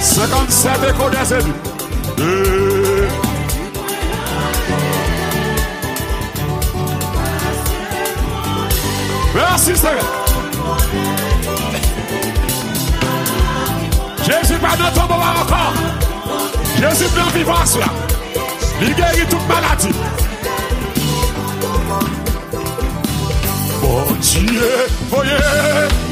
Se kon se pe kon dese bi Eee Mwen si se Jezi panen ton bovan ankan Jezi panen ton bovan ankan Li geri tout balati Mwen si se pe kon se bi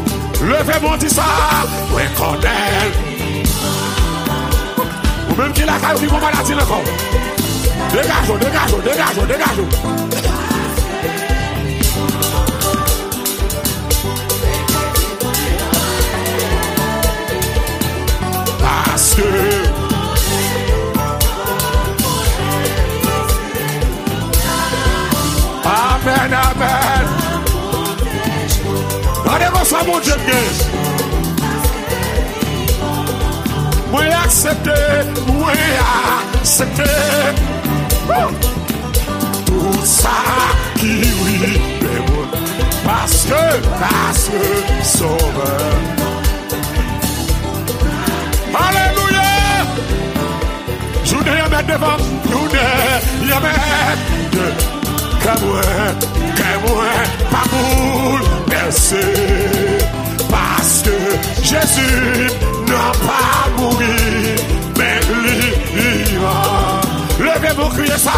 Lè fè bon ti sa, mwen konel. Ou mèm ki la kayo ki kon man ati lè kon. Dèkajou, dèkajou, dèkajou, dèkajou. Ase. Amen, amen. Mwen aksepte, mwen aksepte Tout sa kiwi demou Paskè, paskè, sou mè Aleluya Jounè yame devan, jounè yame devan Kè mwen, kè mwen, pa mou l'pensè. Paske jesu nan pa mou li, men li li an. Lebe mou kouye sa.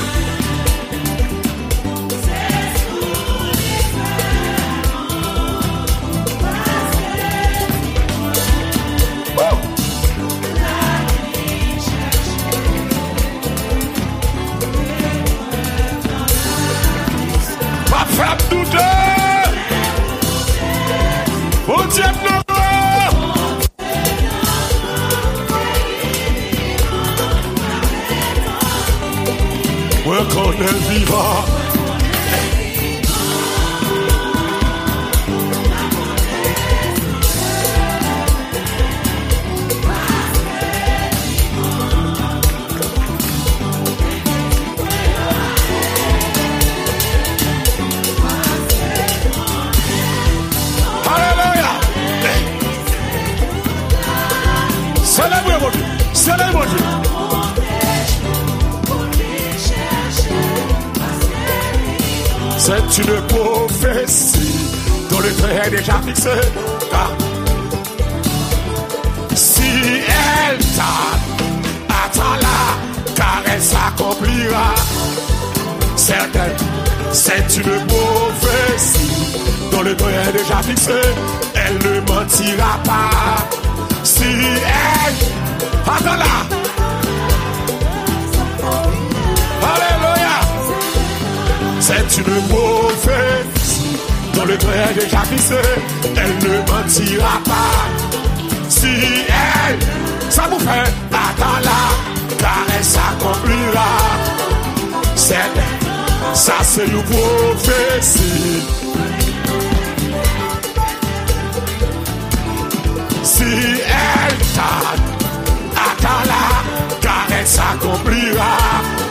O diabo we We're gonna viva. C'est une prophétie dont le trait est déjà fixé. Ah. Si elle t'a, attends-la, car elle s'accomplira. Certaine, c'est une prophétie dont le trait est déjà fixé. Elle ne mentira pas. Si elle, attend la C'est une prophétie dans le cœur est déjà Elle ne mentira pas. Si elle, ça vous fait, attends-la, car elle s'accomplira. C'est ça c'est une prophétie. Si elle tarde, attends-la, car elle s'accomplira.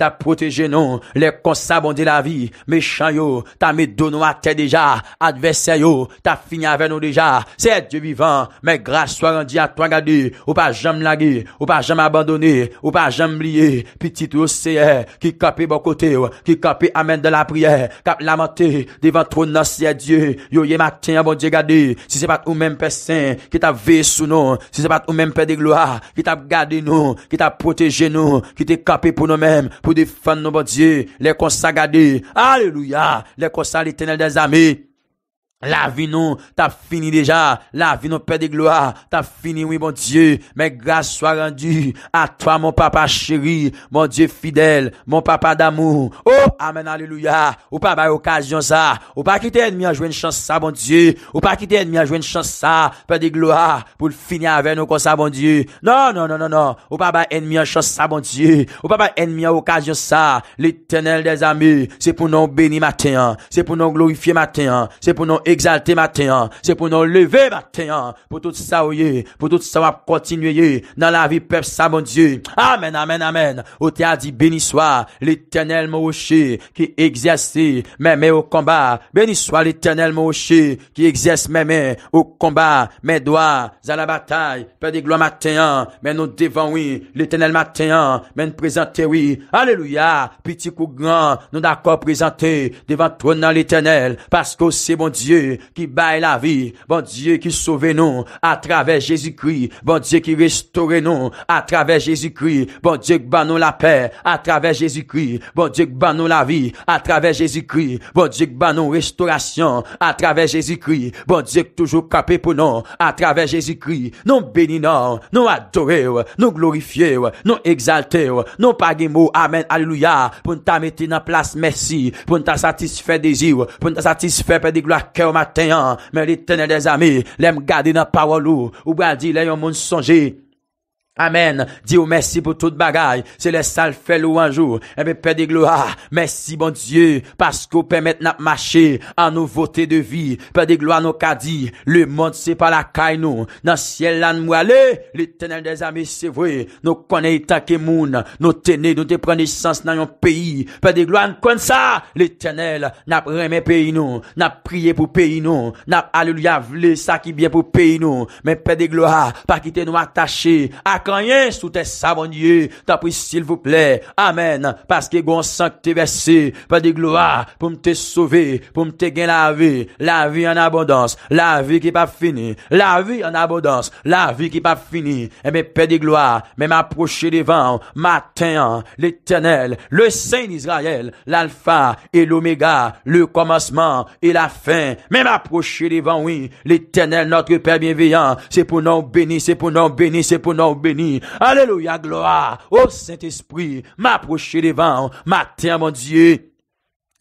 t'a protégé nous, les constats la vie, méchant yo, t'a mis dos nous à terre déjà, adversaire yo, t'as fini avec nous déjà, c'est Dieu vivant, mais grâce soit rendue à toi gardé, ou pas jamais lagué, ou pas jamais abandonné, ou pas jamais oublier. petit océan, qui capé bon côté, qui capé amène de la prière, cap lamenté, devant trône c'est Dieu, yo yé matin bon Dieu gardé, si c'est pas ou même personne qui t'a veillé sous nous, si c'est pas ou même Père de gloire, qui t'a gardé nous, qui t'a protégé nous, qui t'a capé pour nous-mêmes, pour Ou di fan nou bote zye, le konsa gade, aleluya, le konsa li tenel de zame. La vie non, t'as fini déjà. La vie non, Père de gloire, t'as fini, oui, mon Dieu. Mais grâce soit rendue à toi, mon papa chéri, mon Dieu fidèle, mon papa d'amour. Oh, amen, alléluia. Ou pas, bah, occasion ça. Ou pas quitter ennemi à jouer une chance ça, bon Dieu. Ou pas quitter ennemi à jouer une chance ça, Père de gloire, pour finir avec nous comme ça, mon Dieu. Non, non, non, non, non. Ou pas, bah, ennemi en chance ça, mon Dieu. Ou pas, bah, ennemi à occasion ça. L'éternel des amis, c'est pour nous bénir matin. C'est pour nous glorifier matin. C'est pour nous exalter matin, c'est pour nous lever matin, pour tout ça, pour tout ça, continuer dans la vie, peuple, ça, mon Dieu. Amen, amen, amen. Au a dit, béni soit l'éternel mon rocher qui exerce mes mains au combat. Béni soit l'éternel mon rocher qui exerce mes mains au combat, mes doigts à la bataille. Père des gloires matin, mais nous devant, oui, l'éternel matin, mais nous présenter, oui. Alléluia, petit coup grand, nous d'accord présenter devant toi dans l'éternel, parce que c'est mon Dieu Ki baye la vi Bon diye ki sove nou Atraves Jezikri Bon diye ki restore nou Atraves Jezikri Bon diye ki ban nou la pe Atraves Jezikri Bon diye ki ban nou la vi Atraves Jezikri Bon diye ki ban nou restaurasyon Atraves Jezikri Bon diye ki toujou kape pou nou Atraves Jezikri Non beni nou Non adore ou Non glorifie ou Non exalte ou Non page mou Amen, Alleluia Pon ta mette nan plas mersi Pon ta satisfe dezi ou Pon ta satisfe pedi glo akè Mwen li tene de zami Lèm gadi nan pawolou Ou wadi lè yon moun sonje Amen. Di ou mersi pou tout bagay. Se les sal fè lou anjou. E eh mè pè deglo ha. Mersi bon diye. Paske ou pèmèt nap mâche. An nou votè de vi. Pè deglo an nou ka di. Le moun se pa la kay nou. Nan siel lan mwale. Le tenel de zame se vwe. Nou konè yi tanke moun. Nou tenè nou te pren nissans nan yon peyi. Pè deglo an kon sa. Le tenel nap remè peyi nou. Nap priye pou peyi nou. Nap alou yavle sa ki byè pou peyi nou. Mè pè deglo ha. Pakite nou atache. A konpè. rien sous tes sabonniers, s'il vous plaît. Amen. Parce que bon sang t'es versé, pas de gloire, pour me te sauver, pour me gagner la vie, la vie en abondance, la vie qui pas finie, la vie en abondance, la vie qui pas finie. Et eh mes paix de gloire, même m'approcher devant, matin, l'éternel, le Saint d'Israël, l'alpha et l'oméga, le commencement et la fin, même m'approcher devant, oui, l'éternel, notre Père bienveillant, c'est pour nous bénir, c'est pour nous bénir, c'est pour nous bénir Alléluia, gloire. au Saint-Esprit, m'approcher devant, matin, mon Dieu.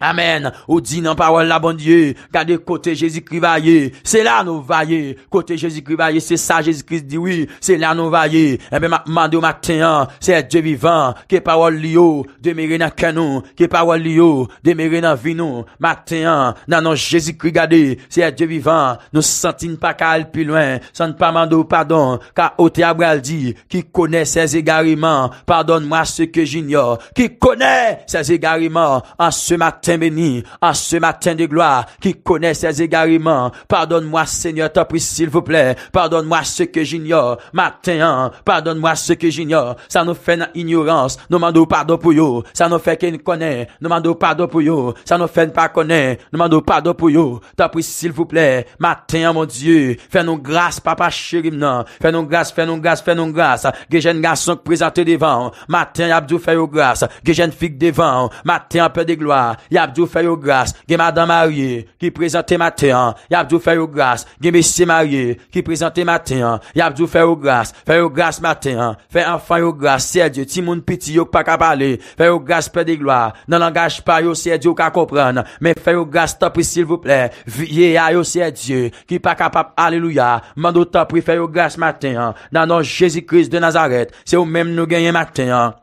Amen. Ou dit dans parole la bonne Dieu, gardez côté Jésus-Christ vaillé. C'est là nous vaillé. Côté Jésus-Christ vaillé, c'est ça Jésus-Christ dit oui. C'est là nous vaillé. Et eh bien, mande matin, hein, c'est Dieu vivant, que parole lio, oh, demeure dans canon, que parole lio, oh, demeure dans vie nous. Matin, hein, dans Jésus-Christ gardez, c'est Dieu vivant, nous sentons pas qu'à plus loin, sans pas mando pardon, car au Abral dit, qui connaît ses égariments, pardonne-moi ce que j'ignore, qui connaît ses égariments en ce matin, béni, à ce matin de gloire qui connaît ses égariments. Pardonne-moi, Seigneur, t'en s'il vous plaît. Pardonne-moi ce que j'ignore. Matin, hein, pardonne-moi ce que j'ignore. Ça nous fait une ignorance. Nous m'en pardon pour Ça nous fait qu'il connaît. Nous m'en pardon pour yo. Ça nous fait ne pas connaître. Nous m'en pardon pour yo. T'en s'il vous plaît. Matin, mon Dieu. Fais-nous grâce, papa chéri, non. Fais-nous grâce, fais-nous grâce, fais-nous grâce. Que jeunes garçon présenté devant. Matin, Abdou, fais grâce. Que jeune fille devant. Matin, un peu de gloire a dû faire grâce, gen madame mariée qui présentait matin, y a dû faire grâce, gen monsieur marié qui présentait matin, y a dû faire grâce, faire grâce matin, faire enfant yo grâce, c'est Dieu, ti moun petit yo pas capable parler, faire grâce père de gloire, dans langage pas yo c'est Dieu ka comprendre, mais faire grâce tant s'il vous plaît, vie a yo c'est Dieu qui pas capable alléluia, mando tant fais faire grâce matin, dans nom Jésus-Christ de Nazareth, c'est au même nous gagner matin.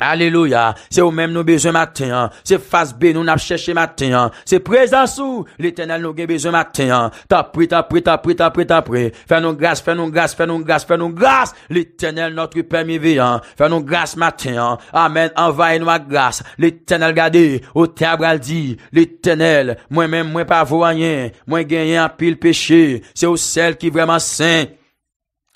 Aleluya, se ou men nou beze maten, se fazbe nou nap chèche maten, se prezansou, l'Etenel nou gen beze maten, tapri, tapri, tapri, tapri, tapri, fè nou gras, fè nou gras, fè nou gras, fè nou gras, l'Etenel nou triper mi veyan, fè nou gras maten, amen, envaye nou a gras, l'Etenel gade, ou te abraldi, l'Etenel, mwen men mwen pavoyen, mwen genyen apil peche, se ou sel ki vreman senk,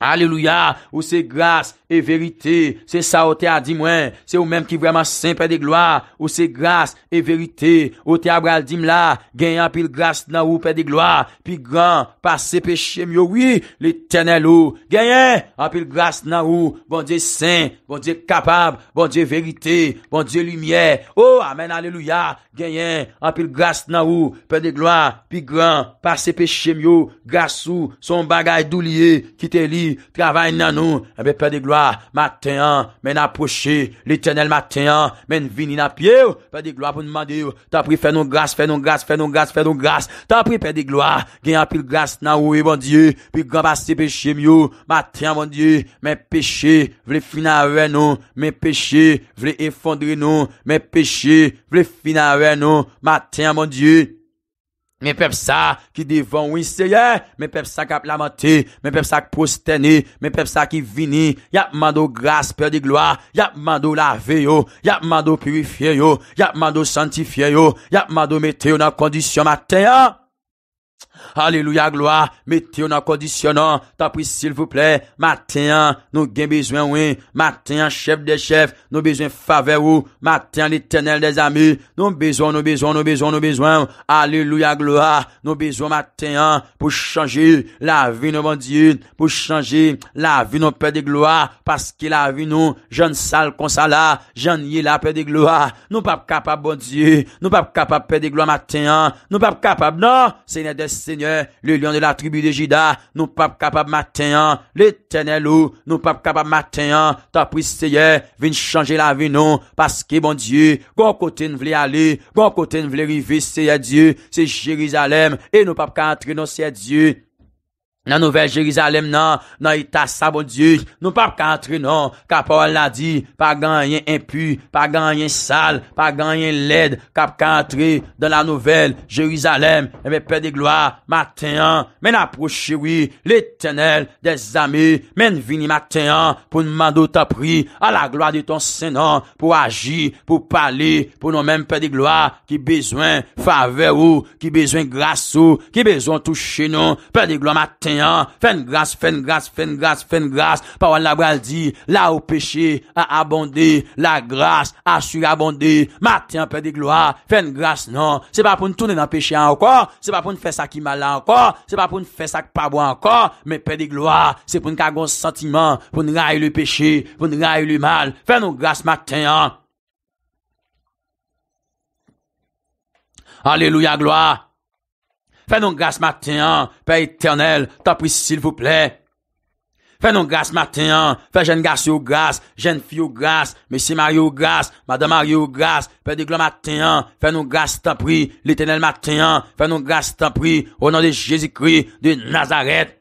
Aleluya, ou se grase e verite Se sa ou te adimwen Se ou menm ki vreman sen pe de gloa Ou se grase e verite Ou te abraldim la, genyen apil grase nan ou Pe de gloa, pi gran Pase pe che myo, wii, li tenel ou Genyen, apil grase nan ou Bon diye sen, bon diye kapab Bon diye verite, bon diye lumiye Ou, oh, amen, aleluya Genyen, apil grase nan ou Pe de gloa, pi gran Pase pe che myo, grase ou Son bagay dou liye, ki te li Travay nan nou, mwen eh pe de gloa Maten an, mwen aposhe L'eternel maten an, mwen vini nan pie oh. Pe de gloa pou nman de yo Ta pri fè nou gas, fè nou gas, fè nou gas, fè nou gas Ta pri pe de gloa, gen apil gas nan ou e bon die Pi gwa pase peche myou Maten an bon die, mwen peche Vle fina re nou, mwen peche Vle enfondre nou, mwen peche Vle fina re nou, maten an bon die men pep sa ki devon wiseye, men pep sa ka plamate, men pep sa ki postene, men pep sa ki vini, yapman do graspe di gloa, yapman do lave yo, yapman do purifye yo, yapman do santifye yo, yapman do mete yo nan kondisyon maten yo. Aleluya gloa, meti ou nan kondisyonan non. Ta pwisil fwople, maten an Nou gen bezwen ouen, maten an Chef de chef, nou bezwen fave ou Maten an etenel de zami Nou bezwen, nou bezwen, nou bezwen, nou bezwen Aleluya gloa, nou bezwen Maten an, pou chanji La vi nou bon diye, pou chanji La vi nou pe de gloa Paske la vi nou, jen sal konsala Jen ye la pe de gloa Nou pap kapab bon diye, nou pap kapab Pe de gloa maten an, nou pap kapab Non, se ne des Seigneur, le lion de la tribu de Jida, nou pap kapap maten an, le tenel ou, nou pap kapap maten an, ta pris seye, vin chanje la vi nou, paske bon dieu, kon kote n vle ale, kon kote n vle rivi, seye dieu, se Jerizalem, e nou pap ka antre nou, seye dieu. nan nouvel Jerizalem nan, nan ita sabon diye, nou pap kantri nan kapol la di, pa ganyen impu, pa ganyen sal, pa ganyen led, kap kantri dan nan nouvel Jerizalem eh men pe de gloa, maten an men aproche wii, le tenel de zame, men vini maten an pou nman do ta pri, a la gloa de ton senan, pou agi pou pale, pou nou men pe de gloa ki bezwen fave ou ki bezwen gras ou, ki bezwen touche nou, pe de gloa maten Hein. Fais une grâce, une grâce, fen grâce, fen grâce, parole la bral dit, là au péché, a abondé, la grâce, a surabondé, matin, Père de gloire, fen grâce, non, c'est pas pour nous tourner dans le péché encore, c'est pas pour nous faire ça qui mal encore, c'est pas pour nous faire ça qui pas bon encore, mais Père de gloire, c'est pour nous faire un sentiment, pour nous railler le péché, pour nous railler le mal, fais nous grâce matin, hein. Alléluia, gloire. Fè nou gas matenyan, fè eternel, tanpri s'il fouple. Fè nou gas matenyan, fè jen gas yo gas, jen fiyo gas, mesi Mario gas, madan Mario gas, fè deglo matenyan, fè nou gas tanpri, l'eternel matenyan, fè nou gas tanpri, ou nan de Jezikri, de Nazaret.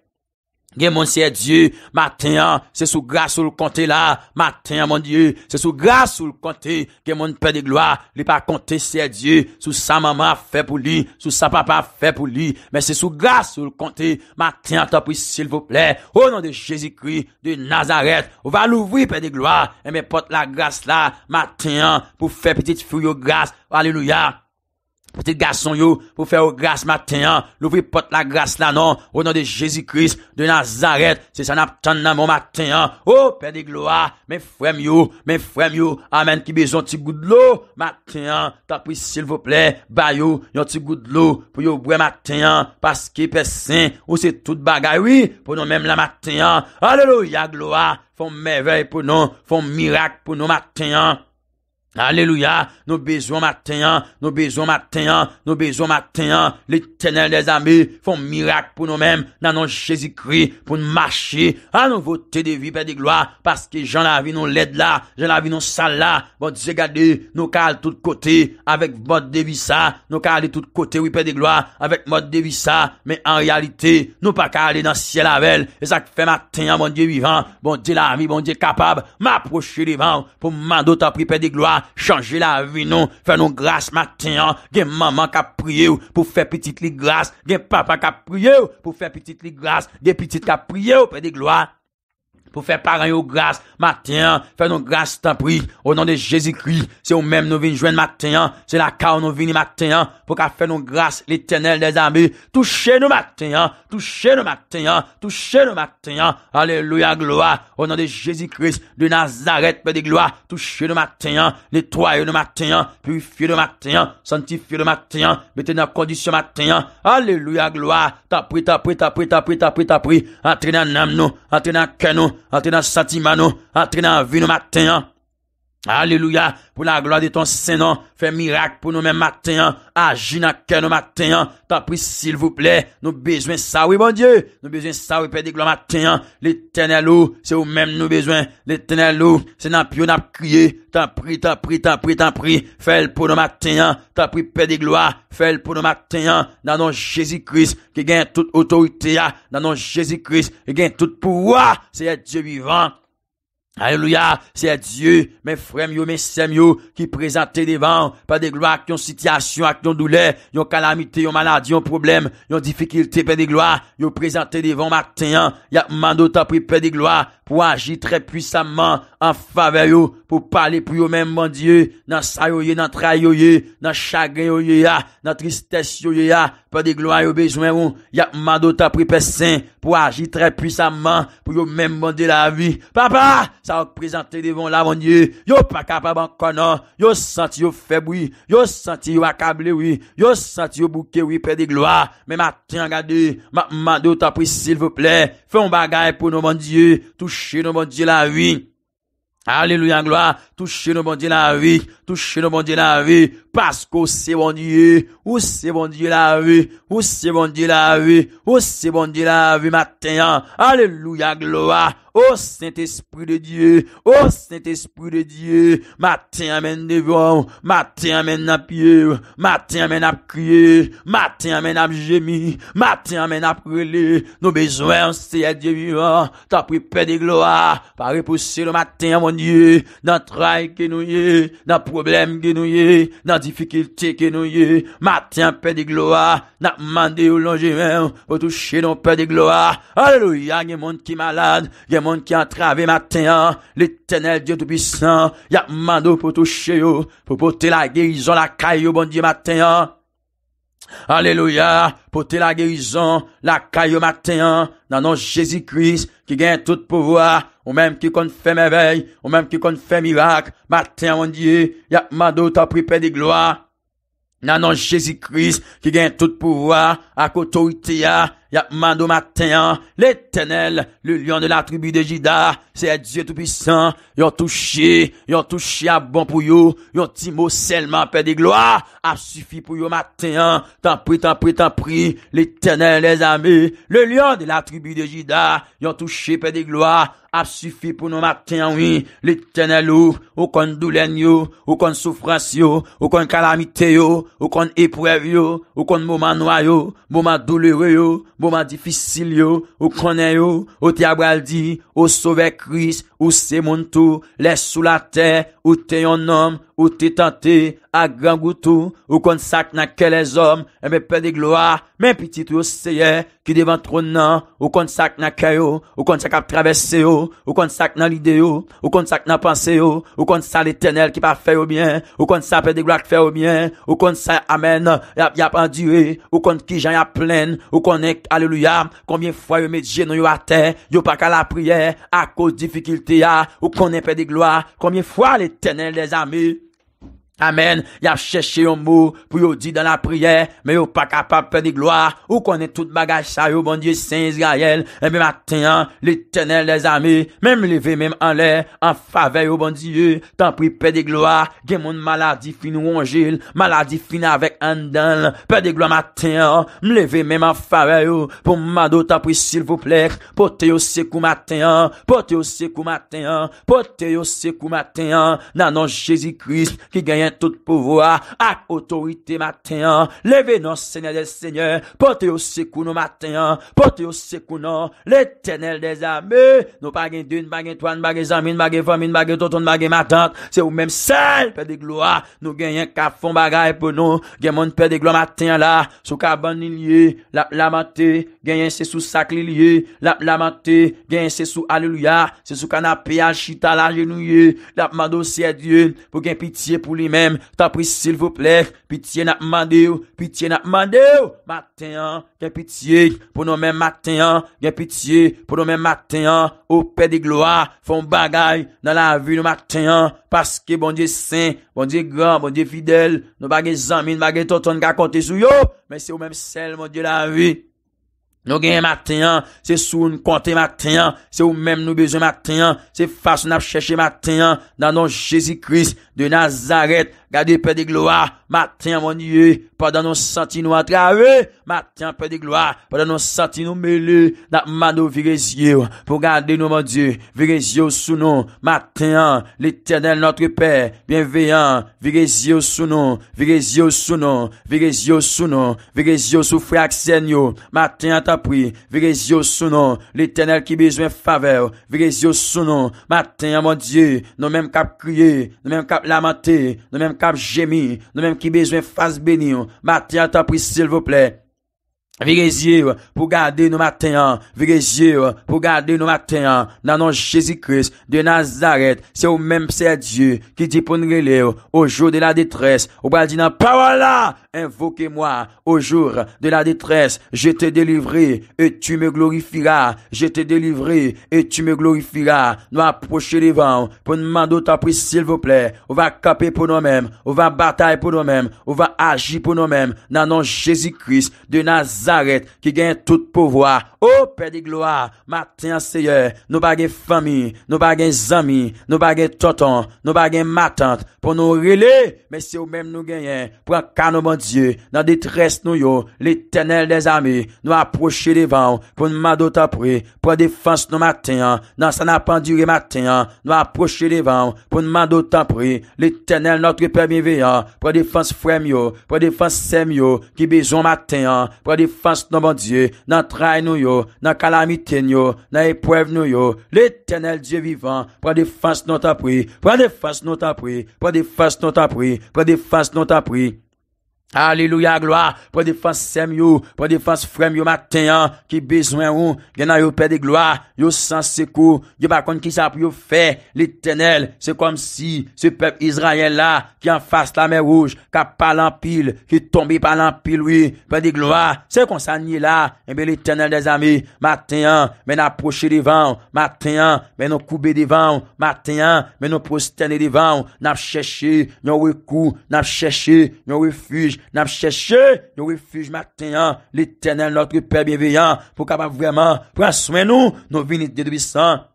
Gen moun seye die, maten an, se sou grase ou l'konte la, maten an moun die, se sou grase ou l'konte, gen moun pe de gloa, li pa konte seye die, sou sa mama fe pou li, sou sa papa fe pou li, men se sou grase ou l'konte, maten an ta pou sil pou ple, ou nan de Jezikri, de Nazaret, ou va louvri pe de gloa, en me pote la grase la, maten an, pou fe petit fuyo grase, aleluya. Petit gason yo, pou fè ou gras matenyan, nou fè pot la gras la nan, ou nan de Jezikris, de Nazaret, se san ap tan nan moun matenyan. Ou, oh, pè de gloa, men frem yo, men frem yo, amen ki bezon ti goud lò, matenyan, tapwisil vople, bayo, yon ti goud lò, pou yon bre matenyan, paske pesen, ou se tout bagay, oui, pou nou menm la matenyan, alelo, ya gloa, fon mevey pou nou, fon mirak pou nou matenyan. Aleluya, nou bezon matenyan, nou bezon matenyan, nou bezon matenyan, litenel de zame, fon mirak pou nou mem, nanon Jezikri, pou nou mache, an nou vote de vi pe de gloa, paske jan la vi nou led la, jan la vi nou sal la, bon ze gade, nou kal tout kote, avek mod de vi sa, nou kal de tout kote, oui pe de gloa, avek mod de vi sa, men an realite, nou pa kal de nan siye la vel, e sa ki fe matenyan, bon diye vivan, bon diye la vi, bon diye kapab, m'aproche li van, pou mando ta pri pe de gloa, Change la vi nou, fè nou glas matyan Gen maman kapriyo pou fè pitit li glas Gen papa kapriyo pou fè pitit li glas Gen pitit kapriyo pè di gloa pou fè paran yo grase, maten, fè non grase, tan pri, ou nan de Jezi kri, se ou men nou vine jwen maten, se la ka ou nou vine maten, pou ka fè non grase, l'eternel dez ambe, touche nou maten, touche nou maten, touche nou maten, Aleluya glwa, ou nan de Jezi kri, de Nazaret, pedi gloa, touche nou maten, netwayo nou maten, purifi nou maten, santifi nou maten, bete nou kondisyon maten, Aleluya glwa, tan pri, tan pri, tan pri, tan pri, tan pri, tan pri, entri nan atre nan satimano, atre nan vinou maten yo, aleluya, pou la gloa de ton senon, fe mirak pou nou men matenyan, aji nan ke nou matenyan, ta pri sil vouple, nou bezwen sawe bon die, nou bezwen sawe pe de gloa matenyan, li tenen lou, se ou men nou bezwen, li tenen lou, se nan pyo nan priye, ta pri, ta pri, ta pri, ta pri, fel pou nou matenyan, ta pri pe de gloa, fel pou nou matenyan, nan nou Jezi Kris, ki gen tout otorite ya, nan nou Jezi Kris, ki gen tout pouwa, se ye die vivant, Ayo louya, seye die, men frem yo, men sem yo, ki prezante devan, pa de gloa ak yon sityasyon, ak yon doule, yon kalamite, yon maladi, yon problem, yon difikilte, pa de gloa, yo prezante devan martyen, yakman do ta prezante de gloa, pou anji tre puy samman, an fave yo, pou pale pou yo men mandye, nan sayo yo, nan tra yo yo, nan chagre yo yo yo, nan tristesse yo yo yo, pas des gloires il besoin y a madota Père saint pour agir très puissamment, pour yo même demander la vie. Papa, ça va présenter devant la mon Dieu. Yo pas capable encore non. Yo senti yo faible, oui. Yo senti yo accablé, oui. Yo senti yo bouqué, oui, père des gloire. Mais matin, regardez, ma madota pris, s'il vous plaît. Fais un bagage pour nos mon Dieu. Touchez nos mon Dieu, la vie. Alléluia, gloire. Touchez nos bon Dieu la vie. Touchez nos bon Dieu la vie. Pasko se bon diye, ou se bon diye lave, ou se bon diye lave, ou se bon diye lave, Maten an, aleluya gloa, ou sent espri de diye, ou sent espri de diye, Maten an men devan, Maten an men apyew, Maten an men ap kriye, Maten an men ap jemi, Maten an men ap prele, Nou bezwen se yè diye vivan, ta pripe de gloa, Pari pousse le Maten an mon diye, Nan trai genouye, nan problem genouye, difficulté kè nou yè, matè yon pè di gloa, nan mandè yon longé mè, pou touche yon pè di gloa Alléluia, yè moun kè malade yè moun kè entravè matè yon l'Etenel Diyotou Bissan yè mandè pou touche yon pou pote la gè yon la kè yon bon di matè yon Aleluya, pote la gerizan, la kayo maten an, nanon Jezikris, ki gen tout pouvoi, ou menm ki kon fè mevey, ou menm ki kon fè mirak, maten an diye, yakman do ta pripe di gloi, nanon Jezikris, ki gen tout pouvoi, akotorite ya. Yakman do matenyan... Le tenel... Le lion de la tribu de Jida... Seye diye tout pisan... Yon touche... Yon touche a bon pou yo... Yon ti mo selman pe de gloa... Apsufi pou yo matenyan... Tanpri, tanpri, tanpri... Le tenel le zame... Le lion de la tribu de Jida... Yon touche pe de gloa... Apsufi pou nou matenyan wii... Le tenel ou... Okon doulen yo... Okon soufrans yo... Okon karamite yo... Okon epuev yo... Okon mouman noyo... Mouman doulewe yo... Ou konen yo, ou te abraldi, ou sobe kris, ou se montou, les sou la te, ou te yon nom, ou se moun tou, ou se moun tou. ou t'es tenté à grand goutou, ou sac n'a que les hommes, et mes pères de gloire, mes petits ou seigneur, qui devant trône nan, ou sac n'a que yo, ou sac à traverser yo, ou sac n'a l'idée ou sak n'a pensée yo, ou sac l'éternel qui pas faire au bien, ou consacre père de gloire qui fait au bien, ou sac amen, y'a, pas enduré, ou qu'on qui j'en a pleine, ou est alléluia, combien fois y'a met genou à terre, yo pas qu'à la prière, à cause difficulté ya, ou connaît père de gloire, combien fois l'éternel des amis, Amen, ya cheche yo mou pou yo di dan la priye, me yo pa kapap pe de gloa, ou konen tout bagaj sa yo bon diye Saint Israel, e mi matenyan, li tenel de zami me mleve mwen anle, an fave yo bon diye, tan pri pe de gloa gen moun maladi fin wongil maladi fin avek andan pe de gloa matenyan, mleve mwen an fave yo, pou mman do tan pri sil vou plek, pote yo seku matenyan, pote yo seku matenyan pote yo seku matenyan nanon Jezi Krist, ki gen tout pouvoa, ak otorite matenyan, leve non senye del senyen, pote yo sekou nou matenyan pote yo sekou nou l'eternel de zame, nou pa gen dun, pa gen twan, pa gen zamin, pa gen fomin pa gen ton ton, pa gen matant, se ou mem sel pe de gloa, nou gen yen ka fon bagay pou nou, gen moun pe de gloa matenyan la, sou ka ban nilye la plamate, gen yen se sou sakli liye, la plamate, gen yen se sou alilya, se sou ka na pe al chita la genouye, la pman dosye diyen, pou gen pitiye pou li Mèm, ta prisl vous plèche. Pitye nan mèm deè. Pitye nan mèm deè. Maten yon, gen pitye. Pò non mèm maten yon. Gen pitye, pò non mèm maten yon. Ou pèd de gloa. Fon bagay, nan la vi nou maten yon. Paskè, bondye sè. Bondye gran, bondye fidèl. Non bagè zanmin, bagè ton ton, nga kontè sou yon. Men se ou mèm sel, bondye la vi. Nou genye matenyan, se sou nou konten matenyan, se ou men nou bezon matenyan, se fason ap cheshe matenyan, nan nou Jezi Kris de Nazaret. Gade pe de gloa. Maten an monye. Padan non santi nou atrave. Maten an pe de gloa. Padan non santi nou meli. Datman nou vireziyo. Po gade nou mon di. Vireziyo sunon. Maten an. Litene l notre pe. Bienveyan. Vireziyo sunon. Vireziyo sunon. Vireziyo sunon. Vireziyo sou frak sen yo. Maten an tapri. Vireziyo sunon. Litene l ki bezwen fave. Vireziyo sunon. Maten an mon di. Non mem kap kriye. Non mem kap lamate. Non mem kap... Kap jemi, nou menm ki bezwen fase beni yon. Mati atan pou sil vople. Virez yeux euh, pour garder nos matins, hein. virez yeux euh, pour garder nos matins, hein. dans nom Jésus-Christ de Nazareth, c'est au même c'est Dieu qui dit pour nous au jour de la détresse. Au bas dit dans parole là, invoquez-moi au jour de la détresse, je te délivrerai et tu me glorifieras, je te délivrerai et tu me glorifieras. Nous approcher vents. pour nous demander ta prise s'il vous plaît. On va caper pour nous-mêmes, on va batailler pour nous-mêmes, on va agir pour nous-mêmes, dans nom Jésus-Christ de Nazareth. zaret, ki gen tout pouvoi, ou oh, pè di gloa, maten an seye, nou bagen fami, nou bagen zami, nou bagen tonton, nou bagen matant, pou nou rile, men se ou men nou genyen, pou an karnou bon die, nan detres nou yo, l'eternel des ami, nou aproche li van, pou nou mandou tanpri, pou an defanse nou maten, nan sa nan pandire maten, nou aproche li van, pou nou mandou tanpri, l'eternel notri pe mi veyan, pou an defanse fremyo, pou an defanse semyo, ki bezon maten, pou an defanse Pwede fans nou ta pri, nan trai nou yo, nan kalamiten yo, nan epuev nou yo, l'Etenel Diyo vivan, pwede fans nou ta pri, pwede fans nou ta pri, pwede fans nou ta pri, pwede fans nou ta pri. Aleluya gloa, Po defansem yo, Po defanse frem yo, Matenyan, Ki bezwen yon, Genan yo pe de gloa, Yo san seko, Yo bakon ki sa pou yo fe, Litenel, Se kom si, Se pep Israel la, Ki an fase la men rouj, Ka palan pil, Ki tombe palan pil we, Pe de gloa, Se kon sa nye la, Ebe eh litenel de zami, Matenyan, Men aproche divan, Matenyan, Men nou koube divan, Matenyan, Men nou prostene divan, N apcheche, N yo wekou, N apcheche, N yo refuj, N ap chèche nou refuj matenyan, Li tènen loutri pè bienveyan, Fou kapap vwèman, Pou aswen nou nou vinit dedwisan.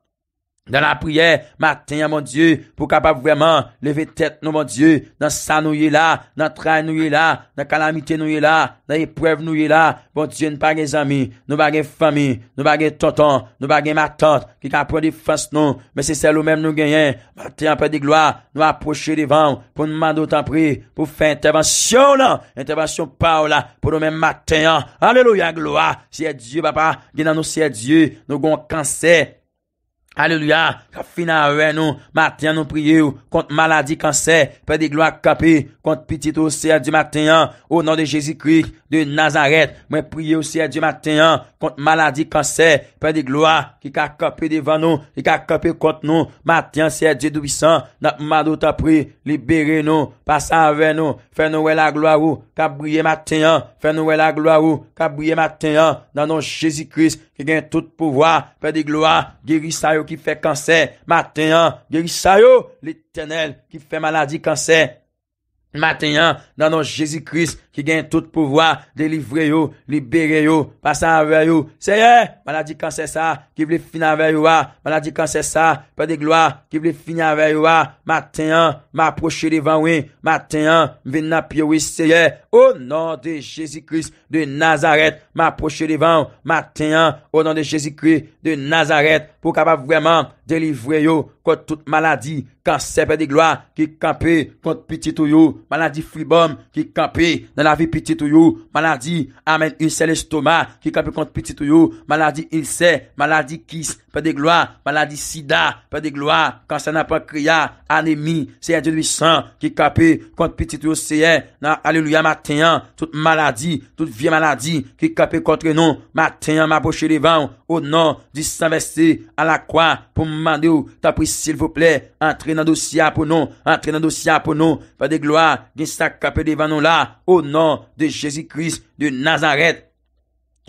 Dan apriye, maten ya moun die, pou kapap vreman, leve tet nou moun die, nan san nou ye la, nan trai nou ye la, nan kalamite nou ye la, nan eprev nou ye la, moun die nou pa gen zami, nou pa gen fami, nou pa gen tonton, nou pa gen matant, ki kapwa defans nou, men se sel ou men nou genyen, maten anpe di gloa, nou aproche de vang, pou nou mando tan pri, pou fe intervensyon la, intervensyon pa ou la, pou nou men maten an, alelo ya gloa, siye diye bapa, genan nou siye diye, nou gon kansè, Alleluya, ka fina wè nou, Maten nou priye ou, Kont maladi kansè, Pè di glo ak kapè, Kont pitit ou sè di maten an, Ou nan de Jezikrik, De Nazaret, Mwen priye ou sè di maten an, kont maladi kanser, pe de gloa, ki ka kopi devan nou, ki ka kopi kont nou, maten an seye djidoubisan, nan mado ta pri, libere nou, pasa an ven nou, fe nou we la gloa ou, ka bwye maten an, fe nou we la gloa ou, ka bwye maten an, nan nou Jezikris, ki gen tout pouvoi, pe de gloa, Gerisayo ki fe kanser, maten an, Gerisayo, l'Eternel, ki fe maladi kanser, maten an, nan nou Jezikris, ki gen tout pou vwa, delivre yo, libere yo, pasan avè yo, seye, manadi kan se sa, ki vle fin avè yo a, manadi kan se sa, pe de gloa, ki vle fin avè yo a, maten an, ma aproche devan we, maten an, vin na piyo we, seye, o nan de Jezikris, de Nazaret, ma aproche devan, maten an, o nan de Jezikris, de Nazaret, pou kapap vreman, delivre yo, kont tout maladi, kansè pe de gloa, ki kampe, kont piti tou yo, maladi fribom, ki kampe, nan, la vi piti tou yo, man la di, amen, il se lestoma, ki kapi kont piti tou yo, man la di il se, man la di kis, pa de gloa, maladi sida, pa de gloa, kan sa nan pa kriya, anemi, seye diyo dwi san, ki kape, kont piti tou seye, nan aleluya, matenyan, tout maladi, tout vie maladi, ki kape kontre nou, matenyan, ma poche devan, o nan, disanveste, an la kwa, pou mman de ou, ta pwisil pou ple, entre nan dosya pou nou, entre nan dosya pou nou, pa de gloa, gen sa kape devan nou la, o nan, de Jezikris, de Nazaret,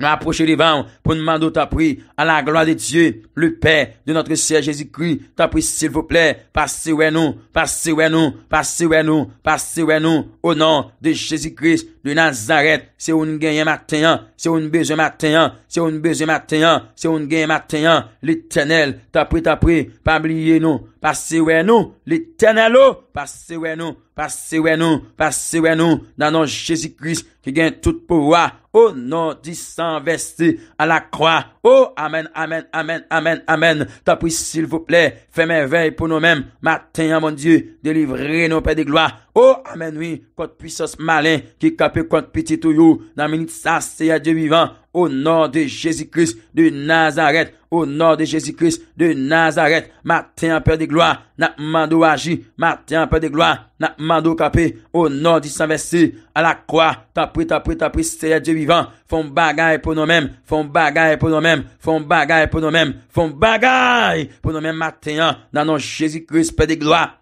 Aproche li van pou nman do ta pri. A la gloa de Diyo, le pe de notre Seye Jezikri. Ta pri sil vople. Passe wè nou, passe wè nou, passe wè nou, passe wè nou. O nan de Jezikris. Le Nazaret, se ou n genye matenyan, se ou n beze matenyan, se ou n beze matenyan, se ou n genye matenyan, l'Etenel, ta pri ta pri, pa bliye nou, pa sewe nou, l'Etenel ou, pa sewe nou, pa sewe nou, pa sewe nou, nan nou Jezikris, ki gen tout pou wa, ou nou disan veste a la kwa, ou, amen, amen, amen, amen, amen, ta pri sil vou ple, fe men vey pou nou men, matenyan mon die, delivre nou pe de gloa, Oh, amen, oui, contre puissance malin qui capé contre petit tuyau dans minute ça, c'est à Dieu vivant, au nom de Jésus-Christ de Nazareth, au nom de Jésus-Christ de Nazareth, matin Père de gloire, n'a mando agi, matin Père de gloire, n'a mando capé, au nom du saint versé, à la croix, t'as pris, t'as pris, t'as c'est Dieu vivant, font bagaille pour nous-mêmes, font bagaille pour nous-mêmes, font bagaille pour nous-mêmes, font bagaille pour nous-mêmes matin, hein. dans nom Jésus-Christ, Père de gloire,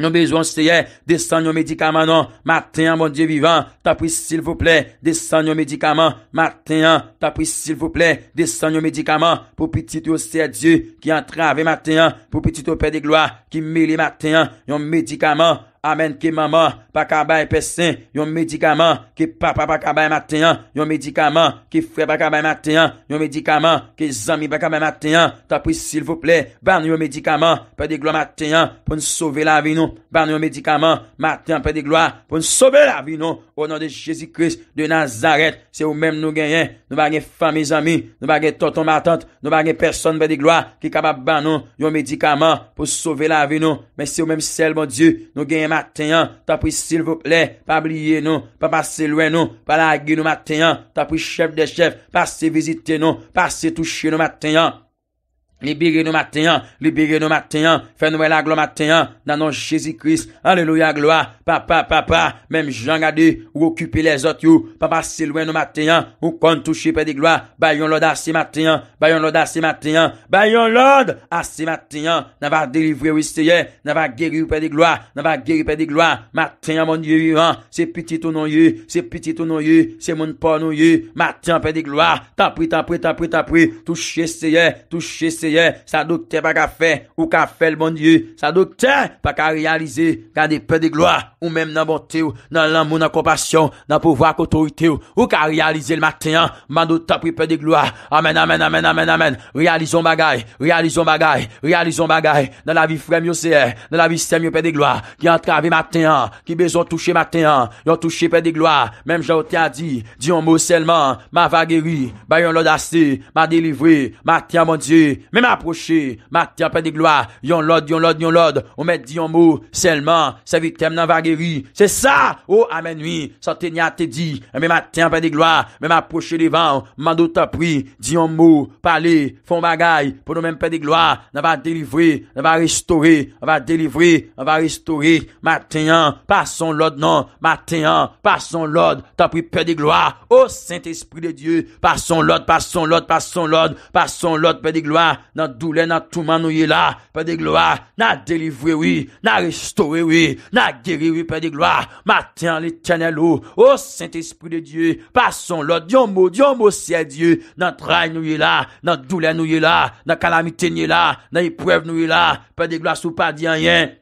Yon bezon seye, desan yon medikaman non. Martenyan, moun die vivan, tapou s'il vous plè. Desan yon medikaman, martenyan. Tapou s'il vous plè, non oh, oh, desan yon medikaman. Pou piti tou seye die, ki entrave martenyan. Pou piti tou pe de gloa, ki mele martenyan. Yon medikaman, martenyan. Amen ke mama, pa kabay pesen yon medikaman, ke papa pa kabay matenyan, yon medikaman, ke frè pa kabay matenyan, yon medikaman ke zami pa kabay matenyan, ta pwis sil fwople, ban yon medikaman pe de glo matenyan, pou n sove la vi nou ban yon medikaman, matenyan pe de glo pou n sove la vi nou, onan de jesikris, de nazaret, se ou mèm nou genyen, nou bagen fami zami nou bagen tonton matent, nou bagen person pe de glo, ki kabab ban nou yon medikaman, pou sove la vi nou men se ou mèm sel bon die, nou genyen Matenyan, ta pou sil vople, pa bliye nou, pa pase lwen nou, pa la agye nou matenyan, ta pou chef de chef, pase vizite nou, pase touche nou matenyan. Libiri nou matenyan, Libiri nou matenyan, Fè nou el aglo matenyan, Nanon jesi kris, Aleluya gloa, Papa, papa, Mem jan gadi, Ou okupi les ot yo, Papa se louen nou matenyan, Ou kon touche pe di gloa, Bayon lode ase matenyan, Bayon lode ase matenyan, Bayon lode ase matenyan, Nan va delivre ou ese ye, Nan va geri ou pe di gloa, Nan va geri ou pe di gloa, Matenyan moun ye yu an, Se piti tou nou yu, Se piti tou nou yu, Se moun pou nou yu, Matenyan pe di gloa, Tapri, tapri, tapri, tap S'adokte pa ka fe, ou ka fe l'bonye S'adokte pa ka realize Kande pe de gloa, ou mem nan bonte ou Nan lamou nan kompasyon, nan pouvo akotorite ou Ou ka realize l'matin an Man do tapri pe de gloa Amen, amen, amen, amen, amen Realizon bagay, realizon bagay, realizon bagay Nan la vi frem yo seye, nan la vi sem yo pe de gloa Ki yon travi matin an Ki bezon touche matin an Yon touche pe de gloa, mem jouti an di Di yon mou selman, ma va geri Bayon l'odase, ma delivre Matin an moun die, men Mè mè aproche, mè mè mè mè mè, nan doule nan touman nou ye la, pe oh, oh, de gloa, nan delivre we, nan restore we, nan geri we, pe de gloa, maten li tene lo, o sènt espri de Diyo, pason lò, diyon mò, diyon mò, sè Diyo, nan trai nou ye la, nan doule nou ye la, nan kalamite nou ye la, nan ipwev nou ye la, pe de gloa sou pa diyan yen.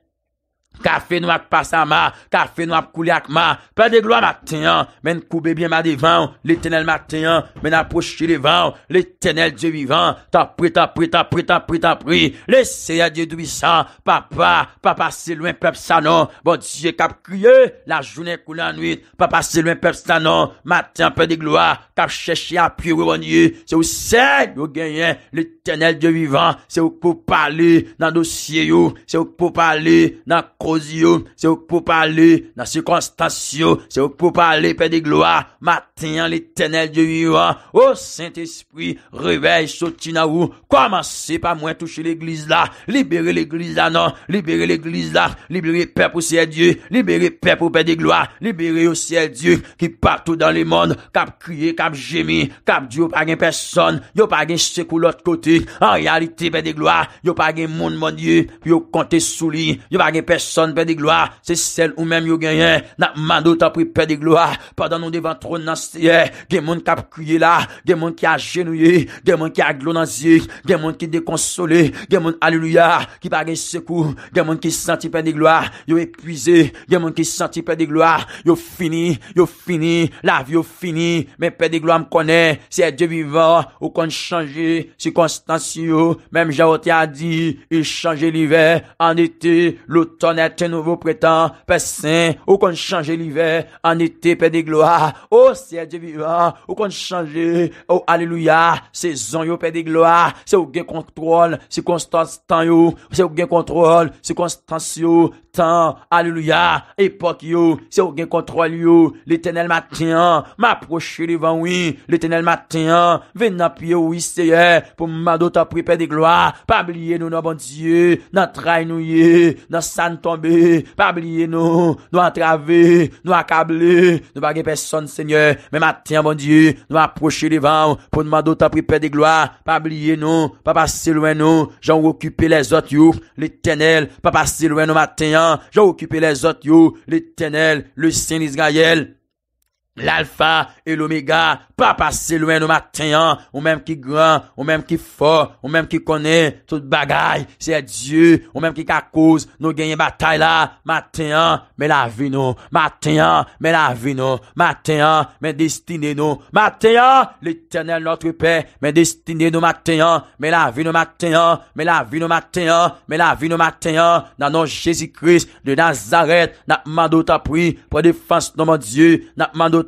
Kafe nou ak pa sa ma Kafe nou ap kouli ak ma Pe de gloa matenyan Men koube bien ma devan Le tenel matenyan Men apouche li van Le tenel di vivan Tanpoui, tanpoui, tanpoui, tanpoui, tanpoui Le seya di doui san Papa, papa se lwen pep sanon Bon dije kap kouye La jounen kou la nwit Papa se lwen pep sanon Matenyan pe de gloa Kap chèche apouye wè bonye Se ou sèk yo genyen Le tenel di vivan Se ou pou pali Nan dosye yo Se ou pou pali Nan kou Sè ou pou palè nan se konstasyon Sè ou pou palè pe de gloa Matè an l'eternel de vivan Ou sènt espri Reveil sò ti nan ou Komanse pa mwen touche l'eglise la Libere l'eglise la nan Libere l'eglise la Libere pe pou sè die Libere pe pou pe de gloa Libere ou sè die Ki patou dan le monde Kap kriye, kap jemi Kap di ou pa gen peson Yo pa gen sè kou l'ot kote An realite pe de gloa Yo pa gen moun moun die Yo kante souli Yo pa gen peson son pe di gloa, se sel ou men yo genyen nan mando tan pri pe di gloa padan nou devan tron nan seye gen mon kap kuyela, gen mon ki a genuyen, gen mon ki a glonazik gen mon ki dekonsole, gen mon aleluya, ki bagen sekou gen mon ki santi pe di gloa, yo epuize gen mon ki santi pe di gloa yo fini, yo fini, la vi yo fini, men pe di gloa m konen seye di vivan, ou kon chanje si konstansiyo, men javoti a di, il chanje liven, an ete, louton Pè sè, ou kon chanje li vè, an etè pè de gloa, ou sè di vivan, ou kon chanje, ou aleluya, sè zon yo pè de gloa, se ou gen kontrol, se konstans tan yo, se ou gen kontrol, se konstans yo, tan, aleluya, epok yo, se ou gen kontrol yo, li tè nel matè an, mè aproche li van wè, li tè nel matè an, vè nan pè yo wè sè yè, pou mè do ta prè pè de gloa, pè blie nou nou bon diye, nan trai nou yè, nan san ton pas oublier nous, nous entraver, nous accabler, nous pas personne, Seigneur, mais matin, bon Dieu, nous approcher devant, pour nous demander autant prix des gloires, pas oublier nous, pas passer loin nous, j'en occupé les autres, you, l'éternel, pas passer loin nous matin, j'en occupé les autres, you, l'éternel, le Saint Israël, L'Alfa, el Omiga, pa pa se lwen nou matenyan, Ou menm ki gran, ou menm ki fo, ou menm ki kone, Tout bagay, se di, ou menm ki kakouz, nou genye batay la, non. Matenyan, men la vi nou, matenyan, men la vi nou, Matenyan, men destine nou, matenyan, L'Eternel Notre Pè, men destine nou matenyan, Men la vi nou matenyan, men la vi nou matenyan, Men la vi nou matenyan, nan nou Jezikris, de Nazaret, Nan mandou ta pri, pou defans nou moun di, nan mandou takri,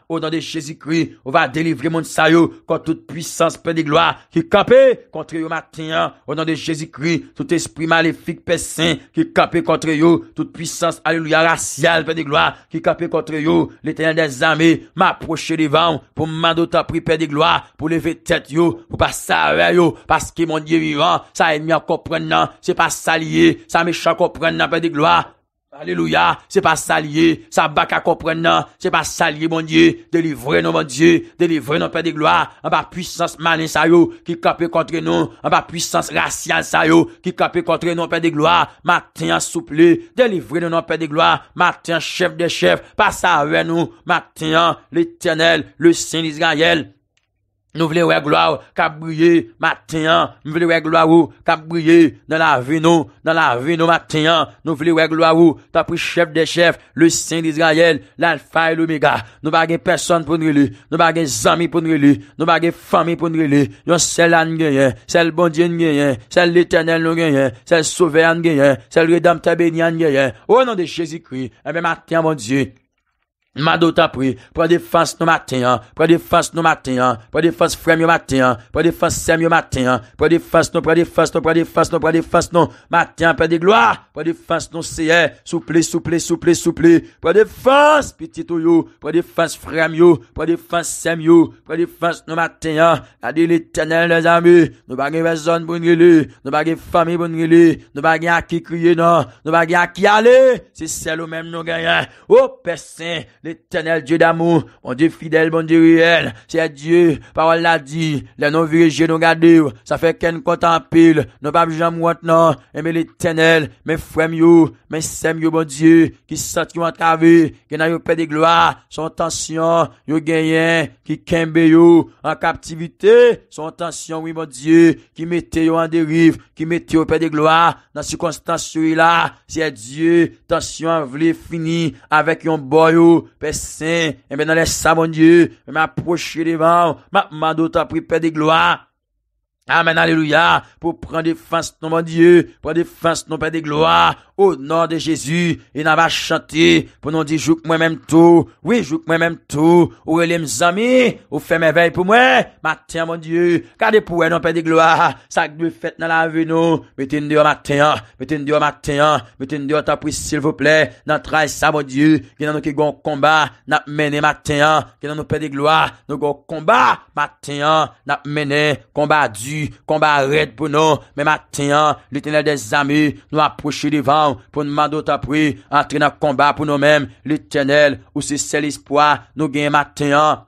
au nom de Jésus-Christ, on va délivrer mon saillot contre toute puissance, paix de gloire, qui capait contre eux matin, au nom de Jésus-Christ, tout esprit maléfique, paix saint, qui capait contre eux, toute puissance, alléluia, raciale, paix de gloire, qui capait contre eux, l'éternel des armées, m'approcher devant, pour m'adoter pris paix de gloire, pour lever tête, yo, pour pas à yo, parce que mon Dieu vivant, ça ennemi encore prenant, c'est pas salier, ça méchant encore prenant, paix de gloire, Aleluya, se pa salye, sa baka kompren nan, se pa salye bondye, delivre nan bondye, delivre nan pe de gloa, an pa pwisans manen sayo, ki kape kontre nan, an pa pwisans rasyal sayo, ki kape kontre nan pe de gloa, maten an souple, delivre nan nan pe de gloa, maten an chef de chef, pa salye nan, maten an l'eternel, lusin l'izrayel. Nou vile wè gloa wou, kabriye, matenyan, nou vile wè gloa wou, kabriye, nan la vi nou, nan la vi nou, matenyan, nou vile wè gloa wou, tapri chef de chef, lusin l'Israël, l'Alfa et l'Omega, nou bagen person pou nre li, nou bagen zami pou nre li, nou bagen fami pou nre li, yon selan genyen, sel bondyen genyen, sel l'Eternel nou genyen, sel souveran genyen, sel redam tebenyan genyen, ou nan de Jezikri, eme eh matenyan bondyen. Mado ta pre Pre depart nam Matin Pre depart nam Matin Pre depart Frem yo Matin Pre depart Sam yo Matin Pre depart nam Matin Pre depart Dam Pre depart Matin Na di l'eternel le zami Nou bagay vazon daar Nou bagay fami baday Nou bagay a kikrye nan Nou bagay a kiali Si sel ou menm nou genyen Ou pesen Lè tènel djè d'amou, Mwen djè fidèl, mwen djè riyèl, Sè djè, parol la di, Lè nou virijè nou gadew, Sa fè ken kontan pil, Nou pa vijan mwant nan, Mwen lè tènel, mwen fwèm yo, Mwen sèm yo mwen djè, Ki sèm ki mwen kave, Ki nan yo pè de gloa, Son tansyon, yo genyen, Ki kembe yo, An kaptivite, Son tansyon, wè mwen djè, Ki metè yo an derif, Ki metè yo pè de gloa, Nan si konstansyon la, Sè djè, tansyon vle Pè sè, mè mè nan lè sa moun diè, mè mè aproche li van, mè mè nou ta pri pè di gloan. Amen, alleluya, pou pran defans nou, mon die, pran defans nou, pe de gloa, ou nan de Jezu, e nan va chante, pou nan di jouk mwen menm tou, oui, jouk mwen menm tou, ou e lem zami, ou fe mwen vey pou mwen, maten, mon die, ka de pouen nou, pe de gloa, sak dwe fet nan la ve nou, meten di yo, maten, meten di yo, maten, meten di yo, ta pwis, sil vople, nan trai sa, mon die, genan nou ki gon komba, nan mene, maten, genan nou pe de gloa, nou gon komba, maten, nan mene, komba, di, Konba red pou nou, men matenyan, litenel de zami, nou apouche li van, pou nou mandou tapoui, antre nan konba pou nou men, litenel, ou se se l'espoi, nou gen matenyan.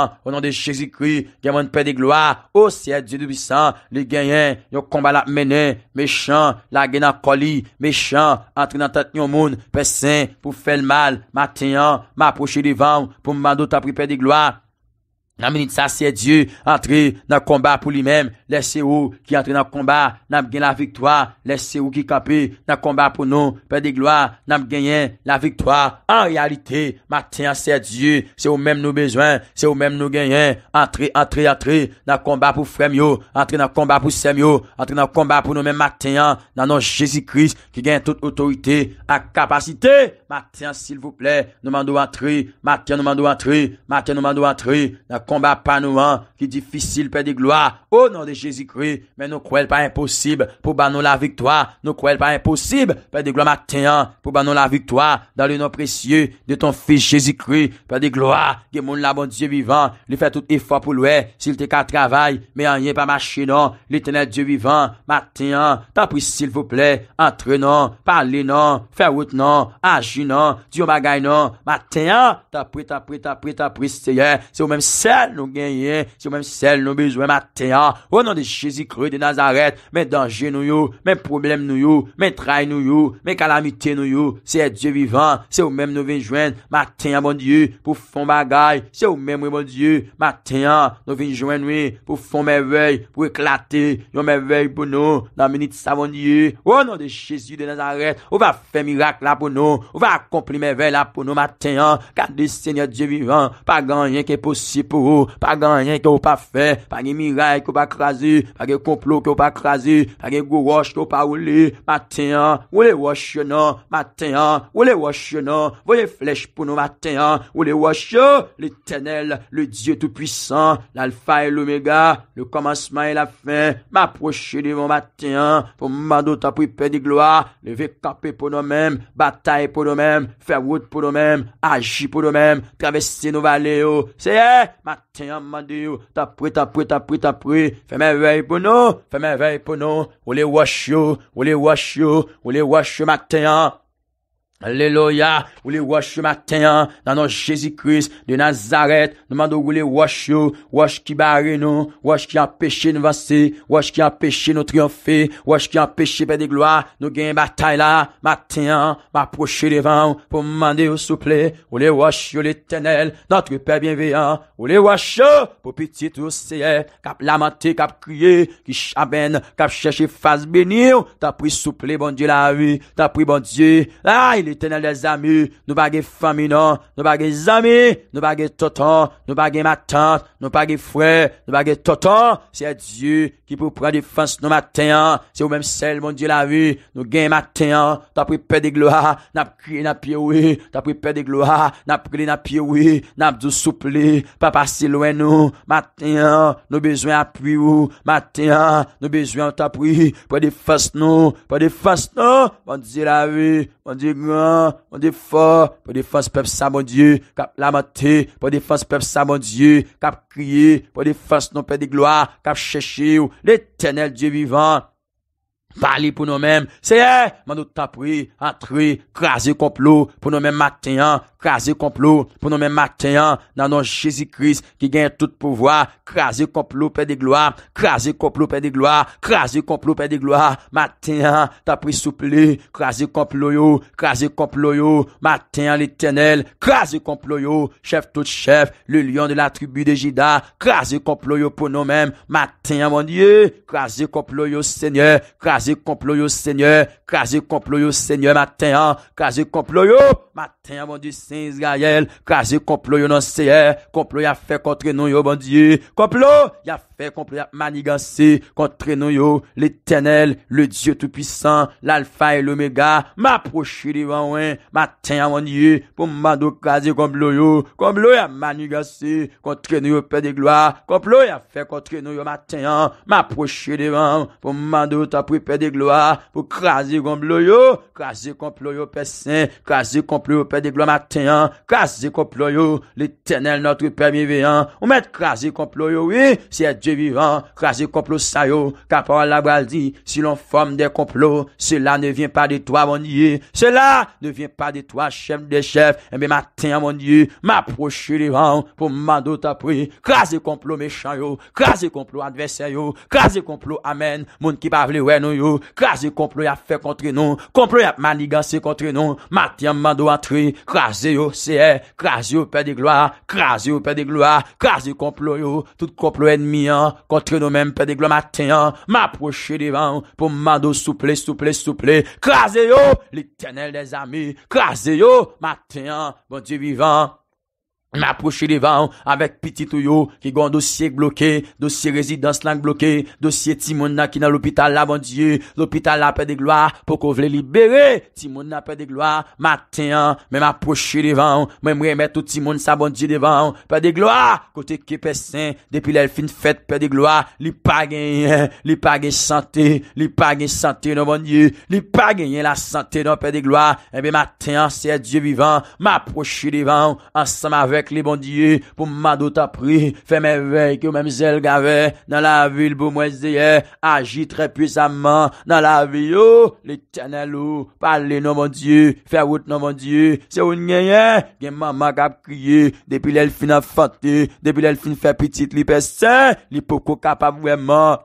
Ou nan de Jésus-Christ Genman pe de gloire Ou siè djidoubisan Li genyen Yo komba la menè Mèchè La genan koli Mèchè Antre nan tat nou moun Pèsè Pou fèl mal Ma tenyan Ma aproche li vang Pou mman do tapri pe de gloire nan menit sa se diye, entre nan komba pou li men, lese ou ki entre nan komba, nan gen la viktwa, lese ou ki kapi, nan komba pou nou, pe de gloa, nan genyen la viktwa, an realite, matenyan se diye, se ou men nou bezwen, se ou men nou genyen, entre, entre, entre, nan komba pou fremyo, entre nan komba pou semiyo, entre nan komba pou nou men matenyan, nan nou Jezi Kris, ki gen tout otorite, ak kapasite! Maten, s'il vous plè, nou mandou antri. Maten, nou mandou antri. Maten, nou mandou antri. Nan komba pa nou an, ki difisil pe de gloa. O nan de Jezikri, men nou kouèl pa imposib, pou ban nou la viktwa. Nou kouèl pa imposib, pe de gloa. Maten, pou ban nou la viktwa, dan lè nan presye, de ton fils Jezikri, pe de gloa. Gè moun la bon Dieu vivant, lè fè tout e fò pou louè, s'il te ka travay, mè an yè pa maché, nan. Lè tenè Dieu vivant, Maten, ta pris s'il vous plè, antre nan, palé nan, fè wout nan, aji. nan, diyo bagay nan, matenyan, tapri, tapri, tapri, tapri, seye, se ou menm sel nou genyen, se ou menm sel nou bezwen, matenyan, ou nan de Chezi Kreu de Nazaret, men denje nou yo, men problem nou yo, men trai nou yo, men kalamite nou yo, seye Diyo vivan, se ou menm nou venjwen, matenyan bon Diyo, pou fon bagay, se ou menm ou bon Diyo, matenyan, nou venjwen nou, pou fon meveil, pou eklate, yon meveil pou nou, nan menit sa bon Diyo, ou nan de Chezi de Nazaret, ou va fe mirak la pou nou, ou va Akompli me vela pou nou matenyan Kad disenye diye vivan Pa ganjen ke posi pou ou Pa ganjen ke ou pa fe Pa gen miray ke ou pa krasi Pa gen komplou ke ou pa krasi Pa gen gwo wosh ke ou pa ou li Matenyan, ou le wosh yo nan Matenyan, ou le wosh yo nan Voye flech pou nou matenyan Ou le wosh yo, le tenel, le diye tout puisan L'alfa e l'omega, le komansman e la fin M'aproche di yon matenyan Pou m'ando ta pou yi pe di gloa Le ve kapi pou nou men, batay pou nou men Fè wout pou do men, aji pou do men, travesse nou vale yo Seye, mak tenyan mandi yo, tapri, tapri, tapri, tapri Fè mè vey pou nou, fè mè vey pou nou Wole wosh yo, wole wosh yo, wole wosh yo mak tenyan Aleloya, ou li wach yo matenyan, nanon Jezikris, de Nazaret, nanman do ou li wach yo, wach ki bari nou, wach ki anpeche nou vansi, wach ki anpeche nou triyonfi, wach ki anpeche pe de gloa, nou gen batay la, matenyan, m'aproche levan, pou m'ande ou souple, ou li wach yo le tenel, nantre pe bienveyan, ou li wach yo, pou piti tou seye, kap lamenti, kap kriye, ki chaben, kap cheshe faz benye, ta pri souple, bon diyo la vi, ta pri bon diyo, aile, tenel de zami, nou bagi fami nan, nou bagi zami, nou bagi toton, nou bagi matan, nou bagi fwe, nou bagi toton, se di, ki pou pran difans nou maten, se ou mèm sel, moun di la vi, nou gen maten, ta pri pe di gloha, nap kri na pi oui, ta pri pe di gloha, nap kri na pi oui, nap dou soupli, pa pasi lòe nou, maten, nou bezwen apri ou, maten, nou bezwen ta pri, pran difans nou, pran difans nou, moun di la vi, moun di glan, Po defans pep sa mon die Kap lamate Po defans pep sa mon die Kap kriye Po defans non pe de gloa Kap cheshi ou L'eternel die vivante Pali pou nou men. Seye. Man nou ta pri. Entri. Krazi komplo. Pou nou men matenyan. Krazi komplo. Pou nou men matenyan. Nanon Jésus Christ. Ki gen tout pouvoi. Krazi komplo. Perdi gloa. Krazi komplo. Perdi gloa. Krazi komplo. Perdi gloa. Matenyan. Ta pri soupli. Krazi komplo yo. Krazi komplo yo. Matenyan. L'Eternel. Krazi komplo yo. Chef tout chef. Le lion de la tribu de Gida. Krazi komplo yo. Pou nou men. Matenyan. Mon dieu. Krazi komplo yo. Krasi komplo yo seigne Krasi komplo yo seigne Mateyan Krasi komplo yo Mateyan Mandye seיי Krasi komplo yo nan seye Komplo ya fe kontre nou yo Mandye bon Komplo Ya fe Komplo ya manigase Kontre nou yo L'Etennel Le Diyo tout pisant L'Alfa et L'Omega M'aproche devanwen Mateyan Mandye bon Pou mande Krasi komplo yo Komplo ya manigase Kontre nou yo Pede gloa Komplo ya fe Kontre nou yo Mateyan M'aproche devanwen Pou mande Ta pripe Pè de gloa, pou krasi gomplo yo Krasi gomplo yo, pè sè Krasi gomplo yo, pè de gloa, mè te yon Krasi gomplo yo, l'eternel notri pè mè veyon Ou mè krasi gomplo yo, wè Sè dje vivan Krasi gomplo sa yo, kapa wè la baldi Si l'on fòm de gomplo Sè la ne vin pa de toa, mè diye Sè la ne vin pa de toa, chèf de chèf Mè bi mè te yon, mè diye Mè aproche li ran, pou mè mando ta pri Krasi gomplo me chan yo Krasi gomplo adversè yo Krasi gomplo Krasi komplo ya fe kontre nou Komplo ya manigan se kontre nou Matyen mando atri Krasi yo seye Krasi yo pe de gloa Krasi yo pe de gloa Krasi komplo yo Tout komplo en mi an Kontre nou men pe de gloa Matyen Ma proche devan Pou mando souple souple souple Krasi yo Litenel de zami Krasi yo Matyen Bon di vivan M'aproche devan, avek piti touyo, ki gon dosye bloké, dosye rezidans lang bloké, dosye timoun nan ki nan l'hôpital la, bon diye, l'hôpital la, pe de gloa, pou kon vle libere, timoun eh nan pe de gloa, maten an, mè m'aproche devan, mè mwè mè tout timoun sa bon diye devan, pe de gloa, kote ki pe sen, depi lèl fin fèt, pe de gloa, li pa genyen, li pa genyen sante, li pa genyen sante nan bon diye, li pa genyen la sante nan pe de gloa, mè m'aproche devan Pou mman do ta pri, fè mwen vek yo menm zel gavè, nan la vil pou mwen zeyè, aji tre pwesaman, nan la vil oh. yo, oh, li tènen lou, pale nou mwen diye, fè wout nou mwen diye, se ou nyeye, gen mman magap kriye, depi lèl fin an fante, depi lèl fin fè pwetit li pesè, li poko kap avwèman.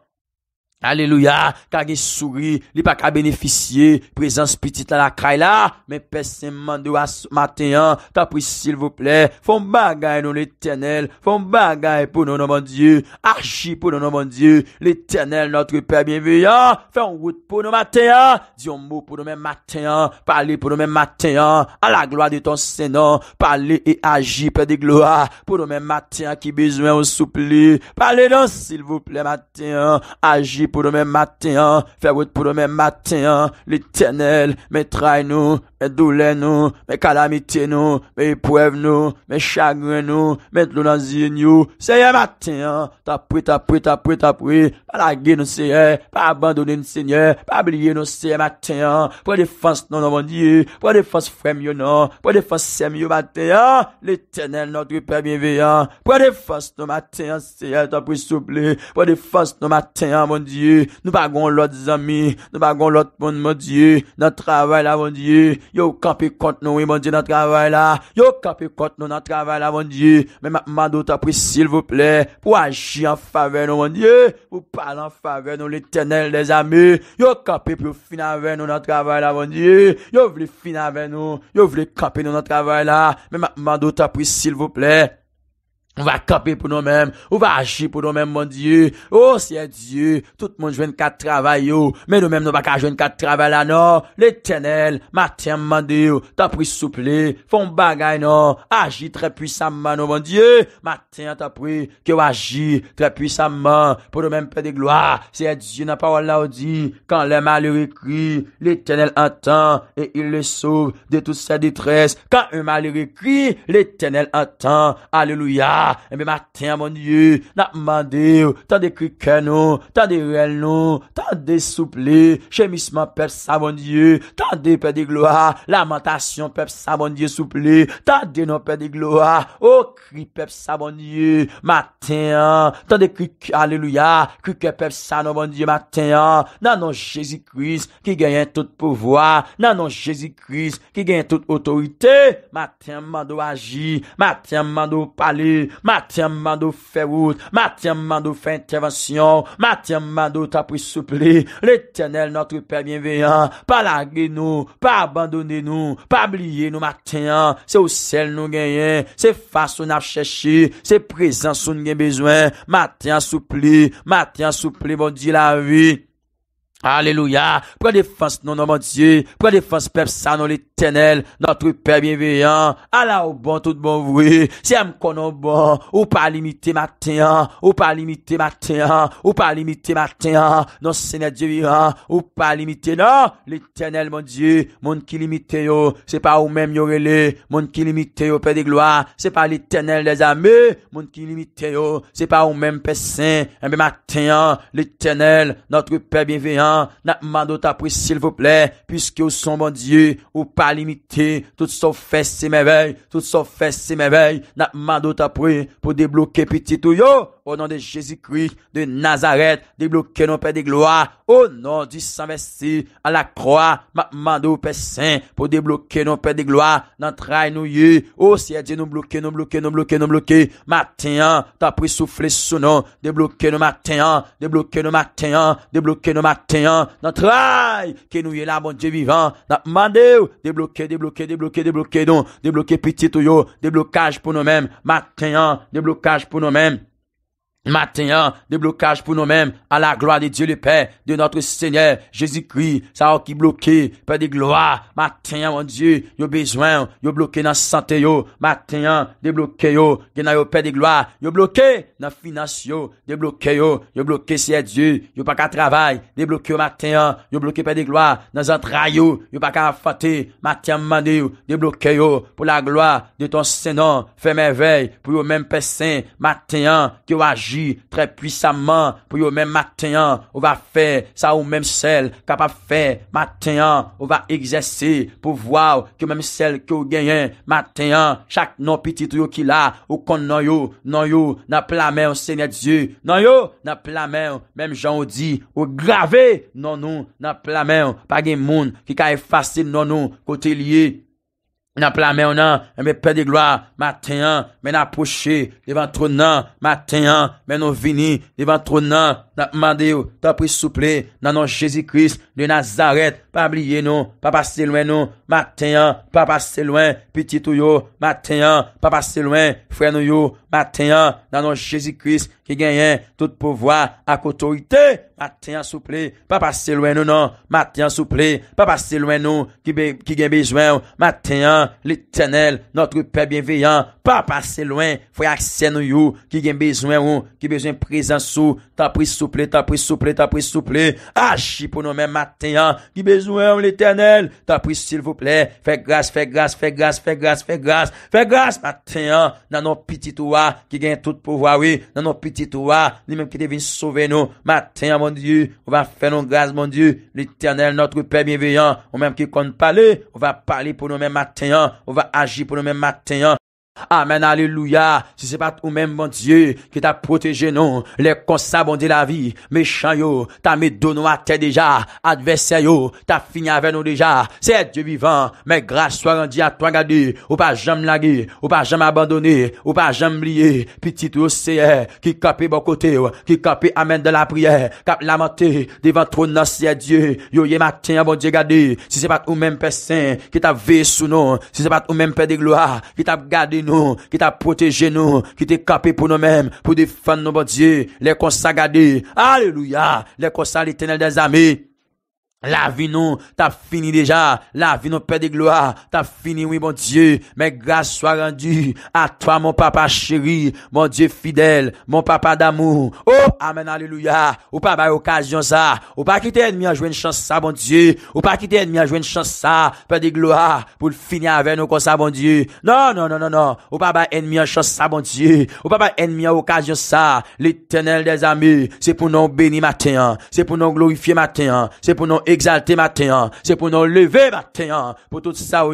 Aleluya, kage souri Li paka beneficye, prezans piti Tala kraila, men pesenman De wa matenyan, ta pwisil Vople, fon bagay nou l'Eternel Fon bagay pou nou nomon Diyo Archi pou nou nomon Diyo L'Eternel notripe bienviyan Fè yon wout pou nou matenyan Diyon mou pou nou men matenyan, pali pou nou men matenyan A la gloa de ton senan Pali e aji pe de gloa Pou nou men matenyan ki bezwen Ou soupli, pali don sil Vople matenyan, aji pou do men maten an, fè wèd pou do men maten an, l'Eternel men trai nou, men doule nou men kalamite nou, men ipwèv nou men chagre nou, men tlou nan zin nou, seye maten an tapoui, tapoui, tapoui, tapoui pa lagi nou seye, pa abandoni nsenye, pa bliye nou seye maten an pou defans nou nan moun diye pou defans fèm yo nan, pou defans semyo maten an, l'Eternel nou tripe mwen veyan, pou defans nou maten an, seye tapoui souple pou defans nou maten an, moun diye Dieu, nous gon l'autre amis, nous gon l'autre monde, mon Dieu, notre travail là, mon Dieu, yo campé contre nous, oui, mon Dieu, notre travail là, yo campé contre nous, notre travail là, mon Dieu, mais ma t'a pris, s'il vous plaît, pour agir en faveur, nous, mon Dieu, pour parler en faveur, nous, l'éternel des amis, yo campé pour finir avec nous, notre travail là, mon Dieu, yo voulez finir avec nous, yo voulez camper nous, notre travail là, mais ma t'a pris, s'il vous plaît, Ou va kopi pou nou men, ou va aji pou nou men, mon dieu. Ou oh, seye dieu, tout moun jwen ka travay yo, men nou men nou va ka jwen ka travay la, non. Le tenel, maten mande yo, ta pri souple, fon bagay, non, aji tre pwisaman, non, mon dieu. Maten, ta pri, ki yo aji tre pwisaman, pou nou men pe de gloa, seye dieu nan parol la ou di, kan le mali re kri, le tenel an tan, e il le soub de tout se detres. Kan le mali re kri, le tenel an tan, alleluya. Mwen eh maten man diye, nan man diyo oh, Tande krike nou, tande rel nou Tande souple, jemisman pep sa man diye Tande pe de gloa, lamentasyon pep sa man diye souple Tande nou pe de gloa, ou kri pep sa man diye Maten an, tande krike aleluya Krike pep sa nan man diye maten an Nan nan Jezi kriz, ki genye tout pouvoi Nan nan Jezi kriz, ki genye tout otorite Maten man do agi, maten man do palei Matyen mandou fè wout, matyen mandou fè intervensyon, matyen mandou tapri soupli, l'Eternel notri pè bienveyan, pa lagri nou, pa abandoni nou, pa bliye nou matyen, se ou sel nou genyen, se fason ap chèchi, se presen sou ngen bezwen, matyen soupli, matyen soupli bon di la vi. Alléluia. Prends défense, non, non, mon Dieu. Prends défense, Père ça, l'éternel, notre Père bienveillant. À la au bon, tout bon, oui. Si un me bon, ou pas limité matin, ou pas limité matin, ou pas limité matin, non, Seigneur Dieu vivant, hein. ou pas limité, non, l'éternel, mon Dieu, monde qui limite, yo, c'est pas au même, yo, monde qui limite, yo, Père de gloire, c'est pas l'éternel des amis, monde qui limite, yo, c'est pas au même, Père Saint, un matin, l'éternel, notre Père bienveillant, Natman do tapri sil vople Piske ou son bon diye Ou pa limite Tout sa fese se mevey Tout sa fese se mevey Natman do tapri Po deblouke piti tou yo au nom de Jésus-Christ de Nazareth, débloquez nos pères de gloire, au nom du saint Messie à la croix, ma au Père Saint, pour débloquer nos pères de gloire, âme nous yeux, oh ciel, Dieu, nous bloquer, nous bloquer, nous bloquer, nous bloquer, matin, t'as pris souffler sous nous, débloquer nos matin, débloquer nos matins débloquer nos matin, âme, que nous y là, bon Dieu vivant, n'a mandé, débloquer, débloquer, débloquer, débloquer, donc, débloquer petit tout yo, déblocage pour nous-mêmes, matin, déblocage pour nous-mêmes, Matin, hein, déblocage pour nous-mêmes, à la gloire de Dieu le Père, de notre Seigneur Jésus-Christ, ça oh, qui bloqué, Père de gloire. Matin, hein, mon Dieu, yo besoin, yo bloqué dans santé yo. Matin, hein, débloqué yo, gena yo Père de gloire, yo bloqué dans finance yo, yo, yo bloqué c'est Dieu, yo pas qu'à travail, débloqué yo matin, yo bloqué Père de gloire, dans entrailles yo, pas qu'à fêter matin yo, débloqué yo, pour la gloire de ton Seigneur, fais merveille, pour yo même Père Saint, matin, que Trè pwisaman pou yo non men non matenyan Ou va fè non sa ou menm sel Kapap fè matenyan Ou va egzese pou vwaw Ki menm sel ki ou genyen Matenyan chak nan piti tou yo ki la Ou kon nan yo nan yo Nan planmen ou sène diye Nan yo nan planmen ou menm jan ou di Ou grave nan nou nan planmen ou Pag gen moun ki ka efase nan nou Kote liye men ap la men ou nan, men me pe de gloa, maten an, men ap poche, devan tron nan, maten an, men nou vini, devan tron nan, Mande yo, ta pri souple, nanon Jezikris, de Nazaret, pa blie nou, pa pase lwen nou, matenyan, pa pase lwen, pititou yo, matenyan, pa pase lwen, fwè nou yo, matenyan, nanon Jezikris, ki genyen, tout pouvoi, akotorite, matenyan souple, pa pase lwen nou nou, matenyan souple, pa pase lwen nou, ki gen bezwen, matenyan, litenel, notrupe bienveyan, pa pase lwen, fwè aksen nou yo, ki gen bezwen ou, ki bezwen prizansou, ta pri sou Souple, ta pou souple, ta pou souple, aji ah, pou nou men matenyan, ki bezouè ou l'Eternel, ta pou sil vouple, fe gas, fe gas, fe gas, fe gas, fe gas, fe gas, matenyan, nan nou piti touwa, ki gen tout pou wawi, nan nou piti touwa, ni menm ki devin souve nou, matenyan, mon diyu, ou va fè nou gas, mon diyu, l'Eternel, notrou pe biviyan, ou menm ki kon pali, ou va pali pou nou men matenyan, ou va aji pou nou men matenyan, Amen, aleluya, si se pat ou men bondye Ki ta proteje nou, le konsa bondye la vi Mè chan yo, ta mè dono a te deja Adversè yo, ta finya ven nou deja Seye die vivan, mè grasso a rendi a ton gade Ou pa jom lagi, ou pa jom abandone Ou pa jom liye, piti tou seye Ki kapi bokote, ki kapi amen de la priye Kap lamenti, devan tron nan seye die Yo ye matin a bondye gade Si se pat ou men pesen, ki ta ve sou nou Si se pat ou men pe de gloa, ki ta gade nou nou, ki ta proteje nou, ki te kapi pou nou men, pou defan nou le konsa gade, aleluya le konsa li tenel de zami La vie non, t'as fini déjà. La vie nous Père de gloire, t'as fini, oui, mon Dieu. Mais grâce soit rendue à toi, mon papa chéri, mon Dieu fidèle, mon papa d'amour. Oh, amen, alléluia. Ou pas, bah, occasion ça. Ou pas quitter ennemi à jouer une chance ça, Bon Dieu. Ou pas quitter ennemi à jouer une chance ça, Père de gloire, pour finir avec nous comme ça, mon Dieu. Non, non, non, non, non. Ou pas, bah, ennemi à chance ça, Bon Dieu. Ou pas, bah, ennemi à occasion ça. L'éternel des amis, c'est pour nous bénir matin. C'est pour nous glorifier matin. C'est pour nous exalter matin, c'est pour nous lever matin, pour tout ça,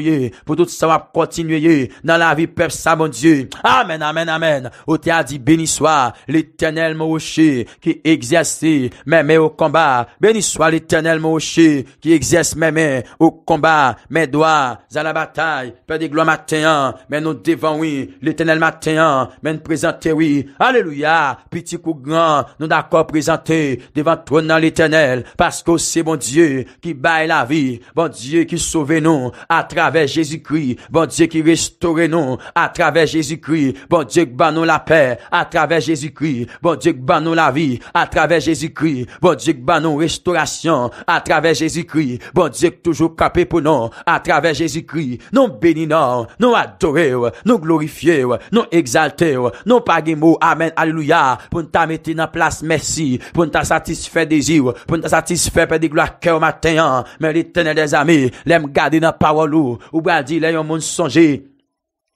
pour tout ça, va continuer dans la vie, peuple, ça, mon Dieu. Amen, amen, amen. Au a dit, béni soit l'éternel mon rocher qui exerce mes mains au combat. Béni soit l'éternel mon rocher qui exerce mes mains au combat, mes doigts à la bataille. Père des gloires matin, mais nous devant, oui, l'éternel matin, mais nous oui. Alléluia, petit coup grand, nous d'accord présenter devant toi dans l'éternel, parce que c'est mon Dieu Ki baye la vi Bon die ki sove nou Atraves Jezikri Bon die ki restore nou Atraves Jezikri Bon die ki ban nou la pe Atraves Jezikri Bon die ki ban nou la vi Atraves Jezikri Bon die ki ban nou restaurasyon Atraves Jezikri Bon die ki toujou kape pou nou Atraves Jezikri Non beni nou Non adore ou Non glorifie ou Non exalte ou Non page mou Amen, Alleluia Pon ta mette nan plas mersi Pon ta satisfe dezi ou Pon ta satisfe pedi gloaker Mwen li tene de zami Lèm gadi nan pawolou Ou wadi lè yon moun sonji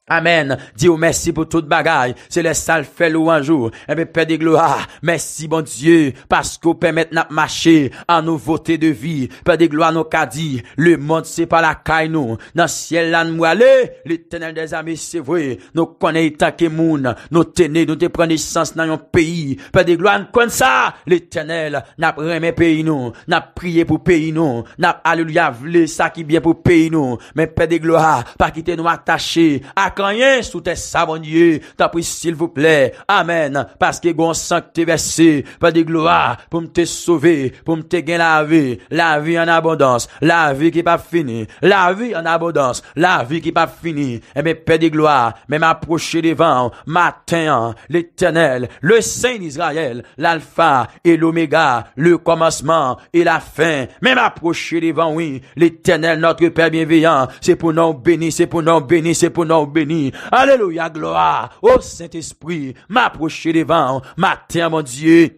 Amen, di ou mersi pou tout bagay, se lè sal fè lou anjou, e mè pè de gloa, mersi bon diye, paskou pèmèt nap mâche, an nou votè de vi, pè de gloa nou kadi, lè moun se pa la kaj nou, nan siel lan mwale, lè tènel de zame se vwe, nou konè itake moun, nou tènel nou te prene sens nan yon peyi, pè de gloa nkon sa, lè tènel nap remè peyi nou, nap priye pou peyi nou, nap aleluya vle sa ki byè pou peyi nou, mè pè de gloa pa ki te nou atache, a kanyen sous tes savonye, ta s'il vous plaît, amen, parce que gon sank te versé, pa de gloa, pou mte sauver, pour mte gen la vie, la vie en abondance, la vie qui pas fini, la vie en abondance, la vie qui pas fini, et eh ben pe de même approcher m'approcher devant, matin, l'éternel, le Saint d'Israël, l'alpha et l'oméga, le commencement et la fin, même approcher devant, oui, l'éternel, notre Père bienveillant, c'est pour nous bénir, c'est pour nous bénir, c'est pour nous bénir, Alleluia gloa, o sènt espri, m'aproche devan, m'ate a mon die.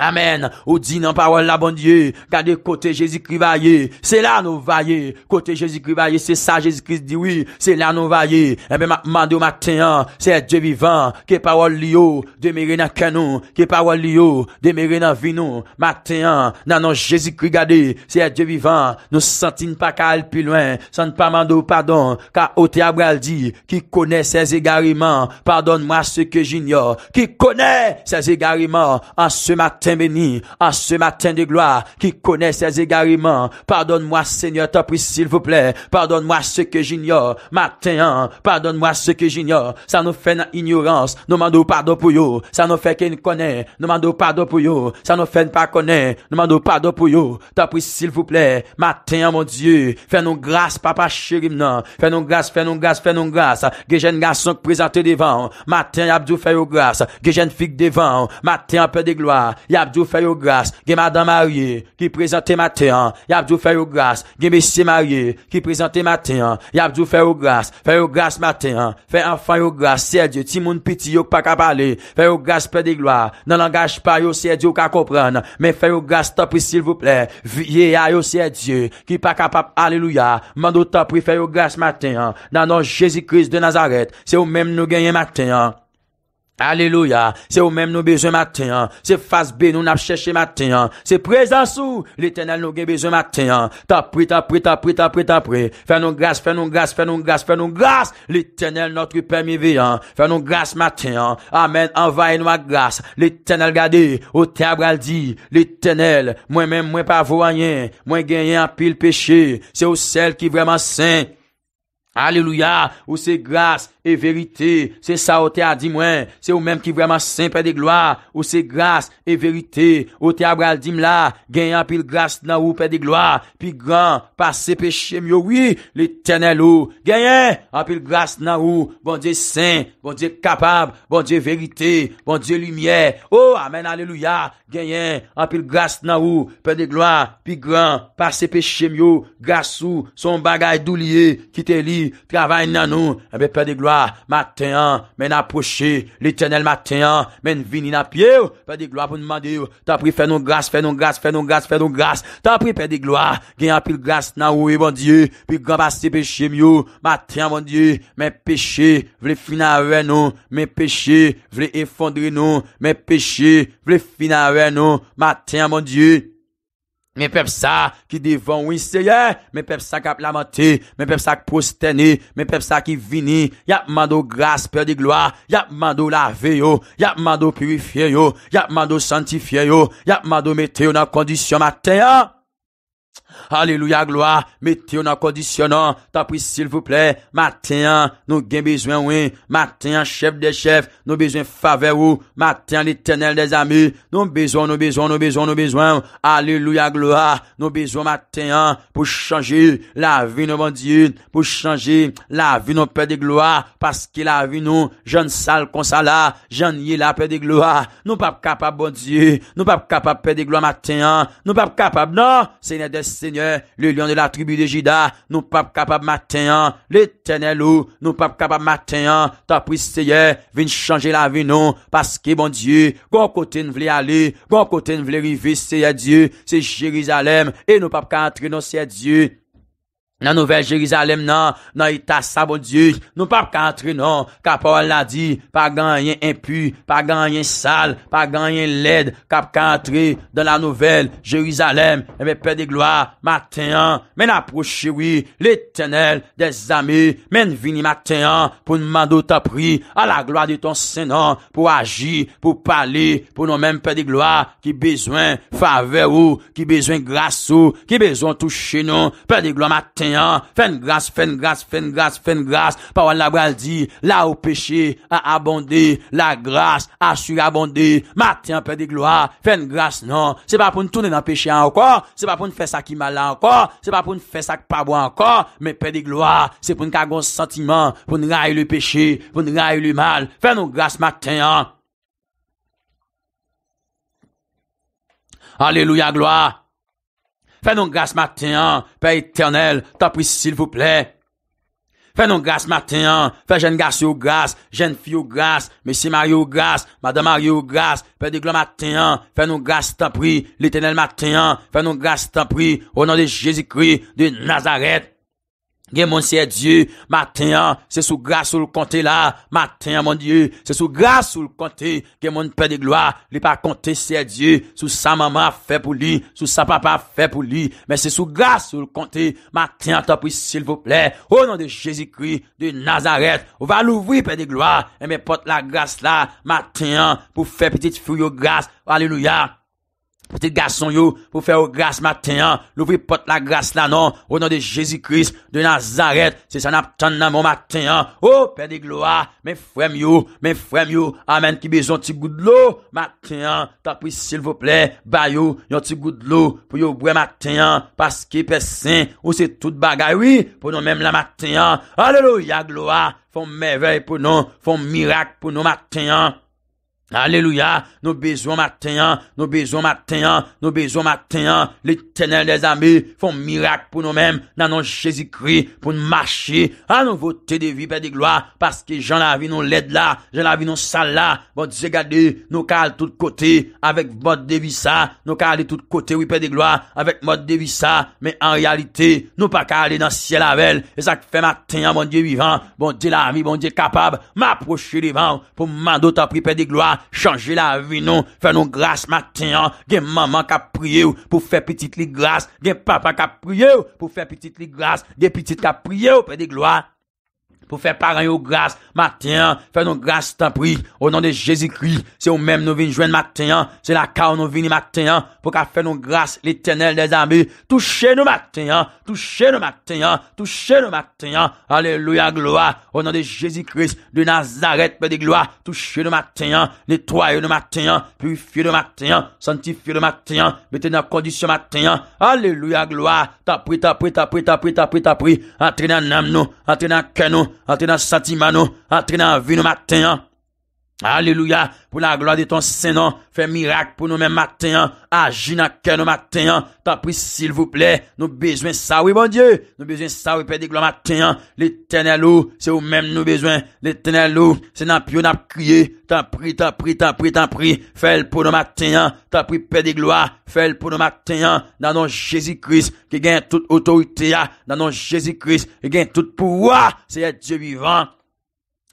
Amen, ou di nan parol la bondye, gade kote Jezikri vaye, se la nou vaye, kote Jezikri vaye, se sa Jezikris diwi, se la nou vaye, ebe eh mandou maten an, se je vivan, ke parol li yo, demire nan kenon, ke parol li yo, demire nan vinon, maten an, nan an Jezikri gade, se je vivan, nou sentin pa kal pi lwen, san pa mandou padon, ka ote abral di, ki kone se ze gariman, padon mwa se ke jinyor, ki kone se ze gariman, an se maten an, Mweni an se maten de gloa... Ki kone sez e gariman... Pardon mwen seigneur ta pris sil vouple... Pardon mwen seke jinyor... Maten an... Pardon mwen seke jinyor... San nou fè nan ignorans... Noman dou pardon pou yo... San nou fè ken konen... Noman dou pardon pou yo... San nou fè nan pa konen... Noman dou pardon pou yo... Ta pris sil vouple... Maten an moun dieu... Fè nou gras pa pa chirim nan... Fè nou gras, fè nou gras, fè nou gras... Gejen gas sonk prezante devan... Maten yabdou fè yo gras... Gejen fik devan... Maten an pe de gloa... Yabdou fè yo grase, gen madan marye, ki prezante maten. Yabdou fè yo grase, gen besi marye, ki prezante maten. Yabdou fè yo grase, fè yo grase maten. Fè anfan yo grase, sè diyo, ti moun piti yo kwa ka pale. Fè yo grase pè di gloa, nan langaj pa yo sè diyo kwa kompran. Men fè yo grase ta pri s'il vous plè, vie ya yo sè diyo, ki pa ka pap aleluya. Mando ta pri fè yo grase maten, nan nan Jezi Kris de Nazaret, se ou men nou genye maten. Alléluia. C'est au même nous besoin matin. C'est face B nous n'a cherché matin. C'est présence où l'éternel nous a besoin matin. T'as pris, t'as pris, t'as pris, t'as pris, t'as pris. Fais-nous grâce, fais-nous grâce, fais-nous grâce, fais-nous grâce. L'éternel notre Père vivant. Fais-nous grâce matin. Amen. Envahis-nous à grâce. L'éternel gardez. Au théâtre dit. L'éternel. Moi-même, moi pas rien. Moi un pile péché. C'est au celle qui vraiment saint. Alléluia, ou c'est grâce, e verite, se sa ou te a di mwen se ou menm ki vreman sen pe de gloa ou se grase, e verite ou te a bral di mla, genyen apil grase nan ou pe de gloa, pi gran pase pe che myo, wii li tenel ou, genyen apil grase nan ou, bon diye sen bon diye kapab, bon diye verite bon diye lumiye, ou oh, amen aleluya, genyen, apil grase nan ou, pe de gloa, pi gran pase pe che myo, grase ou son bagay dou liye, ki te li travay nan eh ou, ebe pe de gloa Maten an, men aposhe L'eternel maten an, men vini na pie Fè di gloa pou nman di yo T'a pri fè nou glas, fè nou glas, fè nou glas, fè nou glas T'a pri fè di gloa, gen apil glas Nan ou e bon die, pi gamba se peche Myou, maten an bon die Men peche, vle fi nan wè nou Men peche, vle enfondre nou Men peche, vle fi nan wè nou Maten an bon die Men pep sa ki devon wiseye Men pep sa ki aplamate Men pep sa ki postene Men pep sa ki vini Yapman do grasper di gloa Yapman do lave yo Yapman do purifye yo Yapman do santifye yo Yapman do mete yo nan kondisyon maten yo aleluya gloa, meti ou nan kondisyonan non. ta pwisil pou ple maten an, nou gen bezwen ou maten an, chef de chef, nou bezwen fave ou, maten an, litenel de zami, nou bezwen, nou bezwen, nou bezwen nou bezwen, aleluya gloa nou bezwen maten an, pou chanji la vi nou bon diye pou chanji la vi nou pe de gloa paski la vi nou, jen sal konsala, jen ye la pe de gloa nou pap kapab bon diye nou pap kapab pe de gloa maten an nou pap kapab nan, se nè desi Seigneur, le lion de la tribu de Jida, nou pap kapap maten an, le tenel ou, nou pap kapap maten an, ta pris seye, vin chanje la vi nou, paske bon dieu, kon kote n vle ale, kon kote n vle rivise seye dieu, se Jerizalem, e nou pap ka antre nou seye dieu. nan nouvel Jerizalem nan, nan ita sabon diye, nou pap kantri nan, kapol la di, pa ganyen impu, pa ganyen sal, pa ganyen led, kap kantri dan nan nouvel Jerizalem, eh men pe de gloa, maten an, men aproche wii, le tenel de zame, men vini maten an, pou nman do ta pri, a la gloa de ton senan, non? pou agi, pou pale, pou nou men pe de gloa, ki bezwen fave ou, ki bezwen gras ou, ki bezwen touche nou, pe de gloa maten Hein. Fais une grâce, une grâce, une grâce, grâce. Parole la bral dit, là au péché a abondé, la grâce a surabondé. Matin, Père de gloire, une grâce, non. C'est pas pour nous tourner dans le péché encore, c'est pas pour nous faire ça qui mal encore, c'est pas pour nous faire ça qui pas bon encore, mais Père de gloire, c'est pour nous garder un sentiment, pour nous railler le péché, pour nous railler le mal. Fais nous grâce matin, hein. Alléluia, gloire. Fè nou gas matenyan, fè etenel, tanpri s'il fouple. Fè nou gas matenyan, fè jen gas yo gas, jen fiyo gas, mesi Mario gas, mada Mario gas, fè deglo matenyan, fè nou gas tanpri, l'etenel matenyan, fè nou gas tanpri, ou nan de Jezikri, de Nazaret. Gen moun seye die, maten an, se sou gra sou l kante la, maten an moun die, se sou gra sou l kante, gen moun pe de gloa, li pa kante seye die, sou sa mama fe pou li, sou sa papa fe pou li, men se sou gra sou l kante, maten an ta pou sil pou ple, ou nan de Jezikri, de Nazaret, ou valouvi pe de gloa, en men pot la gra se la, maten an, pou fe petit fuyo gra se, aleluya! Petit gason yo, pou fè ou gras matenyan, nou vri pot la gras la non. nan, ou nan de Jezikris, de Nazaret, se san ap tan nan moun matenyan. Ou, oh, pe de gloa, men frem yo, men frem yo, amen ki bezon ti goud lo, matenyan, ta pwisil vople, ba yo, yon ti goud lo, pou yo bre matenyan, paske pesen, ou se tout bagay, oui, pou nou menm la matenyan. Ou, alelo, ya gloa, fon mevey pou nou, fon mirak pou nou matenyan. Aleluya, nou bezon matenyan, nou bezon matenyan, nou bezon matenyan, le tenel de zame, fon mirak pou nou mem, nanon Jezikri, pou nou mache, a nou vote de vi pe de gloa, paske jen la vi nou led la, jen la vi nou sal la, bon, ze gade, nou kal tout kote, avek mod de vi sa, nou kal de tout kote, oui, pe de gloa, avek mod de vi sa, men an realite, nou pa kal de dan siye la vel, e sa ki fe matenyan, bon, diye vivan, bon, diye la vi, bon, diye kapab, m'aproche li van, pou mando ta pri pe de gloa, Change la vi nou, fè nou glas matyan Gen maman kapriyo pou fè pitit li glas Gen papa kapriyo pou fè pitit li glas Gen pitit kapriyo pè di gloa Ou fe paranyou grase, Matenyan, Fè nou grase, T'en prit, Ou nan de Jezi kri, Se ou mem nou vinjouen matenyan, Se laka ou nou vinjouen matenyan, Po ka fè nou grase, L'Eternel de Zambi, Touche nou matenyan, Touche nou matenyan, Touche nou matenyan, Alleloui a gloa, Ou nan de Jezi kris, De Nazaret, Pe de gloa, Touche nou matenyan, Netoye nou matenyan, Purifie nou matenyan, Santifie nou matenyan, Bete nou kondisyon matenyan, Alleloui a gloa, T'en prit, Atrena sati mano, atrena vi nou maten. aleluya, pou la gloa de ton senon, fe mirak pou nou men matenyan, aji nan ken nou matenyan, ta pri sil vouple, nou bezwen sa wè bon die, nou bezwen sa wè pe de gloa matenyan, l'eternel ou, se ou men nou bezwen, l'eternel ou, se nan pyo nan priye, ta pri, ta pri, ta pri, ta pri, fel pou nou matenyan, ta pri pe de gloa, fel pou nou matenyan, nan nou Jezi Kris, ki gen tout otorite ya, nan nou Jezi Kris, ki gen tout pouwa, se ye die vivant,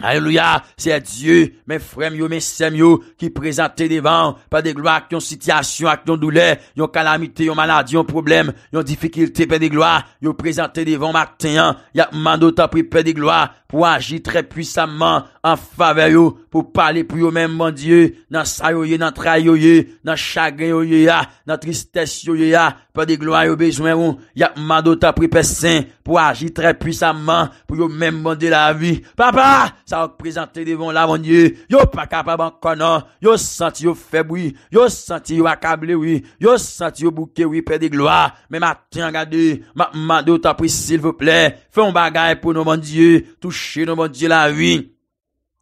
Allouya, seye diye, me fremyo, me semyo, ki prezante devan, pa de gloa ak yon sityasyon, ak yon doule, yon kalamite, yon malady, yon problem, yon difikilte, pa de gloa, yon prezante devan, martyen, yakman do ta pripe de gloa, pou agi trepuy samman, an faveyo, pou pale pou yon menm bandye, nan sayoye, nan trayoye, nan chagreoye, nan tristeseyoye, pa de gloa yo bezwen ou, yakman do ta pripe sen, pou agi trepuy samman, pou yon menm bandye la vi, papa, seye diye, ça présenté devant l'avenier, yo pas capable encore non, yo senti yo fait oui, yo senti yo accablé oui, yo senti yo bouqué oui, père de gloire, mais matin regardez, ma mando t'a pris s'il vous plaît, fais un bagage pour nos mon Dieu, touchez nos mon Dieu la vie.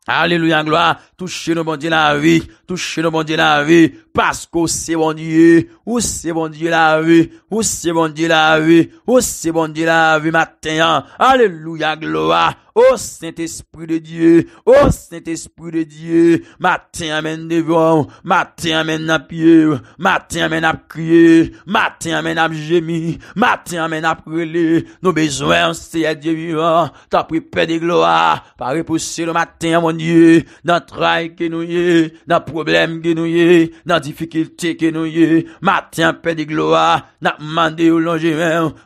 Alléluia, gloire. Touchez nos bon Dieu la vie. Touchez nos bon Dieu la vie. Parce que c'est mon Dieu. Ou se bon di lave, ou se bon di lave, ou se bon di lave, Maten an, aleluya gloa, ou sent espri de diye, ou sent espri de diye, Maten an men devan, maten an men apye, Maten an men apkye, maten an men apjemi, Maten an men aprele, nou bezwen seye diye vivan, Ta pripe de gloa, pa repouse le maten an mon diye, Nan trai ke nou ye, nan probleme ke nou ye, Nan difikilte ke nou ye, Maten an men devan, matin, Père de gloire, n'a mandé au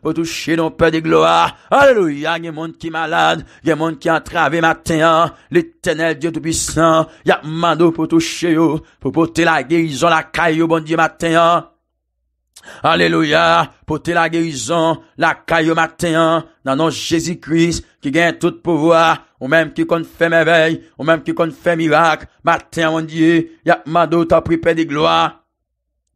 pour toucher nos Père des gloire. Alléluia, y monde qui malade, monde qui entravé matin, l'éternel Dieu Tout-Puissant, y a demandé pour toucher, pour porter la guérison, la caille au bon Dieu matin. Alléluia, porter la guérison, la caille au matin, dans nom Jésus-Christ, qui gagne tout pouvoir, ou même qui compte faire merveille, ou même qui compte faire miracle, matin, mon Dieu, y a ta pris paix de gloire.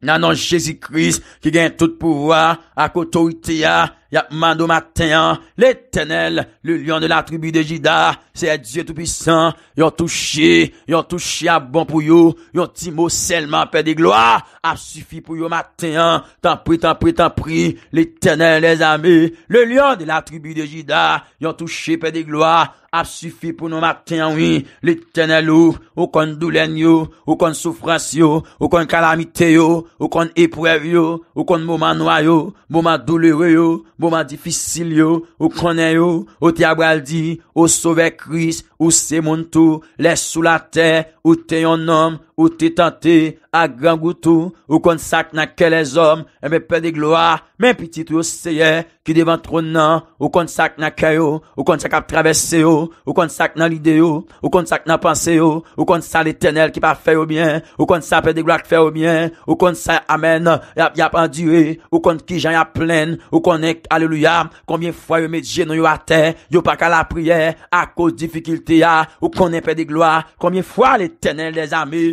nanon Jezikris, ki gen tout pouwa, akotou ite ya, ya mandou matenyan, l'Etenel, le lion de la tribi de Jida, seye Diyo tout pisan, yon touche, yon touche a bon pouyo, yon ti mouselman pe de gloa, a sufi pouyo matenyan, tanpri, tanpri, tanpri, l'Etenel, le zame, le lion de la tribi de Jida, yon touche pe de gloa, ap sufi pou nou maten anwi li tene lou, ou kon doulen yo ou kon soufrans yo, ou kon kalamite yo, ou kon epuev yo ou kon mouman wayo, mouman doulewe yo, mouman difisil yo ou konen yo, ou te abraldi ou sove kris, ou se moun tou, les sou la te ou te yon nom, ou te tante a gran goutou, ou kon sak na ke les om, e eh me pe de gloa men pitit yo seye ki devan tron nan, ou kon sak na ke yo ou kon sak ap travesse yo Ou kon sa k nan lide yo? Ou kon sa k nan panse yo? Ou kon sa le tenel ki pa fe yo bien? Ou kon sa pe de glo ak fe yo bien? Ou kon sa amen ya pandye? Ou kon ki jan ya plen? Ou kon ek aleluyam? Komin fwa yo medje nou yo ate? Yo pa ka la priye? Akoz difikilte ya? Ou kon en pe de glo? Komin fwa le tenel de zame?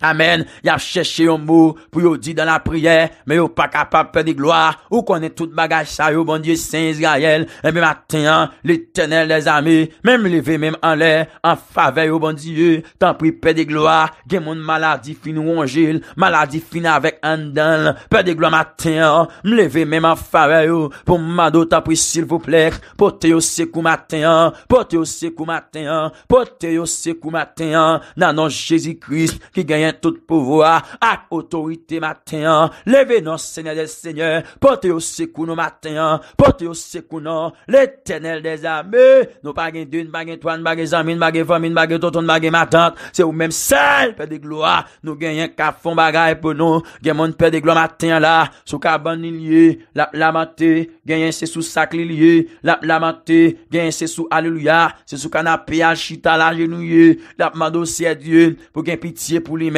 Amen, ya cheche yo mou pou yo di dan la priye, men yo pa kapab pe di gloa, ou konen tout bagaj sa yo bon diye Saint Israel, men me matenyan, le tenel de zami men me leve men an le, an fave yo bon diye, tan pri pe di gloa gen moun maladi fin ou an jil maladi fin avek andan pe di gloa matenyan, me leve men an fave yo, pou mado tan pri sil vou plek, pote yo seku matenyan, pote yo seku matenyan pote yo seku matenyan nanon Jezi Krist, ki genye A otorite maten an, leve nan senye de senye, pote yo sekou nou maten an, pote yo sekou nan, le tenel de zame, nou pa gen doun, pa gen toun, pa gen zamin, pa gen fomin, pa gen toun, pa gen matant, se ou menm sel, pe de gloa, nou gen yon ka fon bagay pou nou, gen moun pe de gloa maten an la, sou ka ban nilye, la plamate, gen yon se sou saklilye, la plamate, gen yon se sou aleluya, se sou ka napi al chita la genouye, la pman dosye diyon, pou gen pitiye pou li men,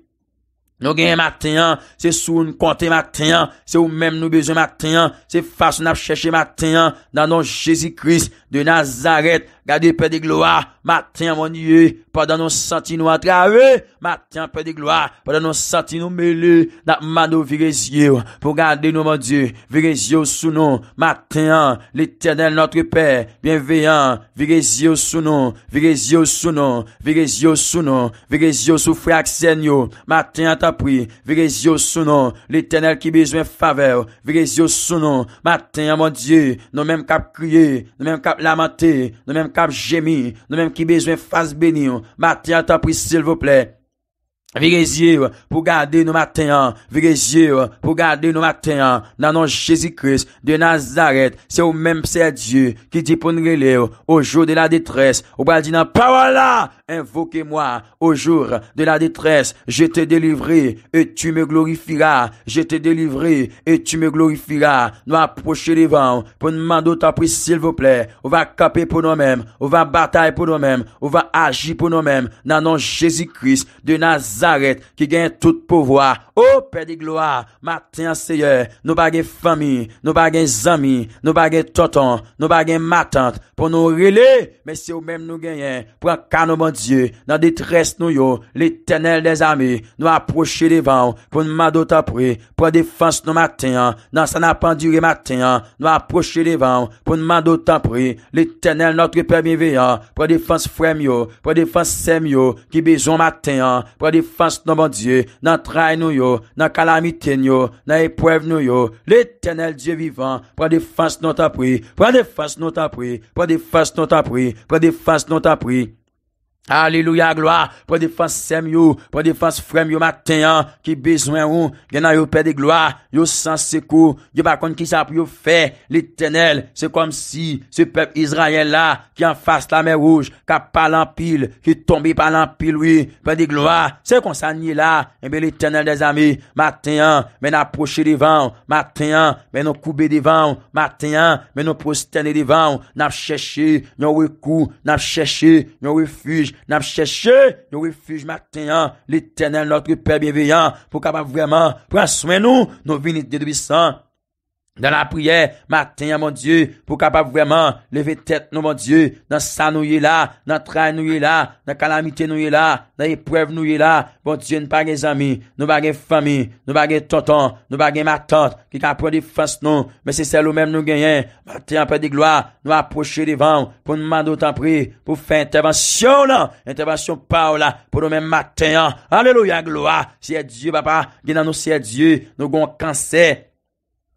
Nou gen matenyan, se sou nou konten matenyan, se ou men nou bezon matenyan, se fason ap chèche matenyan, nan nou Jésus Christ de Nazareth, Gade pedi gloa, matin an mon yi Podan nou santi nou atrave Matin an pedi gloa, podan nou santi nou meli Dakman nou vireziyo Po gade nou mon dje Vireziyo sou nou, matin an Lite del notri pe, binveyan Vireziyo sou nou Vireziyo sou nou Vireziyo sou nou, vireziyo sou fraksen yo Matin an ta pri, vireziyo sou nou Lite del kibizwe favel Vireziyo sou nou, matin an mon dje Non menm kap kriye Non menm kap lamante, non menm kap jemi, nou menm ki bezwen fas beni yon, ma te atapri sil vople Virez yeux euh, pour garder nos matins, hein. virez yeux euh, pour garder nos matins, hein. dans nom Jésus-Christ de Nazareth, c'est au même c'est Dieu qui dit pour nous euh, au jour de la détresse, au bal dit dans parole là, invoquez-moi au jour de la détresse, je te délivrerai et tu me glorifieras, je te délivrerai et tu me glorifieras, nous approcher devant, pour nous demander ta prise s'il vous plaît, on va caper pour nous-mêmes, on va batailler pour nous-mêmes, on va agir pour nous-mêmes, dans nom Jésus-Christ de Nazareth, aret, ki gen tout pouvoi, ou oh, pè di gloa, maten an seye, nou bagen fami, nou bagen zami, nou bagen tonton, nou bagen matant, pou nou rile, men se ou men nou genyen, pou an kano bon die, nan ditres nou yo, l'eternel des ami, nou aproche li van, pou nou man doutan pri, pou an defanse nou maten, nan sa nan pandire maten, nou aproche li van, pou nou man doutan pri, l'eternel notri pe mi veyan, pou an defanse fremyo, pou an defanse semyo, ki bezon maten, pou an defanse Pwede fans nou ta pri, nan trai nou yo, nan kalamiten yo, nan epuev nou yo, l'Etenel Diyo vivan, pwede fans nou ta pri, pwede fans nou ta pri, pwede fans nou ta pri, pwede fans nou ta pri. Alleluya gloa Po defansem yo Po defanse frem yo Matenyan Ki bezwen yon Genan yo pe de gloa Yo san seko Yo bakon ki sa pou yo fe Litenel Se kom si Se pep Israel la Ki an fas la men rouj Ka palan pil Ki tombe palan pil we Pe de gloa Se kon sa nye la Enbe eh litenel de zame Matenyan Men aposhe divan Matenyan Men nou koube divan Matenyan Men nou postene divan Nap cheshe Nyon wekou Nap cheshe Nyon refuge N ap chèche yo refuj matenyan Li tènen lòtri pè bienveyan Pou kapa vwèman Pou aswen nou Nou vinit dedwisan Dan apriye, maten ya moun die, pou kapap vreman, leve tet nou moun die, dan san nou ye la, dan trai nou ye la, dan kalamite nou ye la, dan epuev nou ye la, moun bon die nou pa gen zami, nou pa gen fami, nou pa gen tonton, nou pa gen matante, ki kan pou defans nou, men se sel ou men nou genyen, maten anpe di gloa, nou aproche li vang, pou nou mando tan pri, pou fe intervensyon la, intervensyon pa ou la, pou nou men maten an, aleluya gloa, siye diye bapa, genan nou siye diye, nou gon kansen,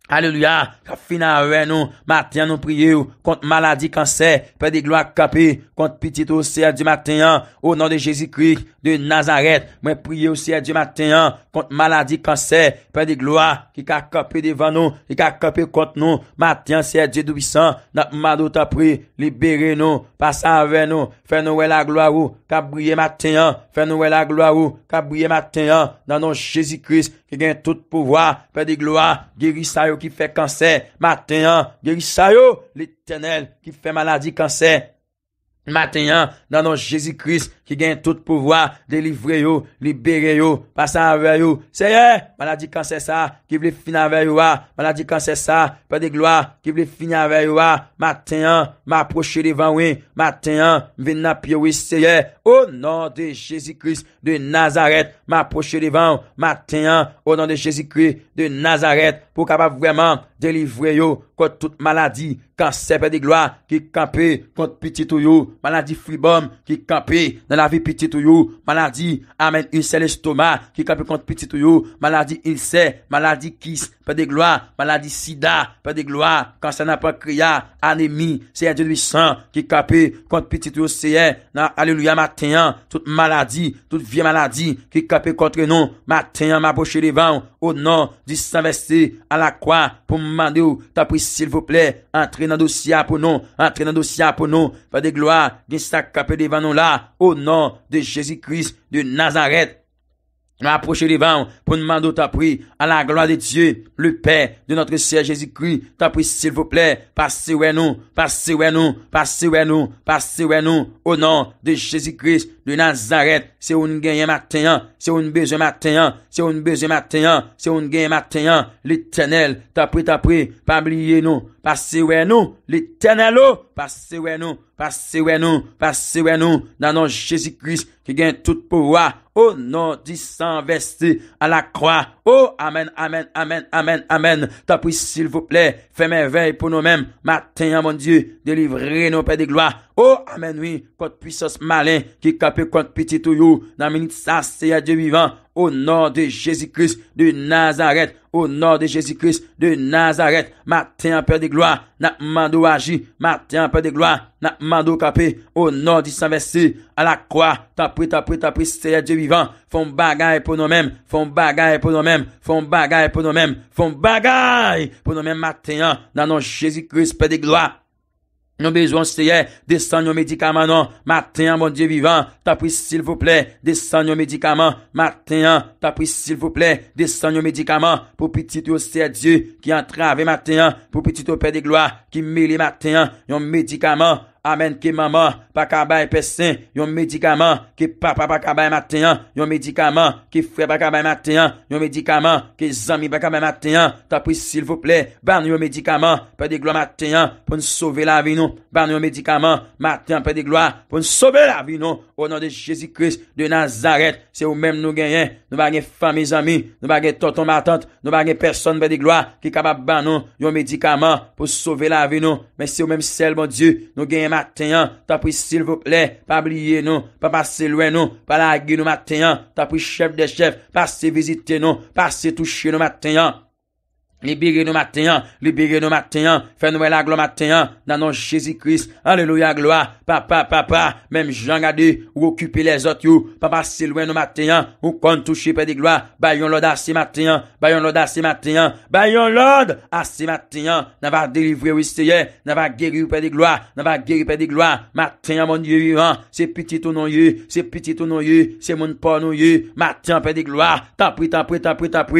Aleluya, ka finan vè nou, Matyen nou priye ou, Kont maladi kansè, Pè di gloa kapè, Kont pitit ou sè di matyen an, O nan de Jezikri, De Nazaret, Mwen priye ou sè di matyen an, Kont maladi kansè, Pè di gloa, Ki ka kapè devan nou, Ki ka kapè kont nou, Matyen sè di doubisan, Natman nou ta pri, Libere nou, Pasa vè nou, Fè nou wè la gloa ou, Ka priye matyen an, Fè nou wè la gloa ou, Ka priye matyen an, Nan nou Jezikri, gen tout pouvoi, fè de gloa, Gerisayo ki fè kansè, matenyan, Gerisayo, l'Eternel ki fè maladi kansè, matenyan, nanon Jésus-Christ, Ki gen tout pouvoi... Delivre yo... Libere yo... Pasa avè yo... Seye... Maladi kan se sa... Ki vle fin avè yo a... Maladi kan se sa... Pe de gloa... Ki vle fin avè yo a... Maten an... Ma aproche devan we... Maten an... Ven na piyo we... Seye... O nan de Jezikris... De Nazaret... Ma aproche devan... Maten an... O nan de Jezikris... De Nazaret... Po kapap vreman... Delivre yo... Kont tout maladi... Kan sepe de gloa... Ki kampe... Kont piti tou yo... Maladi fribom... Ki kampe... men la vi piti tou yo, man la di, amen, il se le stoma, ki kapi kont piti tou yo, man la di il se, man la di ki se, pe de gloa, maladi sida, pe de gloa, kansan apan kriya, anemi, seye diyo dwi san, ki kape kont piti tou seye, nan aleluya, matenyan, tout maladi, tout vie maladi, ki kape kont renon, matenyan, mapoche devan, o nan, di san veste, ala kwa, pou mwande ou, tapri sil vople, entre nan dosya pou non, entre nan dosya pou non, pe de gloa, gen sa kape devan non la, o nan, de jesi kris, de nazaret, Aproche divan pou nman do tapri A la gloa de Diyo, le pe de notre siye Jezikri Tapri silfouple, pasi wè nou, pasi wè nou, pasi wè nou, pasi wè nou O nan de Jezikris, de Nazaret Se ou ngenye matenyan, se ou nbeze matenyan, se ou nbeze matenyan, se ou ngenye matenyan Litenel, tapri tapri, pabliye nou Passe wè nou, l'Eternel ou, oh, passe wè nou, passe wè nou, passe wè nou, nan nou Jésus-Christ ki gen tout pou oua, ou nou disan vesti a la kwa. Ou oh, amen, amen, amen, amen, amen, tapoui s'il vous plè, fè mè vey pou nou mèm, matin an mon Dieu, delivré nou pè de gloa. Ou oh, amen, oui, kont pwisos malin, ki kapè kont pwiti tou you, nan menit sa se ya Dieu vivant. Onor de Jezikris de Nazaret Onor de Jezikris de Nazaret Maten an per de gloa Na mando waji Maten an per de gloa Na mando kapi Onor di sanvesi A la kwa Tapri tapri tapri Seye di vivan Fon bagay pou nou men Fon bagay pou nou men Fon bagay pou nou men Fon bagay pou nou men Maten an nanon Jezikris per de gloa Yon bezon seye, desan yon medikaman nou. Matenyan, moun diye vivan, tapoui s'il vous plè. Desan yon medikaman, matenyan. Tapoui s'il vous plè, desan yon medikaman. Pou piti tou seye diye, ki entrave matenyan. Pou piti tou pe de gloa, ki mele matenyan. Yon medikaman. Amen ki maman, pa kabay pesen, yon medikaman, ki papa pa kabay matenyan, yon medikaman, ki frè pa kabay matenyan, yon medikaman, ki zami pa kabay matenyan, ta pou sil fouple, ban yon medikaman, pa di glo matenyan, pou n sove la vi nou, ban yon medikaman, matenyan pa di glo pou n sove la vi nou, o nan de Jezikris de Nazaret, se ou men nou genyen, nou bagen fami zami, nou bagen tonton matant, nou bagen person pe di glo, ki kabab ban nou, yon medikaman, pou sove la vi nou, men se ou men sel bon di, nou genyen Maten yon, ta pou sil vople, pa bliye nou, pa pase lwen nou, pa lagye nou maten yon, ta pou chef de chef, pase vizite nou, pase touche nou maten yon. Libiri nou matenyan. Libiri nou matenyan. Fè nou el aglo matenyan. Nanon Chezikris. Aleluya gloa. Papa, papa. Mem jangadi. Ou okupi les ot yo. Papa, selwen nou matenyan. Ou kon touche pe di gloa. Bayon lode ase matenyan. Bayon lode ase matenyan. Bayon lode ase matenyan. Nan va delivre ou seye. Nan va geri ou pe di gloa. Nan va geri ou pe di gloa. Matenyan moun ye yu an. Se piti tou nou yu. Se piti tou nou yu. Se moun pou nou yu. Matenyan pe di gloa. Tapri, tapri, tapri, tap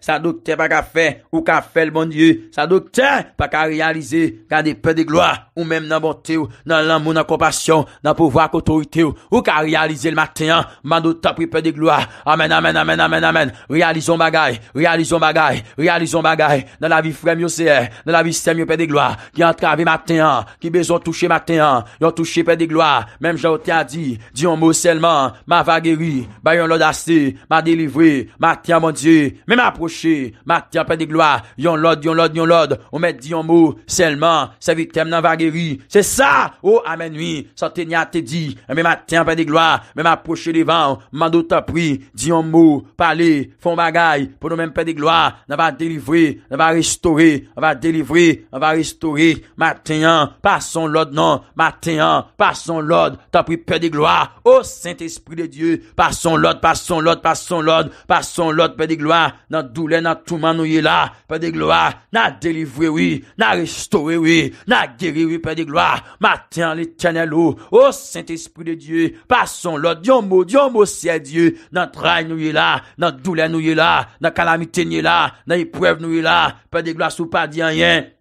S'adokte pa ka fe ou ka fe l'bon die S'adokte pa ka realize Kan de pe de gloa ou menm nan bonte ou Nan lamoun nan kompasyon Nan pouvo ak otorite ou Ou ka realize l'matin an Man do tapri pe de gloa Amen amen amen amen amen amen Realizon bagay Realizon bagay Realizon bagay Nan la vi frem yo seye Nan la vi sem yo pe de gloa Ki antrave matin an Ki bezon touche matin an Yon touche pe de gloa Menm jote a di Di yon mou selman Ma va geri Bayon l'odaste Ma delivre Matin an mon die Même approcher, Martin pas des gloire, yon lord, yon l'ordre, yon lord, on met dit un mot, seulement, sa victime n'en va guérir. C'est ça, oh, amen, oui, ça te dit, mais matin pas de gloire, même approcher devant, mando t'a pris, dit un mot, parler, font bagaille, pour nous même pas de gloire, on va délivrer, on va restaurer, on va délivrer, on va restaurer, Martin, passons l'ode non, Martin, passons l'ode, t'as pris paix des gloire, oh, Saint-Esprit de Dieu, passons l'ode, passons son passons l'od, passons l'ode, paix des gloires. nan doule nan touman nou ye la, pe oh, oh, de gloa, nan delivre we, nan restowe we, nan geri we pe de gloa, maten li tene lo, o sinte espri de die, pason lo, diyo mou, diyo mou seye die, nan trai nou ye la, nan doule nou ye la, nan kalamite nou ye la, nan ipwev nou ye la, pe de gloa sou pa diyan yen.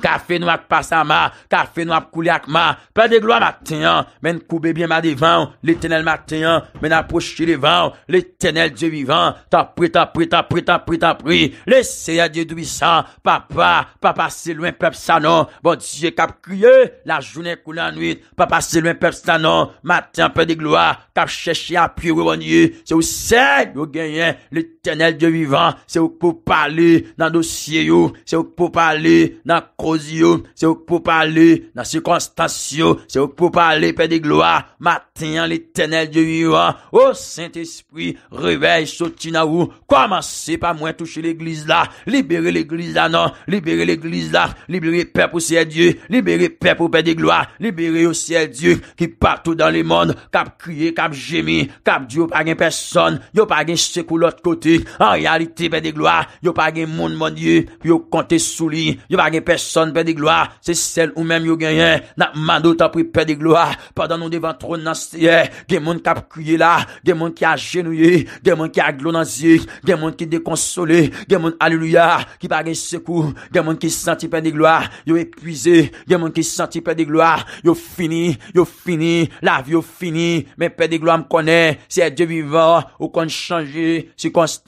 Kafè nou ap pasanman, kafè nou ap kouly akman, pe de gloa matenyan, men koube bin man divan, li tenel matenyan, men apouche li van, li tenel di vivan, tanpoui, tanpoui, tanpoui, tanpoui, tanpoui, li seyad di doubisan, papa, papa se lwen pep sanon, bon dije kap kouye, la jounen kouly anuit, papa se lwen pep sanon, matenyan pe de gloa, kap chèche ap piwé bonye, se ou seyad ou ganyen, li tenel matenyan. tenel non. de vivan, se ou pou pali nan dosye yo, se ou pou pali nan kouzi yo, se ou pou pali nan sikonstasyon, se ou pou pali pe de gloa, matenyan le tenel de vivan, o sent espri, revey soti nan ou, komanse pa mwen touche l'eglise la, libere l'eglise la nan libere l'eglise la, libere pe pou seye die, libere pe pou pe de gloa libere yo seye die, ki partou dan le moun, kap kriye, kap jemi, kap diyo pa gen person yo pa gen se kou lot kote An realiti pe de gloa, yo pa gen moun moun die, pi yo kante souli, yo pa gen person pe de gloa, se sel ou menm yo genyen, nan mando ta pri pe de gloa, padan nou devan tro nan siye, gen moun kap kuyela, gen moun ki a jenouye, gen moun ki a glo nan zik, gen moun ki de konsole, gen moun aleluya, ki pa gen sekou, gen moun ki santi pe de gloa, yo epuize, gen moun ki santi pe de gloa, yo fini, yo fini, la vi yo fini, men pe de gloa m konen, seye di vivan, ou kon chanje, si konstantin,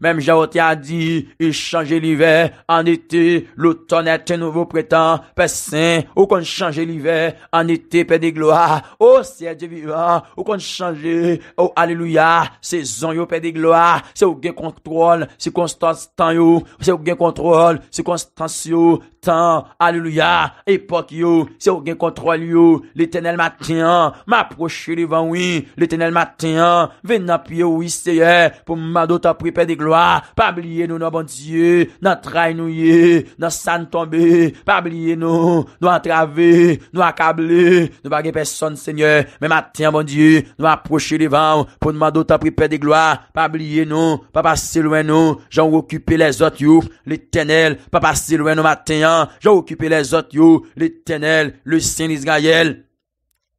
Mem javoti a di E chanje li ve An ete Louton ete nouvo pretan Pesen Ou kon chanje li ve An ete pe de gloa Ou seye di vivan Ou kon chanje Ou aleluya Sezon yo pe de gloa Se ou gen kontrol Se konstans tan yo Se ou gen kontrol Se konstans yo Tan Aleluya Epoch yo Se ou gen kontrol yo Le tenel matian Ma proche li vanwi Le tenel matian Venan pi yo Ou isye Po ma doute ta de gloire. Pas oublier nous, nos bon Dieu. Notre trail nous yé. Notre sang tombé. Pas oublier nous. Nous entraver. Nous accabler. Nous baguer personne, Seigneur. Mais matin, bon Dieu. Nous approcher devant. Pour nous mando ta prépare de gloire. Pas oublier nous. Pas passer loin nous. J'en occuper les autres, you L'éternel. Pas passer loin nous matin. J'en occuper les autres, you L'éternel. Le Saint Israël.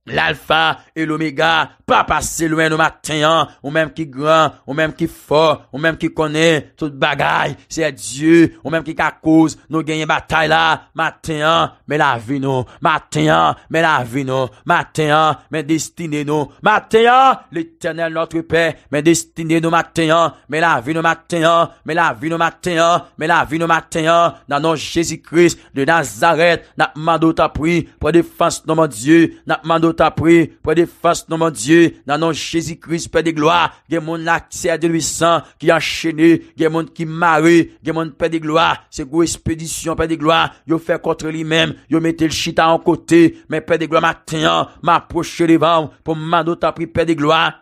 l'Alfa e l'Omega pa pase lwen nou matenyan ou menm ki gran, ou menm ki fo ou menm ki kone, tout bagay seye Diyo, ou menm ki kakouz nou genye batay la, non. matenyan men la vi nou, matenyan men la vi nou, matenyan men destine nou, matenyan l'Eternel Notre-Père, men destine nou matenyan, men la vi nou matenyan men la vi nou matenyan, men la vi nou matenyan, nanon Jezikris de Nazaret, nan mando ta pri pou defans nouman Diyo, nan mando nous pris près des faces, non, mon Dieu, dans nom Jésus-Christ, Père de gloire, des mon accès à de lui sang, qui enchaîné, des monde qui marie, des monde, Père de gloire, c'est gros expédition, Père de gloire, yo fait contre lui-même, yo mettez le chita en côté, mais Père de gloire, maintenant, m'approche devant, pour m'a nous pris, Père de gloire,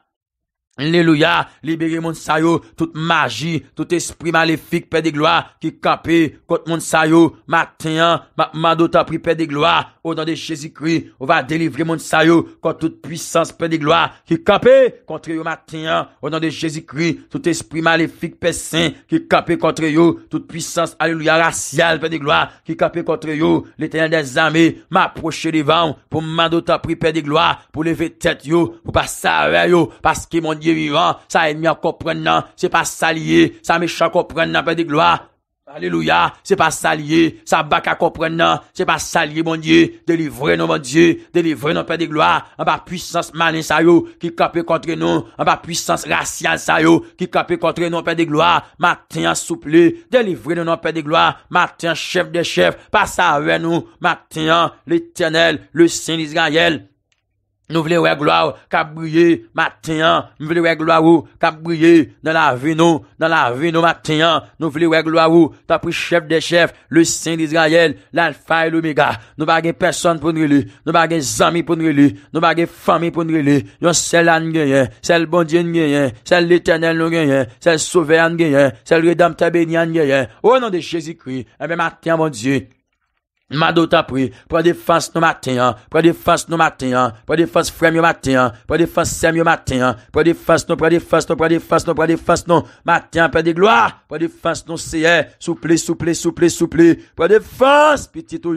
Alleluya, libere moun sa yo, tout magi, tout espri malefik, pe de gloa, ki kape, kont moun sa yo, matenyan, mando ta pri pe de gloa, ou dan de jesikri, ou va delivre moun sa yo, kont tout puissance, pe de gloa, ki kape, kont reyo matenyan, ou dan de jesikri, tout espri malefik, pe sin, ki kape kont reyo, tout puissance, alleluya, racial, pe de gloa, ki kape kont reyo, l'eternel des ame, ma proche divan, pou mando ta pri pe de gloa, pou leve tet yo, pou pa sa Sa enmi an kompren nan, se pa salye, sa mechan kompren nan pe de gloa Aleluya, se pa salye, sa baka kompren nan, se pa salye bonye Delivre nou bonye, delivre nou pe de gloa An pa pwisans malin sa yo, ki kapi kontre nou An pa pwisans rasyal sa yo, ki kapi kontre nou pe de gloa Maten an souple, delivre nou nan pe de gloa Maten an chef de chef, pa salye nou Maten an l'eternel, lusin l'israel Nou vile wè glo a wou, ka briye, maten an, nou vile wè glo a wou, ka briye, nan la vi nou, nan la vi nou, maten an, nou vile wè glo a wou, ta pou chef de chef, lusin l'Israël, l'Alfa et l'Omega, nou bagen person pou nre li, nou bagen zami pou nre li, nou bagen fami pou nre li, yon sel an genyen, sel bon diyen genyen, sel l'Eternel nou genyen, sel souveran genyen, sel redam tebenyan genyen, ou nan de Jezikri, ebe eh maten an bon diyen. Pan de f longo cout mön, m gez mènessé an, pr s marmè tenants, pè ce mènessé mè ornament pr s völ sòm pè carou Cévamè patreon pr s völ sè hèmè tenants He своих resme mènessé an, segè pè ce mènement road, al n lin Champion a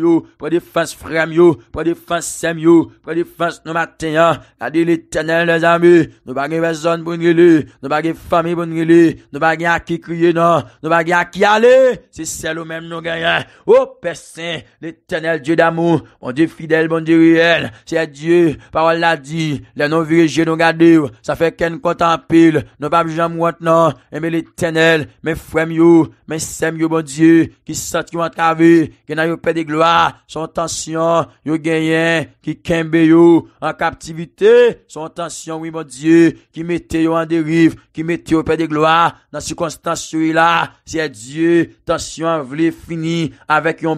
lou pès a tema Lè tènel djè d'amou, Mwen djè fidèl, mwen djè riyèl, Sè djè, parol la di, Lè nou virijè nou gadew, Sa fè ken kontan pil, Nou pa vijan mwant nan, Mwen lè tènel, mwen fwèm yo, Mwen sèm yo, mwen djè, Ki sèm yo antrave, Ki nan yo pè de gloa, Sèm tansyon, yo genyen, Ki kenbe yo, an kaptivite, Sèm tansyon, yo mwen djè, Ki metè yo an derif, Ki metè yo pè de gloa, Sèm tansyon, yo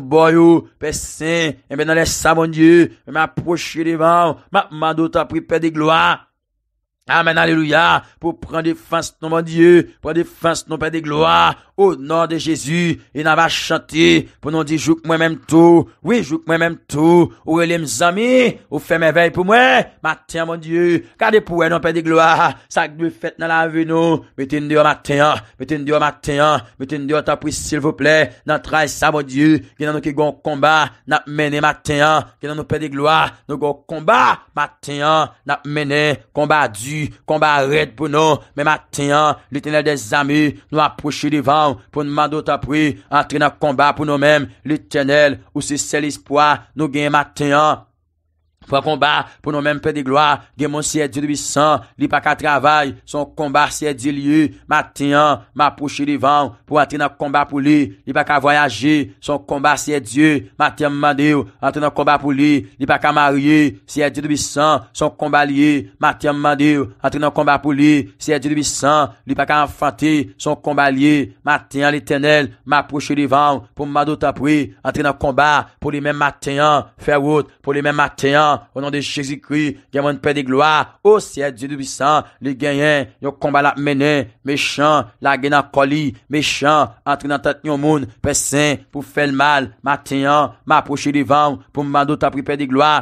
mwen djè, et maintenant eh dans les ça, mon Dieu, m'approcher devant, ma mando t'a pris Père de gloire. Amen, alléluia, pour prendre défense, non, mon Dieu, pour prendre défense, non, Père des gloire, O nan de Jezu E nan va chante Po nou di jouk mwen menm tou Oui, jouk mwen menm tou Ou elem zami Ou fe mwen vey pou mwen Maten, mon dieu Kade pou e nou pe de gloa Sak dwi fet nan la vey nou Meten diyo, maten Meten diyo, maten Meten diyo, ta pwis sil vople Nan trai sa, mon dieu Genan nou ki gon komba Nan mene, maten Genan nou pe de gloa Nou gon komba Maten, nan mene Komba du Komba red pou nou Men, maten Litenel de zami Nou apwoshe livan pou nou man dout apri, an tre nan komba pou nou men, litenel, ou se se l'espoi, nou gen maten an. yon konba, pou non men pedigloa, gabyon seye adamant, li pa ka travai, son konba seye dilye, matyan, ma pouche livan, pou atünan konba pou li, li pa ka voyaji, son konba seye dilye, matyan mman dewa, atünan konba pou li, li pa ka marye, seye dilye bi san, son konba liye, matyan mman dewa, atünan konba pou li, seye dilye bi san, li pa ka anfante, son konba liye, matyan li tennel, ma pouche livan, pou madouta pou li, atünan konba, pou li men matyan, fè wout, pou Ou nan de Chezikri Genman pe de gloa Ou siye die du bisan Li genyen Yon komba la menen Mechan La genan koli Mechan Antre nan tat nyo moun Pe sen Pou fel mal Matenyan Ma aproche li vang Pou mman do ta pri pe de gloa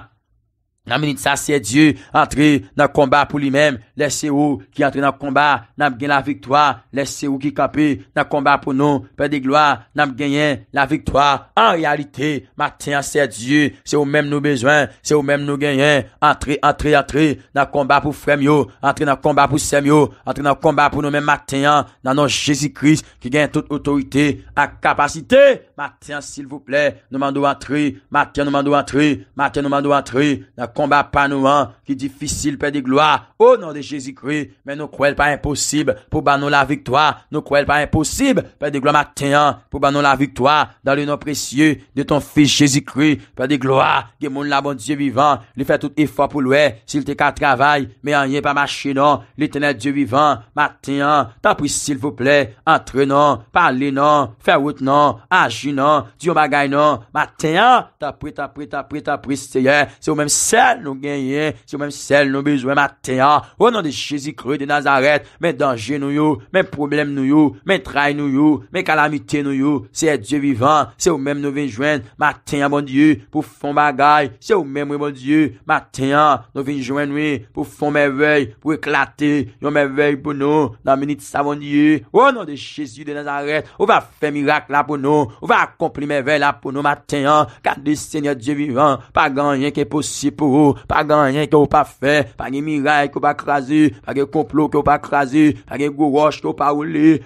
Nan menin sa siye die Antre Nan komba pou li menen laissez vous qui entre dans le combat, n'a gagné la victoire, laissez vous qui camper dans le combat pour nous, Père de gloire, n'a gagné la victoire. En réalité, matin, c'est Dieu, c'est au même nous besoin, c'est au même nous gagnons, entrez, entrez, entrez, dans le combat pour Fremio. entrez dans le combat pour Semio, entrez dans le combat pour nous même matin, dans notre Jésus-Christ, qui gagne toute autorité, à capacité, matin, s'il vous plaît, nous mandons entrer, matin, nous mandons entrer, matin, nous mandons entrer, dans le combat nous hein, qui est difficile, Père de gloire, au nom de Jezikri, men nou kouel pa imposib pou ban nou la viktwa, nou kouel pa imposib, pe de glo maten an, pou ban nou la viktwa, dan le nou presye de ton fils Jezikri, pe de glo a, gen moun la bon Diyo vivan, li fè tout e fwa pou louè, sil te ka travay men an yen pa maché nan, li tenè Diyo vivan, maten an, ta pris sil vouple, antre nan, palé nan, fè wout nan, aji nan Diyo magay nan, maten an ta pris, ta pris, ta pris, ta pris, se yè se ou men sel nou genyen, se ou men sel nou bezwen, maten an, ou nan de chesi krewe de Nazaret, men danje nou yo, men problem nou yo, men trai nou yo, men kalamite nou yo, se e Diyo vivan, se ou men nou vin jwen, maten ya bon Diyo, pou fon bagay, se ou men mwen bon Diyo, maten ya, nou vin jwen mi, pou fon me vey, pou eklate, yo me vey pou nou, nan men iti sa bon Diyo, ou nan de chesi de Nazaret, ou va fe mirak la pou nou, ou va akompli me vey la pou nou, maten ya, kade se nye Diyo vivan, pa ganyen ki e posi pou ou, pa ganyen ki ou pa fe, pa ganyen miray ki ou pa kras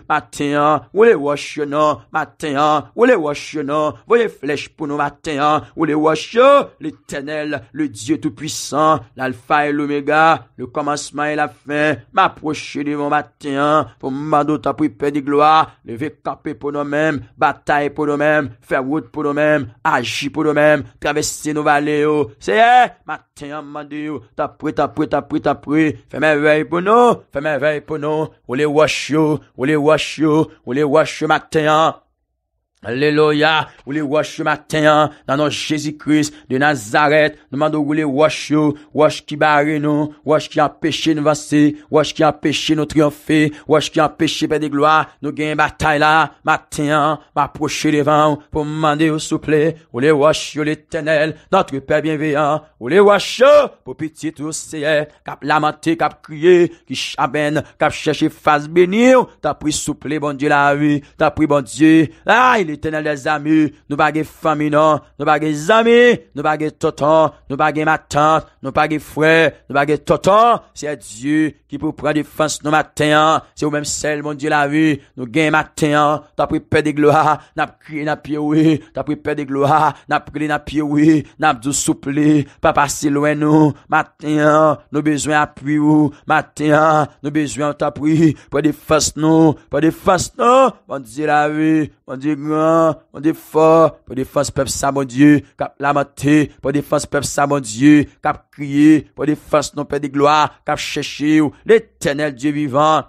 Matenyan, oule wash yo nan, matenyan, oule wash yo nan, voye flech pou nou matenyan, oule wash yo, l'eternel, l'dye tout puisan, l'alfa e l'omega, l'komanseman e la fin, m'aproche di von matenyan, pou mman do tapoui pe di gloa, leve kapi pou nou men, batay pou nou men, fe wout pou nou men, aji pou nou men, travesse nou vale yo, seye, matenyan mman di yo, tapoui, tapoui, tapoui, tapoui, feme fais veille pour fais femme veille pour nous, ou les wash you, ou les wash you, ou les wash matin, hein. Alleluia, oule wachou maten an, nan nou Jezikris, de Nazaret, nan mandou oule wachou, wachou ki bari nou, wachou ki an peche nou vansi, wachou ki an peche nou triyonfi, wachou ki an peche pe de gloa, nou gen batay la, maten an, m'aproche levan, pou m'ande ou souple, oule wachou, oule tenel, nan tripe bienveyan, oule wachou, pou piti tou seye, kap lamenti, kap kriye, ki chaben, kap cheshe faz beni, ou, ta pri souple, bon di la vi, ta pri bon di, a, ili tenel de zami, nou bagi fami nan, nou bagi zami, nou bagi toton, nou bagi matant, Nou pa ge fwe, nou pa ge toton, Se di, ki pou pran di fans nou maten, Se ou menm sel, bon di la vi, nou gen maten, Ta priper de glo ha, nap kri na pi ou, Ta priper de glo ha, nap kri na pi ou, Nap dou souple, pa pasi louen nou, Maten, nou bezwen apri ou, Maten, nou bezwen ta pri, Pon di fans nou, pon di fans nou, Pon di la vi, pon di gran, pon di fo, Pon di fans pep sa, bon di, kap la maten, Pon di fans pep sa, bon di, kap kriou, kriye, pou di fans nou pe di gloa, kap cheshi ou, li tenel diye vivan,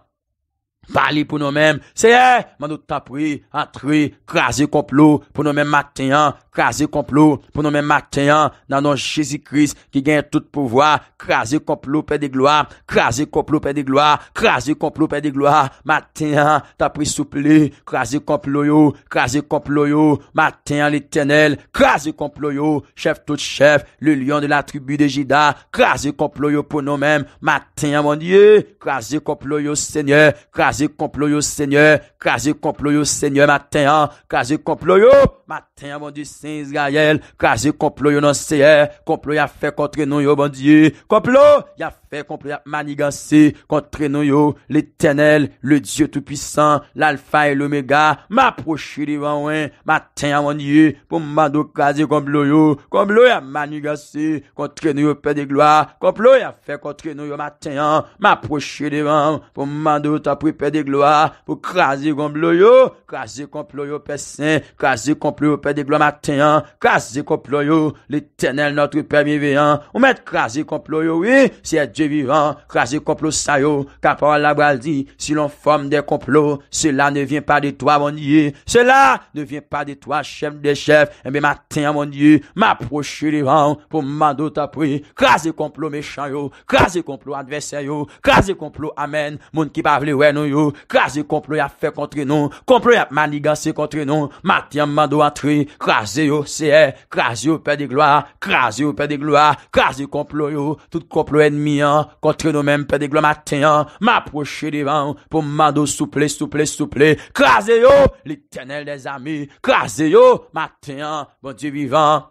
pali pou nou men, seye, man nou tapri, atri, krasi koplo, pou nou men matenyan, krase konplo, pou nou men mathay an nanon Chezi Kriste ki gen yon tet pouwalkar krase konplo pe di gloar krase konplo pe di gloar krase konplo pe di gloar mathay an ta prisouple krase konplo yo krase konplo yo mathay an leternel krase konplo yo chev touche sub le lion de la tribu de jda krase konplo yo pou nou men mathay an man ye krase konplo yo seigneur krase konplo yo seigneur krase konplo yo seigneur mathay an krase konplo yo Ten ya ah, bandi sens gayel, kwa zi komplo yo nan seye, eh, komplo ya fe kontre nou yo bandi, komplo ya fe kontre nou yo bandi. Fè komplo ya manigase, kontre nou yo, l'Etenel, le Diyo tout pisan, l'Alfa et l'Omega, m'aproche divan wè, m'atenya wè niye, pou m'ando krasi komplo yo, komplo ya manigase, kontre nou yo, pè de gloa, komplo ya fè kontre nou yo, m'atenyan, m'aproche divan, pou m'ando ta pou pè de gloa, pou krasi komplo yo, krasi komplo yo, pè sen, krasi komplo yo, pè de gloa, m'atenyan, krasi komplo yo, l'Etenel, nòtri pè mi veyan, ou mèd krasi komplo yo, wè, seye Diyo, Je vivan, krasi komplo sa yo Kapan la baldi, si lon fom de komplo Sela ne vyen pa de to a monye Sela ne vyen pa de to a chef de chef Mbe eh matin a monye M aproche li van pou mando ta pri Krasi komplo mechanyo Krasi komplo advesen yo Krasi komplo amen, moun ki pavle wè nou yo Krasi komplo ya fe kontre nou Komplo ya manigan se kontre nou Matin mando atri, krasi yo seye Krasi yo pe de gloa Krasi yo pe de gloa Krasi komplo yo, tout komplo enmian Kontre nou men pediglo matenyan M'aproche divan Pou m'ado souple, souple, souple Klaze yo, oh, litenel de zami Klaze yo, oh, matenyan Bon di vivan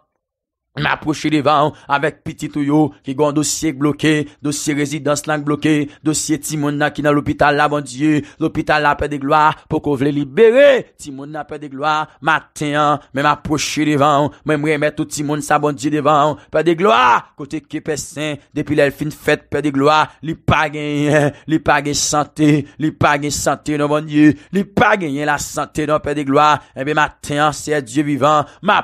M'aproche devan, avèk piti touyo, ki gon dosye blokè, dosye rezidans lang blokè, dosye timoun nan ki nan l'hôpital la bon die, l'hôpital la pe de gloa, pou kon vle libere, timoun nan pe de gloa, m'aten an, mè m'aproche devan, mè mwè mè tout timoun sa bon die devan, pe de gloa, kote ki pe sen, depi lèl fin fèt pe de gloa, li pa genyen, li pa genyen sante, li pa genyen sante nan bon die, li pa genyen la sante nan pe de gloa, mè m'aten an, seye die vivan, m'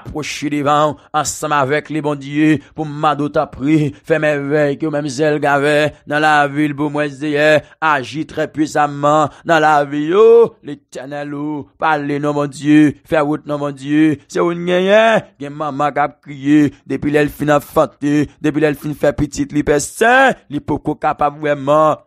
Pou mman do ta pri Fè mwen vek yo mèm zèl gavè Nan la vi l bou mwen zèyè eh, Aji trè pwè samman Nan la vi yo oh, lè tè nè lou oh, Pallè nan mwen diye Fè wout nan mwen diye Se ou nèyè Gè mman magap kriye Depi lèl fin an fante Depi lèl fin fè pwè tit li pè sè Li poko kap avwèman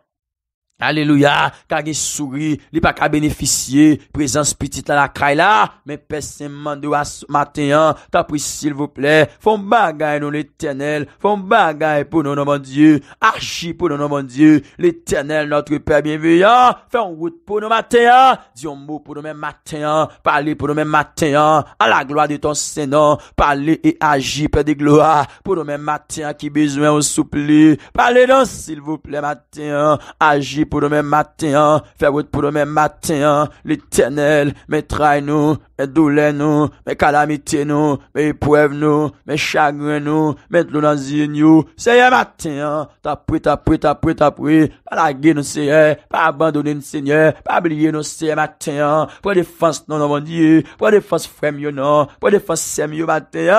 aleluya, kage souri li pa ka beneficye, prezans piti tan la kraila, men pesen mandou as matenyan, ta pou sil vouple, fon bagay nou l'eternel, fon bagay pou nou nomon die, aji pou nou nomon die l'eternel notri pe bienvuyan fen wout pou nou matenyan diyon mou pou nou men matenyan, pali pou nou men matenyan, a la gloa de ton senan, pali e aji pe de gloa, pou nou men matenyan ki bezwen ou soupli, pali don sil vouple matenyan, aji pour demain matin, faire route pour demain matin, l'éternel mettra nous Mè doule nou, mè kalamite nou, mè ipwèv nou, mè chagre nou, mè drou nan zin nou. Seye maten, tapoui, tapoui, tapoui, tapoui, pa lagi nou seye, pa abandoni nou seye, pa blie nou seye maten. Po defans nou nou moun diye, po defans fremyou nou, po defans semyou maten.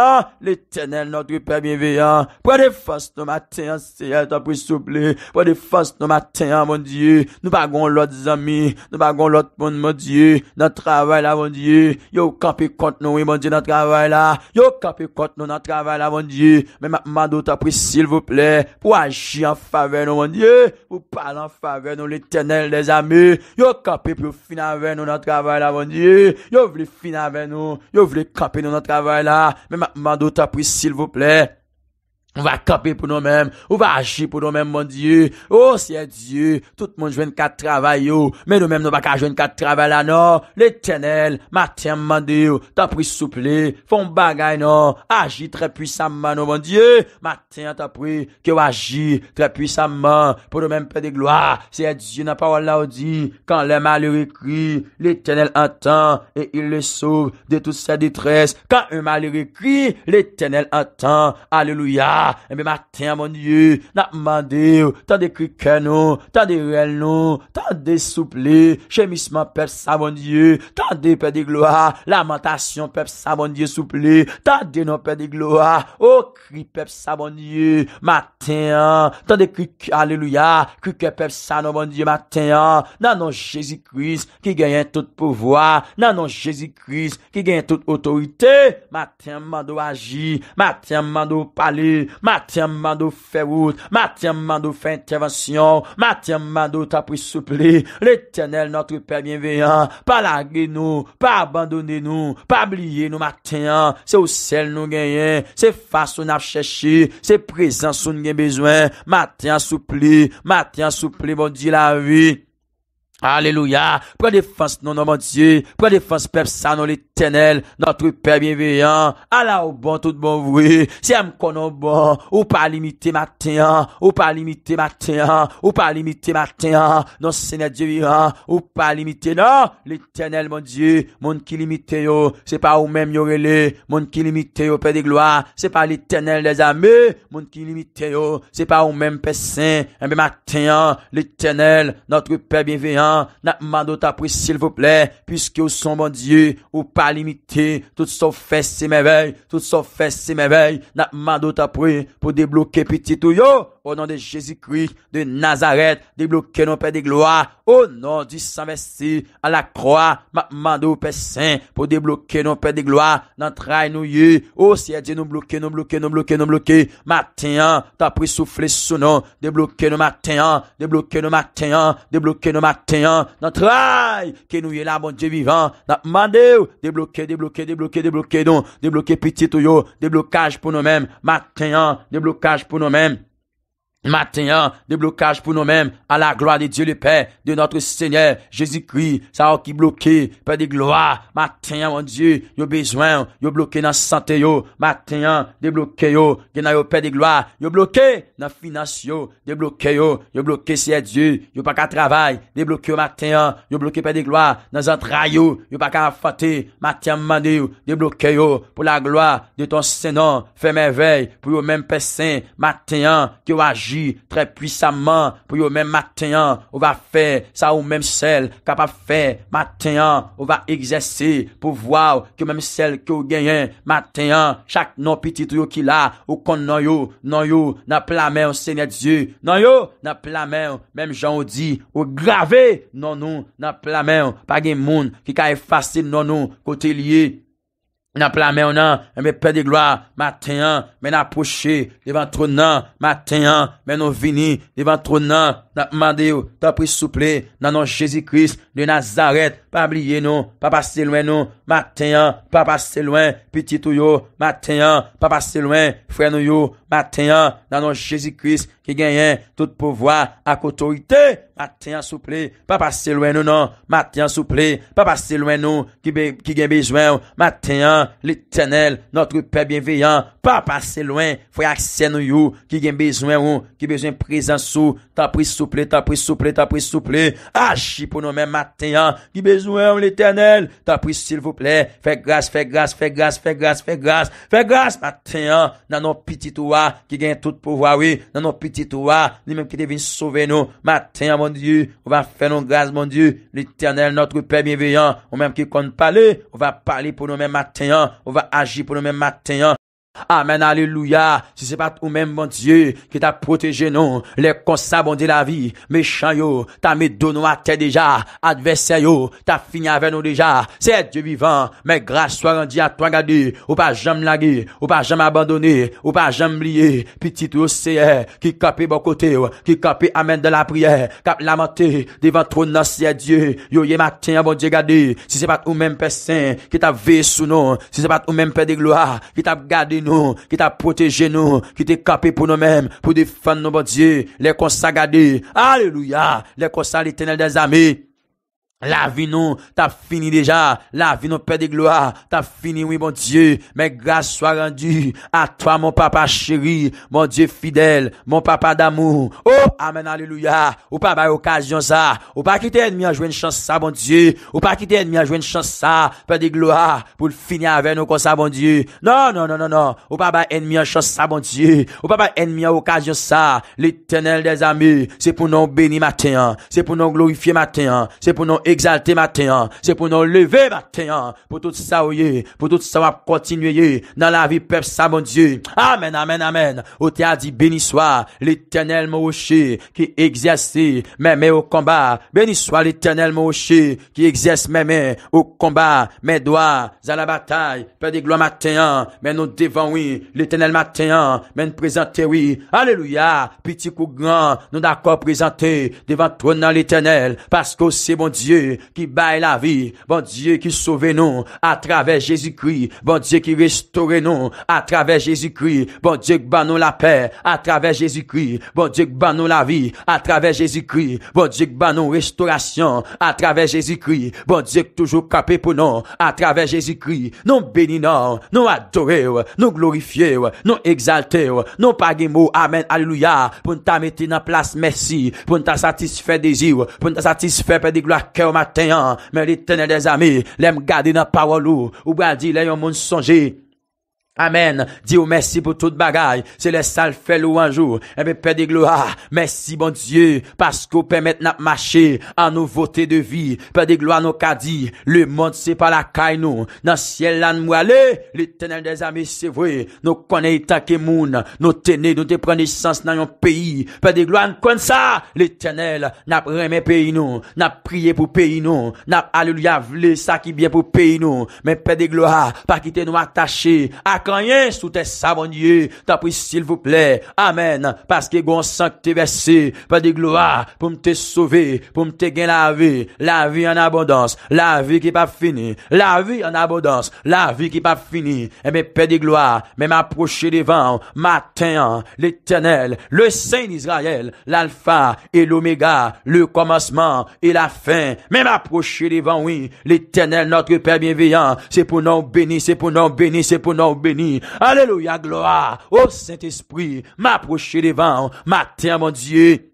L'eternel nou tripe mwen viyan, po defans nou maten seye, tapoui souple. Po defans nou maten moun diye, nou bagoun lout zami, nou bagoun lout moun moun diye, nou travay la moun diye. Yo kapi kont nou e mandi bon nan travay la, yo kapi kont nou nan travay la mandi, bon men man douta pou sil vouple, pou aji an favey nou mandi, bon pou palan favey nou li tenel de zami, yo kapi pou fin avay nou nan travay la mandi, yo vli fin avay nou, yo vli kapi nou nan travay la, men man douta pou sil vouple. Ou va kopi pou nou men, ou va aji pou nou men, mon die, ou oh, seye die, tout moun jwen ka travay yo, men nou men nou va ka jwen ka travay la, no, le tenel, matin, mande yo, ta pri souple, fon bagay, no, aji tre pwisaman, no, mon die, matin, ta pri, ke waji, tre pwisaman, pou nou men pe de gloa, seye die, nan parol la ou di, kan le mali re kri, le tenel an tan, e il le soub, de tout se detres, kan le mali re kri, le tenel an tan, Ebe eh maten man diye Nan man diyo Tande krike nou Tande rel nou Tande souple Jemisman pep sa man diye Tande pe de gloa Lamentasyon pep sa man diye souple Tande nou pe de gloa O kripe pep sa man diye Maten Tande krike aleluya Krike pep sa nan man diye Maten Nan nan jesi kriz Ki genye tout pouvoa Nan nan jesi kriz Ki genye tout otorite Maten man do agi Maten man do pale Matyen mandou fè wout Matyen mandou fè intervensyon Matyen mandou tapri soupli L'Eternel notri pè bienveyan Pa lagri nou, pa abandoni nou Pa bliye nou matyen Se ou sel nou genyen Se fason ap chèchi Se presen sou ngen bezwen Matyen soupli, matyen soupli Bon di la vi Aleluya Pre defans nou nou moun diye Pre defans pep sa nou litenel Non trupè bienveyan Ala ou bon tout bon vwe Si m kon nou bon Ou pa limite matenyan Ou pa limite matenyan Ou pa limite matenyan Non se ne diye viran Ou pa limite nan Litenel moun diye Moun ki limite yo Se pa ou men yorele Moun ki limite yo pe de gloa Se pa litenel de zame Moun ki limite yo Se pa ou men pesen Mwen matenyan Litenel Non trupè bienveyan Natman do tapri sil vople Piske ou son bon diye Ou pa limite Tout sa fese se mevey Tout sa fese se mevey Natman do tapri Po deblouke pititou yo au nom de Jésus-Christ de Nazareth, débloquer nos paix de gloire, au nom du saint messie à la croix, ma au Père Saint, pour débloquer nos pères de gloire, n'entraille nous yeux, aussi Seigneur Dieu, nous bloquer, nous bloquer, nous bloquer, nous bloquer, matin, t'as pris souffler sous nous, débloquer nos matin, débloquer nos matins débloquer nos Notre n'entraille, que nous y là, bon Dieu vivant, n'a débloquer, débloquer, débloquer, débloquer, donc, débloquer petit tuyau, yo, déblocage pour nous-mêmes, Maintenant, déblocage pour nous-mêmes, Matin, déblocage pour nous-mêmes, à la gloire de Dieu le Père, de notre Seigneur Jésus-Christ, ça oh, qui bloqué, Père de gloire. Matin, mon Dieu, yo besoin, yo bloqué dans santé yo. Matin, débloquez yo, gena yo Père de gloire, yo bloqué dans finance yo, débloquez yo, yo bloqué Dieu, yo pas qu'à travail, Débloquez matin, yo bloqué Père de gloire, dans un yo, yo pas qu'à fâter, matin mandé yo, débloquez yo, pour la gloire de ton Seigneur, fais merveille, pour yo même Père Saint, matin, que Jy tre pwissaman pou yo non men non matenyan ou va fe non sa ou men sel ka pa fe. Matenyan ou va egzese pou waw ki men sel ki ou genyen. Matenyan chak nan piti tou yo ki la ou kon nan yo nan yo nan plamen se nye diye. Nan yo nan plamen menm jan ou di ou grave nan nou nan plamen. Pag gen moun ki ka efase nan nou kote liye. Na plame ou nan, me eh pe non de gloa, ma ten an, men aposhe, devan tron nan, ma ten an, men nou vinit, devan tron nan, nan mande ou, ton prisouple, nan nou jesikris, de Nazaret, pa blie nou, pa pase louen nou, ma ten an, pa pase louen, peti tou yo, ma ten an, pa pase louen, fre nou yo Matenyan nanon Jezikris Ki genyen tout pouvoi ak otorite Matenyan souple Pa pase louen nou nan Matenyan souple Pa pase louen nou Ki gen bezwen ou Matenyan l'Eternel Non trupè bienveyan Pa pase louen Fwe aksen nou you Ki gen bezwen ou Ki bezwen prezen sou Ta pri souple Ta pri souple Ta pri souple Achi pou nou men Matenyan Ki bezwen ou l'Eternel Ta pri souple Fè gras Fè gras Fè gras Fè gras Matenyan nanon piti tua Ki gen tout pou wawi Nan nou petit wawi Ni menm ki te vin souve nou Matenyan moun diyu Ou va fe nou gaz moun diyu L'iternel notre pe bienveyan Ou menm ki kon pali Ou va pali pou nou menm matenyan Ou va aji pou nou menm matenyan Amen, aleluya. Si se pat ou men non, bon diye, ki ta proteje non, le konsa bon di la vi, me chan yo, ta me dono a te deja, advesen yo, ta fin avè non deja, se diyo vivan, men grasso a rendi a to a gade, ou pa jom lagi, ou pa jom abandone, ou pa jom liye, pitit ou seye, ki kapi bokote, ki kapi amèn de la priye, kap lamenti, devan tron nan seye diyo, yo ye bon matin, bon diye gade, si se pat ou men pe sen, ki ta ve sou non, si se pat ou men pe de gloa, ki ta gade nou, Kite a proteje nou Kite kapi pou nou men Pou difan nou bo diye Lè konsa gade Alleluya Lè konsa li tenel de zami La vie non, t'as fini déjà. La vie non, Père de gloire, t'as fini, oui, mon Dieu. Mais grâce soit rendue à toi, mon papa chéri, mon Dieu fidèle, mon papa d'amour. Oh, amen, alléluia. Ou pas, bah, occasion ça. Ou pas quitter ennemi à jouer une chance ça, mon Dieu. Ou pas quitter ennemi à jouer une chance ça, Père de gloire, pour finir avec nous comme ça, mon Dieu. Non, non, non, non, non. Ou pas, bah, ennemi à chance ça, mon Dieu. Ou pas, ennemi à occasion ça. L'éternel des amis, c'est pour nous bénir matin. C'est pour nous glorifier matin. C'est pour nous exalté matin, c'est pour nous lever matin, pour tout ça, pour tout ça, va continuer dans la vie, peuple, ça, mon Dieu. Amen, amen, amen. Au a dit, béni soit l'éternel mon rocher qui exerce mes mains au combat. Béni soit l'éternel mon rocher qui exerce mes mains au combat, mes doigts à la bataille. Père des gloires matin, mais nous devant, oui, l'éternel matin, mais nous présenter, oui. Alléluia, petit coup grand, nous d'accord présenter devant toi dans l'éternel, parce que c'est mon Dieu Ki baye la vi Bon diye ki sove nou Atraves Jezikri Bon diye ki restore nou Atraves Jezikri Bon diye ki ban nou la pe Atraves Jezikri Bon diye ki ban nou la vi Atraves Jezikri Bon diye ki ban nou restaurasyon Atraves Jezikri Bon diye ki toujou kape pou nou Atraves Jezikri Non beni nou Non adore ou Non glorifie ou Non exalte ou Non page mou Amen, Alleluia Pon ta mette nan plas mersi Pon ta satisfe dezi ou Pon ta satisfe pedi glo akè Mwen li tene de zami Lèm gadi nan pawolou Ou wadi lè yon moun sonji Amen. Di ou mersi pou tout bagay. Se le sal fè lou anjou. E mè pe de gloa. Mersi bon diye. Paske ou pèmèt nap mache. An nou votè de vi. Pe de gloa nou ka di. Le moun se pa la kay nou. Nan siel lan mwale. Le tenel de zame se vwe. Nou konè yi tanke moun. Nou tenè nou te prene sens nan yon peyi. Pe de gloa nou kon sa. Le tenel nap remè peyi nou. Nap priye pou peyi nou. Nap ale lya vle sa ki byè pou peyi nou. Mè pe de gloa. Pakite nou atache. A konè. rien sous tes sabonniers, t'as pris s'il vous plaît, amen, parce que gon sang te versé, pas de gloire, pour me te sauver, pour me te la vie, la vie en abondance, la vie qui pas fini. la vie en abondance, la vie qui pas finie, et mes paix de gloire, même approcher devant, matin, l'éternel, le Saint d'Israël, l'alpha et l'oméga, le commencement et la fin, même approcher devant, oui, l'éternel, notre Père bienveillant, c'est pour nous bénir, c'est pour nous bénir, c'est pour nous bénir. Alleluia gloa, o Saint-Esprit, m'approche devan, m'atte a mon Dieu.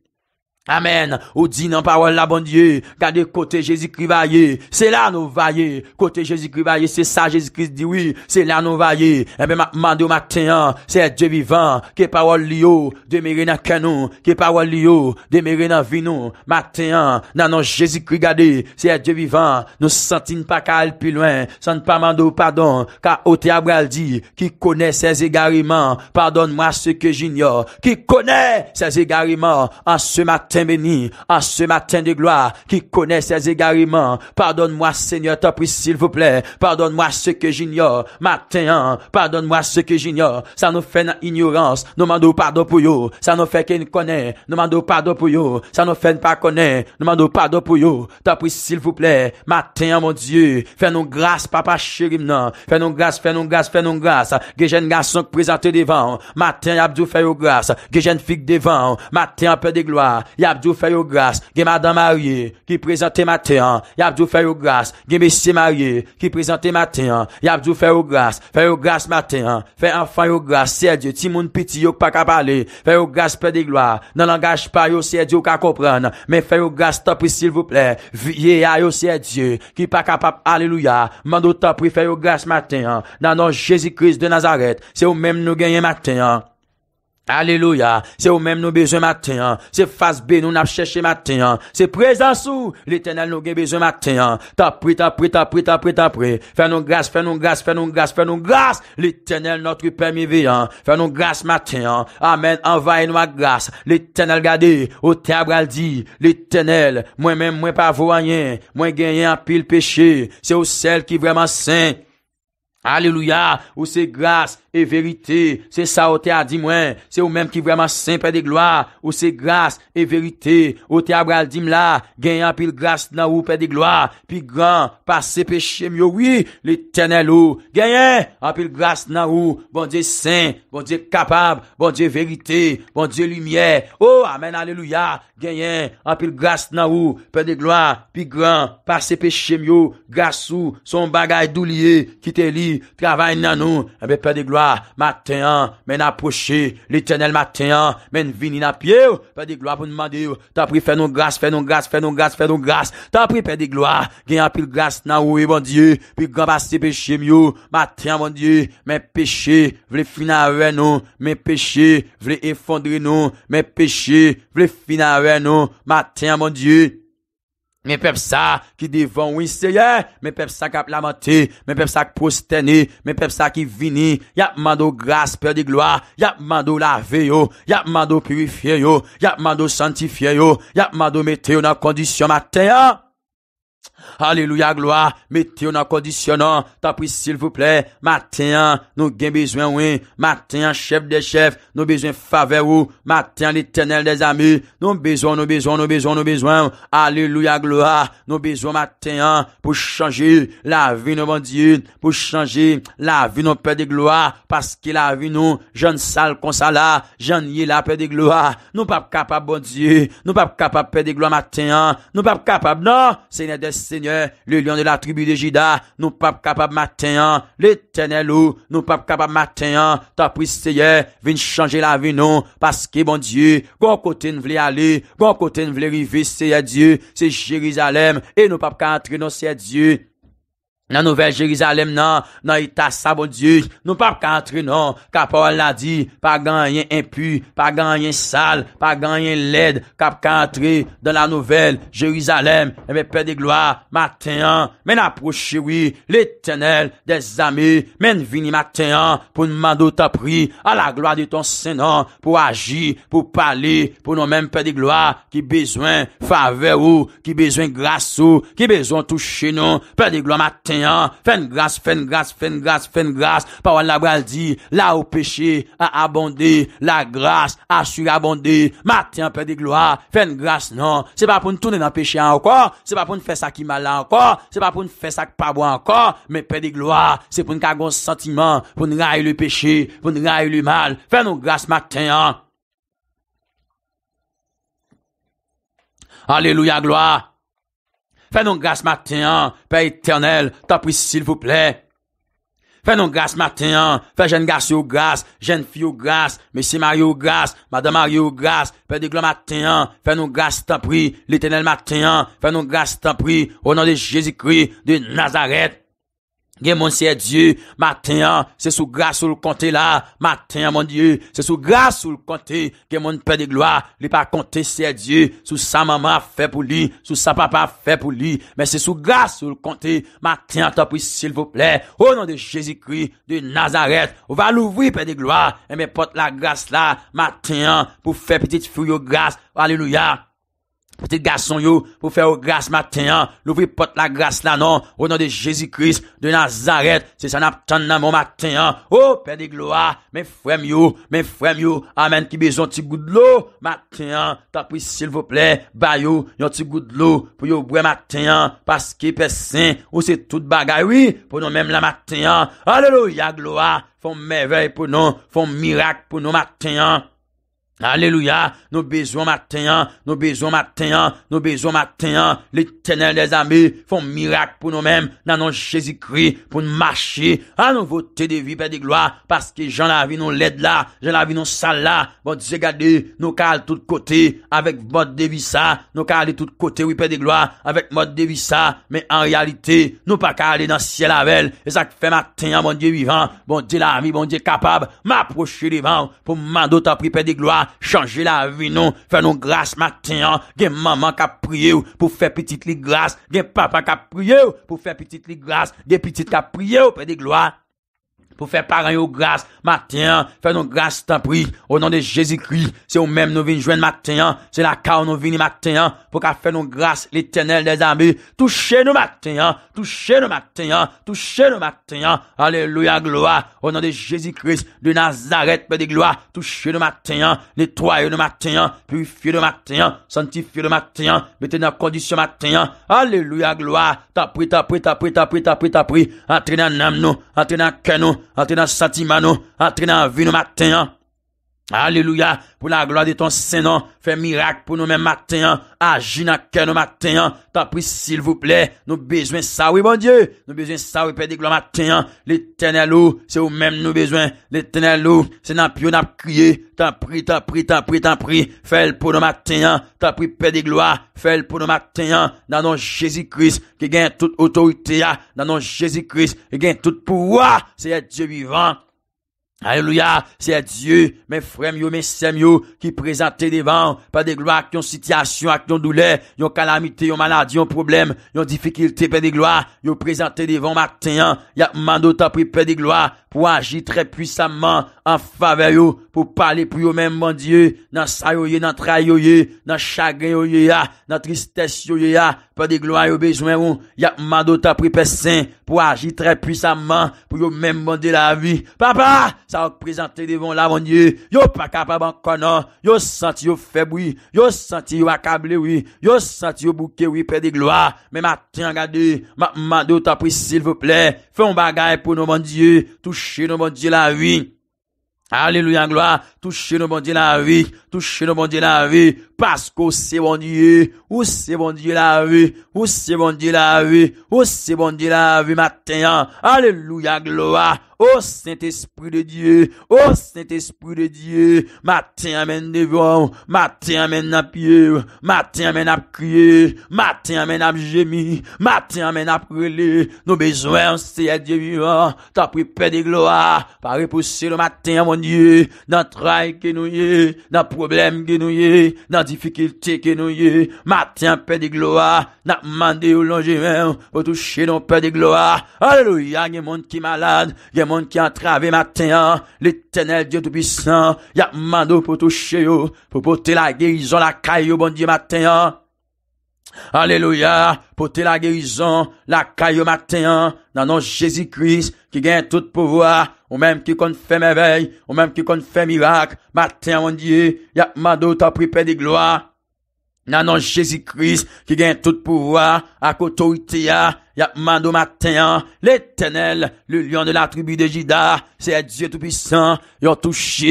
Amen. Ou dit dans parole la bon Dieu, gardez côté Jésus-Christ vaillé. C'est là nous vaillé. Côté Jésus-Christ vaillé, c'est ça Jésus-Christ dit oui. C'est là nous vaillé. Et eh bien, m'a au matin, hein, c'est Dieu vivant, que parole lio, demeure dans canon, que parole lio, demeure dans vie nous. Matin, hein, dans Jésus-Christ garde, c'est Dieu vivant, nous sentons pas qu'à plus loin, sans pas mando pardon, car ôté Abral dit, qui connaît ses égariments, pardonne-moi ce que j'ignore, qui connaît ses égariments en ce matin Mweni, an se maten de gloa Ki kone sez e gariman Pardon mwen, seigneur, ta pris sil vouple Pardon mwen, seke jinyor Maten an, pardon mwen, seke jinyor Sa nou fè nan ignorans, nou mandou pardon pou yo Sa nou fè ken kone Nou mandou pardon pou yo, sa nou fè nan pa kone Nou mandou pardon pou yo, ta pris sil vouple Maten an, mwen diyo Fè nou gras, papa chérim nan Fè nou gras, fè nou gras, fè nou gras Gè jen gason kprezante devan Maten an, yabdou fè yo gras, gè jen fik devan Maten an, pè de gloa Maten an, yabdou fè yo gras, gè jen fik Yabjou fè yo gras, gen madan marye, ki prezante maten. Yabjou fè yo gras, gen mesi marye, ki prezante maten. Yabjou fè yo gras, fè yo gras maten. Fè anfan yo gras, sè diyo, ti moun piti yo kwa ka pale. Fè yo gras pè de gloa, nan langaj pa yo sè diyo kwa kompran. Men fè yo gras topi sil vople, vie ya yo sè diyo, ki pa kapap aleluya. Mando topi fè yo gras maten. Nan nan jesi kris de nazaret, se ou men nou genye maten. Aleluya, se ou men nou beze maten, se fase be nou nap chèche maten, se prezansou, l'Etenel nou gen beze maten, tapri, tapri, tapri, tapri, tapri, fè nou grâs, fè nou grâs, fè nou grâs, fè nou grâs, l'Etenel nou triper mi veyan, fè nou grâs maten, amen, envaye nou a grâs, l'Etenel gade, ou te abraldi, l'Etenel, mwen men mwen pavoyen, mwen genyen apil peche, se ou sel ki vreman sen, Aleluya, ou se grâs, e verite, se sa ou te a di mwen, se ou menm ki vreman sen, pe de gloa, ou se gras, e verite, ou te a bral di mla, genyen apil gras nan ou, pe de gloa, pi gran, pase pe che myo, wii, le tenel ou, genyen, apil gras nan ou, bon diye sen, bon diye kapab, bon diye verite, bon diye lumye, ou, oh, amen, aleluya, genyen, apil gras nan ou, pe de gloa, pi gran, pase pe che myo, gras ou, son bagay dou liye, ki te li, travay nan eh ou, ebe pe de Maten an, men aposhe L'eternel maten an, men vini nan pie ou Fè di gloa pou nman di ou Ta pri fè nou glas, fè nou glas, fè nou glas, fè nou glas Ta pri fè di gloa, gen apil glas nan ou e bon die Pi gampas se peche mi ou Maten an, bon die, men peche Vle fina re nou, men peche Vle enfondre nou, men peche Vle fina re nou, maten an, bon die men pep sa ki devon wiseye, men pep sa ki aplamate, men pep sa ki postene, men pep sa ki vini, yapman do graspe di gloa, yapman do lave yo, yapman do purifye yo, yapman do santifye yo, yapman do mete yo nan kondisyon maten yo. Aleluya gloa Meteyo nan kondisyonan non. Ta pwisil fwople Matenyan nou gen bezwen wen Matenyan chef de chef Nou bezwen fave ou Matenyan litenel de zami Nou bezwen nou bezwen nou bezwen nou bezwen Aleluya gloa Nou bezwen matenyan Pou chanji la vi nou bon diye Pou chanji la vi nou pe de gloa Paske la vi nou jen sal konsala Jen ye la pe de gloa Nou pap kapab bon diye Nou pap kapab pe de gloa matenyan Nou pap kapab nan Se ne dese Seigneur, le lion de la tribu de Jida, nou pap kapab maten an, le tenel ou, nou pap kapab maten an, ta pris seye, vin chanje la vi nou, paske bon dieu, gon kote n vle ale, gon kote n vle rivi seye dieu, se Jerizalem, e nou pap ka atre nou seye dieu. nan nouvel Jerizalem nan, nan ita sa bon diek, nou pap kantri nan, kapol la di, pa ganyen impu, pa ganyen sal, pa ganyen led, kap kantri dan nan nouvel Jerizalem, eh men pe de gloa, maten an, men aproche wii, le tenel de zame, men vini maten an, pou nman do ta pri, a la gloa de ton senan, pou agi, pou pale, pou nou men pe de gloa, ki bezwen fave ou, ki bezwen gras ou, ki bezwen touche nou, pe de gloa maten Fais une grâce, une grâce, une grâce, une grâce. Parole la bral dit, là au péché a abondé, la grâce a surabondé. Matin, Père de gloire, une grâce, non. C'est pas pour nous tourner dans le péché encore, c'est pas pour nous faire ça qui mal encore, c'est pas pour nous faire ça qui pas bon encore, mais Père de gloire, c'est pour nous faire un sentiment, pour nous railler le péché, pour nous railler le mal. Fais-nous grâce matin, hein. Alléluia, gloire. Fè nou gas matenyan, fè eternel, tanpri sil fouple. Fè nou gas matenyan, fè jen gas yo gas, jen fiyo gas, mesi Mario gas, mada Mario gas, fè deglo matenyan, fè nou gas tanpri, l'eternel matenyan, fè nou gas tanpri, ou nan de Jezikri, de Nazaret. Gen moun seye die, maten an, se sou gra sou l kante la, maten an moun die, se sou gra sou l kante, gen moun pe de gloa, li pa kante seye die, sou sa mama fe pou li, sou sa papa fe pou li, men se sou gra sou l kante, maten an ta pou sil pou ple, ou nan de Jezikri, de Nazaret, ou va louvri pe de gloa, en me pote la grase la, maten an, pou fe petit fuyo grase, aleluya. Peti gason yo, pou fè ou gras matenyan, nou fè pot la gras la non. nan, ou nan de Jezikris, de Nazaret, se san ap tan nan moun matenyan. Ou, oh, pè de gloa, men frem yo, men frem yo, amen ki bezon ti goud lo, matenyan, ta pwisil vople, bayo, yon ti goud lo, pou yon bre matenyan, paske pesen, ou se tout bagay, oui, pou nou menm la matenyan. Aleluya gloa, fon mevey pou nou, fon mirak pou nou matenyan. Aleluya, nou bezou matenyan Nou bezou matenyan, nou bezou matenyan Le tenel de zame Fon mirak pou nou men Nan nou jesikri pou nou mache A nou vote de vi pe de gloa Paske jan la vi nou led la Jan la vi nou sal la Bon di zegade, nou kal tout kote Avèk vod de vi sa Nou kal de tout kote, wèk pe de gloa Avèk vod de vi sa, men an realite Nou pa kal de dan siè la vel E sa ki fè matenyan, bon di vivan Bon di la vi, bon di kapab M'aproche livan pou mando ta pri pe de gloa Change la vi nou, fè nou glas matyan Gen maman kapriyo pou fè pitit li glas Gen papa kapriyo pou fè pitit li glas Gen pitit kapriyo pè di gloa Pwò ferm paray ou gras, Matayan, Fè yon gras, temps prit, Ou nan de Jés="Cris", Se ou men nou vin joèn Matayan, Se la ka ou nou vin w matayan, Pwa ka fè yon gras, L'Eternel Dèz-Ambi, Touche nou Matayan, Touche nou Matayan, Touche nou Matayan, Alléluia gloa, Ou nan de Jés="Cris", De Nazareth, Pe de gloa, Touche nou Matayan, Netroye nou Matayan, Plifiye nou Matayan, Santifye nou Matayan, Bètey nou kondisyon Matayan, Alléluia gloa, Telprit, Telprit, Telprit, Atre nan satimano, atre nan vinou maten. Aleluya, pou la gloa de ton senon Fè mirak pou nou men matenyan Aji nan kè nou matenyan T'apri s'il vous plè, nou bezwen sa Oui bon dieu, nou bezwen sa, oui pe de gloa matenyan L'eternel ou, se ou men nou bezwen L'eternel ou, se nan pyo nan kriye T'apri, t'apri, t'apri, t'apri Fèl pou nou matenyan T'apri pe de gloa, fèl pou nou matenyan Nan nou Jezikris Ki gen tout otorite ya Nan nou Jezikris, ki gen tout pouwa Se yè dieu vivant Allouya, seye Diyo, men fremyo, men semyo, ki prezante de van, pa de gloa ak yon sityasyon, ak yon doule, yon kalamite, yon maladi, yon problem, yon difikilte, pa de gloa, yon prezante de van martyen, yakman do tapri, pa de gloa. pou aji tre pwisaman an fave yo, pou pale pou yo men bondye, nan sa yo yo, nan tra yo yo, nan chagren yo yo ya, nan tristesse yo ah, yo ya, pe de gloa yo bezwen yo, ya mando ta pri pesen, pou aji tre pwisaman, non. pou yo men bondye la vi, papa, sa wak prezante de von la bondye, yo pakapa bankonan, yo santi yo febwi, yo santi yo akablewi, yo santi yo boukewi pe de gloa, me mati an gade, ma mando ta pri silveple, Fè un bagay pou nouman diye touche nouman diye la viyn. Alléluia, gloire. Touchez nos bon Dieu la vie. Touchez nos bon Dieu la vie. Parce que c'est bon Dieu. Ou c'est bon Dieu la vie. Ou c'est bon Dieu la vie. Ou c'est bon Dieu la vie matin. Hein? Alléluia, gloire. au Saint-Esprit de Dieu, au Saint-Esprit de Dieu, matin amène devant, matin amène à pied, matin amène à crier, matin amène à gémir, matin amène à brûler. Nos besoins, c'est Dieu vivant, t'as pris paix de gloire, Par pour le matin, mon Dan trai genouye Dan problem genouye Dan difikilte genouye Maten an pe de gloa Nan mande ou lon genou Ou touche non pe de gloa Aleluya gen moun ki malade Gen moun ki antrave maten an Litenel diotou pisan Ya mandou pou touche yo Pou pote la gerizon la kayo bon diyo maten an Aleluya Pote la gerizon la kayo maten an Nan non jesi kris Ki gen tout pouvoi Ou mèm ki kon fè mèvey, ou mèm ki kon fè mirak, Matè yon diye, yak ma do ta pripè di gloa, Nanon Jezi Kris, ki gen tout pouwa, ak otorite ya, Yapman do matenyan, Le tenel, Le lion de la tribu de Jida, Seye diye tout pisan, Yon touche,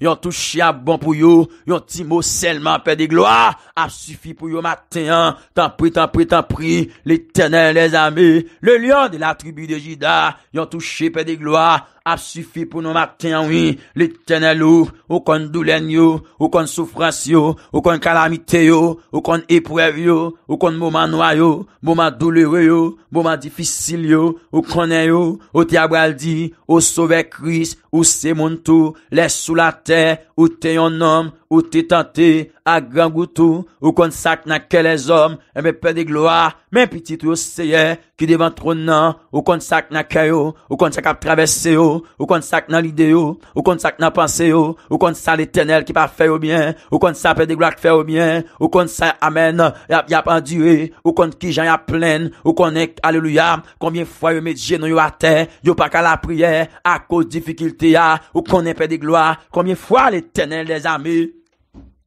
Yon touche a bon pou yo, Yon ti mo selman pe de gloa, Apsufi pou yo matenyan, Tanpri, tanpri, tanpri, Le tenel, le zame, Le lion de la tribu de Jida, Yon touche pe de gloa, Apsufi pou nou matenyan, Le tenel ou, Okon doulen yo, Okon oh, oh, soufrans yo, Okon oh, kalamite yo, Okon epuev yo, Okon mouman noyo, Mouman doulewe yo, Okon kalamite yo, Bouman di fisil yo, ou konen yo, ou te abwal di, ou soube kris. ou se moun tou, lè sou la tè, ou te yon nom, ou te tante, a gran goutou, ou kon sak nan ke lè zom, e mè pè de gloa, mè piti tou se ye, ki devan troun nan, ou kon sak nan kè yo, ou kon sak ap travesse yo, ou kon sak nan lide yo, ou kon sak nan panse yo, ou kon sak lè tè nel ki pa fè yo mè, ou kon sak pè de gloa ki fè yo mè, ou kon sak amè nan, yap yap an diwe, ou kon ki jan yap plèn, ou kon ek aleluyam, konbyen fwa yo mè dje nou yo a tè, yo pa ka la priè, a kouz difikilty Ou konen pe de gloa Komin fwa le tenel de zami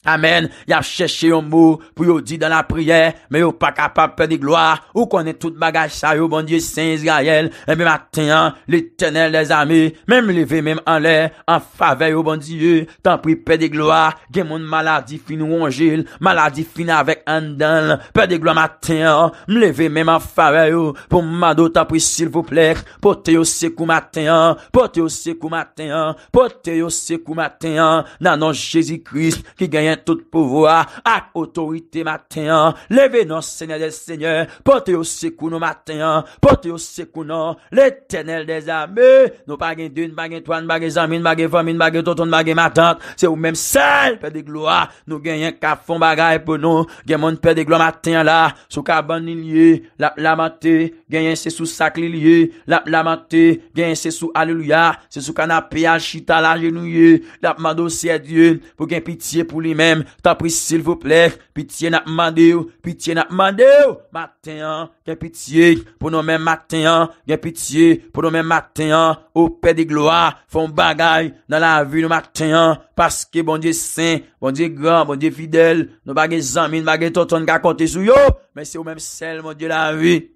Amen, y ap chèche yo mou, pou yo di dan la priè, me yo pa kapab pe di gloa, ou konen tout bagaj sa yo, bon diye, Saint Israel, e mi matenyan, l'Eternel des Amis, me m'leve mèm an lè, an fave yo, bon diye, tan pri pe di gloa, gen moun maladi fin ou an jil, maladi fin avèk an dan, pe di gloa matenyan, m'leve mèm an fave yo, pou m'man do tan pri sil voplek, pote yo sekou matenyan, pote yo sekou matenyan, pote yo sekou matenyan, nan nou Jezi Krist, ki genyen, tout pouvo a, ak otorite maten an, leve non senye del senye, pote yo sekou nou maten an pote yo sekou nou, l'eternel de zame, nou pa gen dun, pa gen toan, pa gen zamin, pa gen famin, pa gen toton, pa gen matant, se ou menm sel pe de gloa, nou genyen ka fon bagay pou nou, gen mon pe de gloa maten an la, sou ka banin ye lap lamante, genyen se sou sakli liye, lap lamante, genyen se sou aluluya, se sou ka napi al chita la genouye, lap mando se diyen, pou gen pitiye pou li men t'as pris s'il vous plaît, pitié n'a demandé, pitié n'a demandé, matin, gain pitié, pour nous même matin, gain pitié, pour nous même matin, au Père des gloires, font bagaille dans la vie de matin, parce que bon Dieu saint, bon Dieu grand, bon Dieu fidèle, nous baguez amis, nous bagues tonton, qu'à compter sur yo, mais c'est au même sel, mon Dieu la vie.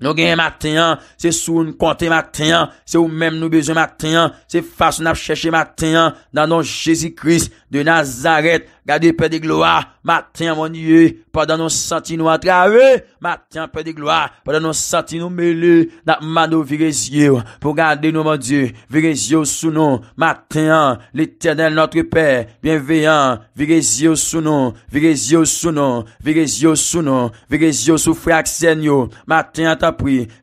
Nous gagnons matin, hein. c'est sous une compter matin, hein. c'est où même nous besoin matin, hein. c'est face nous chercher matin, dans nos Jésus-Christ de Nazareth, gardez Père de gloire, matin mon Dieu, pendant nos sentis nous travers, matin Père de gloire, pendant nos sentis nous mêlés, dans mano virez yeux, pour garder nous mon Dieu, virez yeux sous nous, matin, l'éternel notre Père, bienveillant, virez yeux sous nous, virez yeux sous nous, virez yeux sous nous, virez yeux sous frère Axel, matin,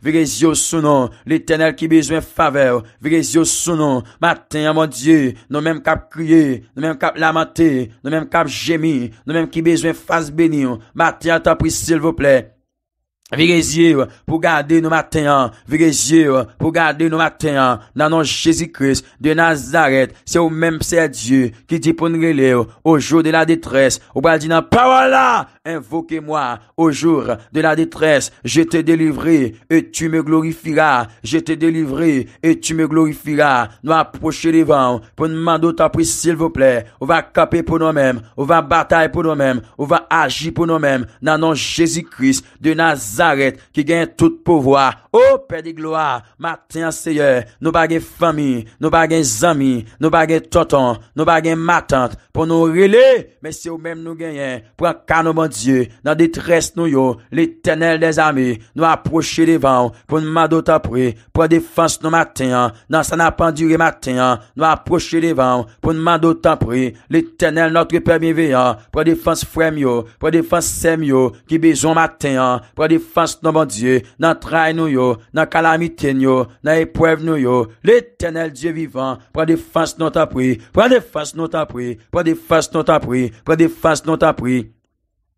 Virezi yo sunon, l'Eternel ki bezwen fave, virezi yo sunon, maten ya mon die, nou menm kap kriye, nou menm kap lamate, nou menm kap jemi, nou menm ki bezwen fase beni, maten ya ta pri sil vople. Virez euh, pour garder nos matins, hein. virez yeux pour garder nos matins, hein. dans nom Jésus-Christ de Nazareth, c'est au même c'est Dieu qui dit pour nous euh, au jour de la détresse, au dire dans parole là, invoquez-moi au jour de la détresse, je te délivrerai et tu me glorifieras, je te délivrerai et tu me glorifieras, nous approcher devant, euh, pour nous demander ta pris s'il vous plaît, on va caper pour nous-mêmes, on va batailler pour nous-mêmes, on va agir pour nous-mêmes, dans nom Jésus-Christ de Nazareth, Sarete, ki gen tout pouvoi. Oh, pè di gloa, matin an seye, nou bagen fami, nou bagen zami, nou bagen tonton, nou bagen matant, pou nou rele, men se ou mèm nou genyen, pou an karn nou bandye, nan detres nou yo, l'eternel des ami, nou aproche li van, pou nou mando tanpri, pou an defanse nou matin, nan sa nan pandire matin, nou aproche li van, pou nou mando tanpri, l'eternel notri pe mi veyan, pou an defanse fremyo, pou an defanse semyo, ki bezon matin, pou an defanse Pwede fans nou ta pri, nan trai nou yo, nan kalamiten yo, nan epuev nou yo, l'Etenel Diyo vivan, pwede fans nou ta pri, pwede fans nou ta pri, pwede fans nou ta pri, pwede fans nou ta pri.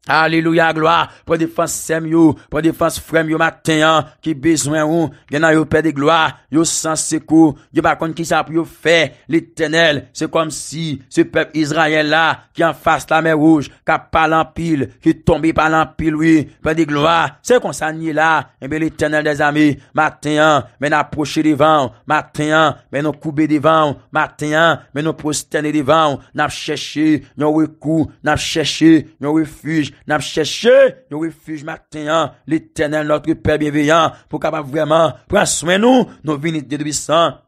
aleluya gloa, pou defans sem yo, pou defans frem yo, maten an, ki bezwen ou, genan yo pe de gloa, yo san seko, yo bakon ki sa pou yo fe, li tenel, se kom si, se pep Israel la, ki an fase la men rouj, ka palan pil, ki tombe palan pil we, pe de gloa, se kon sa nye la, enbe li tenel de zami, maten an, men aproche divan, maten an, men nou koube divan, maten an, men nou prostene divan, nan fcheche, nan wikou, nan fcheche, nan wifij, N ap chèche yo refuj matenyan Li tènen lot ripè bienveyan Pou kapap vwèman Pou aswen nou nou vinit dedwisan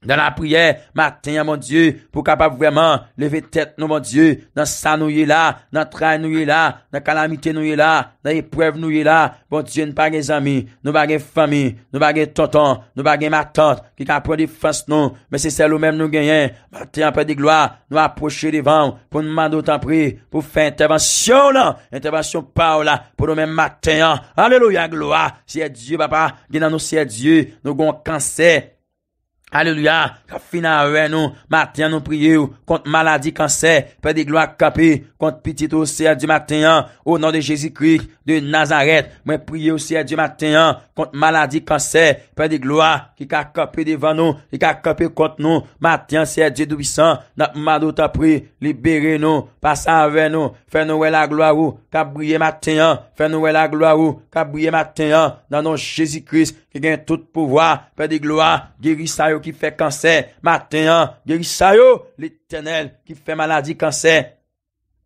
Dan apriye, maten ya moun die, pou kapap vreman, leve tet nou moun die, dan sa nou ye la, dan trai nou ye la, dan kalamite nou ye la, dan eprev nou ye la, moun die nou pa gen zami, nou pa gen fami, nou pa gen tonton, nou pa gen matante, ki kapwa defans nou, men se se lou men nou genyen, maten anpe di gloa, nou aproche li vang, pou nou mando tan pri, pou fe intervensyon la, intervensyon pa ou la, pou nou men maten an, aleluya gloa, siye diye papa, genan nou siye diye, nou gon kansè, Aleluya, ka fina ave nou, matyen nou priye ou, kont maladi kanser, pe de gloa kapi, kont pitito seye di matyen an, ou nan de Jezikrik, de Nazaret, mwen priye ou seye di matyen an, kont maladi kanser, pe de gloa, ki ka kapi di van nou, ki ka kapi kont nou, matyen seye di doubisan, nat mado ta pri, libere nou, pasan ave nou, fe nou we la gloa ou, ka priye matyen an, fe nou we la gloa ou, ka priye matyen an, nan nou Jezikrik, ki gen tout pouvoi, pe de gloa, giri sa yo qui fait cancer, matin, hein, guéris l'éternel qui fait maladie, cancer,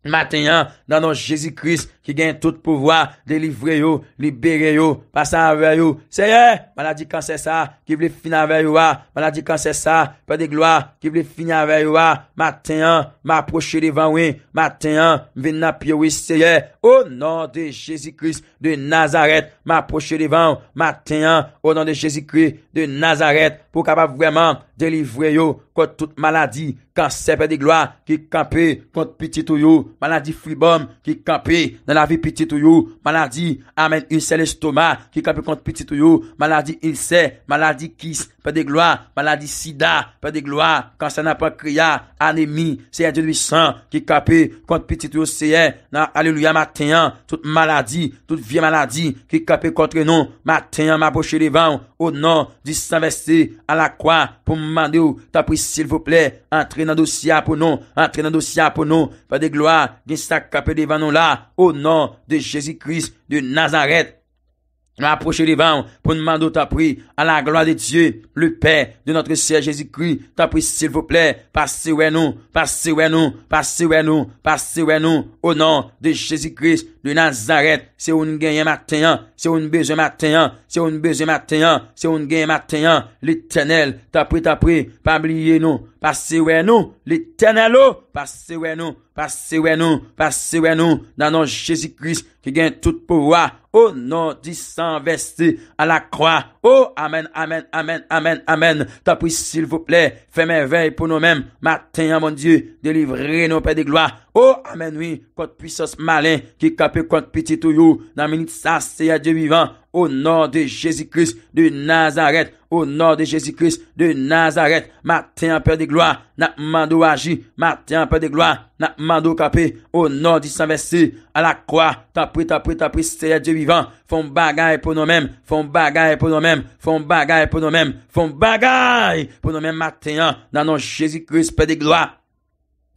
Maten an, nan nan Jezikris, ki gen tout pouvoi, Delivre yo, libere yo, pasan avè yo, Seye, man la di kan se sa, ki vle fin avè yo a, Man la di kan se sa, pe de gloi, ki vle fin avè yo a, Maten an, ma aproche devan wè, Maten an, vin na piyo wè, Seye, o nan de Jezikris de Nazaret, Ma aproche devan, maten an, o nan de Jezikris de Nazaret, Po kapap vreman, delivre yo, Kont tout maladi, kansè pe de gloi, Ki kampe kont piti tou yo, Maladi Fribom Ki kapè Nan la vi piti tou yo Maladi Amen Ilse Lestoma Ki kapè kont piti tou yo Maladi Ilse Maladi Kis Pè de gloa Maladi Sida Pè de gloa Kansè nan pa kriya Anemi Seye Diyo Dwi San Ki kapè Kont piti tou yo Seye Nan Aleluya Matenyan Tout maladi Tout vie maladi Ki kapè kontre nou Matenyan Ma poche levam O nan Disinveste An la kwa Pou mwande ou Ta prisil vople Entren nan dosya pou nou Entren nan dosya pou nou Pè de gloa Di sa kapè devan nou la O nan de Jezikris de Nazaret Aproche devan pou nman do tapri A la gloa de Diyo Le Pè de notre Seye Jezikri Tapri sil fouple Passe wè nou Passe wè nou Passe wè nou Passe wè nou O nan de Jezikris de Nazaret Se ou ngenye matenyan Se ou nbeze matenyan Se ou nbeze matenyan Se ou ngenye matenyan L'Etenel Tapri tapri Pabliye nou Passe wè nou L'éternel ou, oh, passe wè nou, passe wè nou, passe wè nou, nan nou Jésus-Christ ki gen tout pou wa, ou nan di san vesti a la kwa. Oh, amen, amen, amen, amen, amen. Ta pou s'il vou plè, fè mè vey pou nou mèm. Matè an mon dieu, delivre nou pè de gloa. Oh, amen, oui, kont pwisos malè, ki kapè kont pwiti tou you. Nan meni sa, se ya dieu vivan, ou nor de Jezikris, de Nazaret. Ou nor de Jezikris, de Nazaret. Matè an pè de gloa, nan mandou agi. Matè an pè de gloa, nan mandou kapè. Ou nor di sanvesi, ala kwa. Ta pou, ta pou, ta pou, se ya dieu vivan. Fon bagay pou nou mèm, fon bagay pou nou mèm. Fon bagay pou nou men. Fon bagay pou nou men. Matenyan nan nou Chezikris pe de gloa.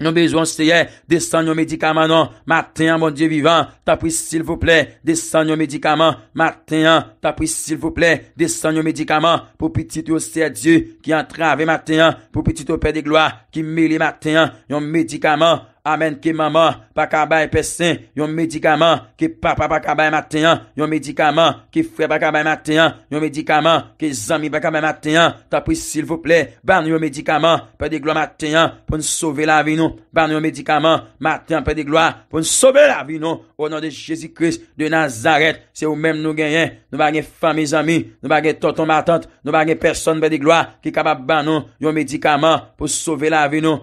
Nou bezon seye. Desan nou medikaman nou. Matenyan moun diye vivan. Tapou s'il vous plè. Desan nou medikaman. Matenyan. Tapou s'il vous plè. Desan nou medikaman. Pou piti tou seye diye ki entrave. Matenyan. Pou piti tou pe de gloa. Ki mele matenyan. Nou medikaman. Amèn ki mama, pa kabay pesè, yon medikaman, ki papa pa kabay matèyan, yon medikaman, ki frè pa kabay matèyan, yon medikaman, ki zami pa kabay matèyan. Ta pou s'il foup lè, ban yon medikaman, pa de glo matèyan, pou nou sobe la vi nou, ban yon medikaman, matèyan pa de gloa, pou nou sobe la vi nou. O nan de Jésus Christ de Nazareth, se ou mèm nou gèyen, nou bagè fami zami, nou bagè tonton matante, nou bagè person pa de gloa, ki kabab ban nou, yon medikaman, pou soube la vi nou.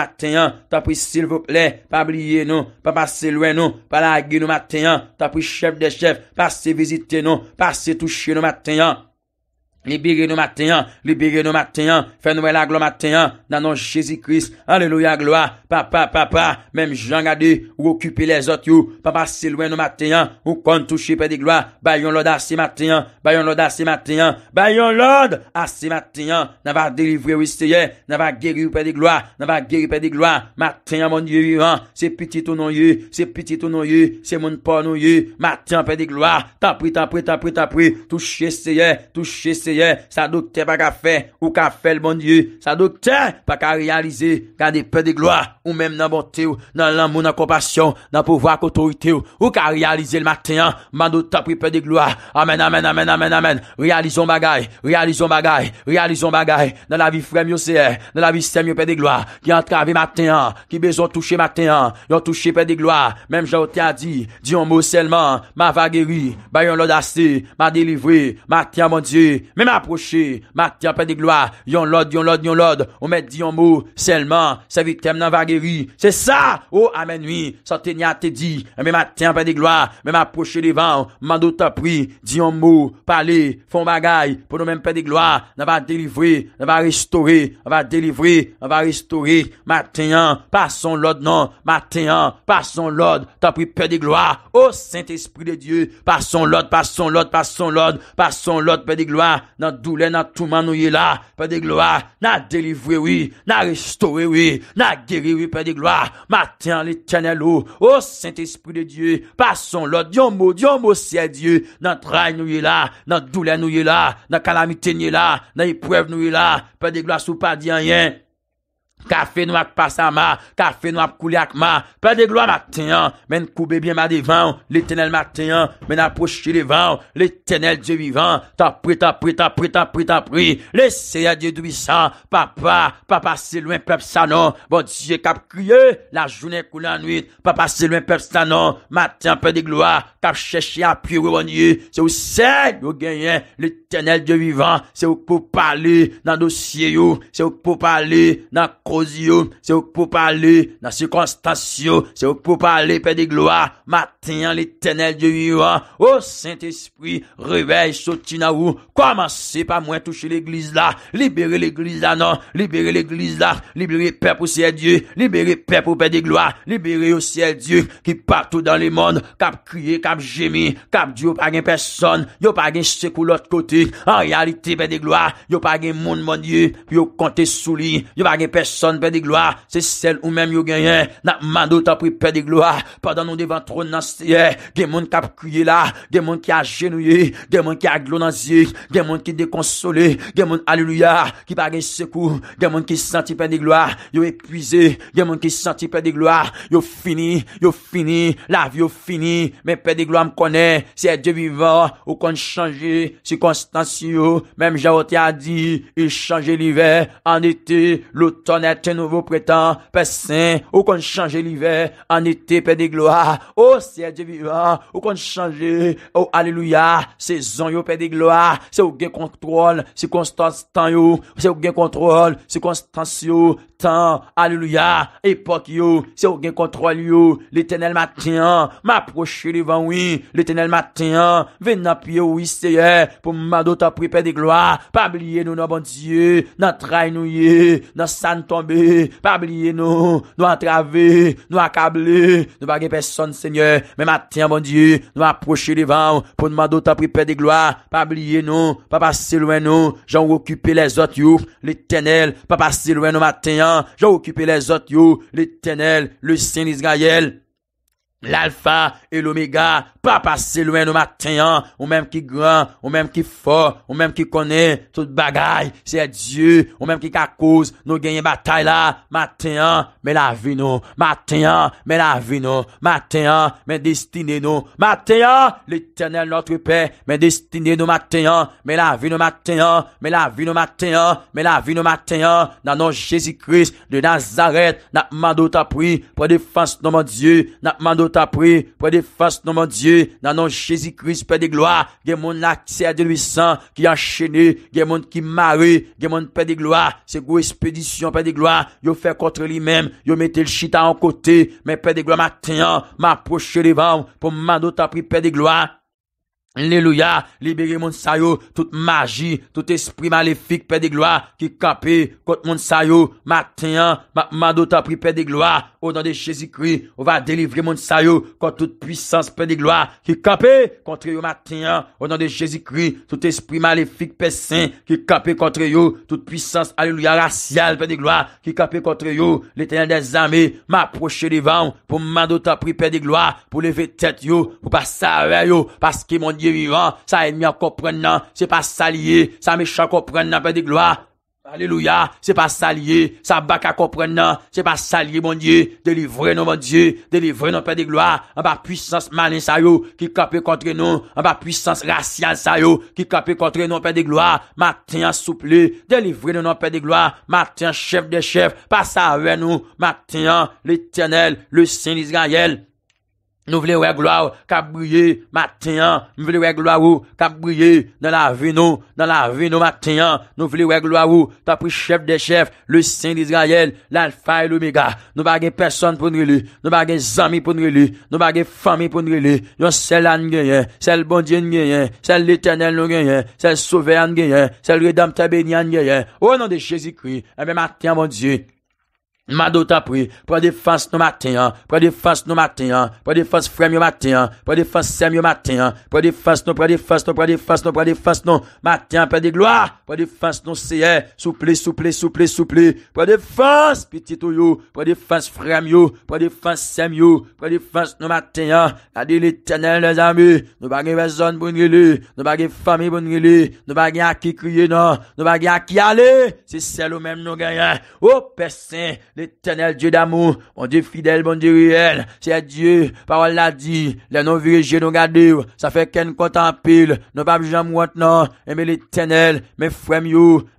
Matenyan, ta pou sil vople, pa bliye nou, pa pase lwen nou, pa lage nou matenyan, ta pou chef de chef, pase vizite nou, pase touche nou matenyan. Libere nou matenyan, libere nou matenyan Fè nou el aglo matenyan, nanon Chezi kris, aleluya gloa Papa, papa, mèm jan gadi Ou okupi les ot yo, papa se lwen nou matenyan Ou kon touche pe di gloa Bayon lode ase matenyan, bayon lode ase matenyan Bayon lode ase matenyan Nan va delivre ou eseye Nan va geri ou pe di gloa, nan va geri ou pe di gloa Matenyan moun ye yu an Se piti tou nou yu, se piti tou nou yu Se moun pon nou yu, matenyan pe di gloa Tapri, tapri, tapri, tapri Touche eseye, touche eseye Sa dokte pa ka fe, ou ka fe l bondye Sa dokte, pa ka realize Kande pe de gloa, ou mem nan bote ou Nan lamou, nan kompasyon, nan pouvo akotorite ou Ou ka realize l maten an Man do ta pri pe de gloa Amen, amen, amen, amen, amen Realizon bagay, realizon bagay, realizon bagay Nan la vi frem yo se, nan la vi sem yo pe de gloa Ki entrave maten an Ki bezon touche maten an Yon touche pe de gloa, mem jan ou te a di Di yon mou selman, ma va geri Bayon l odase, ma delivre Maten an bondye, maten an Même matin m'attirer pas de gloire, yon lode, yon l'od, yon l'od, on met dit un mot, seulement, sa victime n'a va guéri. C'est ça! Oh, amen, oui, ça te dit, même matin pas de gloire, même approcher devant, mando t'a pris, Di un mot, parler, font bagaille, pour nous même pas de gloire, n'a va délivrer, n'a va restaurer, on va délivrer, on va restaurer, matin, passons lode non, matin, passons lode, t'as pris paix de gloire, oh Saint-Esprit de Dieu, passons lode, passons son passons lord, passons lode paix de gloire, nan doule nan touman nou ye la, pe oh, oh, de gloa, nan delivre we, nan restowe we, nan geri we pe de gloa, maten li tene lo, o sènt espri de Diyo, pason lò, diyon mò, diyon mò sè Diyo, nan trai nou ye la, nan doule nou ye la, nan kalamite nou ye la, nan ipwev nou ye la, pe de gloa sou pa diyan yen. Kafe nou ak pa sa ma Kafe nou ap kouli ak ma Pe de gloa matenyan Men koube bien ma devan Le tenel matenyan Men aposhe le van Le tenel die vivan Tanpri, tanpri, tanpri, tanpri, tanpri Le seya die doubisan Papa, papa se lwen pep sanon Bon dije kap kriye La jounen koule anuit Papa se lwen pep sanon Matenyan pe de gloa Kap cheshe apri ou bonye Se ou seg ou genyen Le tenel die vivan Se ou pou pali Nan dosye yo Se ou pou pali Nan kouli Sè ou pou palè nan se konstasyon Sè ou pou palè pe de gloa Matè an l'eternel de vivan Ou sènt espri Revej sò ti nan ou Komanse pa mwen touche l'eglise la Libere l'eglise la nan Libere l'eglise la Libere pe pou sè die Libere pe pou pe de gloa Libere ou sè die ki patou dan le monde Kap kriye, kap jemi, kap diyo pa gen peson Yo pa gen sè kou l'ot kote An realite pe de gloa Yo pa gen moun moun die Yo pa gen peson Son pe di gloa, se sel ou men yo genyen Na mando tan pri pe di gloa Padan nou devan tron nan seye Gen moun kap kuyela, gen moun ki a genuyen Gen moun ki a glonanzik Gen moun ki dekonsole, gen moun aluluya Ki bagen sekou, gen moun ki santi Pe di gloa, yo epuize Gen moun ki santi pe di gloa Yo fini, yo fini, la vi yo fini Men pe di gloa m konen Seye di vivan, ou kon chanje Si konstansiyo, menm javoti a di Il chanje liven An ete, loutoner Pè sè, ou kon chanje livé, an etè pè de gloè. Ou sèjye vivè, ou kon chanje, ou aleluya, sèzons yo pè de gloè. Sè ou gen kontrol, si konstans tan yo, sè ou gen kontrol, si konstans yow, Alleluya, epok yo Se ou gen kontrol yo L'Etenel maten an, m'aproche li van wien L'Etenel maten an, ven nan piyo Ouise ye, pou mman do ta pripe de gloa Pa bliye nou nan bondye Nan trai nou ye, nan san tombe Pa bliye nou Nou antrave, nou akable Nou bagen peson seigne Men maten an bondye, nou aproche li van Pou mman do ta pripe de gloa Pa bliye nou, pa pase lwen nou Jan wokype le zot yo L'Etenel, pa pase lwen nou maten an j'ai occupé les autres, yo, l'éternel, le Saint d'Israël. l'Alfa e l'Omega pa pase lwen nou matenyan ou menm ki gran, ou menm ki fo ou menm ki kone, tout bagay seye Diyo, ou menm ki kakouz nou genye batay la, non. matenyan men la vi nou, matenyan men la vi nou, matenyan men destine nou, matenyan l'Eternel Notre Père, men destine nou matenyan, men la vi nou matenyan men la vi nou matenyan, men la vi nou matenyan nanon Jezi Kris de Nazaret, nan mando ta pri pou defans nouman Diyo, nan mando nous pris près des face, nom Dieu, dans nom Jésus-Christ, Père de gloire, des monde l'accès à de lui sang, qui enchaîné, des monde qui marie, des monde Père de gloire, c'est gros expédition, Père de gloire, yo fait contre lui-même, yo mettez le chita en côté, mais Père de gloire, matin, m'approcher devant, pour m'a nous pris Père de gloire, Alléluia, libérez mon sayo, toute magie, tout esprit maléfique, Père de gloire, qui capait contre mon sayo, matin, hein, ma dota pris Père de gloire, au nom de Jésus-Christ, on va délivrer mon sayo, contre toute puissance, Père de gloire, qui capait contre yo matin, hein. au nom de Jésus-Christ, tout esprit maléfique, Père Saint, qui capé contre yo, toute puissance, alléluia, raciale, Père de gloire, qui capait contre yo, l'éternel des armées, m'approcher devant, pour ma dota pris Père de gloire, pour lever tête yo, pour passer à yo, parce que mon Dieu, Sa enmi an kompren nan, se pa salye, sa mechan kompren nan pe de gloa Aleluya, se pa salye, sa baka kompren nan, se pa salye mounye Delivre nou mounye, delivre nou pe de gloa An pa pwisans manen sa yo, ki kapi kontre nou An pa pwisans rasyan sa yo, ki kapi kontre nou pe de gloa Maten an souple, delivre nou nan pe de gloa Maten an chef de chef, pa sa ven nou Maten an l'Eternel, le sin l'Israël Nou vle wè gloa wou, kab bwye, maten an, nou vle wè gloa wou, kab bwye, nan la vi nou, nan la vi nou, maten an, nou vle wè gloa wou, ta pou chef de chef, lusin di Israel, lal fay lou miga, nou bagen person pou nre li, nou bagen zami pou nre li, nou bagen fami pou nre li, yon sel an genyen, sel bon diyen genyen, sel litenel nou genyen, sel souveran genyen, sel redam tebenyan genyen, ou nan de jesikri, eme eh maten an bon diyen. P esque kans mo matmilepe. Paje pense no matmilepe. Paje pense frem yo matmilepe. Paje pense sem yo matmilepe. Paje pense no'. Paje pense no'. Paje pense no'. Paje pense no'. Paje pense nou seye. Souple. Souple. Souple. Souple. Paje pense petit ou yo. Paje pense frem yo. Paje pense sem yo. Paje pense nou matmilepe. Tade li tenel lo zami. Nou va gen rezon moun kanssa li. Nou va gen fami mounmême. Nou va gen aki kriye nan. Nou va gen aki ale. Se sel ou mem nou ganyen. Ou pesen. Le zami nou ganyen. L'éternel Dieu d'amour, mon Dieu fidèle, mon Dieu réel, c'est Dieu, parole l'a dit, les non virgés nous gardés, ça fait qu'un compte en pile, nous pas jamais maintenant, et mais l'éternel, mes frères,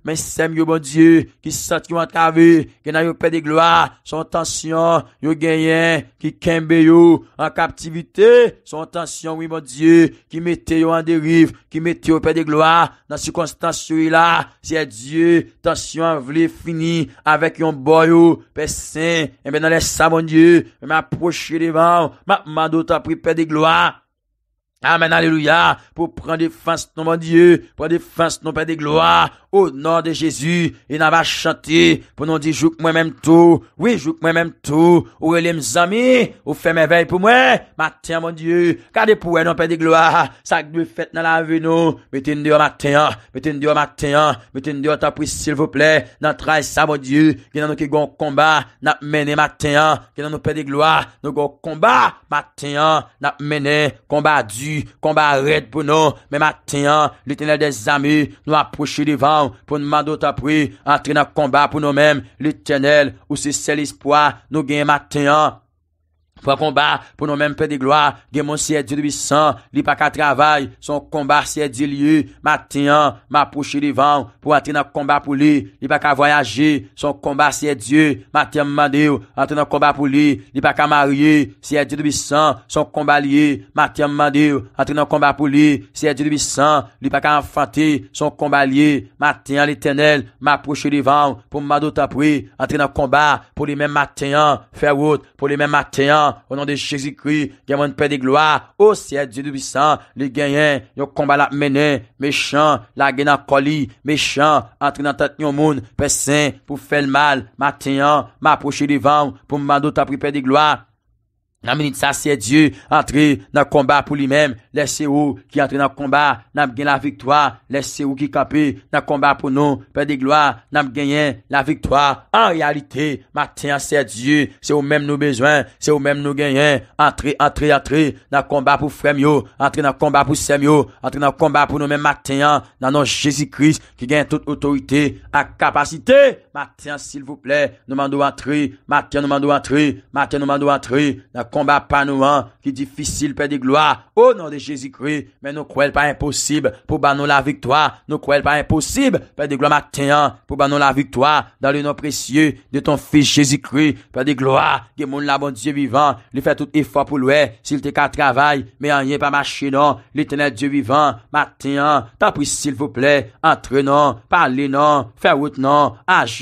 mes sèmes, Mon Dieu, qui sentent qui ont entravé, qui n'a eu paix de gloire, son tension, yo gagné, qui kembe yo, en captivité, son tension, oui, mon Dieu, qui mettait yo en dérive, qui mettait au paix de gloire, dans circonstance, là, c'est Dieu, tension, voulait fini, avec un boyo, Pè sè, mè mè nan lè savon diè, mè mè aproche livan, mè mè do ta pri pè di gloan. Amen, alleluya, pou pran defans nou, mon die, pran defans nou, pe de gloa, ou nan de Jezu, e nan va chante, pou nou di jouk mwen menm tou, oui, jouk mwen menm tou, ou elem zami, ou fe mwen vey pou mwen, maten, mon die, ka de pouen nou, pe de gloa, sak dwe fet nan la ve nou, meten di yo, maten, meten di yo, maten, meten di yo, ta pwis, sil vople, nan traj sa, mon die, genan nou ki gon komba, nan meni, maten, genan nou pe de gloa, nou gon komba, maten, nan meni, komb Koumba red pou nou, me matenyan Litenel de zami, nou apouche livan Pou nou mandou tapoui, antre nan koumba pou nou men Litenel, ou si se l'espoi, nou gen matenyan Po akomba, pou nou menm pè de gloa, Gámon seye diyo dubisan, Li pa ka travay, son konba seye diyo liye, Ma teyan, ma pou che diyon, Po atin an konba pou liye, Li pa ka voyaje, son konba seye diyo, Ma teyan mwandeyo, atin an konba pou liye, Li pa ka mariye, seye diyo dubisan, Son konba liye, ma teyan mwandeyo, Atin an konba pou liye, seye diyo dubisan, Li pa ka an fante, son konba liye, Ma teyan li tenel, Ma pou che diyon, pou mwa do tapoye, Atin an konba, pou li menm a teyan, Fè wòt pou li menm a teyan Ou nan de Chezikri, genman pe de gloa Ou siye djidoubisan, li genyen Yo komba la menen, mechan La genan koli, mechan Antre nan tat nou moun, pe sen Pou fe l mal, ma tenyan Ma aproche li vang, pou mman do ta pripe de gloa nan menitsa se diye, entre nan komba pou li men, lese ou ki entre nan komba, nan gen la viktwa, lese ou ki kapi, nan komba pou nou, pe de gloa, nan genyen la viktwa, an realite, matenyan se diye, se ou men nou bezwen, se ou men nou genyen, entre, entre, entre, nan komba pou fremyo, entre nan komba pou semiyo, entre nan komba pou nou men matenyan, nan nou Jezi Kris, ki gen tout otorite, ak kapasite, Martin, s'il vous plè, nou mandou antri. Martin, nou mandou antri. Martin, nou mandou antri. Nan kombat pa nou an, ki difícil pe de gloa. O nan de Jésus-Christ, men nou kouèl pa imposib, pou ban nou la viktoa. Nou kouèl pa imposib, pe de gloa. Martin, pou ban nou la viktoa, dan le nan precié de ton fils Jésus-Christ. Pe de gloa, gen moun la bon Dieu vivant. Li fè tout e fò pou louè, sil te ka travay, men an yè pa maché nan. Li tenè Dieu vivant. Martin, tan pri s'il vous plè, antre nan, pale non. nan, fè wout nan, age.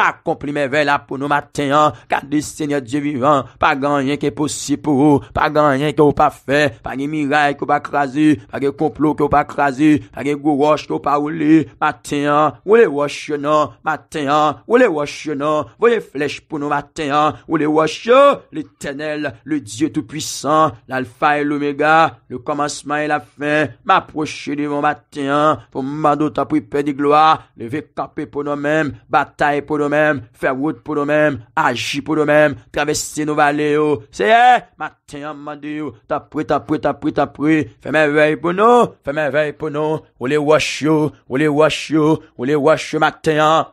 A kompli me ve la pou nou maten an Ka disenye diye vivan Pa ganjen ke posi pou ou Pa ganjen ke ou pa fe Pa gen miray ke ou pa krasi Pa gen komplou ke ou pa krasi Pa gen gwo wosh ke ou pa ou li Maten an, ou le wosh yo nan Maten an, ou le wosh yo nan Voye flech pou nou maten an Ou le wosh yo, le tenel, le diye tout puisan L'alfa e l'omega Le komansman e la fin Ma proche diyon maten an Pou mman do ta pou ype di gloa Le ve kapi pou nou men, batay pou nou Fè wout pou do men, aji pou do men, travesse nou vale yo Seye, mak tenyan mandi yo, tapri, tapri, tapri, tapri Fè mè vey pou nou, fè mè vey pou nou Wole wash yo, oh. wole wash yo, oh. wole wash yo oh, mak tenyan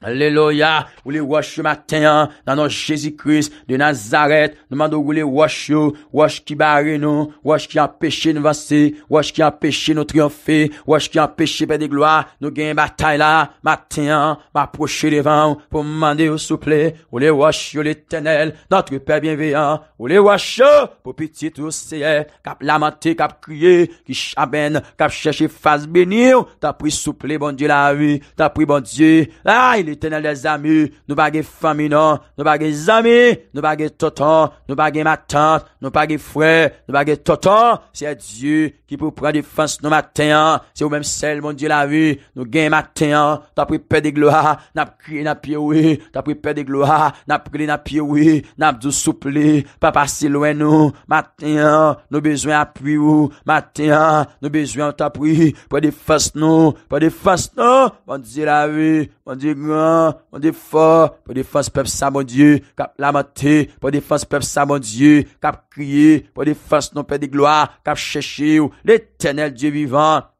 Aleloya, ou li wach yo matenyan Nan nou Jezikris, de Nazaret Nou mandou ou li wach yo Wach ki bari nou, wach ki an peche Nou vansi, wach ki an peche nou triyonfi Wach ki an peche pe de gloa Nou gen batay la, matenyan M'aproche levan, pou mandi ou souple Ou li wach yo le tenel Notre père bienveillant, ou li wach yo Po piti tou seye Kap lamenti, kap kriye Ki chaben, kap chèche faz benye Ta pri souple, bon die la vi Ta pri bon die, aile Nou bagye fami non. nou, nou bagye zami Nou bagye toton, nou bagye matante Nou bagye fwe, nou bagye toton Se diye ki pou pre defans nou matenyan Se ou menm sel, moun diye la vi Nou gen matenyan Ta pripe de glo ha ha, nap kri na pi oui Ta pripe de glo ha ha, nap kri na pi oui Nap dou soupli, pa pasi louen nou Matenyan, nou bezwen apri ou Matenyan, nou bezwen ta pri Pre defans nou, pre defans nou Moun diye la vi Mwen di gran, mwen di fò, pou defans pep sa mwen di, kap lamante, pou defans pep sa mwen di, kap kriye, pou defans nou pep di gloa, kap chèche ou, l'Eternel Diyo vivant,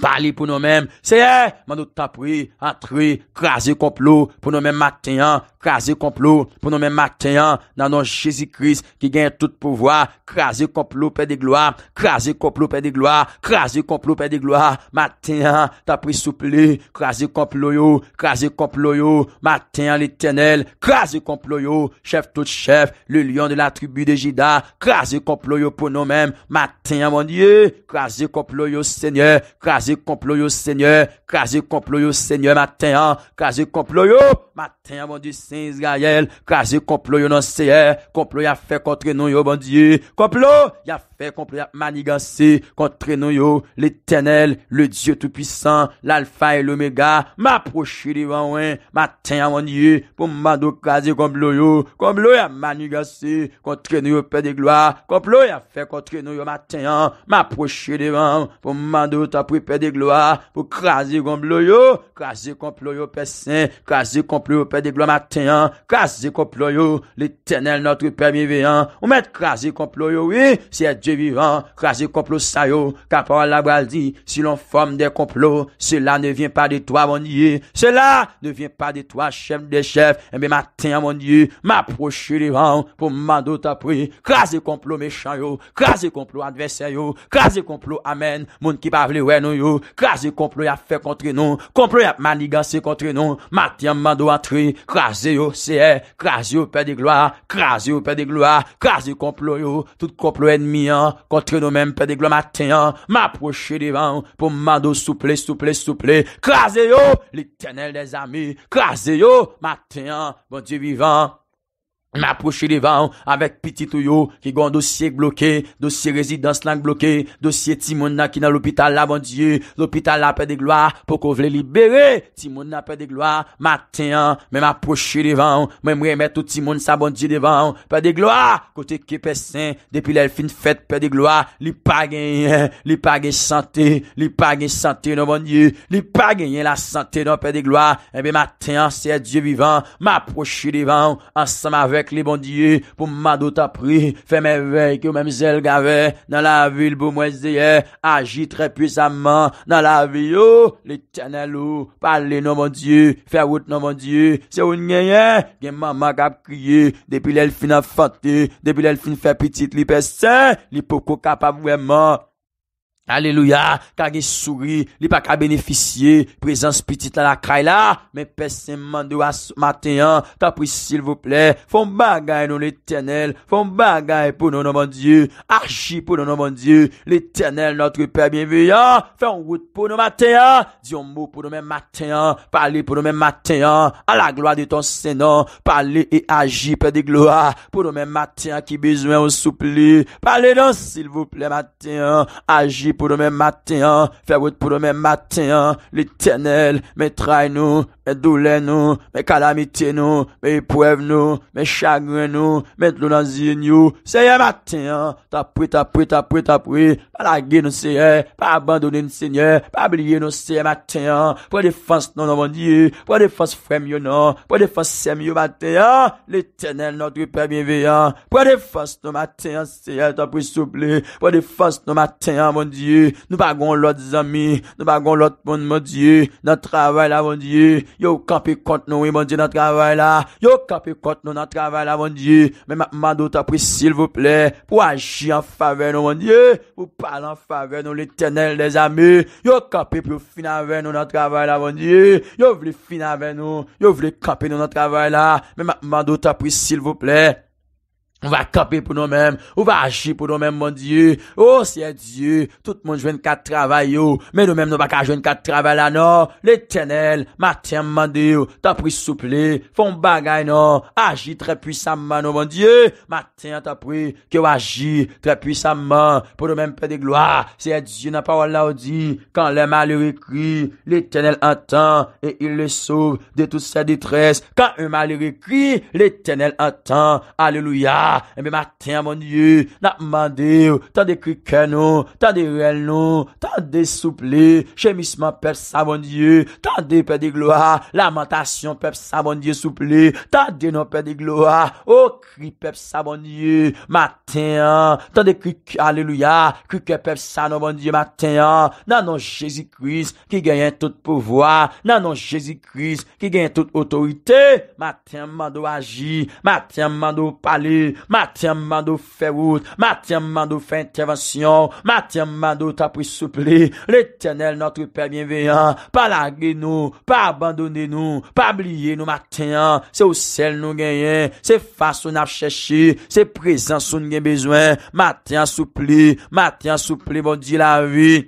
pali pou nou mèm, seye, mwen nou tapri, atri, krasi kop lou, pou nou mèm matenyan, Krazikonplo pou nou men mwen tablean nan nou Chezi Chris ki gen tout pouvwa. Krazikonplo, pey de gloa! Krazikonplo, pey de gloa! Krazikonplo, pey de gloa! Mwen tane, ta pri soupli. Krazikonplo yo! Krazikonplo yo! Mateyan l'Eternel! Krazikonplo yo! Chef tout chef, le lion de la tribu de Jida! Krazikonplo yo pou nou men, mateyan monye! Krazikonplo yo seigneur! Krazikonplo yo seigneur! Matteyan! Krazikonplo yo! Mateyan mwen di seigneur! Se Yisrael kaje komplo yo nan seye, Komplo ya fe kontre nou yo bandye, Komplo ya fe kontre nou yo bandye, Fè komplo ya manigansi, kontre nou yo, l'Etenel, le Diyo tout pisan, l'Alfa e l'Omega, m'aproche divan wè, m'atenya wè niye, pou m'ando krasi komplo yo, komplo ya manigansi, kontre nou yo, pè de gloa, komplo ya fè kontre nou yo, m'atenya, m'aproche divan, pou m'ando ta pou pè de gloa, pou krasi komplo yo, krasi komplo yo, pè sen, krasi komplo yo, pè de gloa, m'atenya, krasi komplo yo, l'Etenel, nòtri pè mi veyan, ou mèd krasi komplo yo, wè, sè diyo, Krasi komplo sa yo Kapwa la baldi Si lon fom de komplo Sela ne vyen pa de to a monye Sela ne vyen pa de to a chef de chef Mbe eh maten a monye M aproche li ran pou mando ta pri Krasi komplo mechanyo Krasi komplo advesen yo Krasi komplo amen Moun ki pa vle wè nou yo Krasi komplo yap fe kontre nou Komplo yap manigansi kontre nou Maten mando atri Krasi yo seye Krasi yo pe de gloa Krasi yo pe de gloa Krasi komplo yo Tout komplo enmian Kontre nou men pediglo matenyan M'aproche divan Pou m'ado souple, souple, souple Klaze yo, litenel de zami Klaze yo, matenyan Bon di vivan M'aproche divan, avèk piti touyo Ki gon dosye blokè, dosye rezidans lang blokè Dosye timoun nan ki nan l'hôpital la bon diye L'hôpital la pe de gloa, pou kon vle liberè Timoun nan pe de gloa, maten an Mè m'aproche divan, mè mwè mè tout timoun sa bon diye divan Pe de gloa, kote ke pesen Depi lèl fin fèt pe de gloa Li pa genyen, li pa geny sante Li pa geny sante nan bon diye Li pa genyen la sante nan pe de gloa Mè m'aproche divan, an sa m'ave Fè mè vek yo mèm zèl gavè, nan la vil bou mwè zèyè, agi trè pwè samman, nan la vil yo, lè tè nè lou, palè nan mwè djè, fè wout nan mwè djè, se ou nèyè, gen maman kap kriye, depi lèl fin an fante, depi lèl fin fè pwè tit li pè sè, li pokou kap ap vwèman. Alleluya, kage souri, li paka beneficye, prezans piti tan la kraila, men pesen mandou as matenyan, ta pwisil vople, fon bagay nou l'Eternel, fon bagay pou nou nomon Diyo, aji pou nou nomon Diyo, l'Eternel notri pe bienvuyan, fen wout pou nou matenyan, diyon mou pou nou men matenyan, pale pou nou men matenyan, a la gloa de ton senan, pale e aji pe de gloa, pou nou men matenyan ki bezwen ou soupli, pale dan sil vople matenyan, Fèwèd pou do men matè, l'Eternel Men trai nou, men doule nou, men kalamite nou Men ipwev nou, men chagre nou, men tlou nan zi nou Seye matè, tapoui, tapoui, tapoui, tapoui Pa lagye nou seye, pa abandonen seye Pa bliye nou seye matè, pou defans nou nan moun diye Pou defans fèmyo nou, pou defans fèmyo matè L'Eternel nou tripe mwen vèyan Pou defans nou matè, seye tapoui souple Pou defans nou matè, moun diye Dieu, nous pas l'autre ami, nous pas l'autre monde, mon Dieu, notre travail avant Dieu, yo campé contre nous, mon Dieu, notre travail là, yo campé contre nous, notre travail là, mon Dieu, mais ma ta s'il vous plaît, pour agir en faveur nous, mon Dieu, pour parler en faveur nous, l'éternel des amis, yo campé pour finir avec nous, notre travail là, mon Dieu, yo voulez finir avec nous, yo voulez camper nous, notre travail là, mais ma ta s'il vous plaît, Ou va kopi pou nou menm, ou va aji pou nou menm, mon die, ou oh, seye die, tout moun jwen ka travay yo, men nou menm nou baka jwen ka travay la, no, le tenel, maten mande yo, ta pri souple, fon bagay, no, aji tre pwisamman, no, mon die, maten ta pri ki yo aji tre pwisamman, pou nou menm pe de gloa, seye die nan parol la ou di, kan le mali re kri, le tenel an tan, e il le soub de tout se detres, kan le mali re kri, le tenel an tan, aleluya, Mwen eh maten man diyo, nan man diyo oh, Tande krike nou, tande rel nou Tande souple, jemisman pep sa man diyo Tande pe de gloa, lamentasyon pep sa man diyo souple Tande nou pe de gloa, o kri pep sa man diyo Maten an, tande krike aleluya Krike pep sa nan man diyo maten an Nan nan Jezikris, ki genye tout pouvoi Nan nan Jezikris, ki genye tout otorite Maten man do agi, maten man do pale Matyen mandou fè wout, matyen mandou fè intervensyon, matyen mandou tapri soupli, l'Eternel notri pè bienveyan, pa lagri nou, pa abandoni nou, pa bliye nou matyen, se ou sel nou genyen, se fason ap chèchi, se presen sou ngen bezwen, matyen soupli, matyen soupli bon di la vi.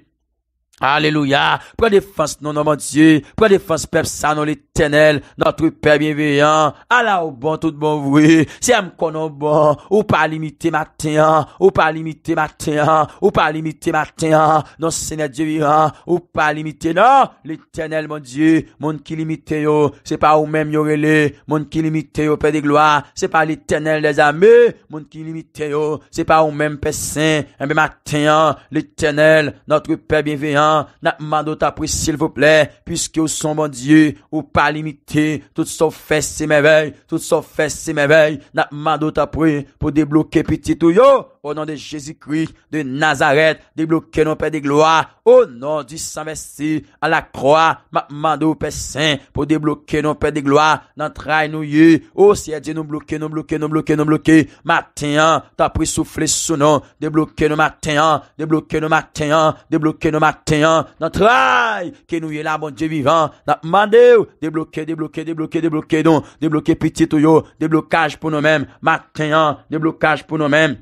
Aleluya, pre defans nou nou moun diye, pre defans pep sa nou litenel, nou trupè bienveyan, ala ou bon tout bon vwe, se m konon bon, ou pa limite matenyan, ou pa limite matenyan, ou pa limite matenyan, nou se net jeviran, ou pa limite nan, litenel moun diye, moun ki limite yo, se pa ou men miorile, moun ki limite yo pe de gloa, se pa litenel de zame, moun ki limite yo, se pa ou men pesen, mwen matenyan, litenel, nou trupè bienveyan, Na mando ta pri s'il vople Piske ou son bon diye Ou pa limite Tout son fese me vey Tout son fese me vey Na mando ta pri Po debloke piti tou yo O nan de Jezikri De Nazaret Debloke nou pe de gloa O nan di sanvesi A la kroa Ma mando pe sen Po debloke nou pe de gloa Nan trai nou ye O siye di nou bloke nou bloke nou bloke nou bloke Maten an Ta pri soufli sou nan Debloke nou maten an Debloke nou maten an Debloke nou maten Notre hein, travail que nous est là bon Dieu vivant n'a oh, débloquer débloquer débloquer débloquer non, débloquer petit tuyau, oh, déblocage pour nous-mêmes matin hein, déblocage pour nous-mêmes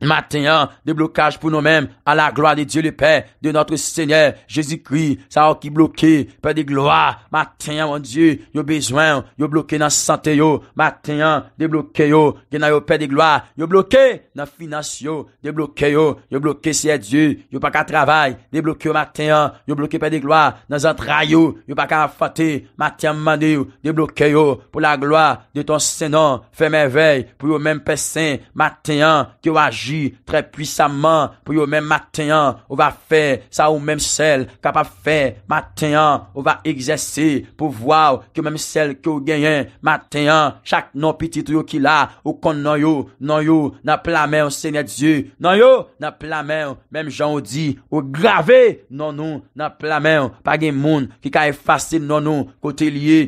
Matin, hein, déblocage pour nous-mêmes, à la gloire de Dieu le Père, de notre Seigneur Jésus-Christ, ça oh, qui bloqué, Père de gloire. Matin, hein, mon Dieu, yo besoin, yo bloqué dans santé yo. Matin, hein, débloqué yo, gena yo Père de gloire, yo bloqué dans la finance yo, yo, bloqué c'est Dieu, yo pas qu'à travail, débloqué yo matin, yo bloqué Père de gloire, dans un yo, pas qu'à fâter, matin mandé yo, débloqué yo, pour la gloire de ton Seigneur, fais merveille, pour yo même Père Saint, matin, que Trè pwisaman pou yo men matenyan Ou va fè sa ou menm sel Kapap fè matenyan Ou va egzese non pou waw Ki menm sel ki ou genyen Matenyan chak nan piti tou yo ki la Ou kon nan yo nan yo Nan planmen ou sène diye Nan yo nan planmen ou menm jan ou di Ou grave nan nou nan planmen Pa gen moun ki ka efase nan nou Kote liye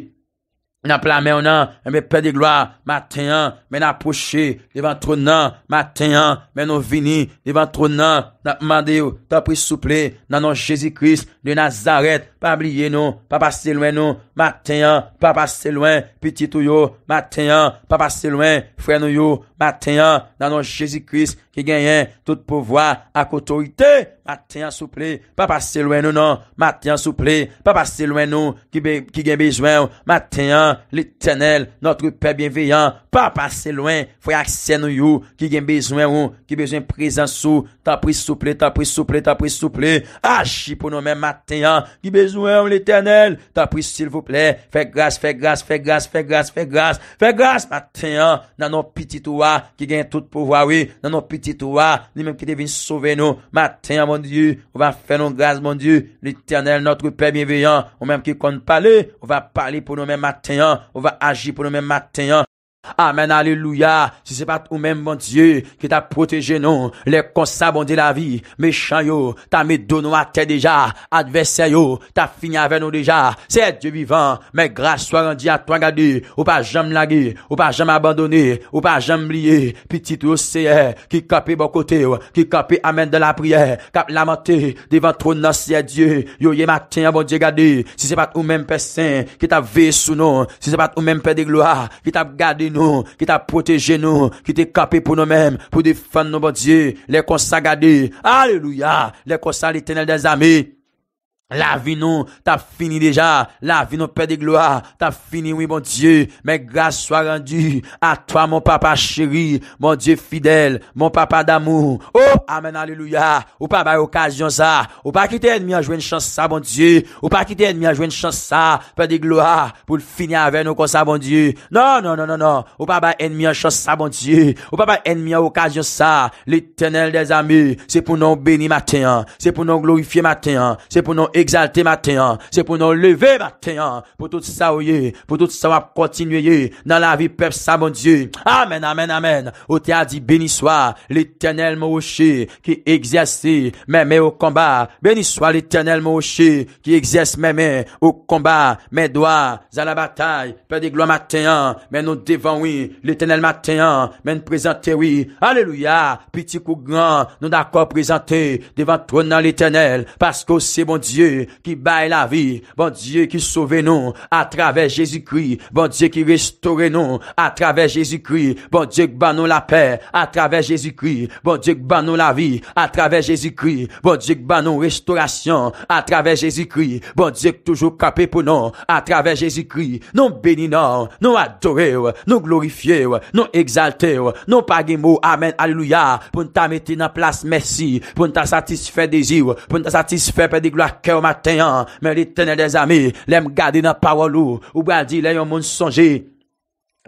nan plan men ou nan, men eh pe de gloa, maten an, men aposhe, devan tron nan, maten an, men nou vini, devan tron nan, nan mande ou, tan prisouple, nan nou Jezikris, nan Nazaret, Pa bliye nou, pa pase lwen nou, Matenyan, pa pase lwen, Petitou yo, matenyan, pa pase lwen, Frenou yo, matenyan, Nanon Jezi Krist, ki genyen, Tout pouvoi ak otorite, Matenyan souple, pa pase lwen nou nou, Matenyan souple, pa pase lwen nou, Ki gen bezwen, matenyan, Litenel, notru pe bienveyan, Pa pase lwen, fwe ak senou yo, Ki gen bezwen ou, ki bezwen prezen sou, ta pou souple, ta pou souple, ta pou souple, aji ah, pou nou men matenyan, ki bezwen l'Eternel, ta pou s'il vous plè, fè gas, fè gas, fè gas, fè gas, fè gas, fè gas, matenyan, nan nou piti touwa, ki gen tout pou wawé, nan nou piti touwa, li men ki devin souve nou, matenyan, mon Dieu, ou va fè nou gas, mon Dieu, l'Eternel, notre Père bienveillant, ou men ki kon palé, ou va palé pou nou men matenyan, ou va aji pou nou men matenyan. Amen, aleluya Si se pat ou men bon diye Ki ta proteje non Lè konsa bon di la vi Mè chan yo Ta mè do nou a te deja Adversè yo Ta fini a ven nou deja Seye diyo vivan Mè grasso a rendi a to a gade Ou pa jam lagi Ou pa jam abandone Ou pa jam liye Petit bon bon ou seye Ki kapè bo kote Ki kapè amen de la priè Kap lamentè Devan tro non seye diyo Yo ye matin a bon diye gade Si se pat ou men pe sen Ki ta ve sou non Si se pat ou men pe de gloa Ki ta gade nous, qui t'a protégé nous, qui t'a capé pour nous-mêmes, pour défendre nos bon Dieu, les consagrer. Alléluia, les consagrer l'éternel des amis. La vie non, t'as fini déjà. La vie non, Père de gloire, t'as fini, oui, mon Dieu. Mais grâce soit rendue à toi, mon papa chéri, mon Dieu fidèle, mon papa d'amour. Oh, amen, alléluia. Ou pas, bah, occasion ça. Ou pas quitter ennemi à jouer une chance ça, Bon Dieu. Ou pas quitter ennemi à jouer une chance ça, Père de gloire, pour finir avec nous comme ça, Bon Dieu. Non, non, non, non, non. Ou pas, bah, ennemi à chance ça, Bon Dieu. Ou pas, bah, ennemi à occasion ça. L'éternel des amis, c'est pour nous bénir matin. C'est pour nous glorifier matin. C'est pour nous exalté matin, c'est pour nous lever matin, pour tout ça, pour tout ça, continuer dans la vie, peuple, ça, mon Dieu. Amen, amen, amen. Au théâtre dit, béni soit l'éternel mon rocher qui exerce mes mains au combat. Béni soit l'éternel mon rocher qui exerce mes mains au combat, mes doigts à la bataille, Père des gloires matin, mais nous devant, oui, l'éternel matin, mais nous oui. Alléluia, petit coup grand, nous d'accord présenter devant toi dans l'éternel, parce que c'est mon Dieu Ki baye la vi Bon diye ki sove nou Atraves Jezikri Bon diye ki restore nou Atraves Jezikri Bon diye ki ban nou la pe Atraves Jezikri Bon diye ki ban nou la vi Atraves Jezikri Bon diye ki ban nou restaurasyon Atraves Jezikri Bon diye ki toujou kape pou nou Atraves Jezikri Non beni nou Non adore ou Non glorifie ou Non exalte ou Non page mou Amen, Alleluia Pon ta mette nan plas mersi Pon ta satisfe dezi ou Pon ta satisfe pedi glo akè Mwen li tene de zami Lèm gadi nan pawolou Ou badi lè yon moun sonje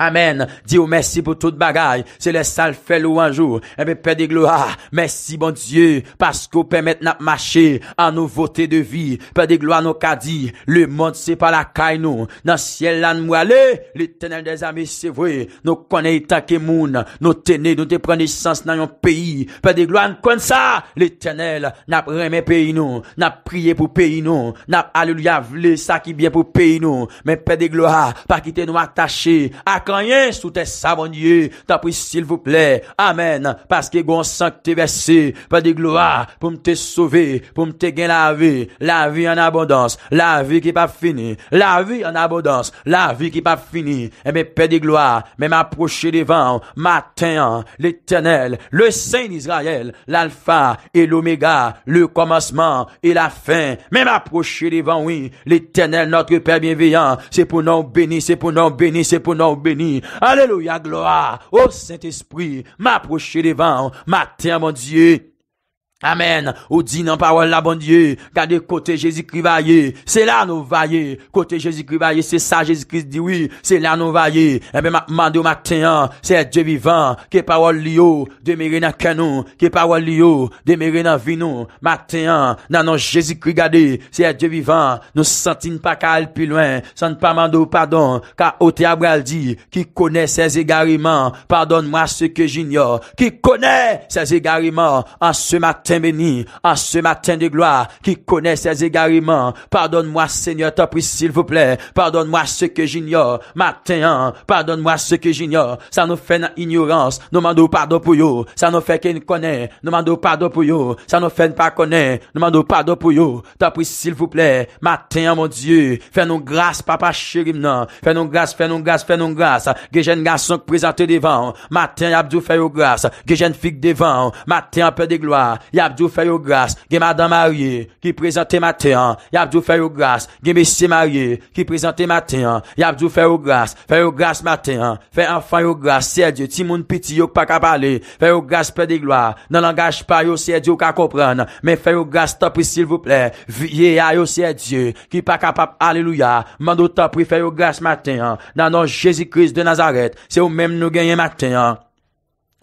Amen, di ou mersi pou tout bagay, se les sal fè lou anjou, e pe pe de gloa, mersi bon diye, paskou pèmèt nap mâche, an nou votè de vi, pe de gloa nou ka di, le moun se pa la kay nou, nan siel lan mwale, le tenel de zami se vwe, nou konè itan ke moun, nou tenè nou te pren nissans nan yon peyi, pe de gloa nou kon sa, le tenel, nap remè peyi nou, nap priye pou peyi nou, nap aleluya vle sa ki byè pou peyi nou, men pe de gloa, pa ki te nou atache, akansi, rien sous tes sabonniers, t'as s'il vous plaît, amen, parce que gon sang te t'es versé, pas de gloire, pour me te sauver, pour me te gagner la vie, la vie en abondance, la vie qui pas finie, la vie en abondance, la vie qui pas finie, et eh mes paix de gloire, même approcher devant, matin, l'éternel, le Saint d'Israël, l'alpha et l'oméga, le commencement et la fin, même approcher devant, oui, l'éternel, notre Père bienveillant, c'est pour nous bénir, c'est pour nous bénir, c'est pour nous bénir. Alléluia, gloire. Au Saint-Esprit, m'approcher devant, terre, mon Dieu. Amen. Ou dit dans parole la bonne Dieu, gardez côté Jésus-Christ vaillé. C'est là nous vaillé. Côté Jésus-Christ vaillé, c'est ça Jésus-Christ dit oui. C'est là nous vaillé. Et eh bien, au matin, hein, c'est Dieu vivant, que parole lio, oh, demeure dans canon, que parole lio, oh, demeure dans vie nous. Matin, hein, Dans nos Jésus-Christ gardez, c'est Dieu vivant, nous sentons pas qu'à plus loin, sans pas mando pardon, car au elle dit, qui connaît ses égarements, pardonne-moi ce que j'ignore, qui connaît ses égarements en ce matin, Mweni, an se maten de gloa Ki kone sez e gariman Pardon mwen, seigneur, ta pris, sil vouple Pardon mwen, seke jinyor Maten an, pardon mwen, seke jinyor San nou fè nan ignorans, nou mandou pardon pou yo San nou fè ken kone Nou mandou pardon pou yo, san nou fè nan pa kone Nou mandou pardon pou yo, ta pris, sil vouple Maten an, mwen diyo Fè nou grase, papa chérim nan Fè nou grase, fè nou grase, fè nou grase Gejen gason k prezante devan Maten an, yabdou fè yo grase, gejen fik devan Maten an, pè de gloa Yabjou fè yo grase, gen madan marye, ki prezante maten. Yabjou fè yo grase, gen mesi marye, ki prezante maten. Yabjou fè yo grase, fè yo grase maten. Fè anfan yo grase, sè diyo, ti moun piti yo kpa ka pale. Fè yo grase, pè di gloa, nan langaj pa yo sè diyo ka kompran. Men fè yo grase, ta pri s'il vous plè. Viye ya yo sè diyo, ki pa ka pap aleluya. Mando ta pri fè yo grase maten. Nan nan jèzi kriz de nazaret, se ou mèm nou genye maten.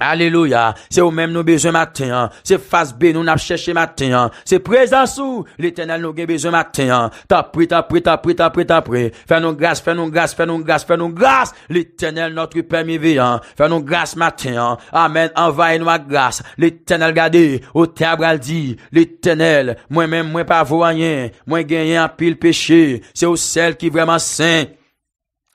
aleluya, se ou men nou beze maten, se fase be nou nap chèche maten, se prezansou, l'Etenel nou gen beze maten, tapri, tapri, tapri, tapri, tapri, fè nou grâs, fè nou grâs, fè nou grâs, fè nou grâs, l'Etenel nou triper mi veyan, fè nou grâs maten, amen, envaye nou a grâs, l'Etenel gade, ou te abraldi, l'Etenel, mwen men mwen pavoyen, mwen genyen apil peche, se ou sel ki vreman sen,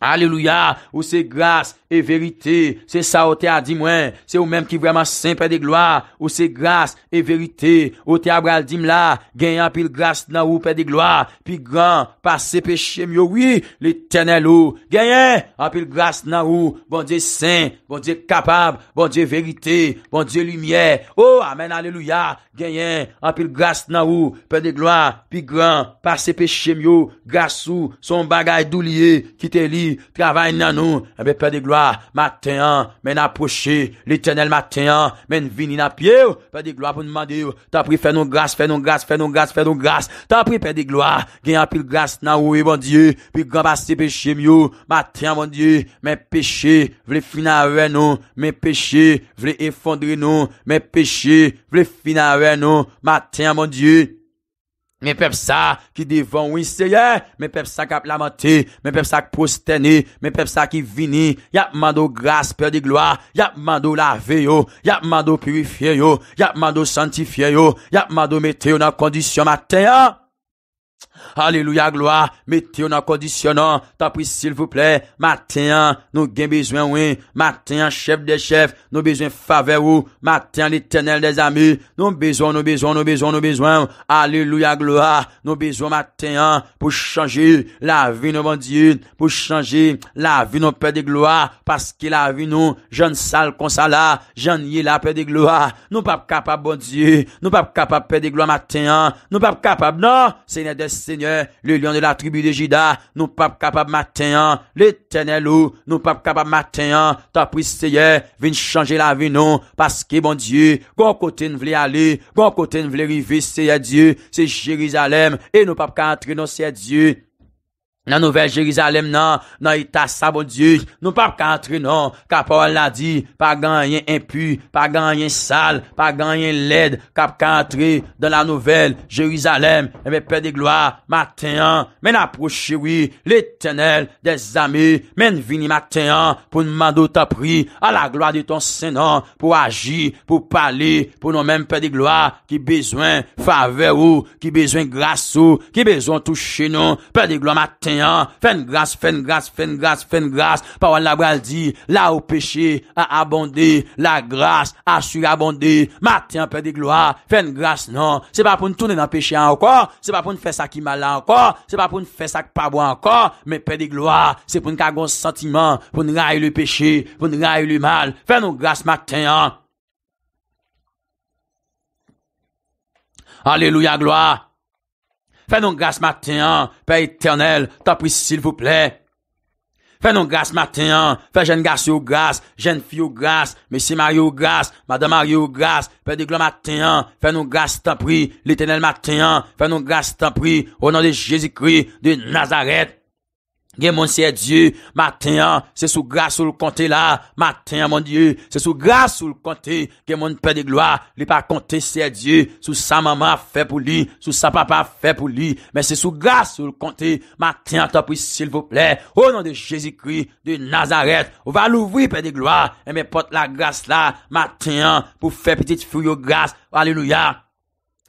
aleluya, ou se grâs, E verite, se sa ou te a di mwen, se ou menm ki vreman sen pe de gloa, ou se grase, e verite, ou te a bral di mla, genyen apil grase nan ou pe de gloa, pi gran, pase pe che myo, wi, li tenel ou, oh. genyen, apil grase nan ou, bon diye sen, bon diye kapab, bon diye verite, bon diye lumiye, ou, oh, amen, aleluya, genyen, apil grase nan ou, pe de gloa, pi gran, pase pe che myo, grase ou, son bagay dou liye, ki te li, travay nan ou, ebe pe de eh gloa, Maten an, men aposhe L'eternel maten an, men vini na pie Fè di gloa pou nman di yo T'apri fè nou gas, fè nou gas, fè nou gas, fè nou gas T'apri fè di gloa, gen apil gas Nan ouye bon diye, pi gampas se peche Myo, maten an, bon diye Men peche, vle fi nan wè nou Men peche, vle enfondre nou Men peche, vle fi nan wè nou Maten an, bon diye men pep sa ki devon wiseye, men pep sa kap lamenti, men pep sa ki posteni, men pep sa ki vini, yapman do graspe di gloa, yapman do lave yo, yapman do purifye yo, yapman do santifye yo, yapman do mete yo nan kondisyon maten yo. Aleluya gloa Meteyo nan kondisyonan non. Ta pwisil fwople Matenyan nou gen bezwen wen Matenyan chef de chef Nou bezwen fave ou Matenyan litenel de zami Nou bezwen nou bezwen nou bezwen nou bezwen Aleluya gloa Nou bezwen matenyan Pw chanji la vi nou bon diye Pw chanji la vi nou pe de gloa Paske la vi nou Jan sal konsala Jan ye la pe de gloa Nou pap kapab bon diye Nou pap kapab pe de gloa matenyan Nou pap kapab nan Se ne dese Seigneur, le lion de la tribu de Jida, nou pap kapab maten an, le tenel ou, nou pap kapab maten an, ta pris seye, vin chanje la vi nou, paske bon dieu, kon kote n vle ale, kon kote n vle rivise seye dieu, se Jerizalem, e nou pap ka antre nou seye dieu. nan nouvel Jerizalem nan, nan ita sabon diye, nou pap kantri nan kapol la di, pa ganyen impu, pa ganyen sal, pa ganyen led, kap kantri dan nan nouvel Jerizalem eh men pe de gloa, maten an men aproche wii, le tenel de zame, men vini maten an pou nman do ta pri, a la gloa de ton senan, pou agi pou pale, pou nou men pe de gloa ki bezwen fave ou ki bezwen gras ou, ki bezwen touche nou, pe de gloa matin Hein? Fais une grâce, une grâce, une grâce, une grâce. Parole la bral dit, là au péché a abondé, la grâce a surabondé. Matin, Père de gloire, une grâce, non. C'est pas pour nous tourner dans le péché encore, c'est pas pour nous faire ça qui mal encore, c'est pas pour nous faire ça qui pas bon encore, mais Père de gloire, c'est pour nous un sentiment, pour nous railler le péché, pour nous railler le mal. Fais nous grâce matin, hein. Alléluia, gloire. Fè nou gas matenyan, fè etenel, tanpri s'il fouple. Fè nou gas matenyan, fè jen gas yo gas, jen fiyo gas, mesi Mario gas, madan Mario gas, fè deglo matenyan, fè nou gas tanpri, l'etenel matenyan, fè nou gas tanpri, ou nan de Jezikri, de Nazaret. Gen moun seye die, maten an, se sou gras sou l konti la, maten an moun die, se sou gras sou l konti, gen moun pe de gloa, li pa konti seye die, sou sa mama fe pou li, sou sa papa fe pou li, men se sou gras sou l konti, maten an topi sil pou ple, ou nan de Jezikri, de Nazaret, ou valouvi pe de gloa, en men pot la gras la, maten an, pou fe petit fuyo gras, aleluya.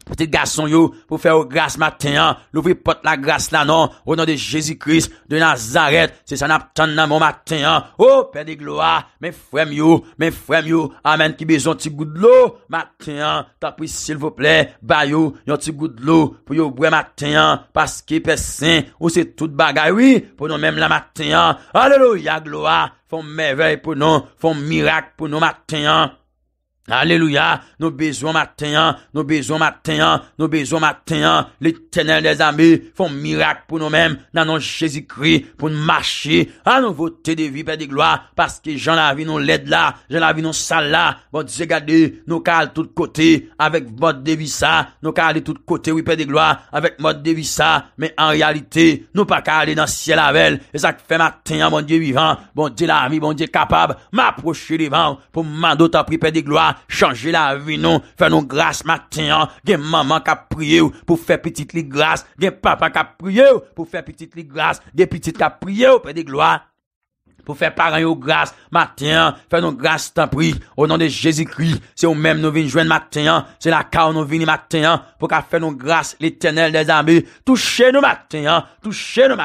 Petit gason yo, pou fè ou gras matenyan, nou fè pot la gras la nan, ou nan de Jezikris, de Nazaret, se san ap tan nan moun matenyan. Ou, oh, pe de gloa, men frem yo, men frem yo, amen ki bezon ti goud lo, matenyan. Ta pwisil vople, bayo, yon ti goud lo, pou yo bre matenyan, paske pesen, ou se tout bagay, oui, pou nou menm la matenyan. Alelo, ya gloa, fon mevey pou nou, fon mirak pou nou matenyan. aleluya, nou bezon matenyan, nou bezon matenyan, nou bezon matenyan, le tenel de zame, fon mirak pou nou mem, nanon jesikri, pou nou mache, an nou vote de vi pe de gloa, paske jan la vi nou led la, jan la vi nou sal la, bon, ze gade, nou kal tout kote, avek mod de vi sa, nou kal de tout kote, oui, pe de gloa, avek mod de vi sa, men an realite, nou pa kal de dans siye la vel, e sa ki fe matenyan, bon, diye vivan, bon, diye la vi, bon, diye kapab, m'aproche li van, pou mando ta pri pe de gloa changer la vie non, faire nous grâce maintenant, hein. gen maman qui a prié pour faire petite li grâce, gen papa qui a prié pour faire petite les grâce, des petite qui a prié pour des gloires. Ou fe paray ou gras. Matenyan, fe non gras tanpoui. Ou nan de Jezi Kwis, se ou men nou vin joen matenyan. Se la kao nou vin di matenyan. Fou ka fe non gras, litenel de zami. Touche nou matenyan! Touche nou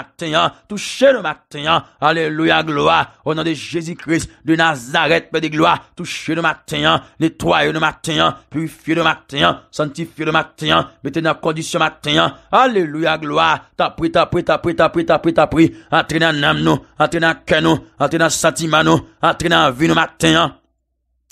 matenyan! Aleluya gloa! Ou nan de Jezi Kwis, de Nazarete pe de gloa. Touche nou matenyan! Netoaye nou matenyan! Plufye nou matenyan! Santifye nou matenyan! Aleluya gloa! Tapri, tapri, tapri, tapri, tapri. stands in name nou, stands in name nou. atre nan satimano, atre nan vi nou maten ya,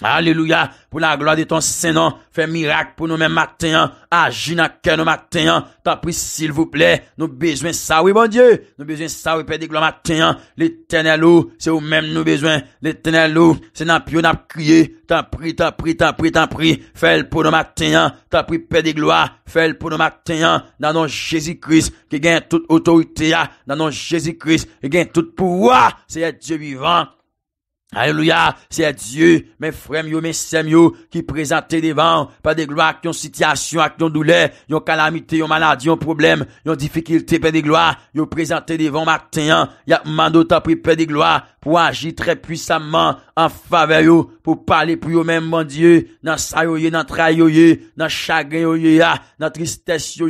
aleluya, pou la gloa de ton senon, fe mirak pou nou men matenyan, aji nan ken nou matenyan, ta pri sil vouple, nou bezwen sawe bon die, nou bezwen sawe pe de gloa matenyan, l'eternel ou, se ou men nou bezwen, l'eternel ou, se nan pyo nan kriye, ta pri, ta pri, ta pri, ta pri, fel pou nou matenyan, ta pri pe de gloa, fel pou nou matenyan, nan nou Jezi Kris, ki gen tout otorite ya, nan nou Jezi Kris, ki gen tout pouwa, se ye die vivant, Alléluia, c'est Dieu, mes frères, mes sœurs, qui présentent devant, par des gloires, qui ont situation, qui ont douleur, qui ont calamité, qui ont maladie, qui ont problème, qui ont difficulté, par des gloires, qui ont présenté devant matin, il y a mandé pris, par des gloires, pour agir très puissamment, en faveur, yo, pour parler pour eux même, mon Dieu, dans ça, yo, dans travail, dans chagrin, yo, dans tristesse,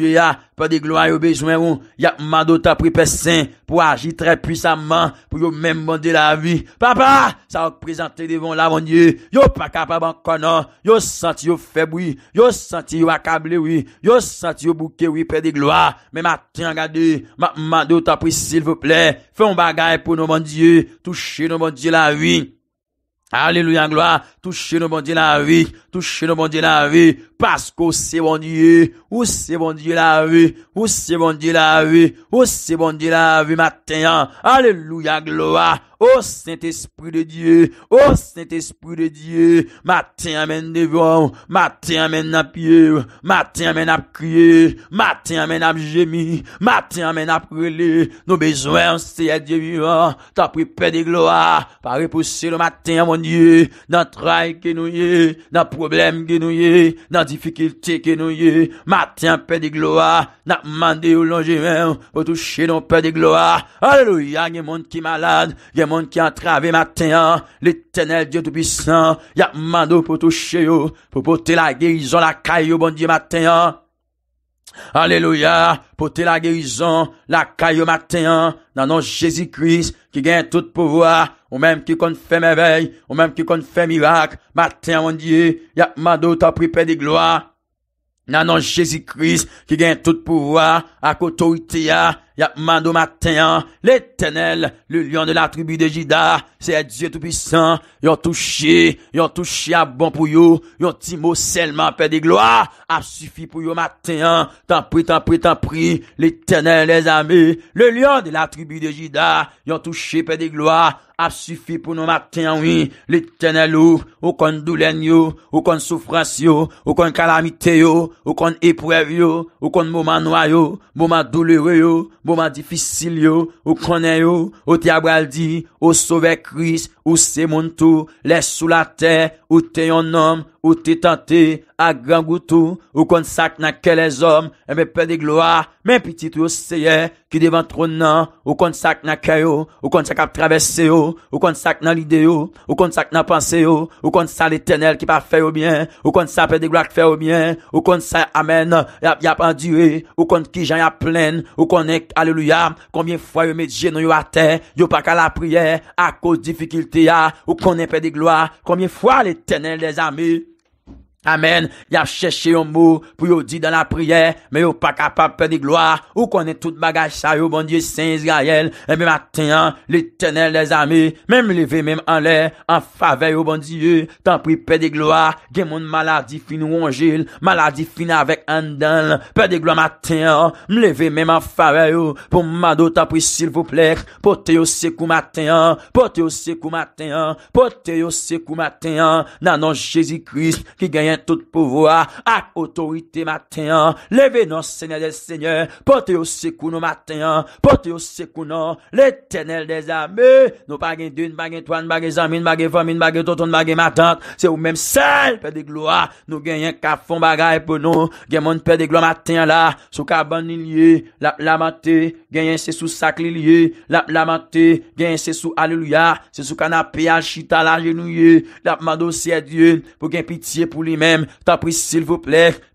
pe de gloa yo bezwen wou, yakman do ta pri pesen, pou agi tre pwisaman, pou yo menmonde la vi, papa, sa wak prezante de von la wonye, yo pakapa bankonan, yo santi yo feboui, yo santi yo akable woui, yo santi yo bouke woui pe de gloa, menmante yon gade, manman do ta pri sil fwople, fwon bagay pou nou mwondye, touche nou mwondye la vi. Alléluia, gloire. Touchez nos bon Dieu la vie. Touchez nos bon Dieu la vie. Parce que c'est bon Dieu. où c'est bon Dieu la vie. Ou c'est bon Dieu la vie. Ou c'est bon Dieu la vie matin. Hein? Alléluia, gloire. O oh, Saint-Esprit de Dieu, O oh, Saint-Esprit de Dieu, Matin men devan, Matin men apye, Matin men apkye, Matin men apjemi, Matin men aprele, Nou bezwen seye diye vivan, Ta pri pe de gloa, Pa repouse le matin mon die, Nan trai ke nou ye, Nan probleme ke nou ye, Nan difikilte ke nou ye, Matin pe de gloa, Nan mande ou lon jeme, Ou touche nou pe de gloa, Alleluia, Gen moun ki malade, Gen moun ki malade, Mon ki entrave matin hein. l'éternel Dieu Tout-Puissant, ya mando pour toucher, pour pour la guérison, la caille yo bon Dieu, matin, hein. Alléluia, porter la guérison, la caille au matin, hein. dans Jésus-Christ, qui gagne tout pouvoir, ou même qui compte faire merveille, ou même qui compte faire miracle, matin, mon Dieu, y'a mado, t'a pris de gloire. Dans Jésus-Christ, qui gagne tout pouvoir, à autorité, Yapman do matenyan... Le tenel... Le lion de la tribu de Jida... Seye diye tout pisan... Yon touche... Yon touche a bon pou yo... Yon ti mo selman pe de gloa... Apsufi pou yo matenyan... Tanpri, tanpri, tanpri... Le tenel le zame... Le lion de la tribu de Jida... Yon touche pe de gloa... Apsufi pou nou matenyan wii... Le tenel ou... Okon doulen yo... Okon soufrans yo... Okon kalamite yo... Okon epuev yo... Okon mouman noyo... Mouman doulewe yo... Oman di fisil yo, ou konen yo, ou te abraldi, ou sove kriz, ou se monto, les sou la te, ou se monto. ou t'es un homme, ou t'es tenté, à grand goutou, ou qu'on sac n'a que les hommes, et mes pères de gloire, mes petits ou qui devant trône, non, ou qu'on sac n'a que yo, ou qu'on sac à traverser ou qu'on sac n'a l'idée ou qu'on sac n'a pensé yo, ou qu'on sac l'éternel qui pa fait au bien, ou qu'on sac de gloire qui fait au bien, ou qu'on sac amen, y'a, y'a enduré, ou qu'on qui j'en a plein, ou qu'on est, alléluia, combien fois yo met genou yo à terre, yo pas qu'à la prière, à cause difficulté ou qu'on est père de gloire, combien fois les Tenez les amis amen, ya chèche yo mou, pou yo di dan la priè, men yo pa kapab pe di gloa, ou konen tout bagaj sa yo bon diye Saint Israël, en mi matenyan, l'Eternel des Amis men mi leve mèm an lè, an fave yo bon diye, tan pri pe di gloa gen moun maladi fin ou an jil maladi fin avèk andan pe di gloa matenyan, m leve mèm an fave yo, pou mman do tan pri sil voplek, pote yo sekou matenyan, pote yo sekou matenyan pote yo sekou matenyan nanon Jésus Christ, ki genyen tout pouvo a, ak otorite maten an, leve non senye del senye, pote yo sekou nou maten an pote yo sekou nou, l'eternel de zame, nou pa gen dun, pa gen toan, pa gen zamin, pa gen fomin, pa gen toton, pa gen matant, se ou menm sel pe de gloa, nou genyen ka fon bagay pou nou, gen mon pe de gloa maten an la, sou ka banin ye la plamate, genyen se sou sakli liye, la plamate, genyen se sou aleluya, se sou ka na pe al chita la genouye, la pman dosye diyen, pou gen pitiye pou li men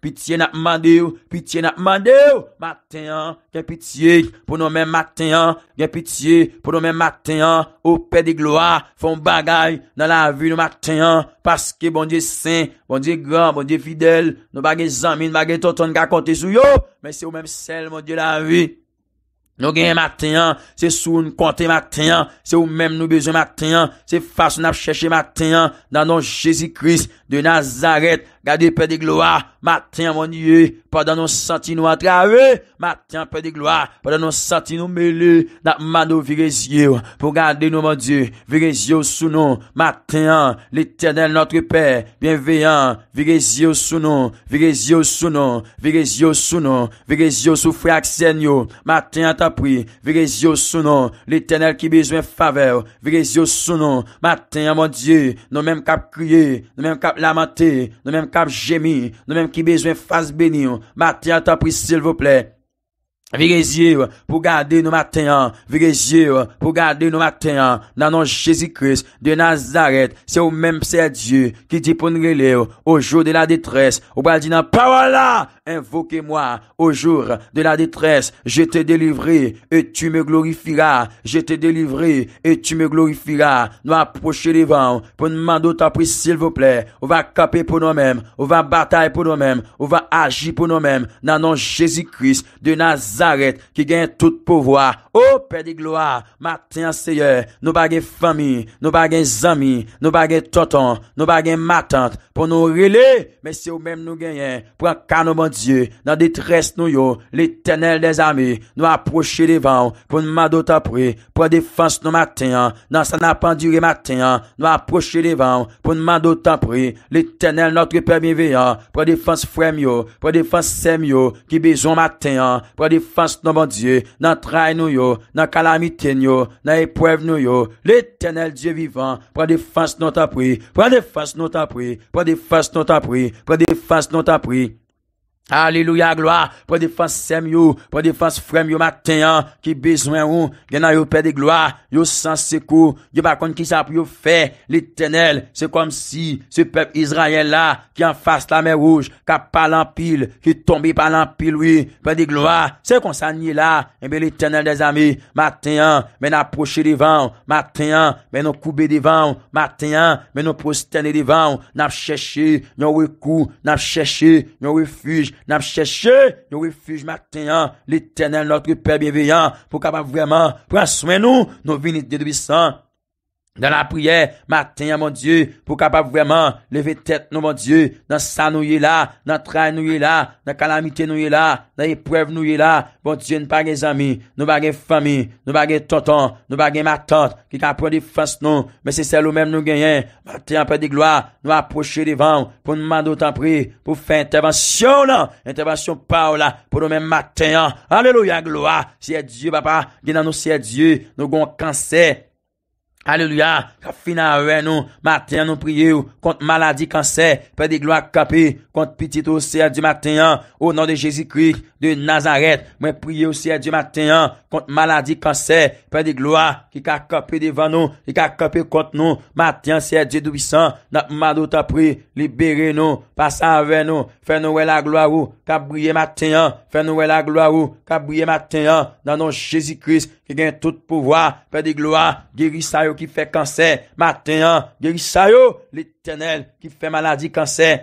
Pitye nan mande ou, pitye nan mande ou Maten an, gen pitye pou nou men maten an Gen pitye pou nou men maten an Ou pe de gloa, fon bagay nan la vi nou maten an Paske bon diye sen, bon diye gran, bon diye fidel Nou bagay zamin, bagay ton ton ka konte sou yo Men se ou men sel, mon diye la vi Nou gen maten an, se sou nou konte maten an Se ou men nou bezo maten an Se fason ap cheshe maten an Nan nou jesi kris, nan nou jesi kris De Nazaret, gade pe di gloa Maten ya monye, pa dan nou santi nou atrave Maten ya pe di gloa, pa dan nou santi nou mele Datman nou virizye ou, pou gade nou monye Virizye ou sou nou, maten ya Litene l notre pe, bienveyan Virizye ou sou nou, virizye ou sou nou Virizye ou sou nou, virizye ou sou frak senyo Maten ya ta pri, virizye ou sou nou Litene l ki bezwen fave, virizye ou sou nou Maten ya monye, nou menm kap kriye Nou menm kap lakon Amante, nou menm kap jemi Nou menm ki bezwen fase beni Mati ata pris sil vople Vérifiez euh, pour garder nos matins, hein. vérifiez euh, pour garder nos matins, hein. dans nom Jésus-Christ de Nazareth. C'est au même c'est Dieu qui dit pour nous au jour de la détresse. Au va dire, dans parole invoquez-moi au jour de la détresse. Je te délivrerai et tu me glorifieras. Je te délivrerai et tu me glorifieras. Nous approcher vents. pour nous demander ta s'il vous plaît. On va caper pour nous-mêmes, on va batailler pour nous-mêmes, on va agir pour nous-mêmes, dans nom Jésus-Christ de Nazareth. ki gen tout pouvoi, ou pè di gloa, maten an seye, nou bagen fami, nou bagen zami, nou bagen tonton, nou bagen matant, pou nou rele, men se ou men nou genyen, pou an kan nou bandye, nan ditres nou yo, l'eternel des ami, nou aproche levan, pou nou man doutan pri, pou an defanse nou maten, nan san apan dire maten, nou aproche levan, pou nou man doutan pri, l'eternel notri pe mi veyan, pou an defanse fremyo, pou an defanse semiyo, ki bezon maten, pou an defanse, Pwede fans nou ta pri, nan trai nou yo, nan kalamiten yo, nan epuev nou yo, l'Etenel Diyo vivan, pwede fans nou ta pri, pwede fans nou ta pri, pwede fans nou ta pri, pwede fans nou ta pri. Alleluya gloa Po defansem yo Po defanse frem yo Matenyan Ki bezwen ou Genan yo pe de gloa Yo san seko Yo bakon ki sa pou yo fe Litenel Se kom si Se pep Israel la Ki an fase la men rouj Ka palan pil Ki tombe palan pil we Pe de gloa Se kon sa nye la Ebe eh litenel de zame Matenyan Men aposhe divan Matenyan Men nou koube divan Matenyan Men nou postene divan Nan fcheche Nyon wikou Nan fcheche Nyon refuge N ap chèche yo refuj matenyan Li tènel notri pè bienveyan Fou kapap vreman Pou aswen nou nou vinit dedwisan Dan apriye, maten ya moun die, pou kapap vreman, leve tet nou moun die, dan san nou ye la, dan trai nou ye la, dan kalamite nou ye la, dan eprev nou ye la, moun die nou pa gen zami, nou pa gen fami, nou pa gen tonton, nou pa gen matante, ki kan pou defans nou, men se selou men nou genyen, maten apre di gloa, nou aproche di vang, pou nou mando tan pri, pou fe intervensyon la, intervensyon pa ou la, pou nou men maten ya, alelo ya gloa, sèye die bapa, gen nan nou sèye die, nou gon kansè, Alleluya, ka fina avè nou, matè an nou priye ou, kont maladi kansè, pè di gloa kapè, kont pitit ou sè di matè an, ou nan de Jezikri, de Nazaret, mwen priye ou sè di matè an, kont maladi kansè, pè di gloa, ki ka kapè devan nou, ki ka kapè kont nou, matè an sè di doubisan, nat mwado ta pri, libere nou, pasan avè nou, fè nou wè la gloa ou, ka priye matè an, fè nou wè la gloa ou, ka priye matè an, nan nou Jezikri, ki gen tout pou vwa, pè di gloa, giri sa yo Ki fè kansè, maten an Gerisa yo, l'Eternel Ki fè maladi kansè,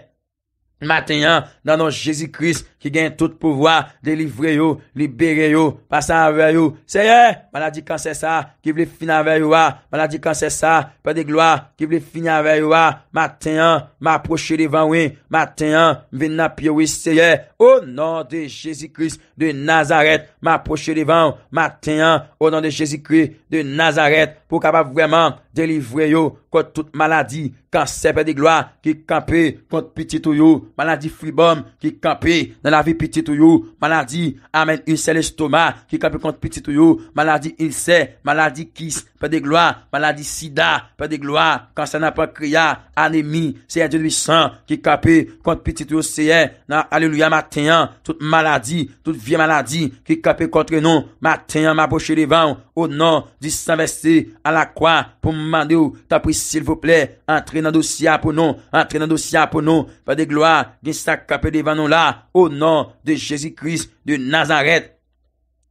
maten an Nanon Jezikris Ki gen tout pouvoi, delivre yo Libere yo, pasan avè yo Seye, maladi kansè sa Ki vle fin avè yo a, maladi kansè sa Pe de gloa, ki vle fin avè yo a Maten an, ma aproche devan wè Maten an, vin na piyo wè Seye, o nan de Jezikris De Nazaret, ma aproche devan Maten an, o nan de Jezikris De Nazaret pou kapap vreman, delivre yo, kont tout maladi, kansè pe de gloa, ki kampe, kont piti tou yo, maladi fribom, ki kampe, nan la vi piti tou yo, maladi, amen ilse lestoma, ki kampe kont piti tou yo, maladi ilse, maladi kis, pe de gloa, maladi sida, pe de gloa, kansè nan pa kriya, anemi, seye dioui san, ki kampe, kont piti tou yo seye, nan aleluya matenyan, tout maladi, tout vie maladi, ki kampe kont re non, matenyan, ma poche levan, ou nan, di san A la kwa pou mman de ou Ta pris sil pou ple Entre nan dosya pou nou Va de gloa Gen sak kape devan nou la O nan de Jezi Kris De Nazaret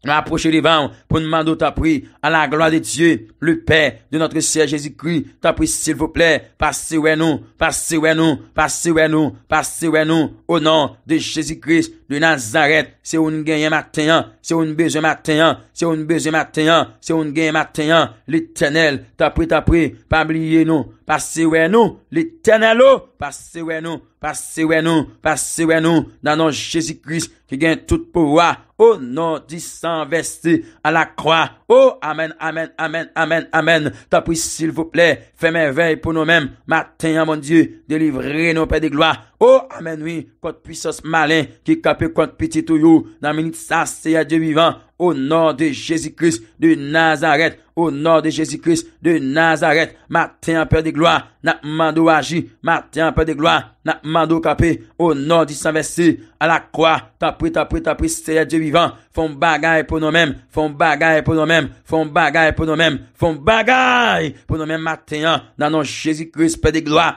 Aproche divan pou nou mandou tapri A la gloa de Diyo, le Pè De notre Seye Jezikri, tapri silfouple Passe wè nou, passe wè nou Passe wè nou, passe wè nou O nan de Jezikris De Nazaret, se ou nou genye matenyan Se ou nou beze matenyan Se ou nou beze matenyan, se ou nou genye matenyan L'Etenel, tapri, tapri Pabliye nou Pase wè nou, l'eternel ou, oh, Pase wè nou, pase wè nou, Pase wè nou, nan nou Jezi Kriz, Ki gen tout pou wwa, O nou disan veste a la kwa. Oh, amen, amen, amen, amen, amen. T'as s'il vous plaît, fais veilles pour nous-mêmes. Matin, mon Dieu, délivrez nos Père de gloire. Oh, amen, oui, contre puissance malin qui capte contre petit you. Dans minute, ça, c'est à Dieu vivant. Au nom de Jésus-Christ de Nazareth. Au nom de Jésus-Christ de Nazareth. Matin, Père de gloire. Na mando waji, maten an pe de gloa Na mando kapi, o nou di sanvesi A la kwa, tapri tapri tapri Seye di vivan, fon bagay pou nou men Fon bagay pou nou men Fon bagay pou nou men Fon bagay pou nou men maten an Nan nou Jesus Christ pe de gloa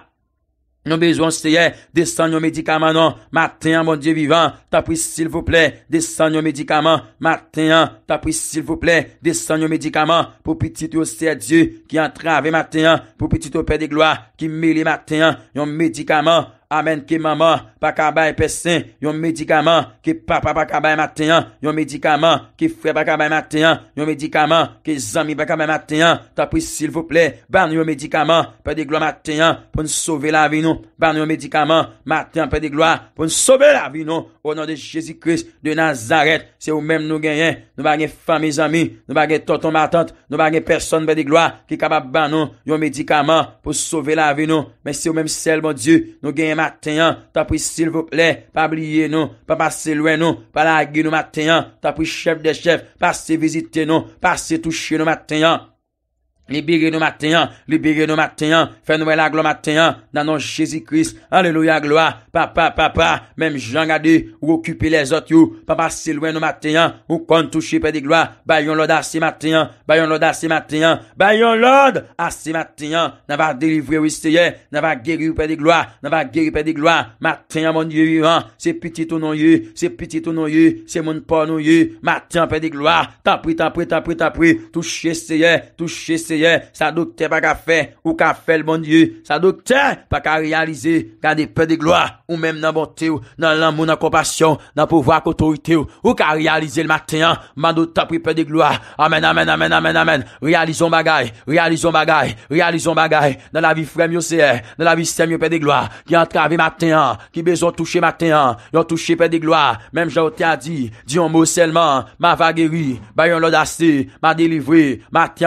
Yon bezon seye, desan yon medikaman non. Matenyan, moun diye vivan, tapou s'il vous plè. Desan yon medikaman, matenyan. Tapou s'il vous plè, desan yon medikaman. Pou piti te oseye diye, ki entrave matenyan. Pou piti te ope de gloa, ki mele matenyan. Yon medikaman. Amen ki mama, pa kabay pesen. Yon medikaman, ki papa pa kabay matenyan. Yon medikaman, ki fwe pa kabay matenyan. Yon medikaman, ki zami pa kabay matenyan. Ta prisil fowple. Ban yon medikaman, pa de glo matenyan. Pon souve la vi nou. Ban yon medikaman, matenyan pa de glo. Pon souve la vi nou. Onan de Jezi Kris, de Nazaret. Se ou menm nou genyen. Nou bagen fami zami. Nou bagen tonton matant. Nou bagen person pa de glo. Ki kabab ban nou. Yon medikaman, pou souve la vi nou. Men se ou menm sel bon di. Nou genyen. Matenyan, ta pou sylvo ple, pa bliye nou, pa pase lwen nou, pa lage nou matenyan, ta pou chef de chef, pase vizite nou, pase touche nou matenyan. Libiri nou matenyan, libiri nou matenyan Fè nou el aglo matenyan, nan nou Chezi kris, ale nou yagloa Papa, papa, mèm jan gadi Ou okupi les ot you, papa se louen nou matenyan Ou kon touche pe di gloa Bayon lode ase matenyan, bayon lode ase matenyan Bayon lode ase matenyan Nan va delivre ou eseye Nan va geri ou pe di gloa, nan va geri ou pe di gloa Matenyan moun yu yu an Se piti tou nou yu, se piti tou nou yu Se moun pon nou yu, matenyan pe di gloa Tapri, tapri, tapri, tapri Touche eseye, touche eseye Sa dokte pa ka fe... Ou ka fe l bondye... Sa dokte... Pa ka realize... Kande pe de gloa... Ou mem nan bonte ou... Nan lamou nan kompasyon... Nan pouvo ak otorite ou... Ou ka realize l maten an... Man do tapri pe de gloa... Amen, amen, amen, amen, amen... Realizon bagay... Realizon bagay... Realizon bagay... Nan la vi frem yo seye... Nan la vi sem yo pe de gloa... Ki antrave maten an... Ki bezon touche maten an... Yon touche pe de gloa... Mem jouten a di... Di yon mou selman... Ma va geri... Bayon l odase... Ma delivre... Mat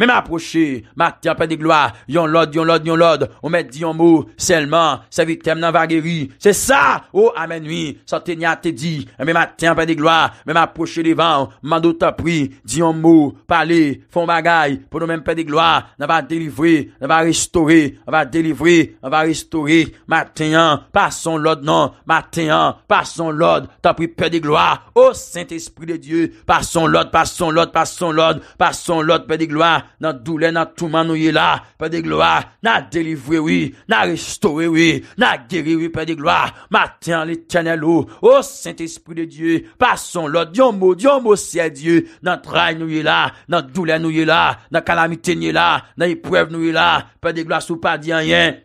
Même approcher, matin pas de gloire, yon l'od, yon l'od, yon lord, on met dit mot, seulement, sa victime n'en va guérir. C'est ça! Oh, amen, oui, ça te dit, mais matin pas de gloire, même approcher devant, mando t'a pris, dit mot, parler, font bagaille, pour nous même pas de gloire, on va délivrer, on va restaurer, on va délivrer, on va restaurer, matin, passons l'ordre, non, Matin, passons l'ordre, t'as pris paix de gloire, oh Saint-Esprit de Dieu, passons l'ordre, passons son passons l'ordre, passons l'ordre, paix de gloire, nan doule nan touman nou ye la, pe oh, oh, de gloa, nan delivre we, nan restore we, nan geri we pe de gloa, maten li tene lo, o sinte espri de die, pason lot, diyon mou, diyon mou seye die, nan trai nou ye la, nan doule nou ye la, nan kalamite nou ye la, nan ipwev nou ye la, pe de gloa sou pa diyan yen.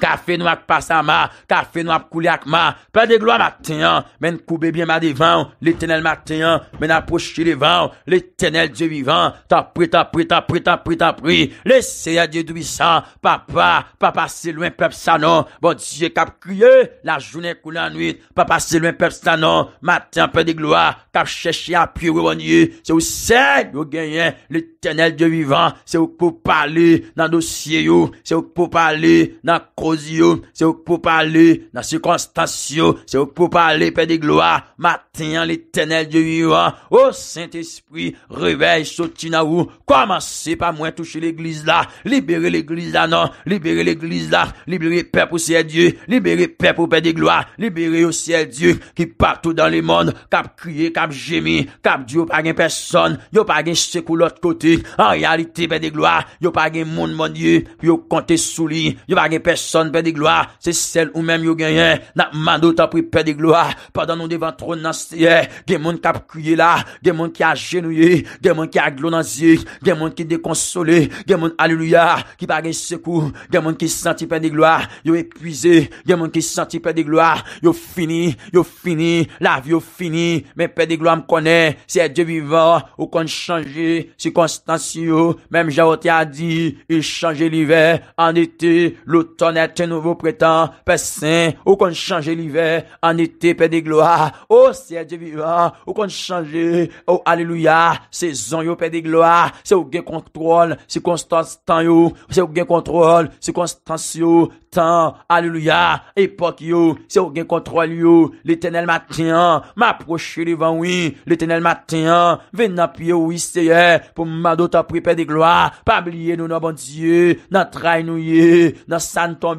Kafe nou ap pa sa ma Kafe nou ap kouli ak ma Pe de gloa maten an Men koube bien ma devan Le tenel maten an Men ap poche li van Le tenel di vivan Tan pri, tan pri, tan pri, tan pri, tan pri Le seya di doubisan Papa, papa se lwen pep sa nan Bon dije kap kouye La jounen kouli an nwit Papa se lwen pep sa nan Maten pe de gloa Kap cheche ap pri ou bonye Se ou seg ou genyen Le tenel di vivan Se ou pou pali Nan dosye yo Se ou pou pali Nan kou Sè ou pou palè nan se konstasyon Sè ou pou palè pe de gloa Matè an l'eternel de vivan Ou sènt espri Reveil sotina ou Komanse pa mwen touche l'eglise la Libere l'eglise la nan Libere l'eglise la Libere pe pou sèl die Libere pe pou pe de gloa Libere ou sèl die Ki patou dan le monde Kap kriye, kap jemi Kap diyo pa gen person Yo pa gen sèk ou lot kote An realite pe de gloa Yo pa gen moun mon die Yo kante souli Yo pa gen person Son pe de gloa, se sel ou men yo genyen Na mando ta pri pe de gloa Padan nou devan tron nan seye Gen moun kap kuyela, gen moun ki a genuyen Gen moun ki a glonanzik Gen moun ki dekonsole, gen moun aleluya Ki bagen sekou, gen moun ki senti pe de gloa Yo epuize, gen moun ki senti pe de gloa Yo fini, yo fini, la vi yo fini Men pe de gloa m konen Seye diyo vivan, ou kon chanje Si konstansiyo, menm javoti a di Il chanje liven, an ete, loutone ten nou vopretan, pesen, ou kon chanje liven, an ete pe de gloa, ou sè di vivan, ou kon chanje, ou oh, aleluya, sezon yo pe de gloa, se ou gen kontrol, se konstans tan yo, se ou gen kontrol, se konstans yo, tan, aleluya, epok yo, se ou gen kontrol yo, l'eternel maten, m'aproche liven, oui, l'eternel maten, ven nan piye ou isye, pou m'adote apri pe de gloa, pa bliye nou nou bon diye, nan trai nou ye, nan san ton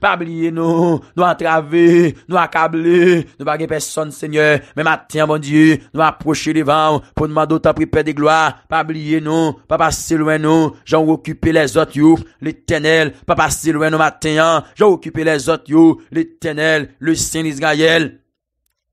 pas oublier nous, nous entraver, nous accabler, nous pas personne, Seigneur. Mais matin bon Dieu, nous approcher devant, pour demander ta prière des gloires, pas oublier nous, pas passer loin nous, j'en occupé les autres, you, l'éternel, pas passer loin nous matin, j'en occupé les autres, you, l'éternel, le Saint Israël.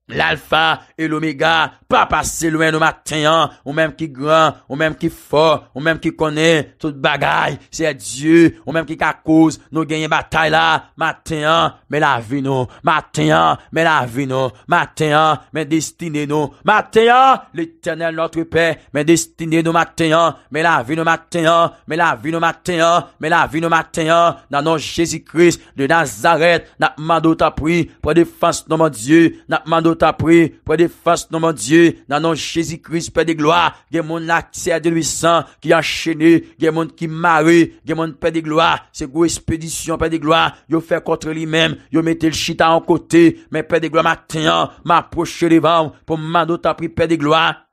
l'Alfa e l'Omega pa pase louen nou matenyan ou menm ki gran, ou menm ki fo ou menm ki kone, tout bagay seye Diyo, ou menm ki kakouz nou genye batay la, non. matenyan men la vi nou, matenyan men la vi nou, matenyan men destine nou, matenyan l'Eternel Notre Père, men destine nou matenyan, men la vi nou matenyan men la vi nou matenyan, men la vi nou matenyan, nan nou Jezikris de Nazaret, nan mandou ta pri pou defans nouman Diyo, nan mandou nous pris pour des non, nom Dieu, dans nom Jésus-Christ, Père de gloire, des mon accès à de lui sang, qui enchaîné, des monde qui marie, des monde Père de gloire, c'est gros expédition, Père de gloire, yo fait contre lui-même, yo mettez le chita en côté, mais Père de gloire, m'a m'approche devant, pour m'a pris, Père de gloire,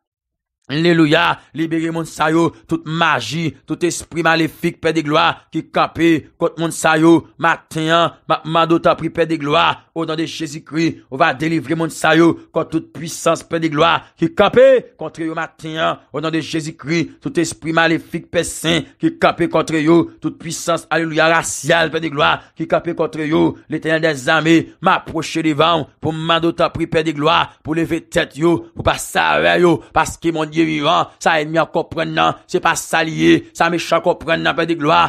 Alleluya, libere moun sa yo, tout magi, tout espri malefik, pe de gloa, ki kape, kont moun sa yo, matenyan, mando ta pri, pe de gloa, ou dan de jesikri, ou va delivre moun sa yo, kont tout puissance, pe de gloa, ki kape, kontre yo matenyan, ou dan de jesikri, tout espri malefik, pe sin, ki kape kontre yo, tout puissance, alleluya, racial, pe de gloa, ki kape kontre yo, l'eternel de zame, ma proche de vang, pou mando ta pri, pe de gloa, pou leve tet Aléluya, sa enmi an kompren nan, se pa salye, sa mechak an kompren nan, pe de gloa.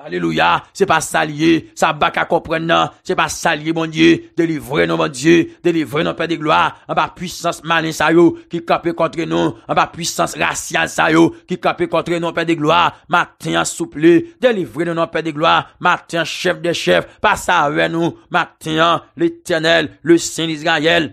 Aléluya, se pa salye, sa baka an kompren nan, se pa salye, mon die, delivre nan, mon die, delivre nan, pe de gloa. An pa pwisans manen sa yo, ki kapè kontre nou, an pa pwisans rasyal sa yo, ki kapè kontre nou, pe de gloa. Maten an souple, delivre nan, non pe de gloa, maten an, chef de chef, pa sa ven nou, maten an, l'Eternel, le Saint Israel.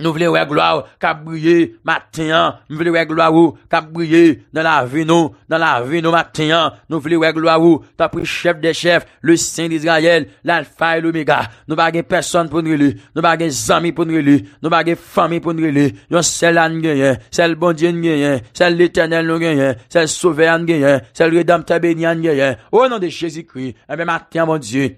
Nou vle wè gloa wou, kab bwye, maten an, nou vle wè gloa wou, kab bwye, nan la vi nou, nan la vi nou, maten an, nou vle wè gloa wou, ta pri chef de chef, lusin l'israel, l'alfay l'omega. Nou bagen person pou nre li, nou bagen zami pou nre li, nou bagen fami pou nre li, yon sel an genyen, sel bon diyen genyen, sel l'eternel nou genyen, sel souveran genyen, sel redam tebenyan genyen, ou nan de jesikri, ebe eh maten an bon diyen.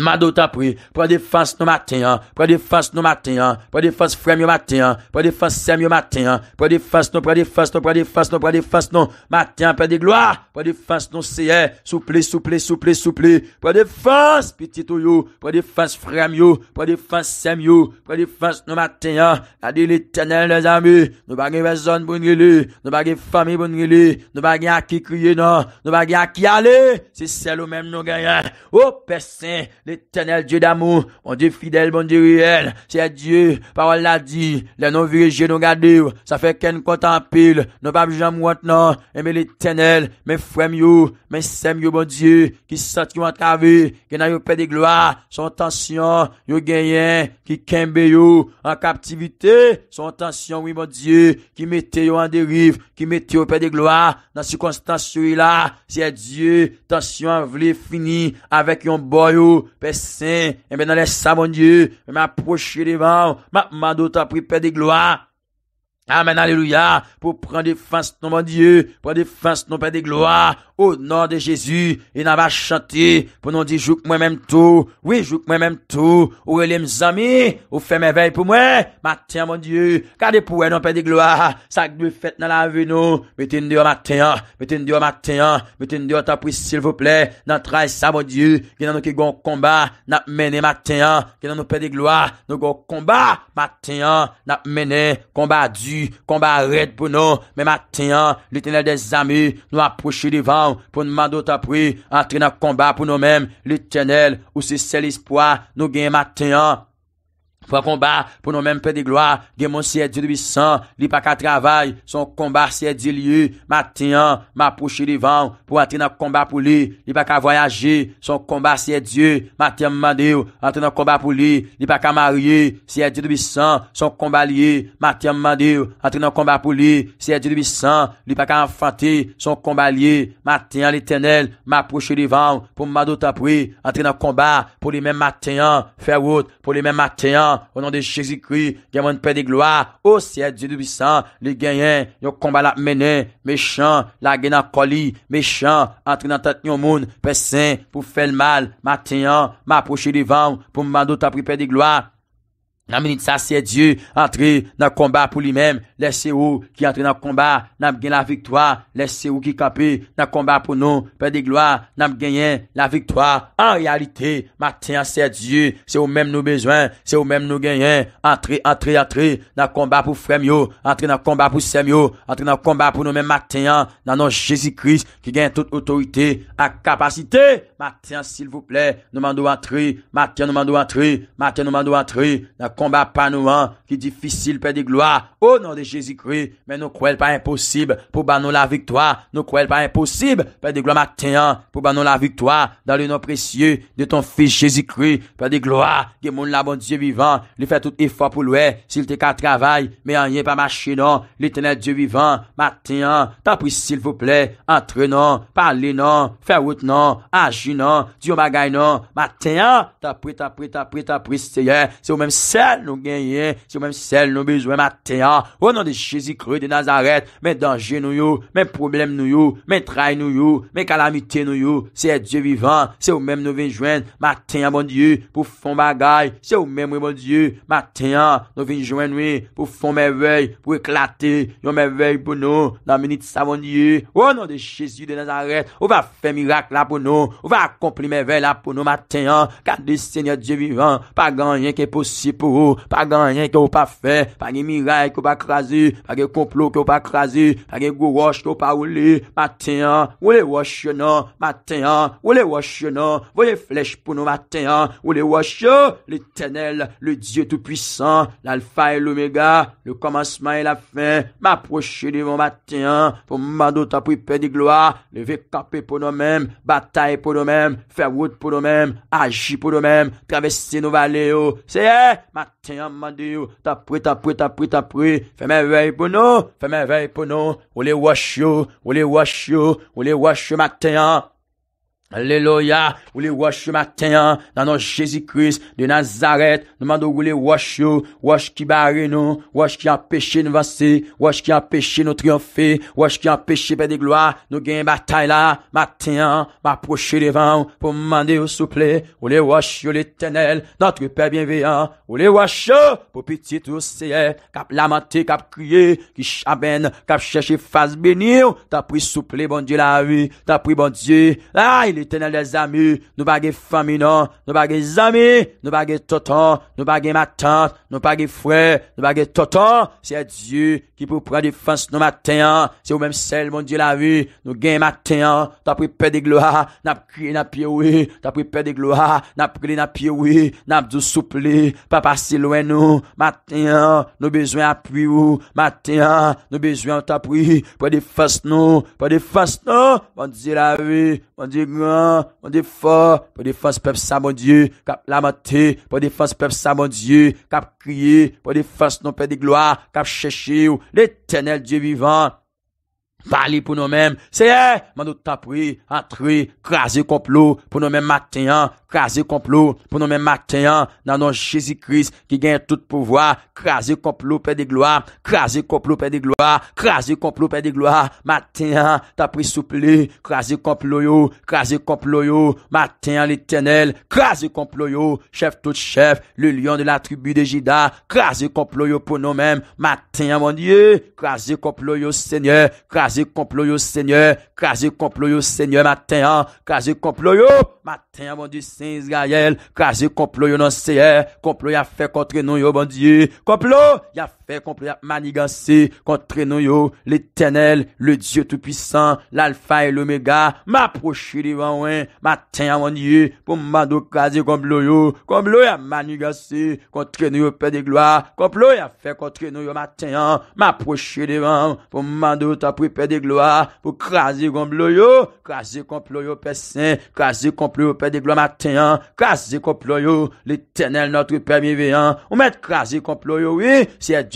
Madota prie, prends des faces nos matins, hein. prends des faces nos matins, hein. prends des faces frères nos matins, hein. prends des faces sœurs nos matins, prends des faces nos, prends des faces nos, prends des faces nos, prends des faces non. matins, prends des gloires, prends des faces nos seigneurs, souple, souple, souple, souple, prends des faces petit yo, prends des faces frères yo, prends des faces sœurs yo, prends des faces nos matins, gardez l'éternel les amis, nous baguez personne pour nous nous baguez famille pour nous nous baguez à qui crier non, nous baguez à qui aller, c'est celle même nous gagnons, oh Père Saint, Lè tènel djè d'amou, On djè fidèl, Bon djè riyèl, Sè djè, Parol la di, Lè non virijè, Non gadew, Sa fè ken kontan pil, Non pa vijan mwant nan, Eme lè tènel, Men fwèm yo, Men sèm yo, Bon djè, Ki sèm ki mwant kave, Ki nan yo pè de gloa, Son tansyon, Yo genyen, Ki kenbe yo, An kaptivite, Son tansyon, Oui bon djè, Ki metè yo an derif, Ki metè yo pè de gloa, Nan si konstansyon li la, S Pè sè, mè mè nan lè sa moun diè, mè mè aproche livan, mè mè nou ta pri pè di gloan. Amen, alléluia, pour prendre défense, nom mon Dieu, prendre défense, non Père des gloires, au nom de Jésus, et n'a pas chanté, pour nous dire, joue moi-même tout, oui, joue moi-même tout, ou les amis, ou fait mes veilles pour moi, matin, mon Dieu, gardez pour moi, non Père des gloires, ça que fête dans la vie, nous, mettez-nous dehors matin, hein. mettez-nous dehors matin, hein. mettez-nous dehors ta s'il vous plaît, dans travail, ça, mon Dieu, qu'il y nous qui gon combat, n'a mené matin, qui hein. y a nos Père des gloires, nous gon combat, matin, n'a mené, combat Dieu, Koumba red pou nou, me matenyan Litenel de zami, nou apouche livan Pou nou mandou tapoui, antre nan koumba pou nou men Litenel, ou si se l'espoi, nou gen matenyan Pwa komba, pou nou men pè di gloa, Gemon siye di di bisan, li paka travay, Son komba siye di liye, Matyen, mapwouche li van, Pwa atri nan komba pou li, Li paka voyaje, son komba siye di, Matyen m mande yo, atri nan komba pou li, Li paka marye, siye di di bisan, Son komba liye, matyen m mande yo, Atri nan komba pou li, siye di di bisan, Li paka anfante, son komba liye, Matyen li tenel, mapwouche li van, Pwa mwen mwen do ta pou li, Atri nan komba pou li men matyen, Fè wot pou li men matyen, Ou nan de Chezikri, genman pe de gloa Ou siye djidoubisan, li genyen Yon komba la menen, mechan La genan koli, mechan Antre nan tat nou moun, pe sen Pou fèl mal, ma tenyan Ma pouche livam, pou mman do ta pripe de gloa Nan menit sa sè die, Entre, Nan kombat pou li men, Lè sè ou, Ki entre nan kombat, Nan gen la viktor, Lè sè ou ki kapi, Nan kombat pou nou, Pè di gloap, Nan genye, La viktor, En realite, Matya sè die, Se ou men nou bezwen, Se ou men nou genye, Entre, Entré, Entré, Nan kombat pou frem yo, Entre nan kombat pou sem yo, Entre nan kombat pou nou men matyan, Nan non jesi kris, Ki gen tout otorite, A kapasite, Matyan sil pouple, Nou mandou atre, Matyan nou mandou atre, Matyan nou mandou atre, kombat pa nou an, ki di fisi pe de gloa, ou nan de jesi kri, men nou kou el pa imposib, pou ban nou la viktoa, nou kou el pa imposib, pe de gloa, ma ten an, pou ban nou la viktoa, dan le nan preciye, de ton fisi jesi kri, pe de gloa, gen moun la bon die vivan, li fe tout e fwa pou lwe, sil te ka travay, men an yen pa machi nan, li tenen die vivan, ma ten an, ta pri si l vople, antre nan, pale nan, fe wout nan, aji nan, di yo magay nan, ma ten an, ta pri, ta pri, ta pri, ta pri, se ou men se, nou genyen, se ou menm sel nou bezwen matenyan, ou nan de chesi krewe de Nazaret, men denje nou yo, men problem nou yo, men trai nou yo, men kalamite nou yo, se e Diyo vivan se ou menm nou venjwen, matenyan bon Diyo, pou fon bagay, se ou menm ou bon Diyo, matenyan nou venjwen nou, pou fon meveil pou eklate, yo meveil pou nou nan menit sa bon Diyo, ou nan de chesi de Nazaret, ou va fe mirak la pou nou, ou va kompli meveil la pou nou matenyan, ka dese se nye Diyo vivan, pa ganyen ke posi pou Pa genyen ki ou pa fe, pa gen miray ki ou pa krasi, pa gen koplo ki ou pa krasi, pa gen gowosh ki ou pa ouli Matenyan, ou le wosh yo nan, matenyan, ou le wosh yo nan, voye flech pou nou matenyan Ou le wosh yo, le tenel, le die tout puisan, l'alfa e l'omega, le komansman e la fin oh. eh, Ma proche di von matenyan, pou mman do ta pripe di gloa Le ve kapi pou nou men, batay pou nou men, fe wout pou nou men, aji pou nou men, travesti nou vale yo Maktiyan mandi yo, tapri, tapri, tapri, tapri, fè mè vèy pou nou, fè mè vèy pou nou, ou lè wòsh yo, ou lè wòsh yo, ou lè wòsh yo Maktiyan. Alleluia, ou li wach yo matenyan Nan nou Jezikris, de Nazaret Nou mandou ou li wach yo Wach ki bari nou, wach ki an peche Nou vansi, wach ki an peche nou triyonfi Wach ki an peche pe de gloa Nou gen batay la, matenyan M'aproche levan, pou mandi ou souple Ou li wach yo le tenel Notre Père bienveillant, ou li wach yo Pou piti tou seye Kap lamenti, kap kriye Ki chabene, kap cheshe fase benye Ta pri souple, bon die la vi Ta pri bon die, ayy l'Éternel des amis, nous pas de famille non, nous pas des amis, nous pas de nous pas de ma nous pas de frères, nous pas de c'est Dieu qui peut prendre défense nous matins, hein. c'est au même seul mon Dieu la vie, nous gagnons matin, hein. t'as pris paix de gloire, n'a crié n'a pied oui, t'as pris paix de gloire, n'a crié n'a pied oui, n'a dû souple, pas passer loin nous, matin, hein, nous besoin d'appui ou, matin, nous besoin pris pas de face nous, pas de face nous, mon Dieu la vie, mon Dieu Mwen defan, pou defan se pep sa moun die, kap lamate, pou defan se pep sa moun die, kap kriye, pou defan se nou pep de gloa, kap cheshi ou, de tenel die vivan, pali pou nou men, seye, mwen nou tapri, atri, krasi koplo, pou nou men matenyan, Krazi kom plou pou nou men iPhone nan anun Jezi Kris ki gen tout pouvoi. Krazi kom plou, pai de gloa. Krazi kom plou, pai de gloa. iPhone, ta prisoupli. Krazi kom plou yo, krazi kom plou yo. iPhone, litenel. Krazi kom plou yo, chef tout chef. Lilyon de la tribu de Jida. Krazi kom plou yo pou nou men iPhone, monye. Krazi kom plou yo, Rama. Ekash. Krazi kom plou yo, Rama. Ekash. Ekash, monye. Saint Israel, kaze komplo yo nan seye, komplo ya fe kontre nou yo bandye, komplo ya fe kontre nou yo bandye, Fè komplo ya manigansè, kontre nou yo, l'Etenel, le Diyo tout pisan, l'Alfa et l'Omega, m'aproche divan wè, m'atenya wè niye, pou m'ando krasi komplo yo, komplo ya manigansè, kontre nou yo, pè de gloa, komplo ya fè kontre nou yo, m'atenya, m'aproche divan, pou m'ando ta pou pè de gloa, pou krasi komplo yo, krasi komplo yo, pè sen, krasi komplo yo, pè de gloa, m'atenya, krasi komplo yo, l'Etenel, nòtri pè mi veyan, ou mèd krasi komplo yo, wè, se diyo,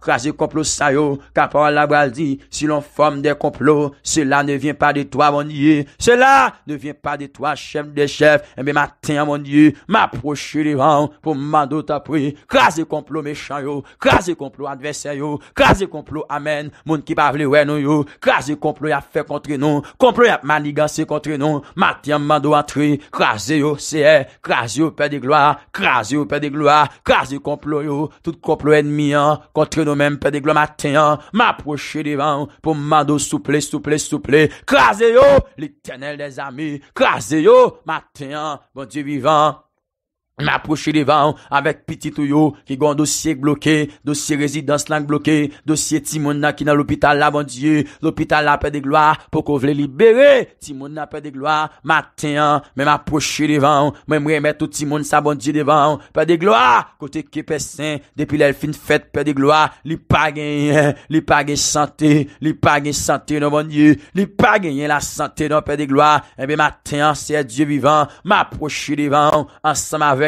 Krasi komplo sa yo Kapwa la baldi Si lon fom de komplo Sela ne vyen pa de to a monye Sela ne vyen pa de to a chef de chef Mbe eh maten a monye M aproche li ran pou mando ta pri Krasi komplo mechanyo Krasi komplo advesen yo Krasi komplo amen Moun ki pa vle wè nou yo Krasi komplo ya fe kontre nou Komplo ya manigan se kontre nou Maten a mando atri Krasi yo seye Krasi yo pe de gloa Krasi yo pe de gloa Krasi komplo yo Tout komplo ennmian contre nous-mêmes, Père des matin, m'approcher devant, pour m'ado souple, souple, souple, crasez yo, l'éternel des amis, crasez yo, matin, bon Dieu vivant, M'aproche devan, avèk piti touyo Ki gon dosye blokè, dosye rezidans lang blokè Dosye timoun nan ki nan l'hôpital la, bon die L'hôpital la, pe de gloa, pou kon vle liberè Timoun nan, pe de gloa, maten an Mè m'aproche devan, mè mwè mè tout timoun sa, bon die, devan Pe de gloa, kote ki pe sen Depi lèl fin fèt, pe de gloa Li pa genyen, li pa genyen sante Li pa genyen sante nan, bon die Li pa genyen la sante nan, pe de gloa Mè m'aproche devan, ansan ma ven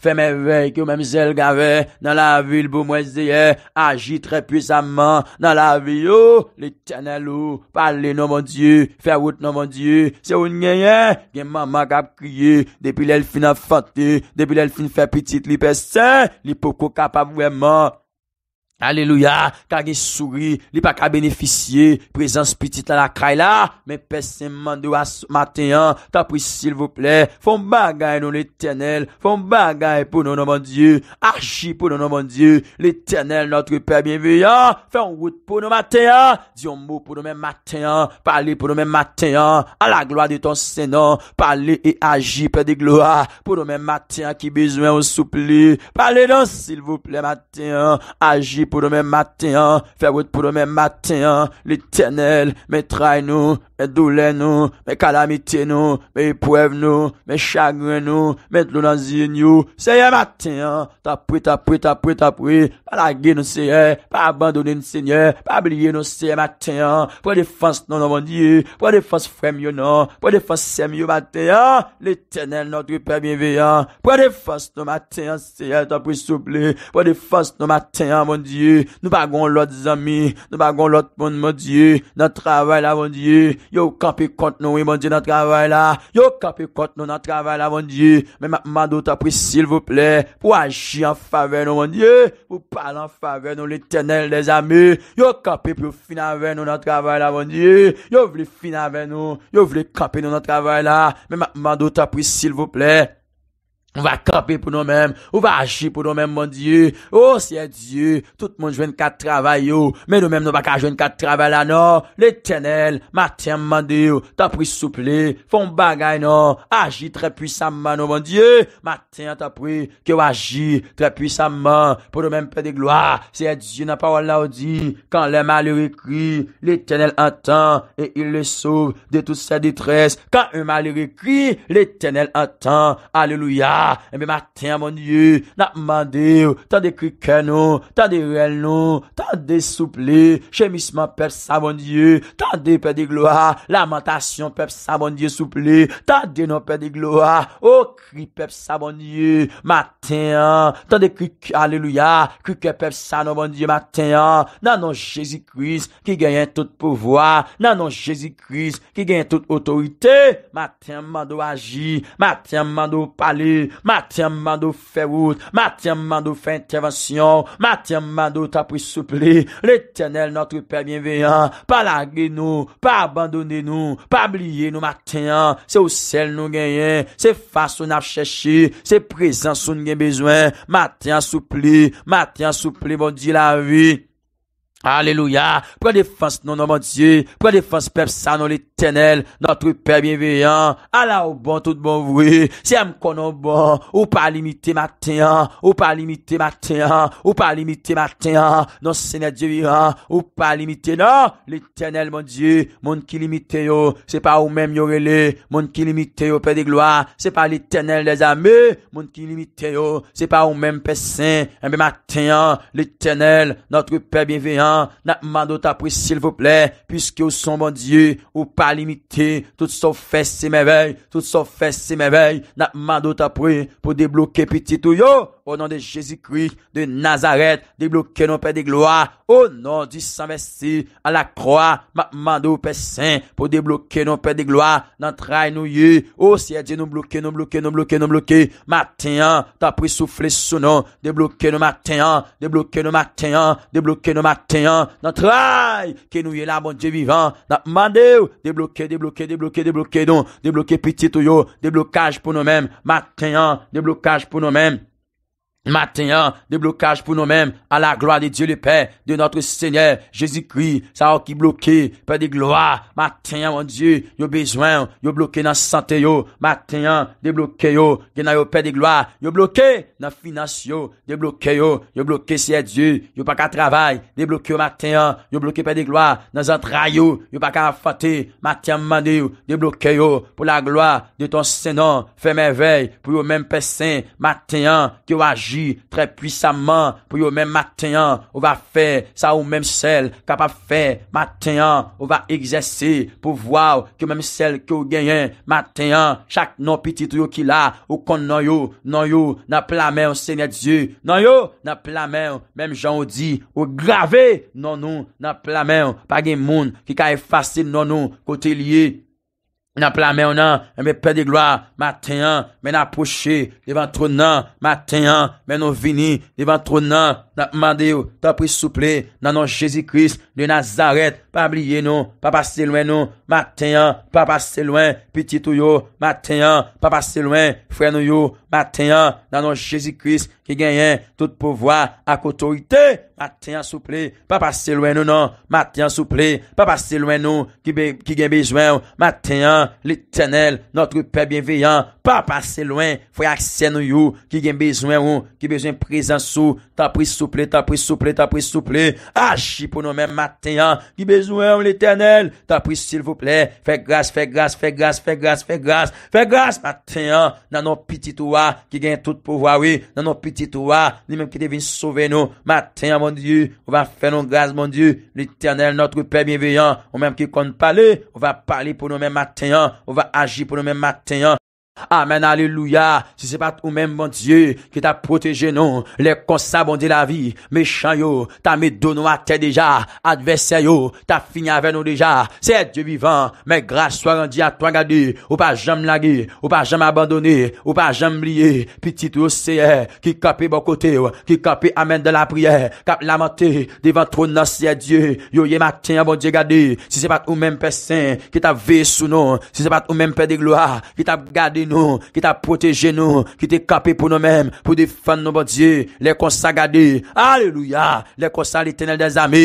Fè mè vek yo mèm zèl gavè, nan la vil bo mwè zèyè, agi trè pwè samman, nan la vil yo, lè tè nè lou, palè nan mwè djè, fè wout nan mwè djè, se ou nyeyè, gen maman kap kriye, dèpi lèl fin an fote, dèpi lèl fin fè pwè tit li pè sè, li poko kap avwèman. Aleluya, kage souri, li paka beneficye, prezans piti tan la kraila, men pesen mandou as matenyan, ta pou sil vople, fon bagay nou l'Eternel, fon bagay pou nou nou moun die, aji pou nou nou moun die, l'Eternel notri pe bienvuyan, fen wout pou nou matenyan, diyon mou pou nou men matenyan, pale pou nou men matenyan, a la gloa de ton senan, pale e aji pe de gloa, pou nou men matenyan ki bezwen ou soupli, pale dan sil vople matenyan, aji pou nou men matenyan, pour demain matin, hein. faire route pour demain matin, hein. l'éternel, mettra nous, Mè doule nou, mè kalamite nou, mè ipwev nou, mè chagre nou, mè tlou nan zin nou. Seye maten, tapoui, tapoui, tapoui, tapoui, palage nou seye, pa abandonen seye, pa blie nou seye maten. Po defans nou nou moun diye, po defans fremyou nou, po defans semyou maten. Le tenel nou tripe mwen veyan, po defans nou maten seye, tapoui souple, po defans nou maten moun diye. Nou bagon lout zami, nou bagon lout moun moun diye, nou travay la moun diye. Yo kapi kont nou e mandi nan travay la, yo kapi kont nou nan travay la mandi, men man douta pou sil vouple, pou aji an favey nou mandi, pou palan favey nou li tenel de zami, yo kapi pou fin avey nou nan travay la mandi, yo vli fin avey nou, yo vli kapi nou nan travay la, men man douta pou sil vouple. Ou va kapi pou nou men, ou va agi pou nou men, mon die. Ou oh, seye die, tout moun jwen ka travay yo, men nou men nou va ka jwen ka travay la, non. Le tenel, maten mande yo, ta pri souple, fon bagay, non, agi tre pwisaman, non, mon die. Maten ta pri, ke wagi, tre pwisaman, pou nou men pe de gloa, seye die, nan parol la ou di. Kan le mali re kri, le tenel an tan, e il le soub de tout se detres. Kan le mali re kri, le tenel an tan, alleluya. Ebe eh maten ya bondye Na mande yo Tande krike nou Tande rel nou Tande souple Jemisman pep sa bondye Tande pe de gloa Lamentasyon pep sa bondye souple Tande nou pe de gloa O kri pep sa bondye Maten ya Tande krike aleluya Krike pep sa nou bondye Maten ya Nanon Jezi kriz Ki genye tout pouvoi Nanon non, Jezi kriz Ki genye tout otorite Maten ya mando agi Maten ya mando pale Maten mandou fè wout, maten mandou fè intervensyon Maten mandou ta pou soupli, l'Eternel notre pè bienveyan Pa lagri nou, pa abandoni nou, pa bliye nou maten Se ou sel nou genyen, se fason ap chèchi, se presen sou ngen bezwen Maten soupli, maten soupli bon di la vi Aleluya, pre defans nou nou bon di, pre defans pep sa nou l'Eternel notre Père bienveillant, à la au bon, tout bon oui, si elle bon, ou pas limité matin, ou pas limité matin, ou pas limité matin, non, Seigneur Dieu vivant, hein. ou pas limité, non, l'éternel, mon Dieu, Mon qui limité c'est pas ou même yo relé, monde qui limité au Père de gloire, c'est pas l'éternel des amis, Mon qui limité c'est pas ou même Père Saint, un matin, l'éternel, notre Père bienveillant, n'a pas d'autre s'il vous plaît, puisque son mon Dieu, ou pas limité. Tout sauf fesse méveille, m'éveille, Tout sauf fesse ses m'éveille. N'a pas d'autre après pour débloquer petit tout au nom de Jésus-Christ de Nazareth, débloquer nos pères de gloire. Au nom du saint messie à la croix, ma au Père Saint pour débloquer nos pères de gloire. N'entraille nous yeux. aussi Ciel, Dieu, nous bloquer, nous bloquer, nous bloquer, nous bloquer. Matin, hein, t'as pris souffler sous nous. Débloquer nos matin, hein, débloquer nos matin, hein, débloquer nos matin. N'entraille que nous y là, bon Dieu vivant. mandé, débloquer, débloquer, débloquer, débloquer, donc, débloquer petit yo, déblocage pour nous-mêmes, matin, déblocage pour nous-mêmes. Matin, hein, déblocage pour nous-mêmes, à la gloire de Dieu le Père, de notre Seigneur Jésus-Christ, ça oh, qui bloqué, Père de gloire. Matin, hein, mon Dieu, yo besoin, yo bloqué dans la santé, yo. Matin, hein, débloqué, yo, gena yo Père de gloire, yo bloqué dans la finance, yo, bloqué yo, yo bloqué, c'est Dieu, yo pas qu'à travail, Débloquez matin, yo bloqué, Père de gloire, dans un yo, yo pas qu'à fâter, matin, mandé, yo, yo, pour la gloire de ton Seigneur, fais merveille, pour yo même Père Saint, matin, que Ou va fè sa ou mèm sel Kapa fè mèm sel Ou va egzese non pou vòw Kè mèm sel kè ou genyen Mèm sel kè ou genyen Matenyan chak nan piti tou yo ki la Ou kon nan yo nan yo Nan plan mèm se nè diye Nan yo nan plan mèm mèm jan ou di Ou grave nan nou nan plan mèm Pagè moun ki ka efase nan nou Kote liye Mè nan plame ou nan, mè mè pè di gloa, mè nan tenhan, mè nan poche, di vantrou nan, mè nan tenhan, mè nan vini, di vantrou nan. pa mandenou, pow tout nen én an, nan nou Jezejis, Denou Nazareth, Pa simpleye nou, pa passe roun nou, Ma tenyon, pa passe roun nou, Petitou yo, Ma tenyon, pa passe roun nou, Fred nou yo, Ma tenyon, nan nou Jezejis, Peter genyen to tout pouveo ak otorite, Ma tenyon souple, Pa passe roun nou non, Sa tenyon souple, Pa passe roun nou, Ke gen bezwen ou, Ma tenyon, Liternel, Non troux pep myen veyon, Pa passe roun nou, Fouye aksè nou yo, Ki gen bezwen ou, Ki bezwen prezen sou, ta pou souple, ta pou souple, ta pou souple, aji ah, pou nou men matenyan, ki bezouè ou l'Eternel, ta pou s'il vous plè, fè gas, fè gas, fè gas, fè gas, fè gas, fè gas, matenyan, nan nou piti touwa, ki gen tout pou wawé, nan nou piti touwa, ni menm ki devin souve nou, matenyan, moun diyu, ou va fè nou gas, moun diyu, l'Eternel, nou trupè, mienviyan, ou menm ki kon palè, ou va palè pou nou men matenyan, ou va aji pou nou men matenyan. Amen, aleluya. Si se pat ou men bon diye, ki ta proteje non, le konsa bon di la vi, me chan yo, ta me dono a te deja, advesen yo, ta fin avè non deja, se diyo vivan, men grasso a rendi a to a gade, ou pa jam lagi, ou pa jam abandone, ou pa jam liye, pitit ou seye, ki kapi bokote, ki kapi amènda la priye, kap lamenti, devan tron nan seye diyo, yo ye maten a bon diye gade, si se pat ou men pesen, ki ta ve sou non, si se pat ou men pe de gloa, ki ta gade nou, nou, ki ta proteje nou, ki te kapi pou nou men, pou defan nou bodye, le konsa gade, aleluya le konsa li tenel de zami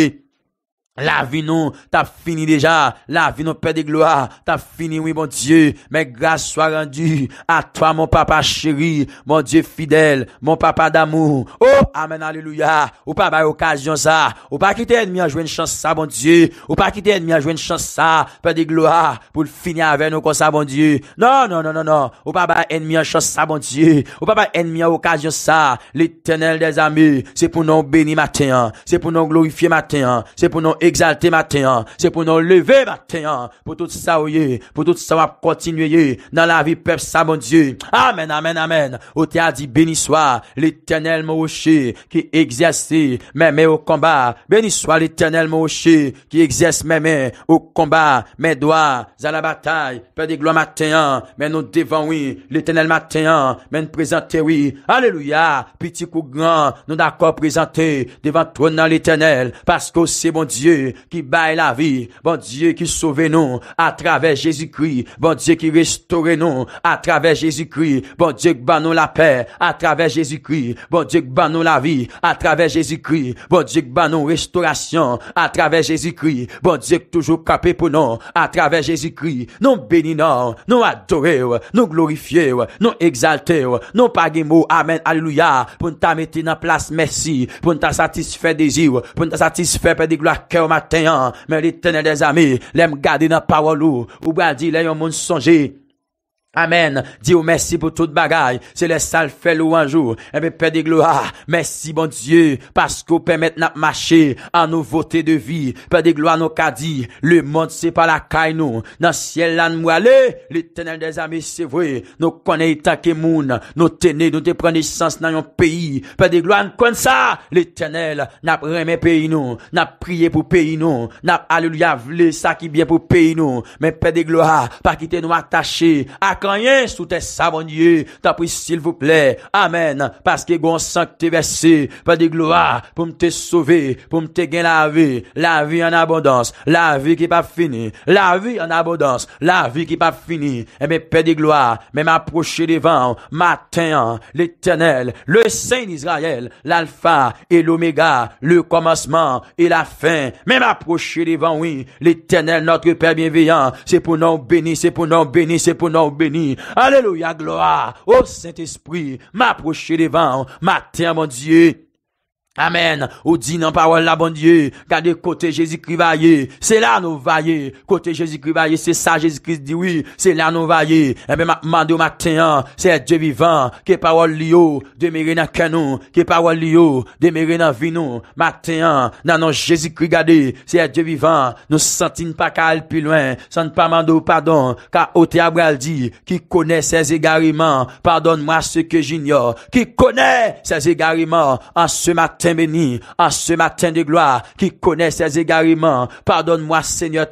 La vie non, t'as fini déjà. La vie non, Père de gloire, t'as fini, oui, mon Dieu. Mais grâce soit rendue à toi, mon papa chéri, mon Dieu fidèle, mon papa d'amour. Oh, amen, alléluia. Ou pas, bah, occasion ça. Ou pas quitter ennemi à jouer une chance ça, bon Dieu. Ou pas quitter ennemi à jouer une chance ça, Père de gloire, pour finir avec nous comme ça, mon Dieu. Non, non, non, non, non. Ou pas, bah, ennemi à chance ça, mon Dieu. Ou pas, bah, ennemi à occasion ça. L'éternel des amis, c'est pour nous bénir matin. C'est pour nous glorifier matin. C'est pour nous exalter matin, c'est pour nous lever matin, pour tout ça, pour tout ça, va continuer dans la vie, peuple, ça, mon Dieu. Amen, amen, amen. Au a dit, béni soit l'éternel mon rocher qui exerce mes mains au combat. Béni soit l'éternel mon rocher qui exerce mes mains au combat, mes doigts à la bataille. Père des gloires matin, mais nous devant, oui, l'éternel matin, mais nous présenter, oui. Alléluia, petit coup grand, nous d'accord présenter, devant toi dans l'éternel, parce que c'est mon Dieu Ki baye la vi Bon diye ki sove nou Atraves Jezikri Bon diye ki restore nou Atraves Jezikri Bon diye ki ban nou la pe Atraves Jezikri Bon diye ki ban nou la vi Atraves Jezikri Bon diye ki ban nou restaurasyon Atraves Jezikri Bon diye ki toujou kape pou nou Atraves Jezikri Non beni nou Non adore ou Non glorifie ou Non exalte ou Non page mou Amen, Alleluia Pon ta mette nan plas mersi Pon ta satisfe dezi ou Pon ta satisfe pedi glo akè Matenyan men li tene de zami Lem gadi nan pawolou Ou badi le yon moun sonje Amen. Di ou mersi pou tout bagay. Se le sal fè lou anjou. E me pe de gloa. Mersi bon die. Paske ou pèmèt nap mache. An nou votè de vi. Pe de gloa nou ka di. Le moun se pa la kay nou. Nan siel lan mwale. Le tenel de zame se vwe. Nou kone itake moun. Nou tene nou te prene sens nan yon peyi. Pe de gloa nou kon sa. Le tenel nap reme peyi nou. Nap priye pou peyi nou. Nap aleluya vle sa ki bye pou peyi nou. Me pe de gloa. Pakite nou atache. Ake. rien sous tes sabonniers, t'as pris s'il vous plaît, amen, parce que gon sang t'es versé, pas de gloire, pour me sauver, pour me gagner la vie, la vie en abondance, la vie qui pas finie, la vie en abondance, la vie qui pas finie, et mes paix de gloire, même approcher devant, matin, l'éternel, le Saint d'Israël, l'alpha et l'oméga, le commencement et la fin, même approcher devant, oui, l'éternel, notre Père bienveillant, c'est pour nous bénir, c'est pour nous bénir, c'est pour nous bénir. Alleluia gloa O Saint-Esprit M'approche devan Maté a mon Dieu Amen. Ou dit dans parole la bonne Dieu, gardez côté Jésus-Christ vaillé. C'est là nous vaillé. Côté Jésus-Christ vaillé, c'est ça Jésus-Christ dit oui. C'est là nous vaillé. Et eh bien, m'a au matin, hein, c'est Dieu vivant, que parole lio, oh, demeure dans canon, que parole lio, oh, demeure dans nous. Matin, nan hein, non Jésus-Christ gardez, c'est Dieu vivant, nous sentons pas qu'à plus loin, sans pas mando pardon, car au elle dit, qui connaît ses égariments. pardonne-moi ce que j'ignore, qui connaît ses égariments. en ce matin, Mweni an se maten de gloa Ki kone sez e gariman Pardon mwen se nye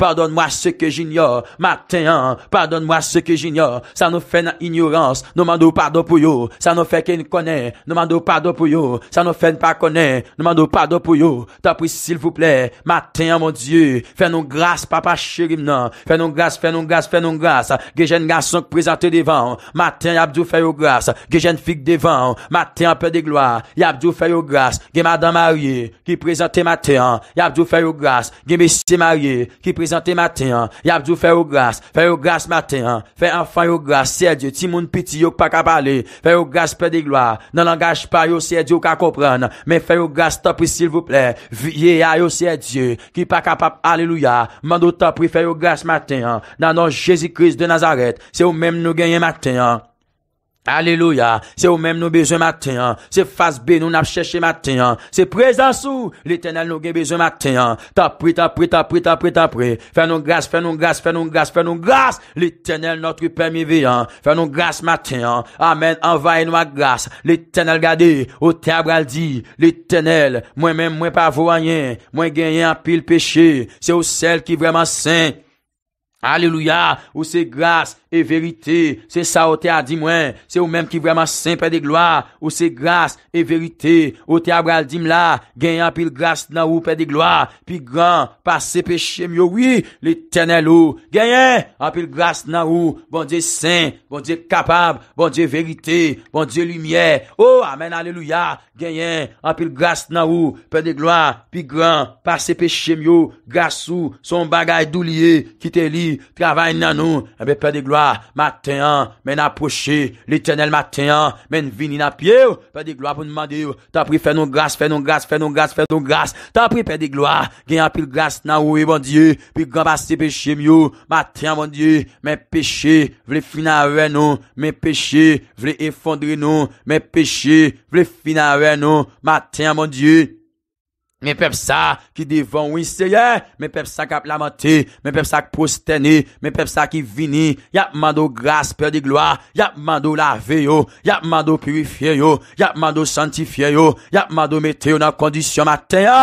Pardon mwen se ke jinyor Maten an Pardon mwen se ke jinyor San nou fè nan ignorans Non mandou pardon pou yo San nou fè ken konen Non mandou pardon pou yo San nou fè nan pa konen Non mandou pardon pou yo Tan pou si s'il vous plè Maten an mon dieu Fè nou grase papa chérim nan Fè nou grase, fè nou grase, fè nou grase Gejen gason k prezante devan Maten ap diou fè yo grase Gejen fik devan Maten ap pe de gloa y a dû grâce, gen madame mariée qui présente matin, y a dû grâce, gen monsieur Marie, qui présente matin, y a dû faire grâce, faire grâce matin, faire enfant yo grâce, c'est Dieu, ti moun petit yo pas qu'à parler, faire grâce père de gloire, dans langage pas yo c'est Dieu ka comprendre, mais faire grâce tant pis s'il vous plaît, vie a yo c'est Dieu qui pas capable alléluia, mando tant fais faire grâce matin, dans nom Jésus-Christ de Nazareth, c'est au même nous gagner matin. Aleluya, se ou men nou bezou maten, se fazbe nou nap chèche maten, se prezansou, l'Etenel nou gen bezou maten, tapri, tapri, tapri, tapri, tapri, fè nou grâs, fè nou grâs, fè nou grâs, fè nou grâs, l'Etenel nou triper mi veyan, fè nou grâs maten, amen, envaye nou a grâs, l'Etenel gade, ou te abraldi, l'Etenel, mwen men mwen pavoyen, mwen genyen apil peche, se ou sel ki vreman senk, Aleluya, ou se grase e verite Se sa ou te a di mwen Se ou menm ki vreman sen pe de gloa Ou se grase e verite Ou te a bral di mla Genyen apil grase nan ou pe de gloa Pi gran, pase pe che myo Oui, l'eternel ou Genyen apil grase nan ou Bon diye sen, bon diye kapab Bon diye verite, bon diye lumiye Ou oh, amen, aleluya Genyen apil grase nan ou Pe de gloa, pi gran, pase pe che myo Grasou, son bagay dou liye Ki te li Travay nan nou, mwen eh pe de gloa Maten an, mwen aposhe L'eternel maten an, mwen vini nan pie Pe de gloa pou nman de yo Ta pri fè nou gas, fè nou gas, fè nou gas, fè nou gas Ta pri pe de gloa, gen apil gas nan ou e eh, bon die Pi gamba se peche myou Maten an, bon die, mwen peche Vle fi nan re nou, mwen peche Vle enfondre nou, mwen peche Vle fi nan re nou, maten an, bon die men pep sa ki devon wiseye, men pep sa kap lamenti, men pep sa ki posteni, men pep sa ki vini, yapman do gras perdi gloa, yapman do lave yo, yapman do purifye yo, yapman do santifye yo, yapman do mete yo nan kondisyon maten yo.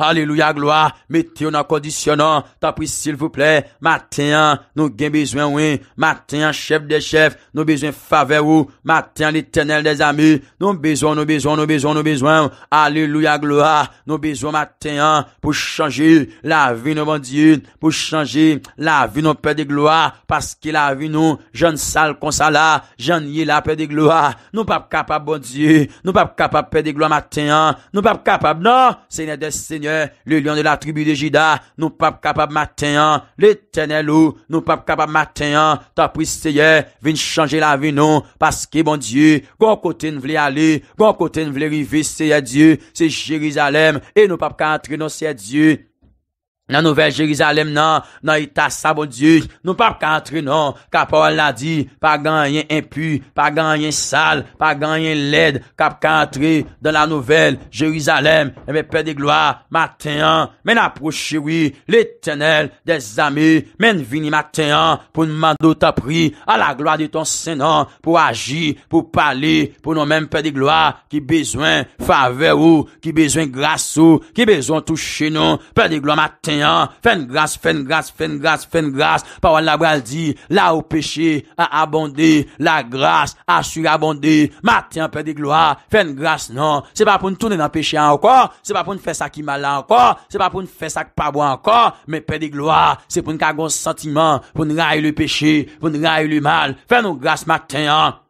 Alleluya gloa, meti ou nan kondisyonan non. Ta pwisil fwople, maten an Nou gen bezwen ouen, maten an Chef de chef, nou bezwen fave ou Maten an litenel de zami Nou bezwen, nou bezwen, nou bezwen, nou bezwen Alleluya gloa, nou bezwen Maten an, pou chanji La vi nou bon diye, pou chanji La vi nou pe de gloa Paske la vi nou, jan sal konsala Jan ye la pe de gloa Nou pap kapab bon diye, nou pap kapab Pe de gloa maten an, nou pap kapab Non, se ne de Seigneur, le lion de la tribu de Jida, nou pap kapap maten an, le tenel ou, nou pap kapap maten an, ta pris seye, vin chanje la vi nou, paske bon dieu, kon kote n vle ale, kon kote n vle rivise seye dieu, se Jerizalem, e nou pap ka antre nou seye dieu. nan nouvel Jerizalem nan, nan ita sabon diye, nou pap kantri nan kapol la di, pa ganyen impu, pa ganyen sal, pa ganyen led, kap kantri dan nan nouvel Jerizalem eh men pe de gloa, maten an men aproche wii, le tenel de zame, men vini maten an pou nman do ta pri, a la gloa de ton senan, non, pou agi pou pale, pou nou men pe de gloa ki bezwen fave ou ki bezwen gras ou, ki bezwen touche nou, pe de gloa maten Hein? Fais une grâce, une grâce, fen grâce, fen grâce, parole la bral dit, là au péché, a abondé, la grâce, a surabondé, matin, Père de gloire, une grâce, non, c'est pas pour nous tourner dans le péché encore, c'est pas pour nous faire ça qui mal encore, c'est pas pour nous faire ça qui pas bon encore, mais Père de gloire, c'est pour nous un sentiment, pour nous railler le péché, pour nous railler le mal, fais nous grâce matin, hein.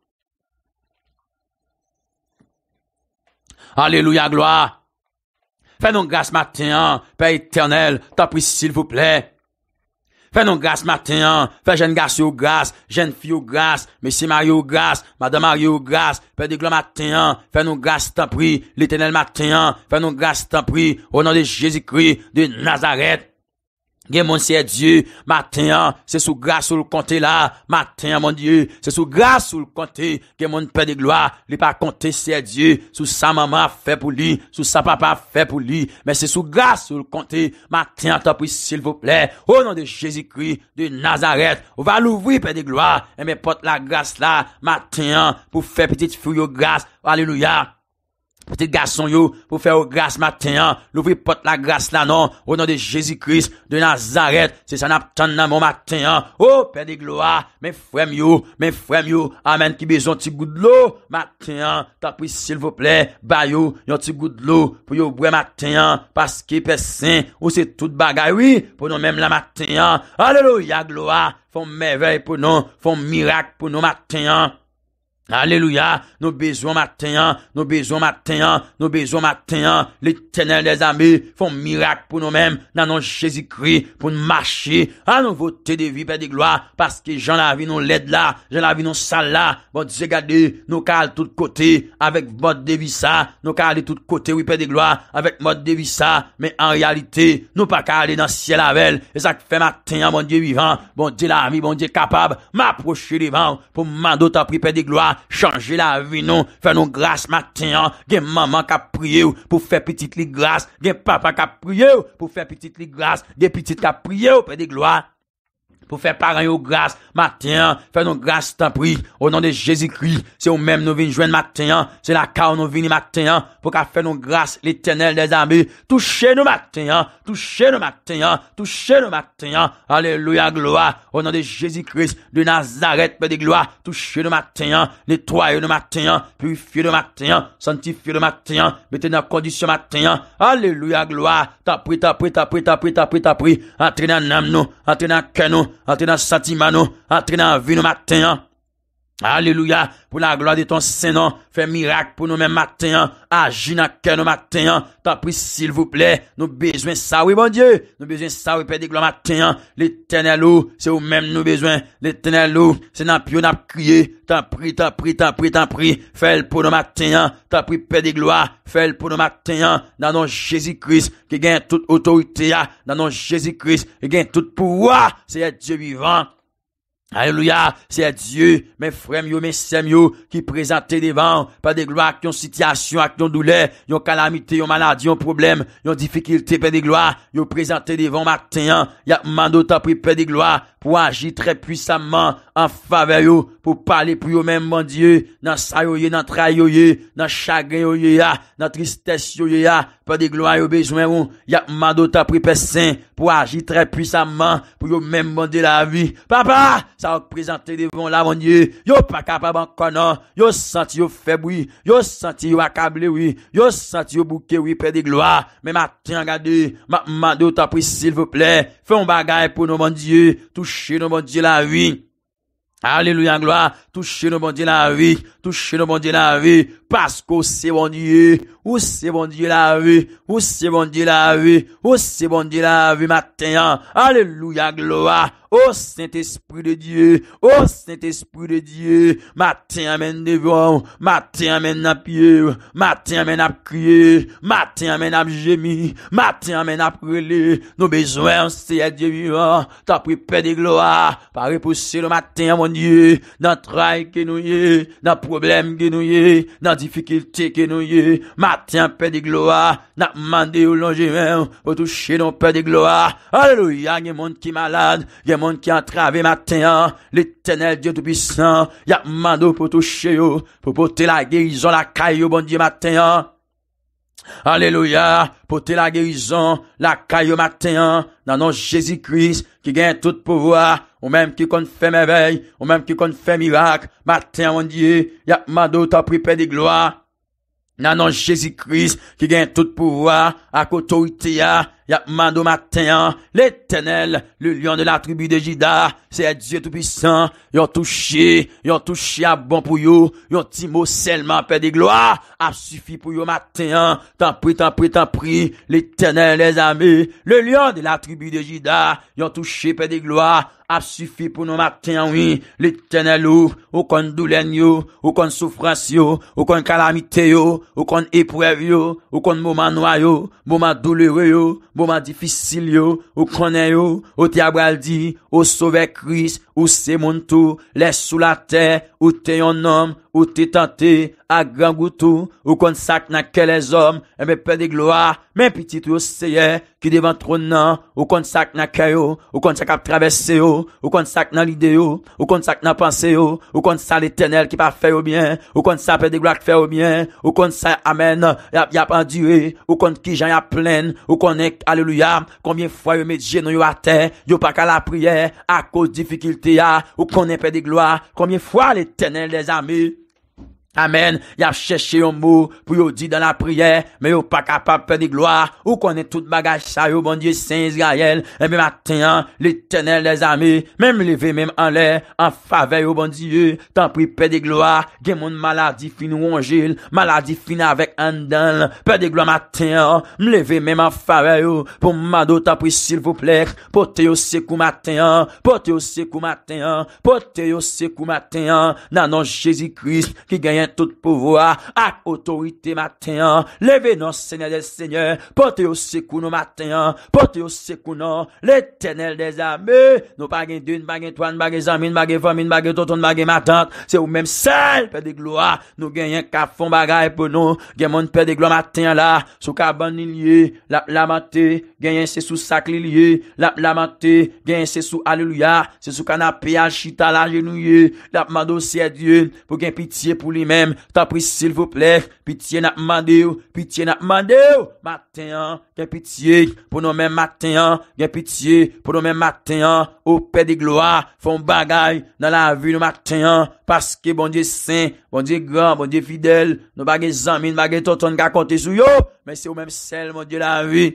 Alléluia, gloire. Fè nou gas matenyan, fè etenel, tanpri s'il fouple. Fè nou gas matenyan, fè jen gas yo gas, jen fiyo gas, mesi Mario gas, mada Mario gas, fè deglo matenyan, fè nou gas tanpri, l'etenel matenyan, fè nou gas tanpri, ou nan de Jezikri, de Nazaret. Gen moun seye die, maten an, se sou gras sou l konti la, maten an moun die, se sou gras sou l konti, gen moun pe de gloa, li pa konti seye die, sou sa mama fe pou li, sou sa papa fe pou li, men se sou gras sou l konti, maten an topi sil pou ple, ou nan de Jezikri, de Nazaret, ou valouvi pe de gloa, en men pot la gras la, maten an, pou fe petit fuyo gras, aleluya. Petit gason yo, pou fè ou gras matenyan, nou fè pot la gras la nan, ou nan de Jezikris, de Nazaret, se san ap tan nan moun matenyan. Ou, oh, pè de gloa, men frem yo, men frem yo, amen ki bezon ti goud lò, matenyan, tapwisil vople, bayo, yon ti goud lò, pou yon bre matenyan, paske pesen, ou se tout bagay, oui, pou nou menm la matenyan, aleloya gloa, fon mevey pou nou, fon mirak pou nou matenyan. aleluya, nou bezon matenyan, nou bezon matenyan, nou bezon matenyan, le tenel de zame, fon mirak pou nou mem, nanon jesikri, pou nou mache, a nou vote de vi pe de gloa, paske jan la vi nou led la, jan la vi nou sal la, bon dje gade, nou kal tout kote, avek mod de vi sa, nou kal de tout kote, wip pe de gloa, avek mod de vi sa, men an realite, nou pa kal de dans siel avel, e sa ki fe matenyan, bon dje vivan, bon dje la vi, bon dje kapab, ma proche de van, pou mando ta pri pe de gloa, Change la vi nou, fè nou glas Matyen, gen maman kapriyo Pou fè pitit li glas, gen papa kapriyo Pou fè pitit li glas, gen pitit kapriyo Pè di gloa Pou fe paran yo graz Matenyan, fè nou graz tan pri Ou nan de Jezi kri Se ou men nou vinjouen Matenyan Se la ka ou nou vinjouen Matenyan Pou ka fè nou graz l'Eternel Dè Zambè Touche nou Matenyan Aleluya gloa Ou nan de Jezi kris De Nazareth be di gloa Touche nou Matenyan Netoyen nou Matenyan Purifye nou Matenyan Santifye nou Matenyan Beten nou kondisyon Matenyan Aleluya gloa Tan pri, tan pri, tan pri, tan pri, tan pri Antri nan nam nou Antri nan ken nou atre nan satimano, atre nan vinou maten, Aleluya, pou la gloa de ton senon Fè mirak pou nou men matenyan Aji nan kèl nou matenyan T'apri s'il vous plè, nou bezwen sa wè bon die Nou bezwen sa wè pè de gloa matenyan L'eternel ou, se ou men nou bezwen L'eternel ou, se nan pyo nan kriye T'apri, t'apri, t'apri, t'apri Fèl pou nou matenyan T'apri pè de gloa, fèl pou nou matenyan Nan nou Jezikris, ki gen tout otorite ya Nan nou Jezikris, ki gen tout pouwa Se yè Dieu vivant Alleluya, seye Diyo, men fremyo, men semyo, ki prezante devan, pa de gloa ak yon sityasyon, ak yon doule, yon kalamite, yon maladi, yon problem, yon difikilte, pa de gloa, yon prezante devan martyen, yakman do tapri, pa de gloa. pou aji tre pwisaman an fave yo, pou pale pou yo men bondye, nan sa yo yo, nan tra yo yo, nan chagren yo yo ya, nan tristesse yo ah, yo ya, pe non. de gloa yo bezwen yo, ya mando ta pri pesen, pou aji tre pwisaman, pou yo men bondye la vi, papa, sa wak prezante de von la bondye, yo pakapa bankonan, yo santi yo febwi, yo santi yo akable wii, yo santi yo bouke wii pe de gloa, me mati an gade, ma mando ta pri silveple, fè yon bagay pou nou bondye, tou chagren, toucher nos bon Dieu la vie. Alléluia, gloire. Touchez nos bon Dieu la vie. Touchez nos bon Dieu la vie. Parce que c'est bon Dieu. Ou se bon di lave, ou se bon di lave, ou se bon di lave, Maten an, aleluya gloa, ou sent espri de diye, ou sent espri de diye, Maten an men devan, maten an men apyew, maten an men ap kriye, Maten an men ap jemi, maten an men ap prele, Nou bezwen se yel diye vivan, ta pripe de gloa, Pa repouse le maten an monye, Nan trai ke nouye, nan probleme ke nouye, Nan difikilte ke nouye, matin, paix de gloire, n'a mandé au longévin, au toucher non paix de gloire. Alléluia, il y a des monde qui malade, il y a monde qui entravé matin, l'éternel Dieu tout-puissant, il y a mandé pour toucher, pour porter la guérison, la caille au bon Dieu matin. Alléluia, porter la guérison, la caille au matin, dans nom Jésus-Christ, qui gagne tout pouvoir, ou même qui compte faire merveille, ou même qui compte faire miracle, matin, mon Dieu, y a mando, t'as pris paix de gloire, Nanon Jezikris, ki gen tout pouvoi, akotorite ya, yapman do matenyan, le tenel, le lion de la tribi de Jida, se diye tout pisan, yon touche, yon touche a bon pou yo, yon ti mo selman pe de gloa, ap sufi pou yo matenyan, tanpri, tanpri, tanpri, le tenel, le zame, le lion de la tribi de Jida, yon touche pe de gloa, Apsufi pou nou maten anwi Litene lou Ou kon doulen yo Ou kon soufrans yo Ou kon kalamite yo Ou kon epuev yo Ou kon mouman wayo Mouman doulewe yo Mouman difisil yo Ou konen yo Ou te abraldi Ou sove kris Ou se moun tou Les sou la te Ou te yon nom Ou te tante A gran goutou Ou kon sak na ke les om E me pe de gloa Men pitit yo seye Ki devan tron nan Ou kon sak na ke yo Ou kon sak ap travesse yo ou contre ça dans l'idée yo, ou contre ça dans pensée yo, ou contre ça l'éternel qui pas fait au bien, ou compte ça père de gloire qui fait au bien, ou qu'on ça amen, y a, y a enduré, ou contre qui j'en y a pleine ou connaît alléluia, combien fois yo met genou yo à terre, yo pas qu'à la prière à cause difficulté ou connaît père de gloire, combien fois l'éternel des amis Amen, ya chèche yo mou, pou yo di dan la priè, me yo pa kapab pe di gloa, ou konen tout bagaj sa yo, bon diye, Saint Israel, e mi maten an, li tenèl les amè, me m'leve mèm an lè, an fave yo, bon diye, tan pri pe di gloa, gen moun maladi fin ou an jil, maladi fin avèk an dan, pe di gloa maten an, m'leve mèm an fave yo, pou m'man do tan pri sil voplek, pote yo sekou maten an, pote yo sekou maten an, pote yo sekou maten an, nan nou jesikrist, ki genyen, tout pouvo a, ak otorite maten an, leve non senye del senye, pote yo sekou nou maten an pote yo sekou nou, l'eternel de zame, nou pa gen dun, pa gen toan, pa gen zamin, pa gen fomin, pa gen toton, pa gen matant, se ou menm sel pe de gloa, nou gen yen ka fon bagay pou nou, gen mon pe de gloa maten an la, sou ka ban nil ye la plamate, gen yen se sou sakli liye, la plamate, gen yen se sou aluluya, se sou ka na pe al chita la genouye, la pman do se diyen, pou gen pitiye pou li men Pitye na mande ou, pitye na mande ou Maten an, gen pitye, pou nou men maten an Gen pitye, pou nou men maten an Ou pe de gloa, fon bagay, nan la vi nou maten an Paske bon diye sen, bon diye gran, bon diye fidel Nou bagay zamin, bagay tonton, ga konte sou yo Men se ou men sel, mon diye la vi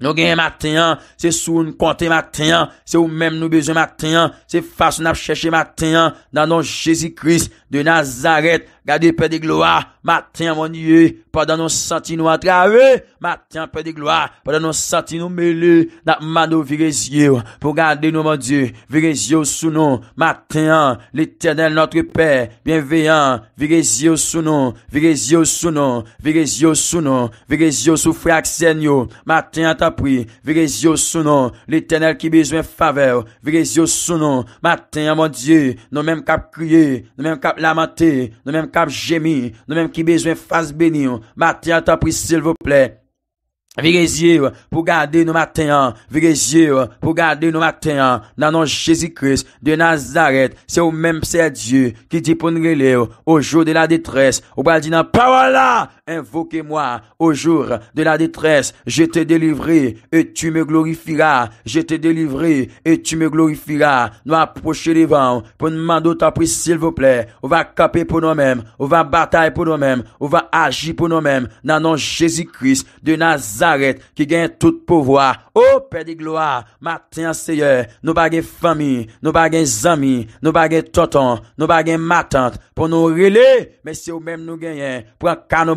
Nou gen matenyan, se sou nou konten matenyan, se ou men nou bezon matenyan, se fason ap cheshe matenyan, dan nou Jezi Kris de Nazaret. Gade pe di gloa, maten a mounye. Padan nou santi nou atrave. Maten a pe di gloa, padan nou santi nou mele. Datman nou virizye ou pou gade nou mounye. Virizye ou sou nou, maten a. Liten el notri pe, bienveyan. Virizye ou sou nou, virizye ou sou nou. Virizye ou sou nou, virizye ou sou fraksen yo. Maten a ta pri, virizye ou sou nou. Liten el ki bezwen favew, virizye ou sou nou. Maten a mounye, nou menm kap kriye. Nou menm kap lamante, nou menm kap... kap jemi, nou menm ki bezwen fase benyon, maten an ta prisil vople, virè zi wè, pou gade nou maten an, virè zi wè, pou gade nou maten an, nanon Jezikres, de Nazaret, se ou menm se di, ki di ponre le ou, ou jo de la detres, ou baldi nan parola, invoquez-moi au jour de la détresse, je te délivrerai et tu me glorifieras, je te délivrerai et tu me glorifieras. Nous approcher devant, pour nous demander ta prise, s'il vous plaît. On va caper pour nous-mêmes, on va batailler pour nous-mêmes, on va agir pour nous-mêmes, dans nom Jésus-Christ de Nazareth, qui gagne tout pouvoir. Oh, Père de gloire, matin, Seigneur, nous pas famille, nous pas amis, nous pas tonton, nous pas ma pour nous relayer, mais c'est vous même nous gagnons, pour canon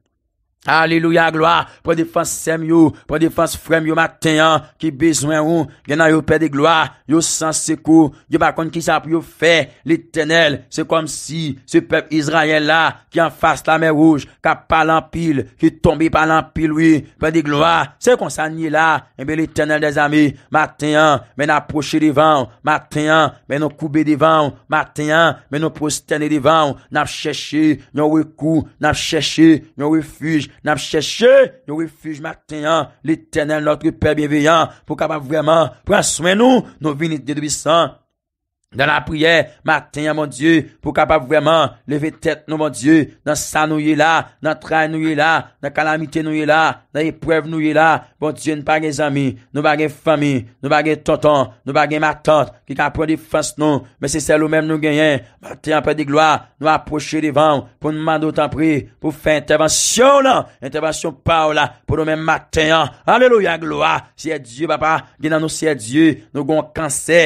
Aleluya gloa Po defansem yo Po defanse frem yo Matenyan Ki bezwen yon Genan yo pe de gloa Yo san seko Yo bakon ki sa pou yo fe Litenel Se kom si Se pep Israel la Ki an fas la men rouge Ka palan pil Ki tombe palan pil we Pe de gloa Se kon sa nye la Ebe eh litenel de zame Matenyan Men aposhe divan Matenyan Men nou koube divan Matenyan Men nou postene divan Nap cheshe Nyon wekou Nap cheshe Nyon refuge N ap cheche yo refuj matenyan Li tenen lotri pe bienveyan Pou kapap vreman Pou aswen nou nou vinit dedwisan Dan apriye, maten ya moun die, pou kapap vreman, leve tet nou moun die, dan san nou ye la, dan trai nou ye la, dan kalamite nou ye la, dan eprev nou ye la, moun die nou pa gen zami, nou pa gen fami, nou pa gen tonton, nou pa gen matante, ki kan pou defans nou, men se selou men nou genyen, maten anpe di gloa, nou aproche di vang, pou nou mando tan pri, pou fe intervensyon la, intervensyon pa ou la, pou nou men maten an, aleluya gloa, siye diye bapa, genan nou siye diye, nou gon kansè,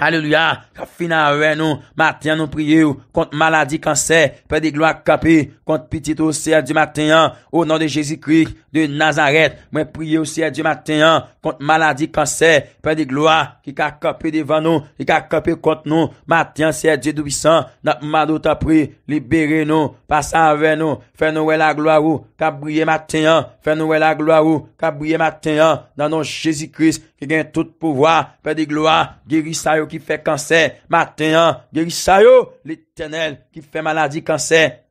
Alleluya, ka fina avè nou, matyen nou priye ou, kont maladi kansè, pe de gloa kapè, kont pitit ou siè di matyen an, ou nan de Jezikri, de Nazaret, mwen priye ou siè di matyen an, kont maladi kansè, pe de gloa, ki ka kapè di van nou, ki ka kapè kont nou, matyen siè di doubisan, nat mwadou ta pri, libere nou, pasan avè nou, fè nou wè la gloa ou, ka priye matyen an, fè nou wè la gloa ou, ka priye matyen an, nan nou Jezikris, ki gen tout pouvoa, pe de gloa, gerisa yo ki fè kanser, matenyan de Yisayo l'Eternel ki fè maladi kanser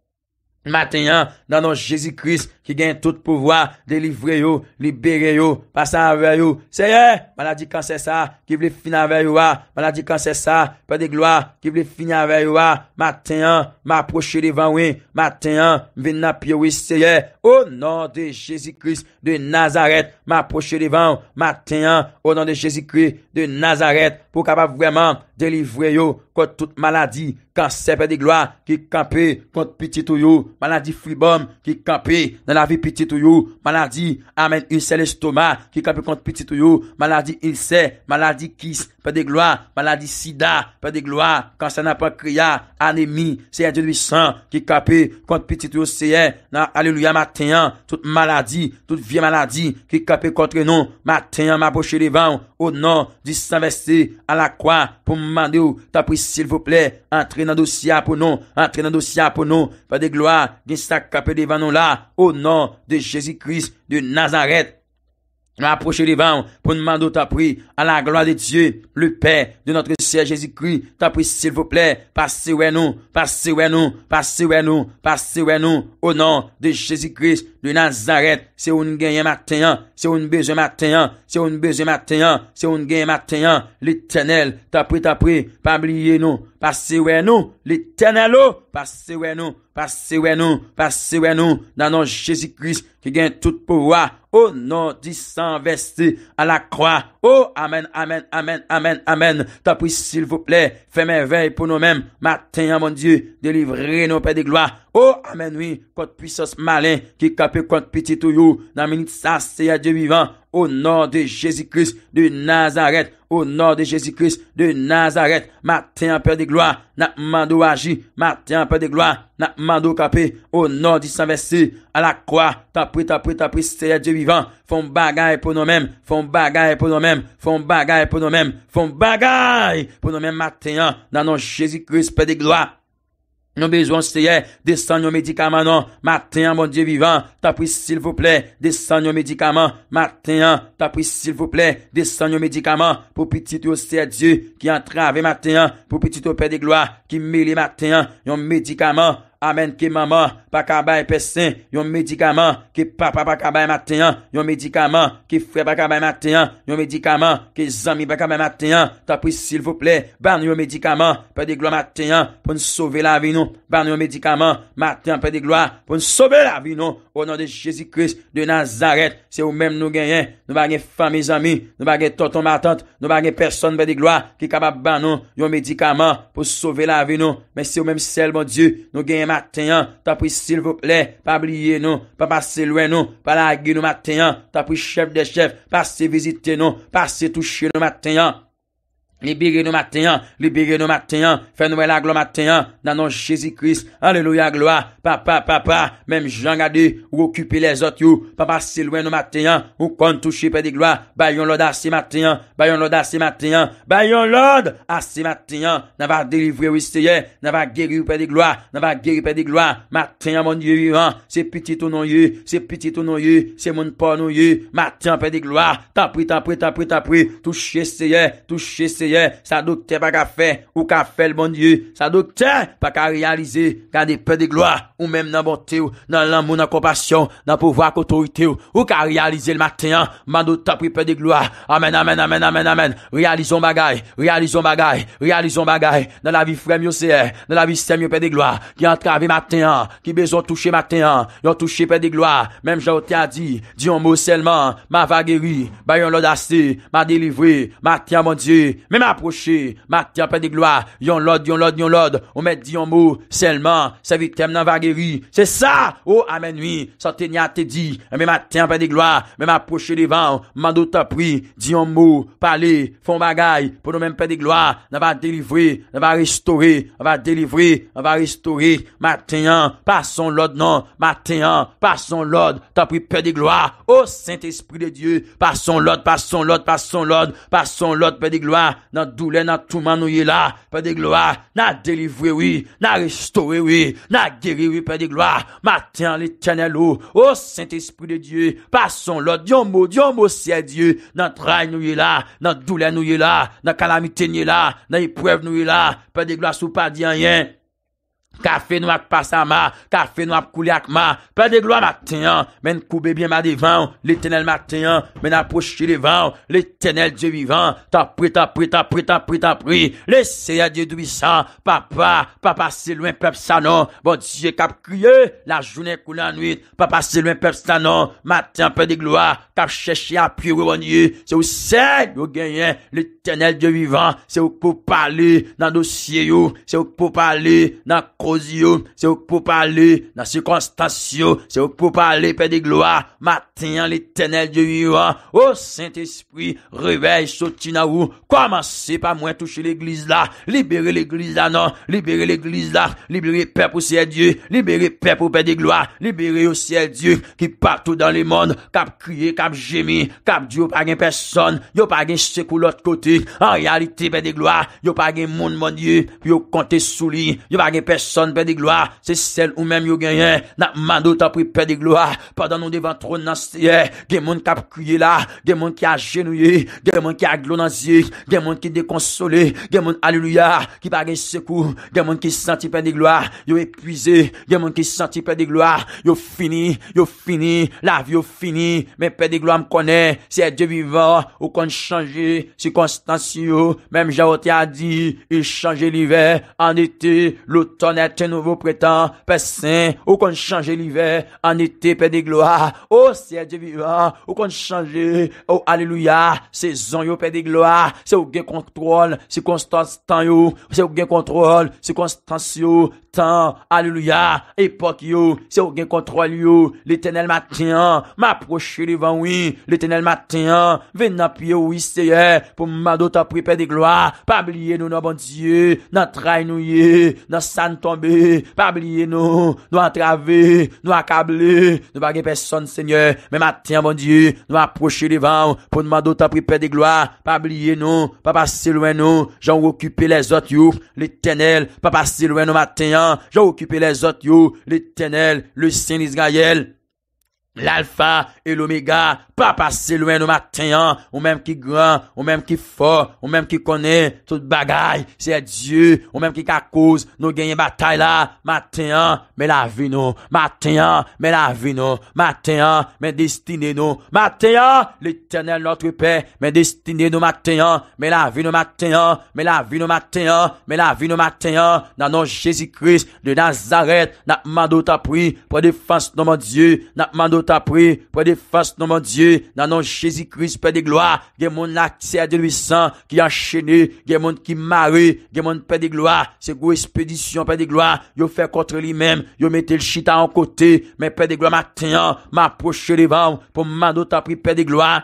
matenyan nanon Jezikris ki gen tout pou vwa, delivre yo, libere yo, pasa avè yo, seye, maladi kan se sa, ki vle fin avè yo a, maladi kan se sa, pe de gloa, ki vle fin avè yo a, maten an, ma aproche devan we, maten an, vin na piyo we, seye, o nan de Jezikris, de Nazaret, ma aproche devan, maten an, o nan de Jezikris, de Nazaret, pou kapap vweman, delivre yo, kont tout maladi, kan sepe de gloa, ki kampe, kont petit ou yo, maladi fribom, ki kampe, nan, Maladi ilse, maladi kis, pe de gloa, maladi sida, pe de gloa Kansan apan kriya, anemi, seye diwisan, ki kape, kont pi tituyo seye Nan aleluya matenyan, tout maladi, tout vie maladi, ki kape kontre nou Matenyan mapoche levam, ou nan, disinveste, ala kwa, pou mwande ou Ta prisil vople, entre nan dosya pou nou, entre nan dosya pou nou Pe de gloa, gen sa kape levam nou la, ou nan, disinveste, ala kwa, pou mwande ou de Jésus-Christ de Nazareth. Approchez les devant pour demander ta prière à la gloire de Dieu, le Père de notre Pase wè nou, pase wè nou, pase wè nou, pase wè nou O nan de Jezikris, de Nazaret Se ou n genye matenyan, se ou n beze matenyan, se ou n beze matenyan, se ou n genye matenyan L'Eternel, tapri tapri, pa bliye nou Pase wè nou, l'Eternel ou oh. Pase wè nou, pase wè nou, pase wè nou Nan nan Jezikris, ki gen tout pou wa O nan disan veste a la kwa Amen, amen, amen, amen, amen Tapou s'il vous plè Fèmè vey pou nou men Maten ya mon Dieu Delivré nou pe de gloa Oh, amen, oui, contre puissance malin qui capé contre petit you. dans minute ça, c'est Dieu vivant, au nom de Jésus-Christ de Nazareth, au nom de Jésus-Christ de Nazareth, matin en Père de gloire, n'a mando agi, matin en Père de gloire, n'a mando capé, au nom du saint versé, à la croix, t'as pris, t'as pris, t'as pris, c'est Dieu vivant, font bagaille pour nous-mêmes, font bagaille pour nous-mêmes, font bagaille pour nous-mêmes, font bagaille pour nous-mêmes matin, hein, dans nos Jésus-Christ, Père de gloire, Yon bezon seye, desan yon medikaman non. Maten yon moun diye vivan, ta pwis sil pouple, desan yon medikaman. Maten yon, ta pwis sil pouple, desan yon medikaman. Pou pwis titou seye diye ki entrave maten yon, pou pwis titou pe de gloa ki mele maten yon medikaman. Amen ki mama, pa kabay pesen yon medikaman, ki papa pa kabay matenyan, yon medikaman, ki frè pa kabay matenyan, yon medikaman ki zami pa kabay matenyan, ta pou sil fouple, ban yon medikaman pa de glo matenyan, pou nou sobe la vi nou ban yon medikaman, matenyan pa de glo pou nou sobe la vi nou, o nan de Jezi Kris, de Nazaret, se ou mem nou genyen, nou bagen fami zami nou bagen tonton matant, nou bagen person pa de glo, ki kabab ban nou yon medikaman, pou soube la vi nou men se ou mem sel bon di, nou genyen Maten yon, ta pou silvo ple, pa bliye nou, pa pase lwen nou, pa lagye nou maten yon, ta pou chef de chef, pase vizite nou, pase touche nou maten yon. Libere nou matenyan, libere nou matenyan Fè nou el aglo matenyan, nanon Chezikris, ale nou el agloa Papa, papa, mèm jan gadi Ou okupi les ot yo, papa se louen nou matenyan Ou kon touche pe di gloa Bayon lode ase matenyan, bayon lode ase matenyan Bayon lode ase matenyan Nan va delivre ou se ye Nan va geri ou pe di gloa, nan va geri ou pe di gloa Matenyan moun ye viwan Se piti tou nou ye, se piti tou nou ye Se moun pou nou ye, matenyan pe di gloa Tapri, tapri, tapri, tapri Touche se ye, touche se ye S'adokte pa ka fe, ou ka fe l bondye S'adokte pa ka realize Kan de pe de gloa, ou menm nan bonte ou Nan lamoun nan kompasyon, nan pouvo ak otorite ou Ou ka realize l maten an Man do ta pri pe de gloa Amen, amen, amen, amen, amen Realizon bagay, realizon bagay, realizon bagay Nan la vi frem yo seye, nan la vi sem yo pe de gloa Ki antrave maten an Ki bezon touche maten an Yon touche pe de gloa, menm jan ou te a di Di yon mou selman, ma va geri Bayon l odase, ma delivre Maten an bondye, menm jan ou te a di Mè mè mè mè mè nan doule nan touman nou ye la, pe oh, oh, de gloa, nan delivre we, nan restore we, nan geri we, pe de gloa, maten li tene lo, o sinte espri de die, pason lot, diyon mou, diyon mou seye die, nan trai nou ye la, nan doule nou ye la, nan kalamite nou ye la, nan ipwev nou ye la, pe de gloa sou pa diyan yen. Kafe nou ap pa sa ma Kafe nou ap kouli ak ma Pe de gloa matenyan Men koube bien ma devan Le tenel matenyan Men ap poche li van Le tenel di vivan Tan pri, tan pri, tan pri, tan pri, tan pri Le seya di doubisan Papa, papa se lwen pep sanon Bon dije kap kriye La jounen koule anuit Papa se lwen pep sanon Matenyan pe de gloa Kap chèche ap pri wè bonye Se ou sèk nou genyen Le tenel di vivan Se ou pou pali Nan dosye yo Se ou pou pali Nan kou se ou pou pali, nan se konstasyon, se ou pou pali pe de gloa, matenyan l'eternel de vivan, ou sènt espri, revej sotina ou, koman se pa mwen touche l'eglise la, libere l'eglise la nan, libere l'eglise la, libere pe pou seye die, libere pe pou pe de gloa, libere ou seye die, ki patou dan le moun, kap kriye, kap jemi, kap diyo pa gen person, yo pa gen se kou l'ot kote, an realite pe de gloa, yo pa gen moun moun die, pi yo kante souli, yo pa gen person, pe de gloa, se sel ou men yo genyen nan mando ta pou pe de gloa padan nou devan tron nan seye gen mon kap kuyela, gen mon ki a genuyen gen mon ki a glonazik gen mon ki dekonsole, gen mon aleluya, ki bagen sekou gen mon ki santi pe de gloa, yo epuize gen mon ki santi pe de gloa yo fini, yo fini, la vi yo fini men pe de gloa m konen seye diyo vivan, ou kon chanje si konstansiyo, menm javoti a di, il chanje liven an ete, loutonne Ate nouvo pretan, pesen, ou kon chanje liven, an ete pe de gloa, ou sè di vivan, ou kon chanje, ou oh, aleluya, sezon yo pe de gloa, se ou gen kontrol, se konstans tan yo, se ou gen kontrol, se konstans yo. Alleluya, epok yo Se ou gen kontrol yo L'Etenel maten an, m'aproche li van ou L'Etenel maten an, ven nan pye ou Iseye, pou mman do ta pripe de gloa Pa bliye nou nan bondye Nan trai nou ye, nan san tombe Pa bliye nou Nou antrave, nou akable Nou bagye peson senye Men maten an bondye, nou aproche li van ou Pou mman do ta pripe de gloa Pa bliye nou, pa pase lwen nou Jan wokype le zot yo L'Etenel, pa pase lwen nou maten an J'ai occupé les autres, yo, l'éternel, le Saint d'Israël. L'Alfa, el Omega, pa pa selouen nou matenyan. O mem ki gran, o mem ki fo, o mem ki kone, tout bagay, seye Diyo. O mem ki kakouz, nou genye batay la. Non. Matenyan, men la vi nou. Matenyan, men la vi nou. Matenyan, men destine nou. Matenyan, l'Eternel Notre-Père, men destine nou. Matenyan, men la vi nou. Matenyan, men la vi nou. Matenyan, men la vi nou. Nanon Jezi Kris, de Nazaret, nan mandou tapri, pou defans nouman Diyo. t'a pris, près des faces, nom de Dieu, dans nom Jésus-Christ, Père de gloire, des monde accès à de lui saint qui enchaîné, des monde qui marie des monde Père de gloire, c'est gros expédition, Père de gloire, yo fait contre lui-même, yo mettez le chita en côté, mais Père de gloire, matin, m'approche devant, pour m'a t'a pris, Père de gloire,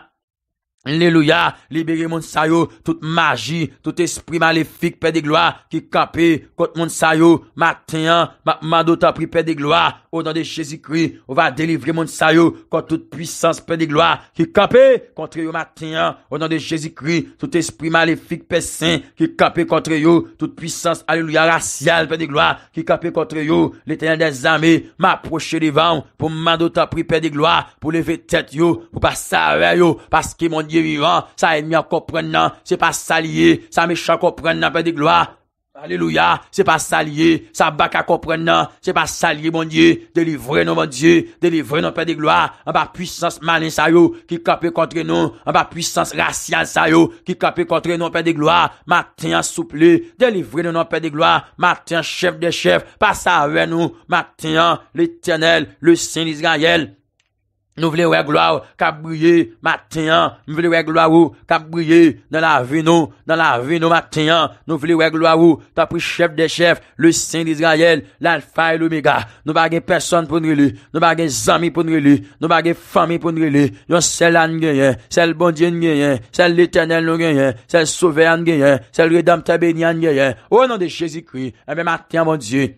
Alléluia, libérez mon sayo, toute magie, tout esprit maléfique, Père de gloire, qui campé contre mon saio, matin, ma mando t'a pris, Père de gloire, au nom de Jésus-Christ, on va délivrer mon sayo, contre toute puissance, Père de gloire, qui campé contre yo matin, au nom de Jésus-Christ, tout esprit maléfique, Père Saint, qui campé contre yo, toute puissance, alléluia, raciale, Père de gloire, qui campé contre yo, l'éternel des armées, m'approcher devant, pour ma t'a pris, Père de gloire, pour lever tête yo, pour passer à yo, parce que mon S-A-Y-M-I-A KOPREN NAN, S-E-P-As-SAL-I-E, S-A-M-E-C-HA KOPREN NAN P-E-D-I-G-LO-I-A, S-E-P-As-SAL-I-E, S-A-B-A-K-A KOPREN NAN, S-E-P-As-SAL-I-E, BON-DI-E, DE-LI-VRE-NO BON-DI-E, DE-LI-VRE-NO P-E-D-I-G-LO-I-A, M-A-P-U-I-S-SANS-MA-Logle, S-E-P-As-S-SAL-I-E, M-A-P-U-I-S-SANS-RAC- gel, S-E- Nou vile wè glo a wou, kab bwye, maten an, nou vile wè glo a wou, kab bwye, nan la vi nou, nan la vi nou, maten an, nou vile wè glo a wou, ta pou chef de chef, lusin l'Israël, lal fay l'Omega, nou bagen person pou nre li, nou bagen zami pou nre li, nou bagen fami pou nre li, yon sel an genyen, sel bondyen genyen, sel l'Eternel nou genyen, sel souveran genyen, sel redam tebenyan genyen, ou nan de Chezikri, ebe eh maten an bondyen.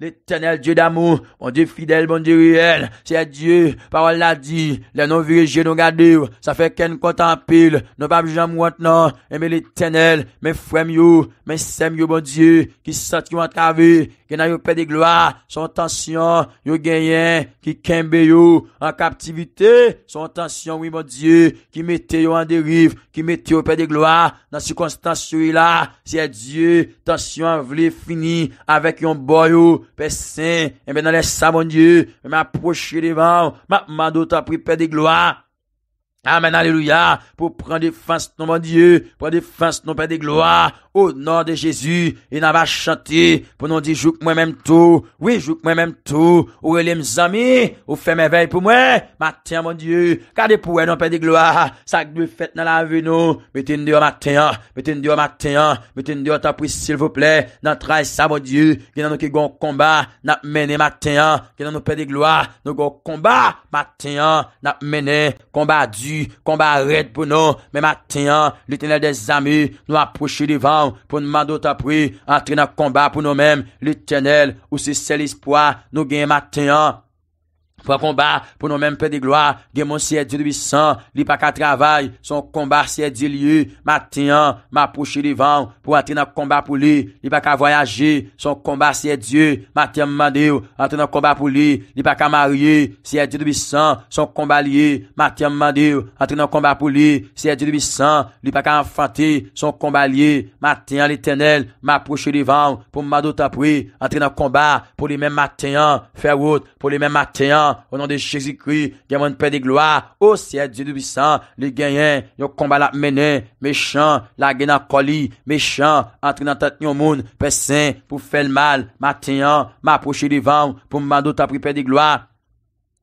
l'éternel Dieu d'amour, mon Dieu fidèle, mon Dieu réel, c'est Dieu, parole l'a dit, les non virgés nous gardés, ça fait qu'un pile. nous pas jamais maintenant, et l'éternel, mes frères, mes sèmes, mon Dieu, qui sentent qui ont entravé, qui a eu paix de gloire, son tension, yo gagné, qui kembe yo, en captivité, son tension, oui, mon Dieu, qui mettait yo en dérive, qui mettait yo paix de gloire, dans ces celui-là, c'est Dieu, tension, veut fini, avec un boyo. Pè sè, yè mè nan lè sè moun diè, yè mè apò chè li vèm, mè mè dò tè apri pè di glouan. Amen, Alleluya, pou pran defans nou, mon die, pran defans nou, pe de gloa, ou nan de Jezu, e nan va chante, pou nou di jouk mwen menm tou, oui, jouk mwen menm tou, ou elem zami, ou fe mwen vey pou mwen, maten, mon die, ka de pouen nou, pe de gloa, sak dwe fet nan la ve nou, meten di yo, maten, meten di yo, maten, meten di yo, ta pwis, sil vople, nan trai sa, mon die, genan nou ki gon komba, nan meni, maten, genan nou pe de gloa, nou gon komba, maten, nan meni, komb Koumba red pou nou, me matenyan Litenel de zami, nou apouche livan Pou nou mandou tapoui, antre na koumba pou nou men Litenel, ou si se l'espoi, nou gen matenyan Pwa komba, 많은 pa de glo senators. De mo se de di worst. Li pa ka travay, son komba se di liye. Ma tenyan, ma pouche divan pou anten knights komba pou li. Li pa ka voyaji, son komba se diye. Ma tenyan mwandeo, anten knights komba pou li. Li pa ka mariye, se di di vi san. Son komba liye, ma tenyan mwandeo, anten knights komba pou li. Se di di vi san, li pa ka enfante, son komba liye. Ma tenyan li tenel, ma pouche divan pou madon ta pri. Anten knights komba pou li men me tenyan. Fe wo, pou li men me tenyan. Ou nan de Chezikri, genman pe de gloa Ou siye 188, li genyen Yo komba la menen, mechan La genan koli, mechan Antre nan tat nou moun, pe sen Pou fe l mal, ma tenyan Ma aproche li vam, pou mman do ta pripe de gloa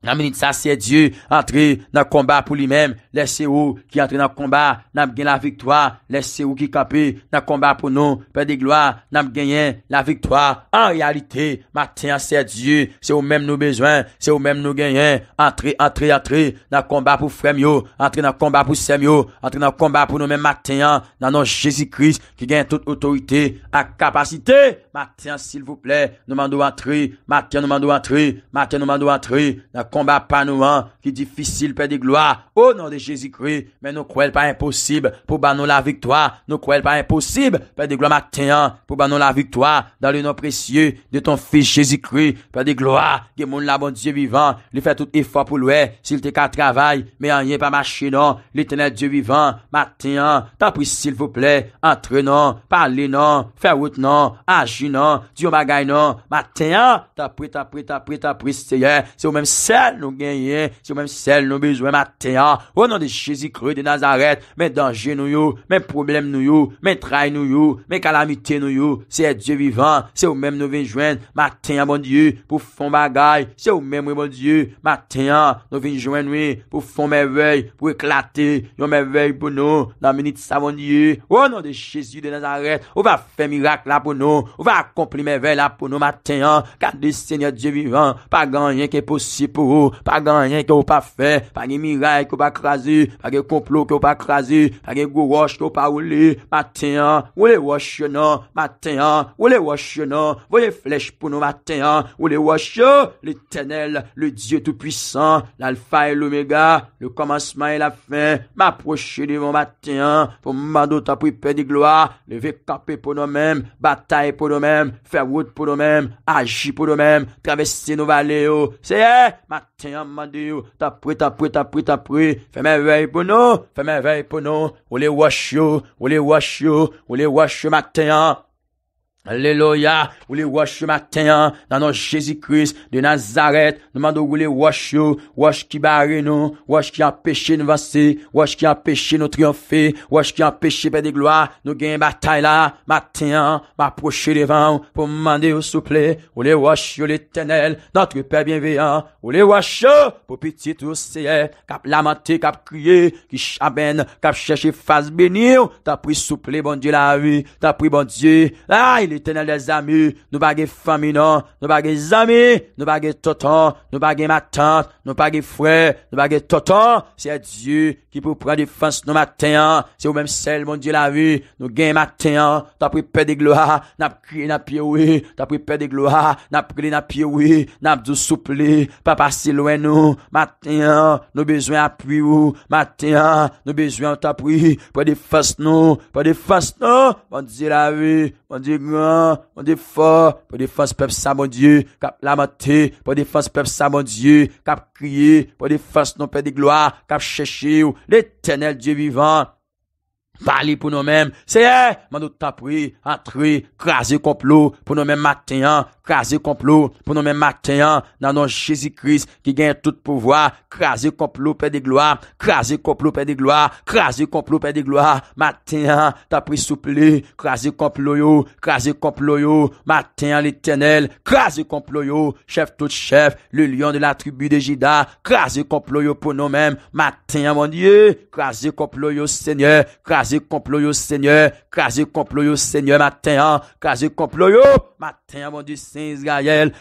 nan menitsa se diye, entre nan komba pou li men, lese ou ki entre nan komba, nan gen la viktwa, lese ou ki kapi, nan komba pou nou, pe de gloa, nan genyen la viktwa, an realite, matenyan se diye, se ou men nou bezwen, se ou men nou genyen, entre, entre, entre, nan komba pou fremyo, entre nan komba pou semiyo, entre nan komba pou nou men matenyan, nan nou Jezi Kris, ki gen tout otorite, ak kapasite! Maten, s'il vous plè, nou mandou antri. Maten, nou mandou antri. Maten, nou mandou antri. Nan kombat pa nou an, ki difisil pe de gloa. O nan de Jezikri, men nou kouèl pa imposib, pou ban nou la viktoa. Nou kouèl pa imposib, pe de gloa. Maten, pou ban nou la viktoa, dan lè nan presye, de ton fils Jezikri, pe de gloa, gen moun la bon Diyo vivan. Li fè tout e fò pou lwè, sil te ka travay, men an yè pa machè nan, li tenè Diyo vivan. Maten, tan pris s'il vous plè, antre nan, palè nan, fè w nan, diyo magay nan, matenyan tapri, tapri, tapri, tapri seye se ou menm sel nou genyen se ou menm sel nou bezwen, matenyan ou nan de chezi kre de Nazaret men denje nou yo, men problem nou yo men trai nou yo, men kalamite nou yo se e diyo vivan, se ou menm nou venjwen matenyan bon diyo, pou fon magay, se ou menm ou bon diyo matenyan, nou venjwen nou pou fon mevey, pou eklate yo mevey pou nou, nan menit sa bon diyo ou nan de chezi de Nazaret ou va fe mirak la pou nou, ou va Akompli me vela pou nou matenyan Kad disenye diye vivan Pa ganjen ki posi pou ou Pa ganjen ki ou pa fe Pa gen miray ki ou pa krasi Pa gen komplou ki ou pa krasi Pa gen gowosh ki ou pa ouli Matenyan, ou le wosh yo nan Matenyan, ou le wosh yo nan Voye flech pou nou matenyan Ou le wosh yo, le tenel, le diye tout puisan L'alfa e l'omega, le komansman e la fin M'aproche di yon matenyan Pou m'ando ta pou yi pe di gloa Le ve kapi pou nou men, batay pou nou men Fè mè vey pou nou, fè mè vey pou nou, wè lè wè chou, wè lè wè chou, wè lè wè chou mè ktey an. Aleloya, ou li wach yo maten an, nan nou Jezikris, de Nazaret, nan mandou ou li wach yo, wach ki bari nou, wach ki an peche nou vansi, wach ki an peche nou triyonfi, wach ki an peche pe de gloa, nou gen batay la, maten an, m'aproche levan, pou m'ande ou souple, ou li wach yo le tenel, nan tripe bienveyan, ou li wach yo, pou piti tou seye, kap lamenti, kap kriye, ki chaben, kap cheshe faz benye, ta pri souple, bon diyo la vi, ta pri bon diyo, la il Nou bagi fami nou, nou bagi zami Nou bagi toton, nou bagi matante Nou bagi fwe, nou bagi toton Se di, ki pou pran difans nou maten an Se ou menm sel, moun di la vi Nou gen maten an Ta pripe di glo ha ha, nap kri na pi oui Ta pripe di glo ha ha, nap kri na pi oui Nap dou soupli, pa pasi lwen nou Maten an, nou bezwen apri ou Maten an, nou bezwen ta pri Pran difans nou, pran difans nou Moun di la vi Mwen di gran, mwen di fò, pou defans pep sa mwen diye, kap lamate, pou defans pep sa mwen diye, kap kriye, pou defans nou pep di gloa, kap chèche yo, l'eternel diye vivan. Pali pou nou men, seye, mwen nou tapri, atri, krasi koplo, pou nou men matenyan. Krazi Konplo, pou nou mèm Matenyan. Dans Chizikriz, ki gen tout pouvoi. Krazi Konplo, pe di gloye. Krazi Konplo, pe di gloye. Krazi Konplo, pe di gloye. Matenyan, ta prinsopli. Krazi Konplo yo. Krazi Konplo yo. Matenyan litenel. Krazi Konplo yo. Cheftot chef. L'ilion de la tribu de Jida. Krazi Konplo yo pou nou mèm. Matenyan mèm rozye. Krazi Konplo yo seigneur. Krazi Konplo yo seigneur. Krazi Konplo yo seigneur Matenyan. Krazi Konplo yo. Matenyan mèm rozye.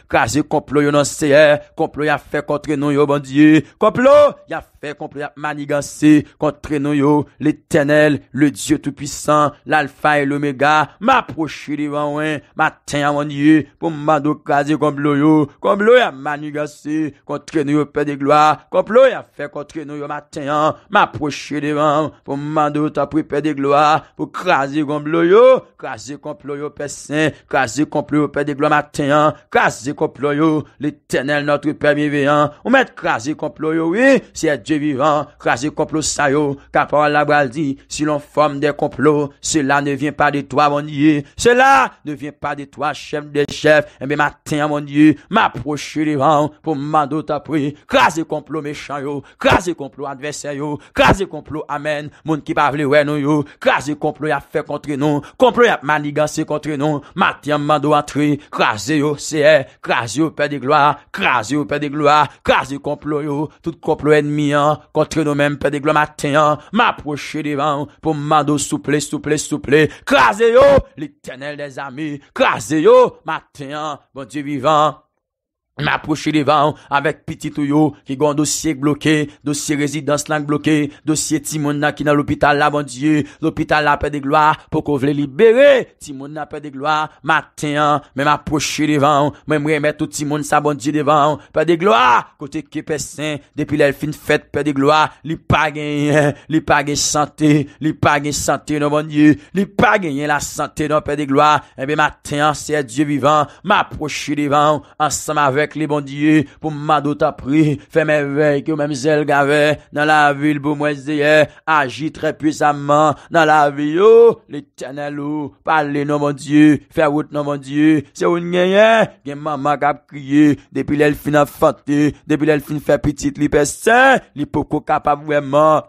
Krasi komplo yo nan seye Komplo ya fe kontre nou yo bandye Komplo ya fe komplo ya manigase Kontre nou yo l'Eternel Le Diyo tout pisan L'Alfa et l'Omega M'aproche divan wen Maten an mandye Pou m'ando krasi komplo yo Komplo ya manigase Kontre nou yo pe de gloa Komplo ya fe kontre nou yo maten an M'aproche divan Pou m'ando ta pou pe de gloa Pou krasi komplo yo Krasi komplo yo pe sen Krasi komplo yo pe de gloa maten Krasi komplo yo, litenel notri permi veyan Ou met krasi komplo yo, si et je vivan Krasi komplo sa yo, ka par la baldi Si lon fom de komplo, cela ne vin pa de to a monye Cela ne vin pa de to a chef de chef eh En bi matin a monye, ma proche li van Po mando ta pri, krasi komplo mechanyo Krasi komplo advesen yo, krasi komplo amen Moun ki pa vle wè nou yo, krasi komplo ya fe kontre nou Komplo ya manigan se kontre nou, matin mando atri, krasi yo seye, kras yo pè di gloa kras yo pè di gloa, kras yo konplo yo, tout konplo en mi an kontre nou men pè di gloa maten an m aproche divan, pou m mando souple souple, souple, kras yo litenel de zami, kras yo maten an, bon di vivan M'aproche divan, avèk piti touyo Ki gon dosye bloke, dosye rezidans Lang bloke, dosye timoun Nan ki nan l'hôpital la bondye, l'hôpital la Pè de gloa, pou kon vle libere Timoun nan pè de gloa, maten an Mè m'aproche divan, mè mwè mèt Ou timoun sa bondye divan, pè de gloa Kote ki pè sen, depi lèl fin Fèt pè de gloa, li pa genyen Li pa genyen sante, li pa genyen Sante nan bondye, li pa genyen La sante nan pè de gloa, mè eh mè maten an Sè diye vivan, m'aproche divan Ansem avè Pou mman do ta pri, fe mwen vek yo menm sel gave, nan la vil pou mwen zeye, eh, aji tre pwesaman, nan la vi yo, oh. li tene oh, lou, pale nou mwen diye, fe wout nou mwen diye, se ou nyeye, gen mman magap kriye, depi lel fin an fante, depi lel fin fe pitit li pesen, li poko kap avweman.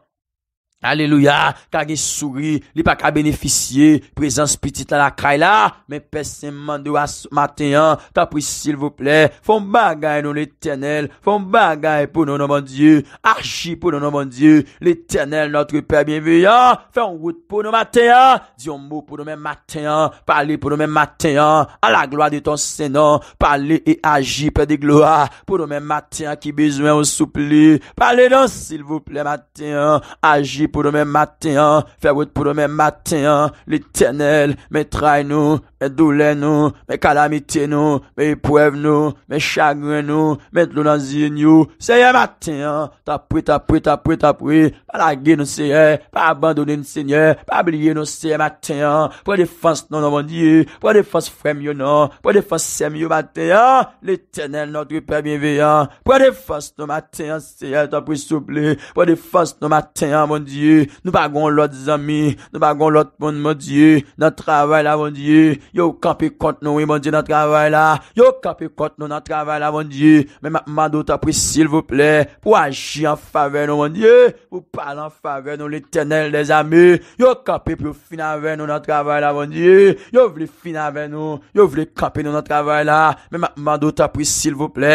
Aleluya, kage souri, li paka beneficye, prezans piti tan la kray la, men pesen mandou as matenyan, ta pwisil vople, fon bagay nou l'Eternel, fon bagay pou nou nou mandye, aji pou nou nou mandye, l'Eternel notripe bienvuyan, fen wout pou nou matenyan, diyon mou pou nou men matenyan, pale pou nou men matenyan, a la gloa de ton senan, pale e aji pe de gloa, pou nou men matenyan ki bezwen ou soupli, pale dan sil vople matenyan, aji pou nou men matenyan, pour même matin, faire route pour même matin, l'éternel mettra nous Mwen doule nou, mwen kalamite nou, mwen ipwev nou, mwen chagre nou, mwen tlo nan zin nou. Seye maten, tapoui, tapoui, tapoui, tapoui, palage nou seye, pa abandonen seye, pa blie nou seye maten. Po defans nou nou moun diye, po defans fremyou nou, po defans semyou maten. L'eternel nou tripe mwen viyan, po defans nou maten, seye, tapoui souple. Po defans nou maten, moun diye, nou bagon lout zami, nou bagon lout moun moun diye, nou travay la non, non, moun diye. Yo kapi kont nou yi mandi bon nan travay la, yo kapi kont nou nan travay la mandi, bon men man do ta prisil vople, pou aji an favey nou mandi, bon pou palan favey nou li tenel de zami, yo kapi pou fin avey nou nan travay la mandi, yo vli fin avey nou, yo vli kapi nou nan travay la, men man do ta prisil vople.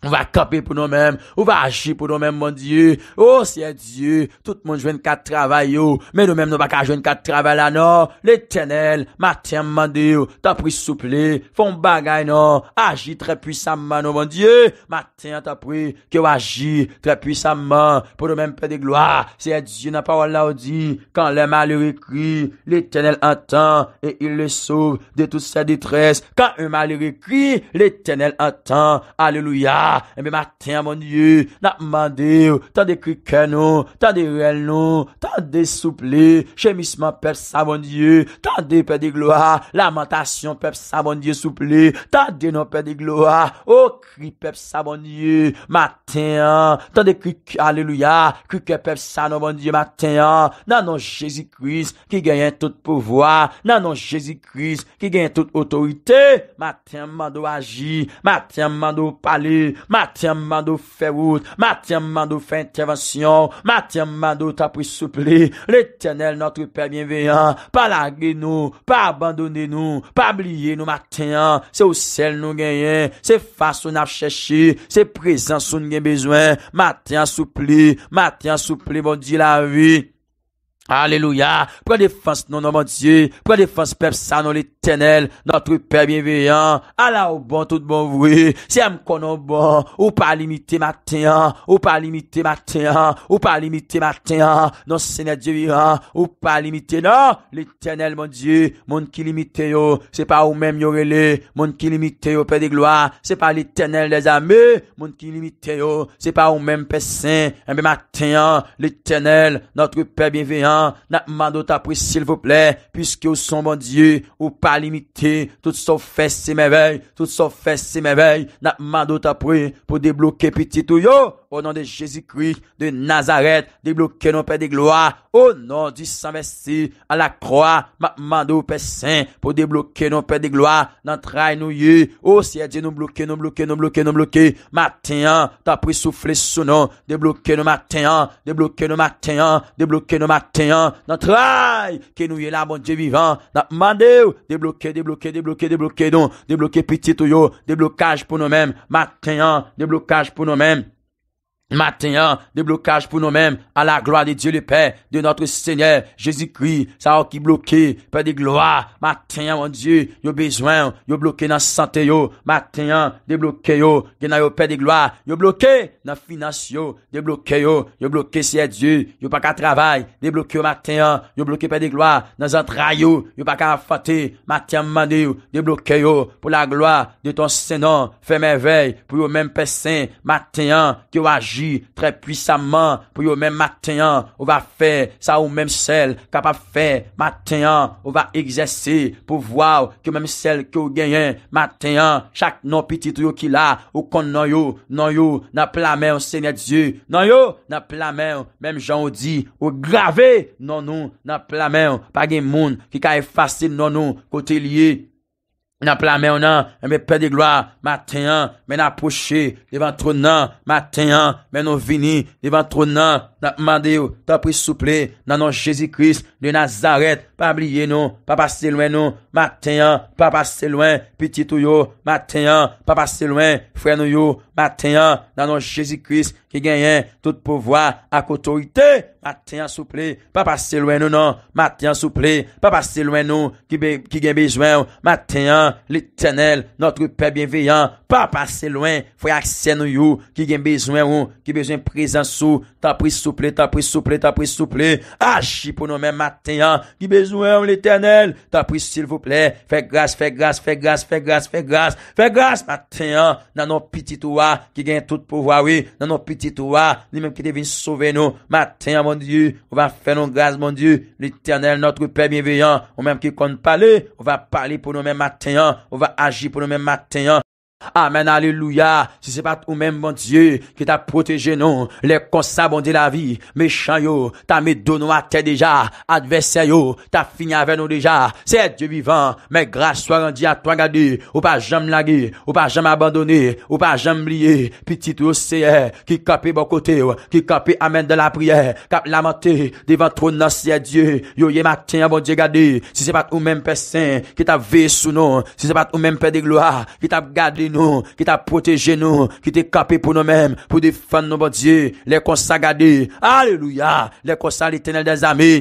Ou va kopi pou nou men, ou va aji pou nou men, mon dieu. Ou oh, seye dieu, tout moun jwen ka travay yo, oh. men nou men nou va ka jwen ka travay la, non. Le tenel, maten mande yo, ta pri souple, fon bagay, non, aji tre pwisaman, non, mon dieu. Maten, ta pri, ki yo aji tre pwisaman, pou nou men pe de gloa, seye dieu nan parol la ou di, kan le mali re kri, le tenel an tan, e il le soub de tout se detres, kan le mali re kri, le tenel an tan, aleluya, Mwen eh maten man diyo, nan man diyo oh, Tande krike nou, tande rel nou Tande souple, jemisman pep sa man diyo Tande pe de gloa, lamentasyon pep sa man diyo souple Tande nou pe de gloa, o kri pep sa man diyo Maten an, tande krike aleluya Krike pep sa nan man diyo maten an Nan nan Jezikris, ki genye tout pouvoi Nan nan Jezikris, ki genye tout otorite Maten man do agi, maten man do pale Matyen mandou fè wout, matyen mandou fè intervensyon, matyen mandou tapri soupli, l'Eternel notri pè bienveyan, pa lagri nou, pa abandoni nou, pa bliye nou matyen, se ou sel nou genyen, se fason ap chèchi, se presen sou ngen bezwen, matyen soupli, matyen soupli bon di la vi. Aleluya, pre defans nou nou moun diye Pre defans pep sa nou litenel Non trupè bienveyan Ala ou bon tout bon vwe Se m konon bon, ou pa limite matenyan Ou pa limite matenyan Ou pa limite matenyan Non se net je viran, ou pa limite nan Litenel moun diye, moun ki limite yo Se pa ou men mior ele Moun ki limite yo pe de gloa Se pa litenel de zame Moun ki limite yo, se pa ou eh men pesen Mwen matenyan, litenel Non trupè bienveyan n'a s'il vous plaît, puisque vous sont bon Dieu, ou pas limité, tout ça fait ses merveilles, tout ça fait ses merveilles, n'a ta pour débloquer petit tout au nom de Jésus-Christ de Nazareth, débloquer nos pères de gloire, au nom du saint messie à la croix, ma au Père Saint, pour débloquer nos pères de gloire, Notre nous est, oh Seigneur Dieu, nous bloquer, nous bloquer, nous bloquer, nous bloquer, matin, hein, t'as pris souffler sous nous, débloquer nos matin, hein, débloquer nos matins hein, débloquer nos Notre n'entraille, que nous y là, bon Dieu vivant, ma mandé, débloquer, débloquer, débloquer, débloquer, donc, débloquer petit tout yo, déblocage pour nous-mêmes, matin, déblocage pour nous-mêmes, Matin, hein, déblocage pour nous-mêmes, à la gloire de Dieu le Père, de notre Seigneur Jésus-Christ, ça oh, qui bloqué, Père de gloire. Matin, hein, mon Dieu, yo besoin, yo bloqué dans santé yo. Matin, hein, débloqué yo, gena Père de gloire, yo bloqué dans finance yo, débloqué yo, yo bloqué c'est Dieu, yo pas qu'à travail, débloqué yo matin, yo bloqué Père de gloire, dans entrailles yo, yo pas qu'à faté, matin mandé yo, débloqué yo, pour la gloire de ton Seigneur, fais merveille, pour yo même Père Saint, matin, que Trè pwisaman pou yo mèm matenyan Ou va fè sa ou mèm sel Kapap fè matenyan Ou va egzese pou waw Ki mèm sel ki ou genyen Matenyan chak nan piti tou yo ki non la Ou kon nan yo nan yo Nan plan mèm sène diye Nan yo nan plan mèm mèm jan ou di Ou grave nan nou nan plan mèm Pag gen moun ki ka efase nan nou Kote liye Mè nan plame ou nan, mè mè pè de gloa, Maten an, mè nan poche, Devan tron nan, maten an, Mè nou vini, devan tron nan, Nan mande yo, tan prisouple, Nan nan Jezi Kris, de Nazaret, Pa bliye nou, pa pase loin nou, Maten an, pa pase loin, Petit ou yo, maten an, Pa pase loin, fwen ou yo, Matenyan nanon Jezikris Ki genyen tout pouvoi ak otorite Matenyan souple Pa pase louen nou nan Matenyan souple Pa pase louen nou Ki gen bezwen ou Matenyan l'Eternel Notre Père Bienveillant Pa pase louen Foy akse nou you Ki gen bezwen ou Ki bezwen prezen sou Ta pri souple Ta pri souple Ta pri souple Aji pou nou men Matenyan Ki bezwen ou l'Eternel Ta pri souple Fè gras Fè gras Fè gras Fè gras Matenyan nanon Petitoua Ki gen tout pou wawi Nan nou piti touwa Ni menm ki devin souve nou Matenyan moun diyu Ou va fe nou gaz moun diyu L'iternel notre pe binviyan Ou menm ki kon pali Ou va pali pou nou menm matenyan Ou va agi pou nou menm matenyan Amen, aleluya Si se pat ou men non, bon diye Ki ta proteje nou Lè konsa bon di la vi Mè chan yo Ta mè do nou a te deja Adversè yo Ta fin avè nou deja Seye diyo vivan Mè grasso a rendi a to a gade Ou pa jam lagi Ou pa jam abandoni Ou pa jam liye Petit ou seye Ki kapè bo kote Ki kapè amen de la priè Kap lamentè Devan tron nan seye diyo Yo ye maten a bon diye gade Si se pat ou men pe sen Ki ta ve sou nou Si se pat ou men pe de gloa Ki ta gade nou nou, ki ta proteje nou, ki te kape pou nou men, pou defan nou bo diye, lè konsa gade, alleluya, lè konsa li tenel de zami.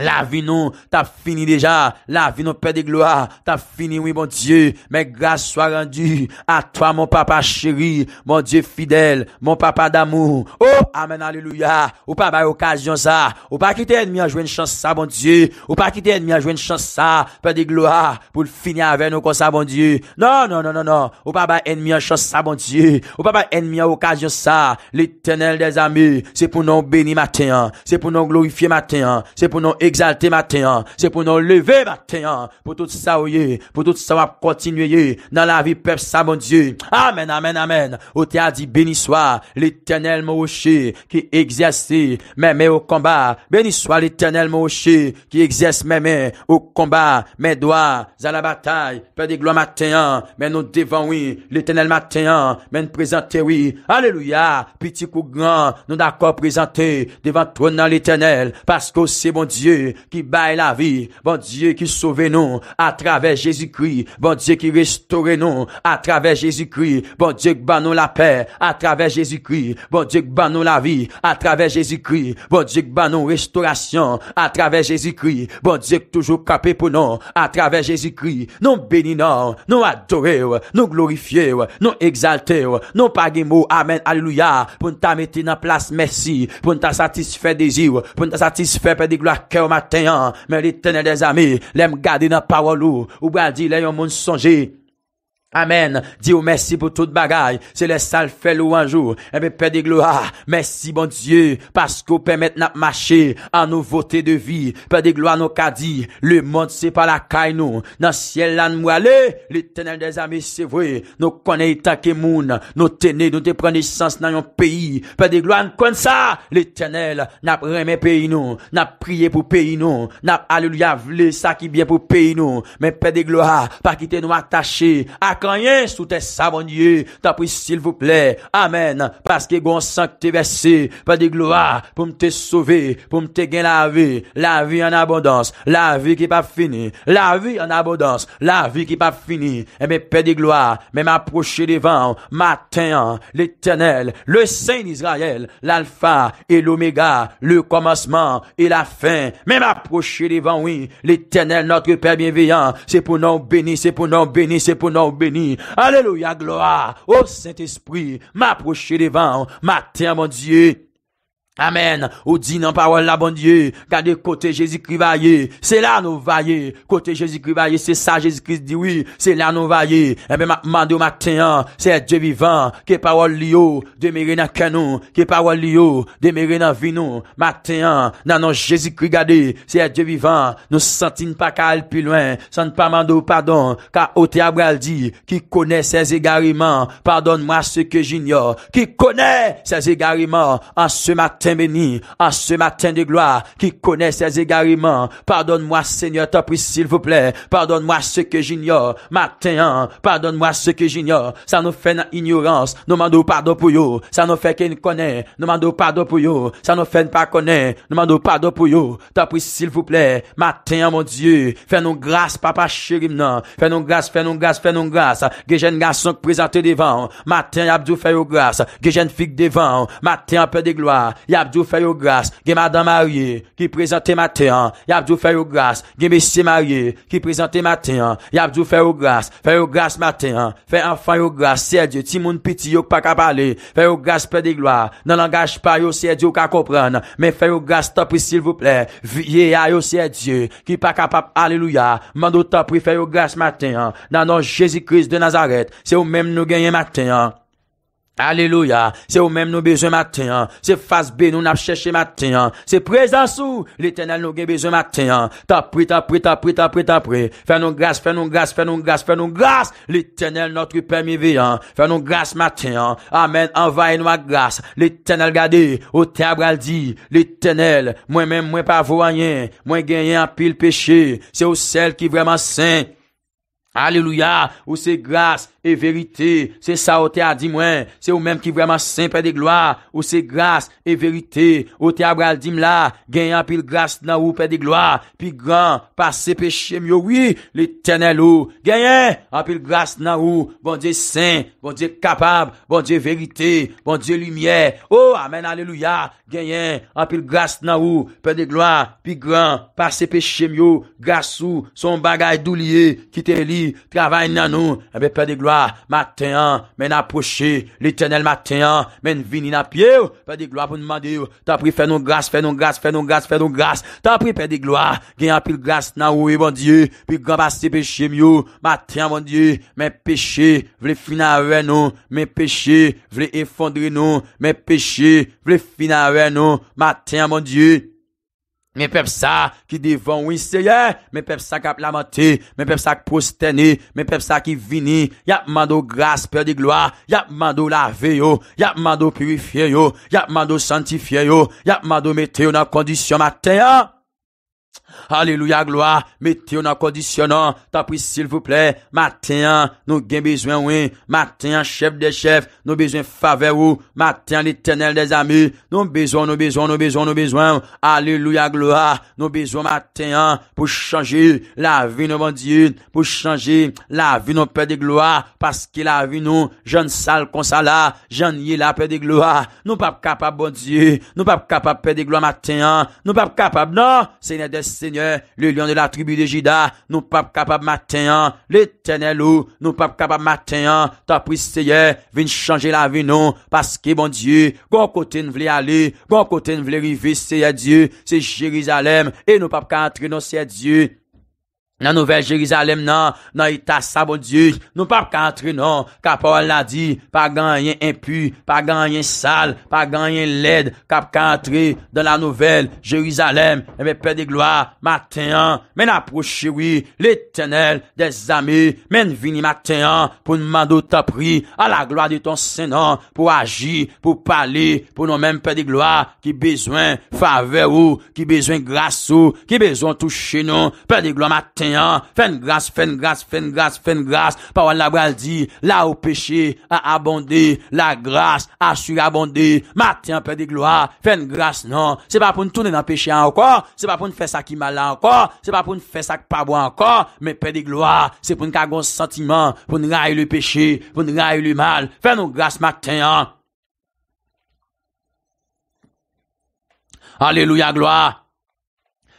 La vie non, t'as fini déjà. La vie non, Père de gloire, t'as fini, oui, Bon Dieu. Mais grâce soit rendue à toi, mon papa chéri, mon Dieu fidèle, mon papa d'amour. Oh, amen, alléluia. Ou pas, bah, occasion ça. Ou pas quitter ennemi à jouer une chance ça, Bon Dieu. Ou pas quitter ennemi à jouer une chance ça, Père de gloire, pour finir avec nous comme ça, Bon Dieu. Non, non, non, non, non. Ou pas, bah, ennemi à chance ça, bon Dieu. Ou pas, bah, ennemi à occasion ça. L'éternel des amis, c'est pour nous bénir matin. C'est pour nous glorifier matin. C'est pour nous exalter matin, c'est pour nous lever matin, pour tout ça, oui, pour tout ça, continuer dans la vie, peuple, ça, mon Dieu. Amen, amen, amen. Au a dit, béni soit l'éternel mon rocher qui exerce mes au combat. Béni soit l'éternel mon rocher qui exerce mes au combat, mes doigts à la bataille. Père des gloires matin, mais nous devant, oui, l'éternel matin, mais nous présenter, oui. Alléluia, petit coup grand, nous d'accord présenter devant toi dans l'éternel, parce que c'est mon Dieu Ki baye la vi Bon diye ki sove nou Atraves Jezikri Bon diye ki restore nou Atraves Jezikri Bon diye ki ban nou la pe Atraves Jezikri Bon diye ki ban nou la vi Atraves Jezikri Bon diye ki ban nou restaurasyon Atraves Jezikri Bon diye ki toujou kape pou nou Atraves Jezikri Non beni nou Non adore ou Non glorifie ou Non exalte ou Non page mou Amen, Alleluia Pon ta mette nan plas mersi Pon ta satisfe dezi ou Pon ta satisfe pedi glo akè ou Matenyan men li tene de zami Lem gadi nan pawolou Ou badi le yon moun sonje Amen, di ou mersi pou tout bagay Se lè sal fè lou anjou Mè pe de gloa, mersi bon diye Paske ou pèmèt nap mâche An nou votè de vi, pe de gloa nou ka di Le moun se pa la kay nou Nan siel lan mwale Lè tenèl de zami se vwe Nou konè yi takè moun, nou tenè Nou te pren nissans nan yon peyi Pe de gloa nkon sa, lè tenèl Nap remè peyi nou, nap priye pou peyi nou Nap alou li avle sa ki biye pou peyi nou Mè pe de gloa Pa ki te nou atache, a rien sous tes sabonniers. T'as pris, s'il vous plaît. Amen. Parce que gon sang t'est versé. Pas des gloire pour me te sauver, pour me te gagner la vie. La vie en abondance. La vie qui pas fini La vie en abondance. La vie qui pas finie. Et eh mais paix des gloire. Même approcher devant. Matin, l'éternel, le Saint d'Israël, l'alpha et l'oméga, le commencement et la fin. Même approcher devant, oui. L'éternel, notre Père bienveillant. C'est pour nous béni, c'est pour nous béni, c'est pour nous béni. Alléluia, gloire. au oh, Saint-Esprit, m'approcher devant, matin, mon Dieu. Amen. Ou dit dans parole la bon Dieu, gardez côté Jésus-Christ vaillé. C'est là nous vaillé. Côté Jésus-Christ vaillé, c'est ça Jésus-Christ dit oui. C'est là nous vaillé. Et eh bien, mande au matin, hein, c'est Dieu vivant, que parole lio, oh, demeure dans canon, que parole lio, oh, demeure dans vie nous. Matin, hein, Dans Jésus-Christ gardez, c'est Dieu vivant, nous sentons pas qu'à aller plus loin, sans pas mando pardon, car ôté elle dit, qui connaît ses égariments, pardonne-moi ce que j'ignore, qui connaît ses égariments en ce matin, Mweni, an se maten de gloa Ki kone sez e gariman Pardon mwen, seigneur, ta pris sil vouple Pardon mwen, seke jinyor Maten an, pardon mwen, seke jinyor Sa nou fè nan ignorans, nou mandou pardon pou yo Sa nou fè ken kone Nou mandou pardon pou yo, sa nou fè nan pa kone Nou mandou pardon pou yo, ta pris sil vouple Maten an, mwen diyo Fè nou gras, papa chérim nan Fè nou gras, fè nou gras, fè nou gras Gè jen gason kprizante devan Maten an, yabdou fè yo gras, gè jen fik devan Maten an, pè de gloa Yabjou fè yo grase, gen madan marye, ki prezante maten. Yabjou fè yo grase, gen mesi marye, ki prezante maten. Yabjou fè yo grase, fè yo grase maten. Fè anfan yo grase, sè diyo, ti moun piti yo kwa ka pale. Fè yo grase pè de gloa, nan langaj pa yo sè diyo kwa kompran. Men fè yo grase topi sil vople, vie ya yo sè diyo, ki pa kapap aleluya. Mando topi fè yo grase maten, nan nan Jezikris de Nazaret, se ou mem nou genye maten. Aleluya, se ou men nou beze maten, se fasbe nou nap chèche maten, se prezansou, l'Etenel nou gen beze maten, tapri, tapri, tapri, tapri, tapri, fè nou grâs, fè nou grâs, fè nou grâs, fè nou grâs, l'Etenel nou triper mi veyan, fè nou grâs maten, amen, envaye nou a grâs, l'Etenel gade, ou te abraldi, l'Etenel, mwen men mwen pavoyen, mwen genyen apil peche, se ou sel ki vreman sen, aleluya, ou se grâs, e verite, se sa ou te a di mwen se ou menm ki vreman sen pe de gloa ou se grase e verite ou te a bral di mla, genye an pil grase nan ou pe de gloa, pi gran pase pe che myo, wii li tenel ou, genye an pil grase nan ou, bon diye sen bon diye kapab, bon diye verite bon diye lumiye, ou amen aleluya, genye an pil grase nan ou, pe de gloa, pi gran pase pe che myo, grase ou son bagay dou liye, ki te li travay nan eh ou, ebe pe de gloa Maten an, men aposhe L'eternel maten an, men vini na pie Fè di gloa pou nman di yo T'a pri fè nou glas, fè nou glas, fè nou glas, fè nou glas T'a pri fè di gloa, gen apil glas Nan ou e bon die, pi gwa pase peche Myo, maten an, bon die Men peche, vle fi nan re nou Men peche, vle enfondre nou Men peche, vle fi nan re nou Maten an, bon die Men pep sa ki devon wiseye, men pep sa ka plamate, men pep sa ki postene, men pep sa ki vini, yapman do graspe di gloa, yapman do lave yo, yapman do purifye yo, yapman do santifye yo, yapman do mete yo nan kondisyon maten yo. Aleluya gloa Meteyo nan kondisyonan non. Ta pwisil fwople Matenyan Nou gen bezwen wen Matenyan Chef de chef Nou bezwen fave ou Matenyan Litenel de zami Nou bezwen Nou bezwen Nou bezwen Nou bezwen Aleluya gloa Nou bezwen Matenyan Po chanji La vi nou bon diye Po chanji La vi nou pe de gloa Paske la vi nou Jan sal konsala Jan ye la pe de gloa Nou pap kapab bon diye Nou pap kapab pe de gloa matenyan Nou pap kapab non Se ne dese Seigneur, le lion de la tribu de Jida, nou pap kapab maten an, le tenel ou, nou pap kapab maten an, ta pris seye, vin chanje la vi nou, paske bon dieu, kon kote n vle ale, kon kote n vle rivi, seye dieu, se Jerizalem, e nou pap ka antre nou seye dieu. nan nouvel Jerizalem nan, nan ita sabon diye, nou pap kantri nan kapol la di, pa ganyen impu, pa ganyen sal, pa ganyen led, kap kantri dan nan nouvel Jerizalem eh men pe de gloa, maten an men aproche wii, le tenel de zame, men vini maten an pou nman do ta pri, a la gloa de ton senan, pou agi pou pale, pou nou men pe de gloa ki bezwen fave ou ki bezwen gras ou, ki bezwen touche nou, pe de gloa maten fais une grâce, fais une grâce, fais une grâce, fais grâce. Parole la bral dit, là au péché, a abondé, la grâce a surabondé. Matin, Père de gloire, fais une grâce, non. C'est pas pour nous tourner dans le péché encore, c'est pas pour nous faire ça qui mal encore, c'est pas pour nous faire ça qui pas bon encore, mais Père de gloire, c'est pour nous faire un sentiment, pour nous railler le péché, pour nous railler le mal. Fais nous grâce matin, hein. Alléluia, gloire.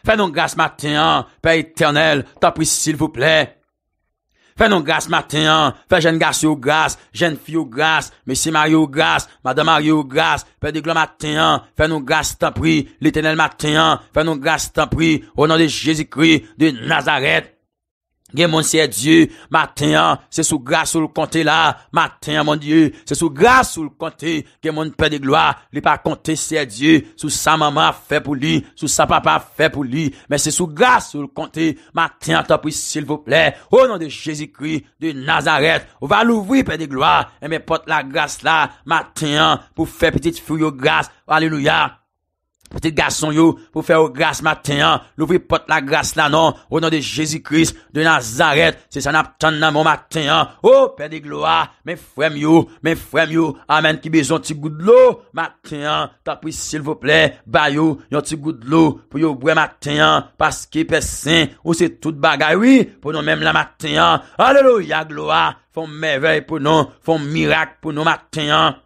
Fè nou gas matenyan, fè eternel, tanpri sil fouple. Fè nou gas matenyan, fè jen gas yo gas, jen fiyo gas, mesi Mario gas, mada Mario gas, fè deglo matenyan, fè nou gas tanpri, l'eternel matenyan, fè nou gas tanpri, ou nan de Jezikri, de Nazaret. Gen moun seye die, maten an, se sou gras sou l konti la, maten an moun die, se sou gras sou l konti, gen moun pe de gloa, li pa konti seye die, sou sa mama fe pou li, sou sa papa fe pou li, men se sou gras sou l konti, maten an ta pou sil pou ple, ou nan de Jezikri, de Nazaret, ou va louvri pe de gloa, en men pot la gras la, maten an, pou fe petit fuyo gras, aleluya. Petit gason yo, pou fè ou gras matenyan, nou fè pot la gras la nan, ou nan de Jezikris, de Nazaret, se san ap tan nan moun matenyan. Ou, oh, pe de gloa, men frem yo, men frem yo, amen ki bezon ti goud lo, matenyan, ta pwisil vople, bayo, yon ti goud lo, pou yon bre matenyan, paske pesen, ou se tout bagay, oui, pou nou menm la matenyan. Alelo, ya gloa, fon mevey pou nou, fon mirak pou nou matenyan.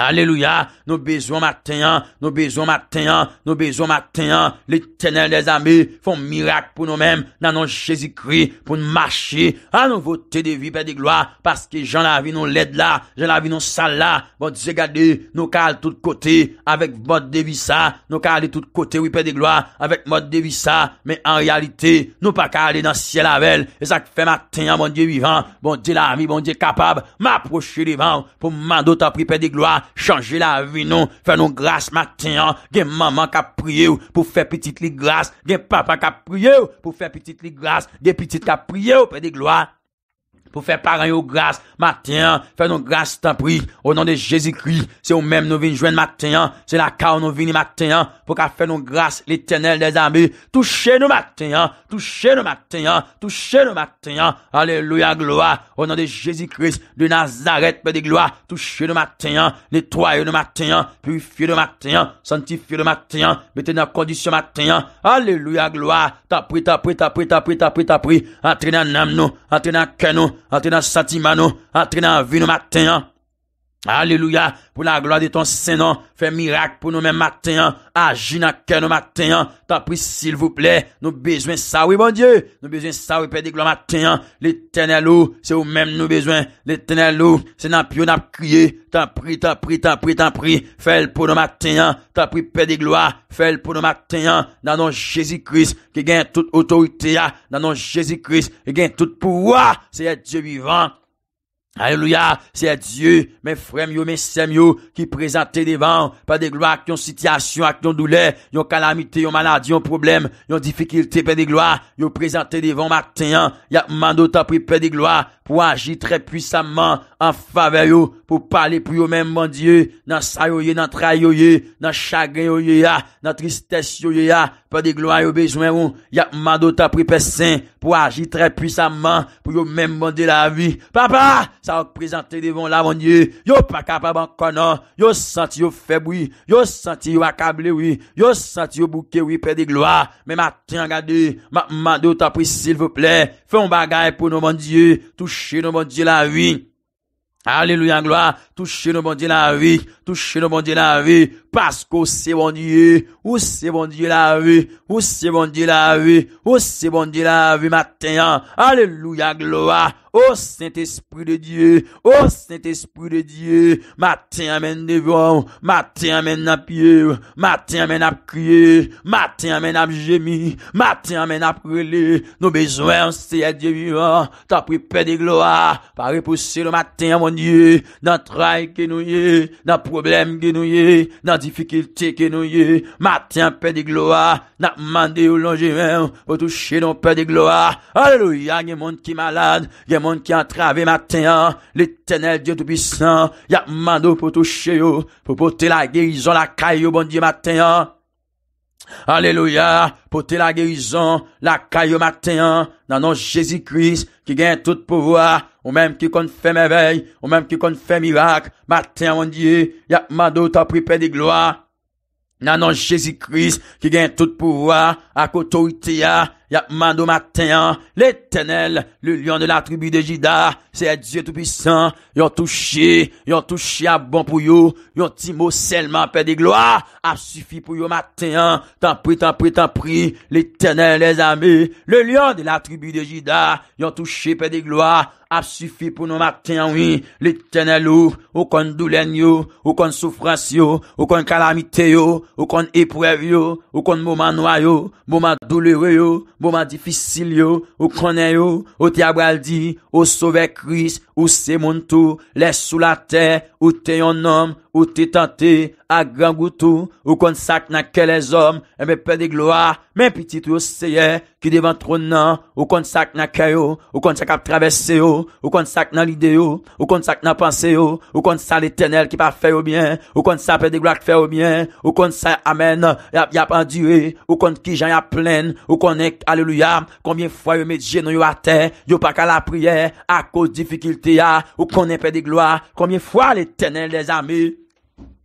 aleluya, nou bezon matenyan, nou bezon matenyan, nou bezon matenyan, le tenel de zame, fon mirak pou nou men, nanon jesikri, pou nou mache, an nou vote de vi pe de gloa, paske jan la vi nou led la, jan la vi nou sal la, bon, ze gade, nou kal tout kote, avek mod de vi sa, nou kal de tout kote, wip pe de gloa, avek mod de vi sa, men an realite, nou pa kal de dans siye la vel, e sa ki fe matenyan, bon diye vivan, bon diye la vi, bon diye kapab, ma proche de van, pou mando ta pri pe de gloa, changer la vie non, faire nous grâce matin, hein. gen maman qui a prié pour faire petite li grâce, gen papa qui a prié pour faire petite les grâce, des petite qui a prié pour des gloires. pou fè paranyou grase, matenyan, fè nou grase, tanpoui, ou nan de Jezi kri, se ou mem nou vin jwen matenyan, se la ka ou nou vin ni matenyan, pou ka fè nou grase, l'Eternel de Zambi, touche nou matenyan, touche nou matenyan, touche nou matenyan, aleluya gloa, ou nan de Jezi kris, de Nazaret, pe de gloa, touche nou matenyan, netwayou nou matenyan, purifiou nou matenyan, santifiou nou matenyan, bete nou kondisyon matenyan, aleluya gloa, tanpoui, tanpoui, tan atre nan satimano, atre nan vi nou maten an, aleluya, pou la gloa de ton senon, fe mirak pou nou men matenyan, aji nan ken nou matenyan, ta pri sil vouple, nou bezwen sawe bon die, nou bezwen sawe pe de gloa matenyan, l'eternel ou, se ou men nou bezwen, l'eternel ou, se nan pyo nan kriye, ta pri, ta pri, ta pri, ta pri, fel pou nou matenyan, ta pri pe de gloa, fel pou nou matenyan, nan nou Jezi Kris, ki gen tout otorite ya, nan nou Jezi Kris, ki gen tout pouwa, se ye die vivant, Alleluya, seye Diyo, men fremyo, men semyo, ki prezante devan, pa de gloa ak yon sityasyon, ak yon doule, yon kalamite, yon maladi, yon problem, yon difikilte, pa de gloa, yon prezante devan martyen, yakman do ta pripe, pa de gloa. Pou agi tre pwisaman an fave yo Pou pale pou yo men bondye Nan sayo yo, nan tra yo yo Nan ah, chagre yo ah, yo ya, nan tristese yo yo ya Pe de gloa yo bezwen yo Ya mando ta pri pesen Pou agi tre pwisaman Pou yo men bondye la vi Papa, sa wak prezante de von la bondye Yo pakapa bankonan Yo santi yo febwi, yo santi yo akablewi Yo santi yo boukewi pe de gloa Me mati an gade Ma mando ta pri silve plen Fais un pour pour nos bon Dieu. touche nos bon Dieu la vie. Alléluia gloire. touche nos bon Dieu la vie. touche nos bon Dieu la vie. Parce que c'est bon dieu, ou c'est bon Dieu la vie. ou c'est bon Dieu la vie. ou c'est bon Dieu la vie. matin. Alléluia gloire. O oh, Saint-Esprit de Dieu, O oh, Saint-Esprit de Dieu, Matin men devan, Matin men apye, Matin men apkye, Matin men apjemi, Matin men aprele, Nou bezwen seye diye vivan, Ta pripe de gloa, Pa repouse le matin, mon die, Nan trai ke nou ye, Nan probleme ke nou ye, Nan difikilte ke nou ye, Matin pe de gloa, Nan mande ou lon jemen, Ou touche nou pe de gloa, Alleluia, gen moun ki malade, Gen moun ki malade, Monde qui entrave matin, hein. l'éternel Dieu Tout-Puissant, a mando pour toucher, yo, pour porter la guérison, la caille au bon Dieu, matin, hein. Alléluia, porter la guérison, la caille au matin, hein. dans nom Jésus-Christ, qui gagne tout pouvoir, ou même qui compte faire merveille, ou même qui compte faire miracle, matin, mon Dieu, y'a mado, t'as pris paix de gloire, dans Jésus-Christ, qui gagne tout pouvoir, Akotou ite ya, yapman do matenyan, Le tenel, le lion de la tribu de Jida, Seye die tout pisan, yon touche, yon touche a bon pou yo, Yon ti mo selman pe de gloa, Apsufi pou yo matenyan, tampri, tampri, tampri, Le tenel, le zame, le lion de la tribu de Jida, Yon touche pe de gloa, apsufi pou nou matenyan, Le tenel ou, ou kon doulen yo, ou kon soufrans yo, Ou kon kalamite yo, ou kon epuev yo, ou kon mouman noyo, Bo ma doler yo, bo ma difisil yo, Ou konen yo, ou te abal di, Ou sove kris, ou se monto, Le sou la te, ou te yon nom, ou t'es tenté à grand goutou, ou qu'on sac n'a les hommes, et mes pères de gloire, mes petits ou c'est qui devant trop nan, ou qu'on n'a que yo, ou qu'on sak à traverser ou qu'on sac n'a l'idée ou qu'on sak n'a pensé yo, ou qu'on sa l'éternel qui pas fait au bien, ou qu'on sac de gloire qui fait au bien, ou qu'on sa amen, y'a, y'a enduré, ou qu'on qui j'en a pleine, ou qu'on alléluia, combien fois yo met genou à terre, yo pas qu'à la prière, à cause difficulté ou qu'on est père de gloire, combien fois l'éternel des amis,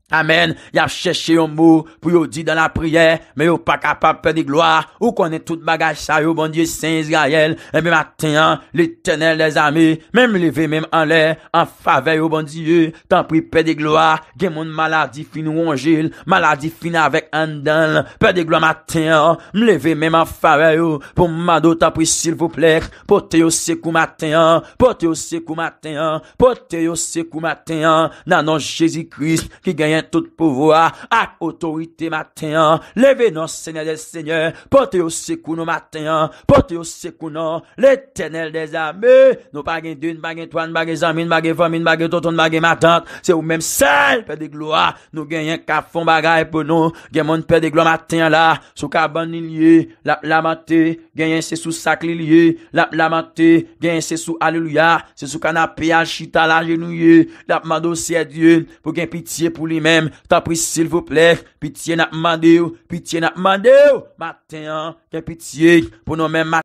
Amen, ya cheche yo mou, pou yo di dan la priye, me yo pa kapab pe di gloa, ou konen tout bagaj sa yo bon diye Saint Israel, e mi maten yo, li tenel de zami, men me leve men an le, an fave yo bon diye, tan pri pe di gloa, gen moun maladi fin ou an jil, maladi fin avek an dan, pe di gloa maten yo, me leve men an fave yo, pou mman do tan pri sil vou plek, pote yo seku maten yo, pote yo seku maten yo, pote yo seku maten yo, nan nou Jezi Krist, ki genye A otorite maten an Leve nan senye del senye Pote yo sekou nou maten an Pote yo sekou nan Le tenel de zame Nou pagen dun, pagen toan, pagen zamin, pagen fomin, pagen toton, pagen matant Se ou menm sel Pede gloa Nou genyen ka fon bagay pou nou Gen mon pede gloa maten an la Sou ka ban nilye, la plamate Genyen se sou saklilye, la plamate Genyen se sou alilya Se sou ka napi al chita la genouye La pman dosye diyen Fou gen pitiye pou li men Ta prisil voplek, pitiye na mande ou, pitiye na mande ou Maten an, ke pitiye, pou nou men maten an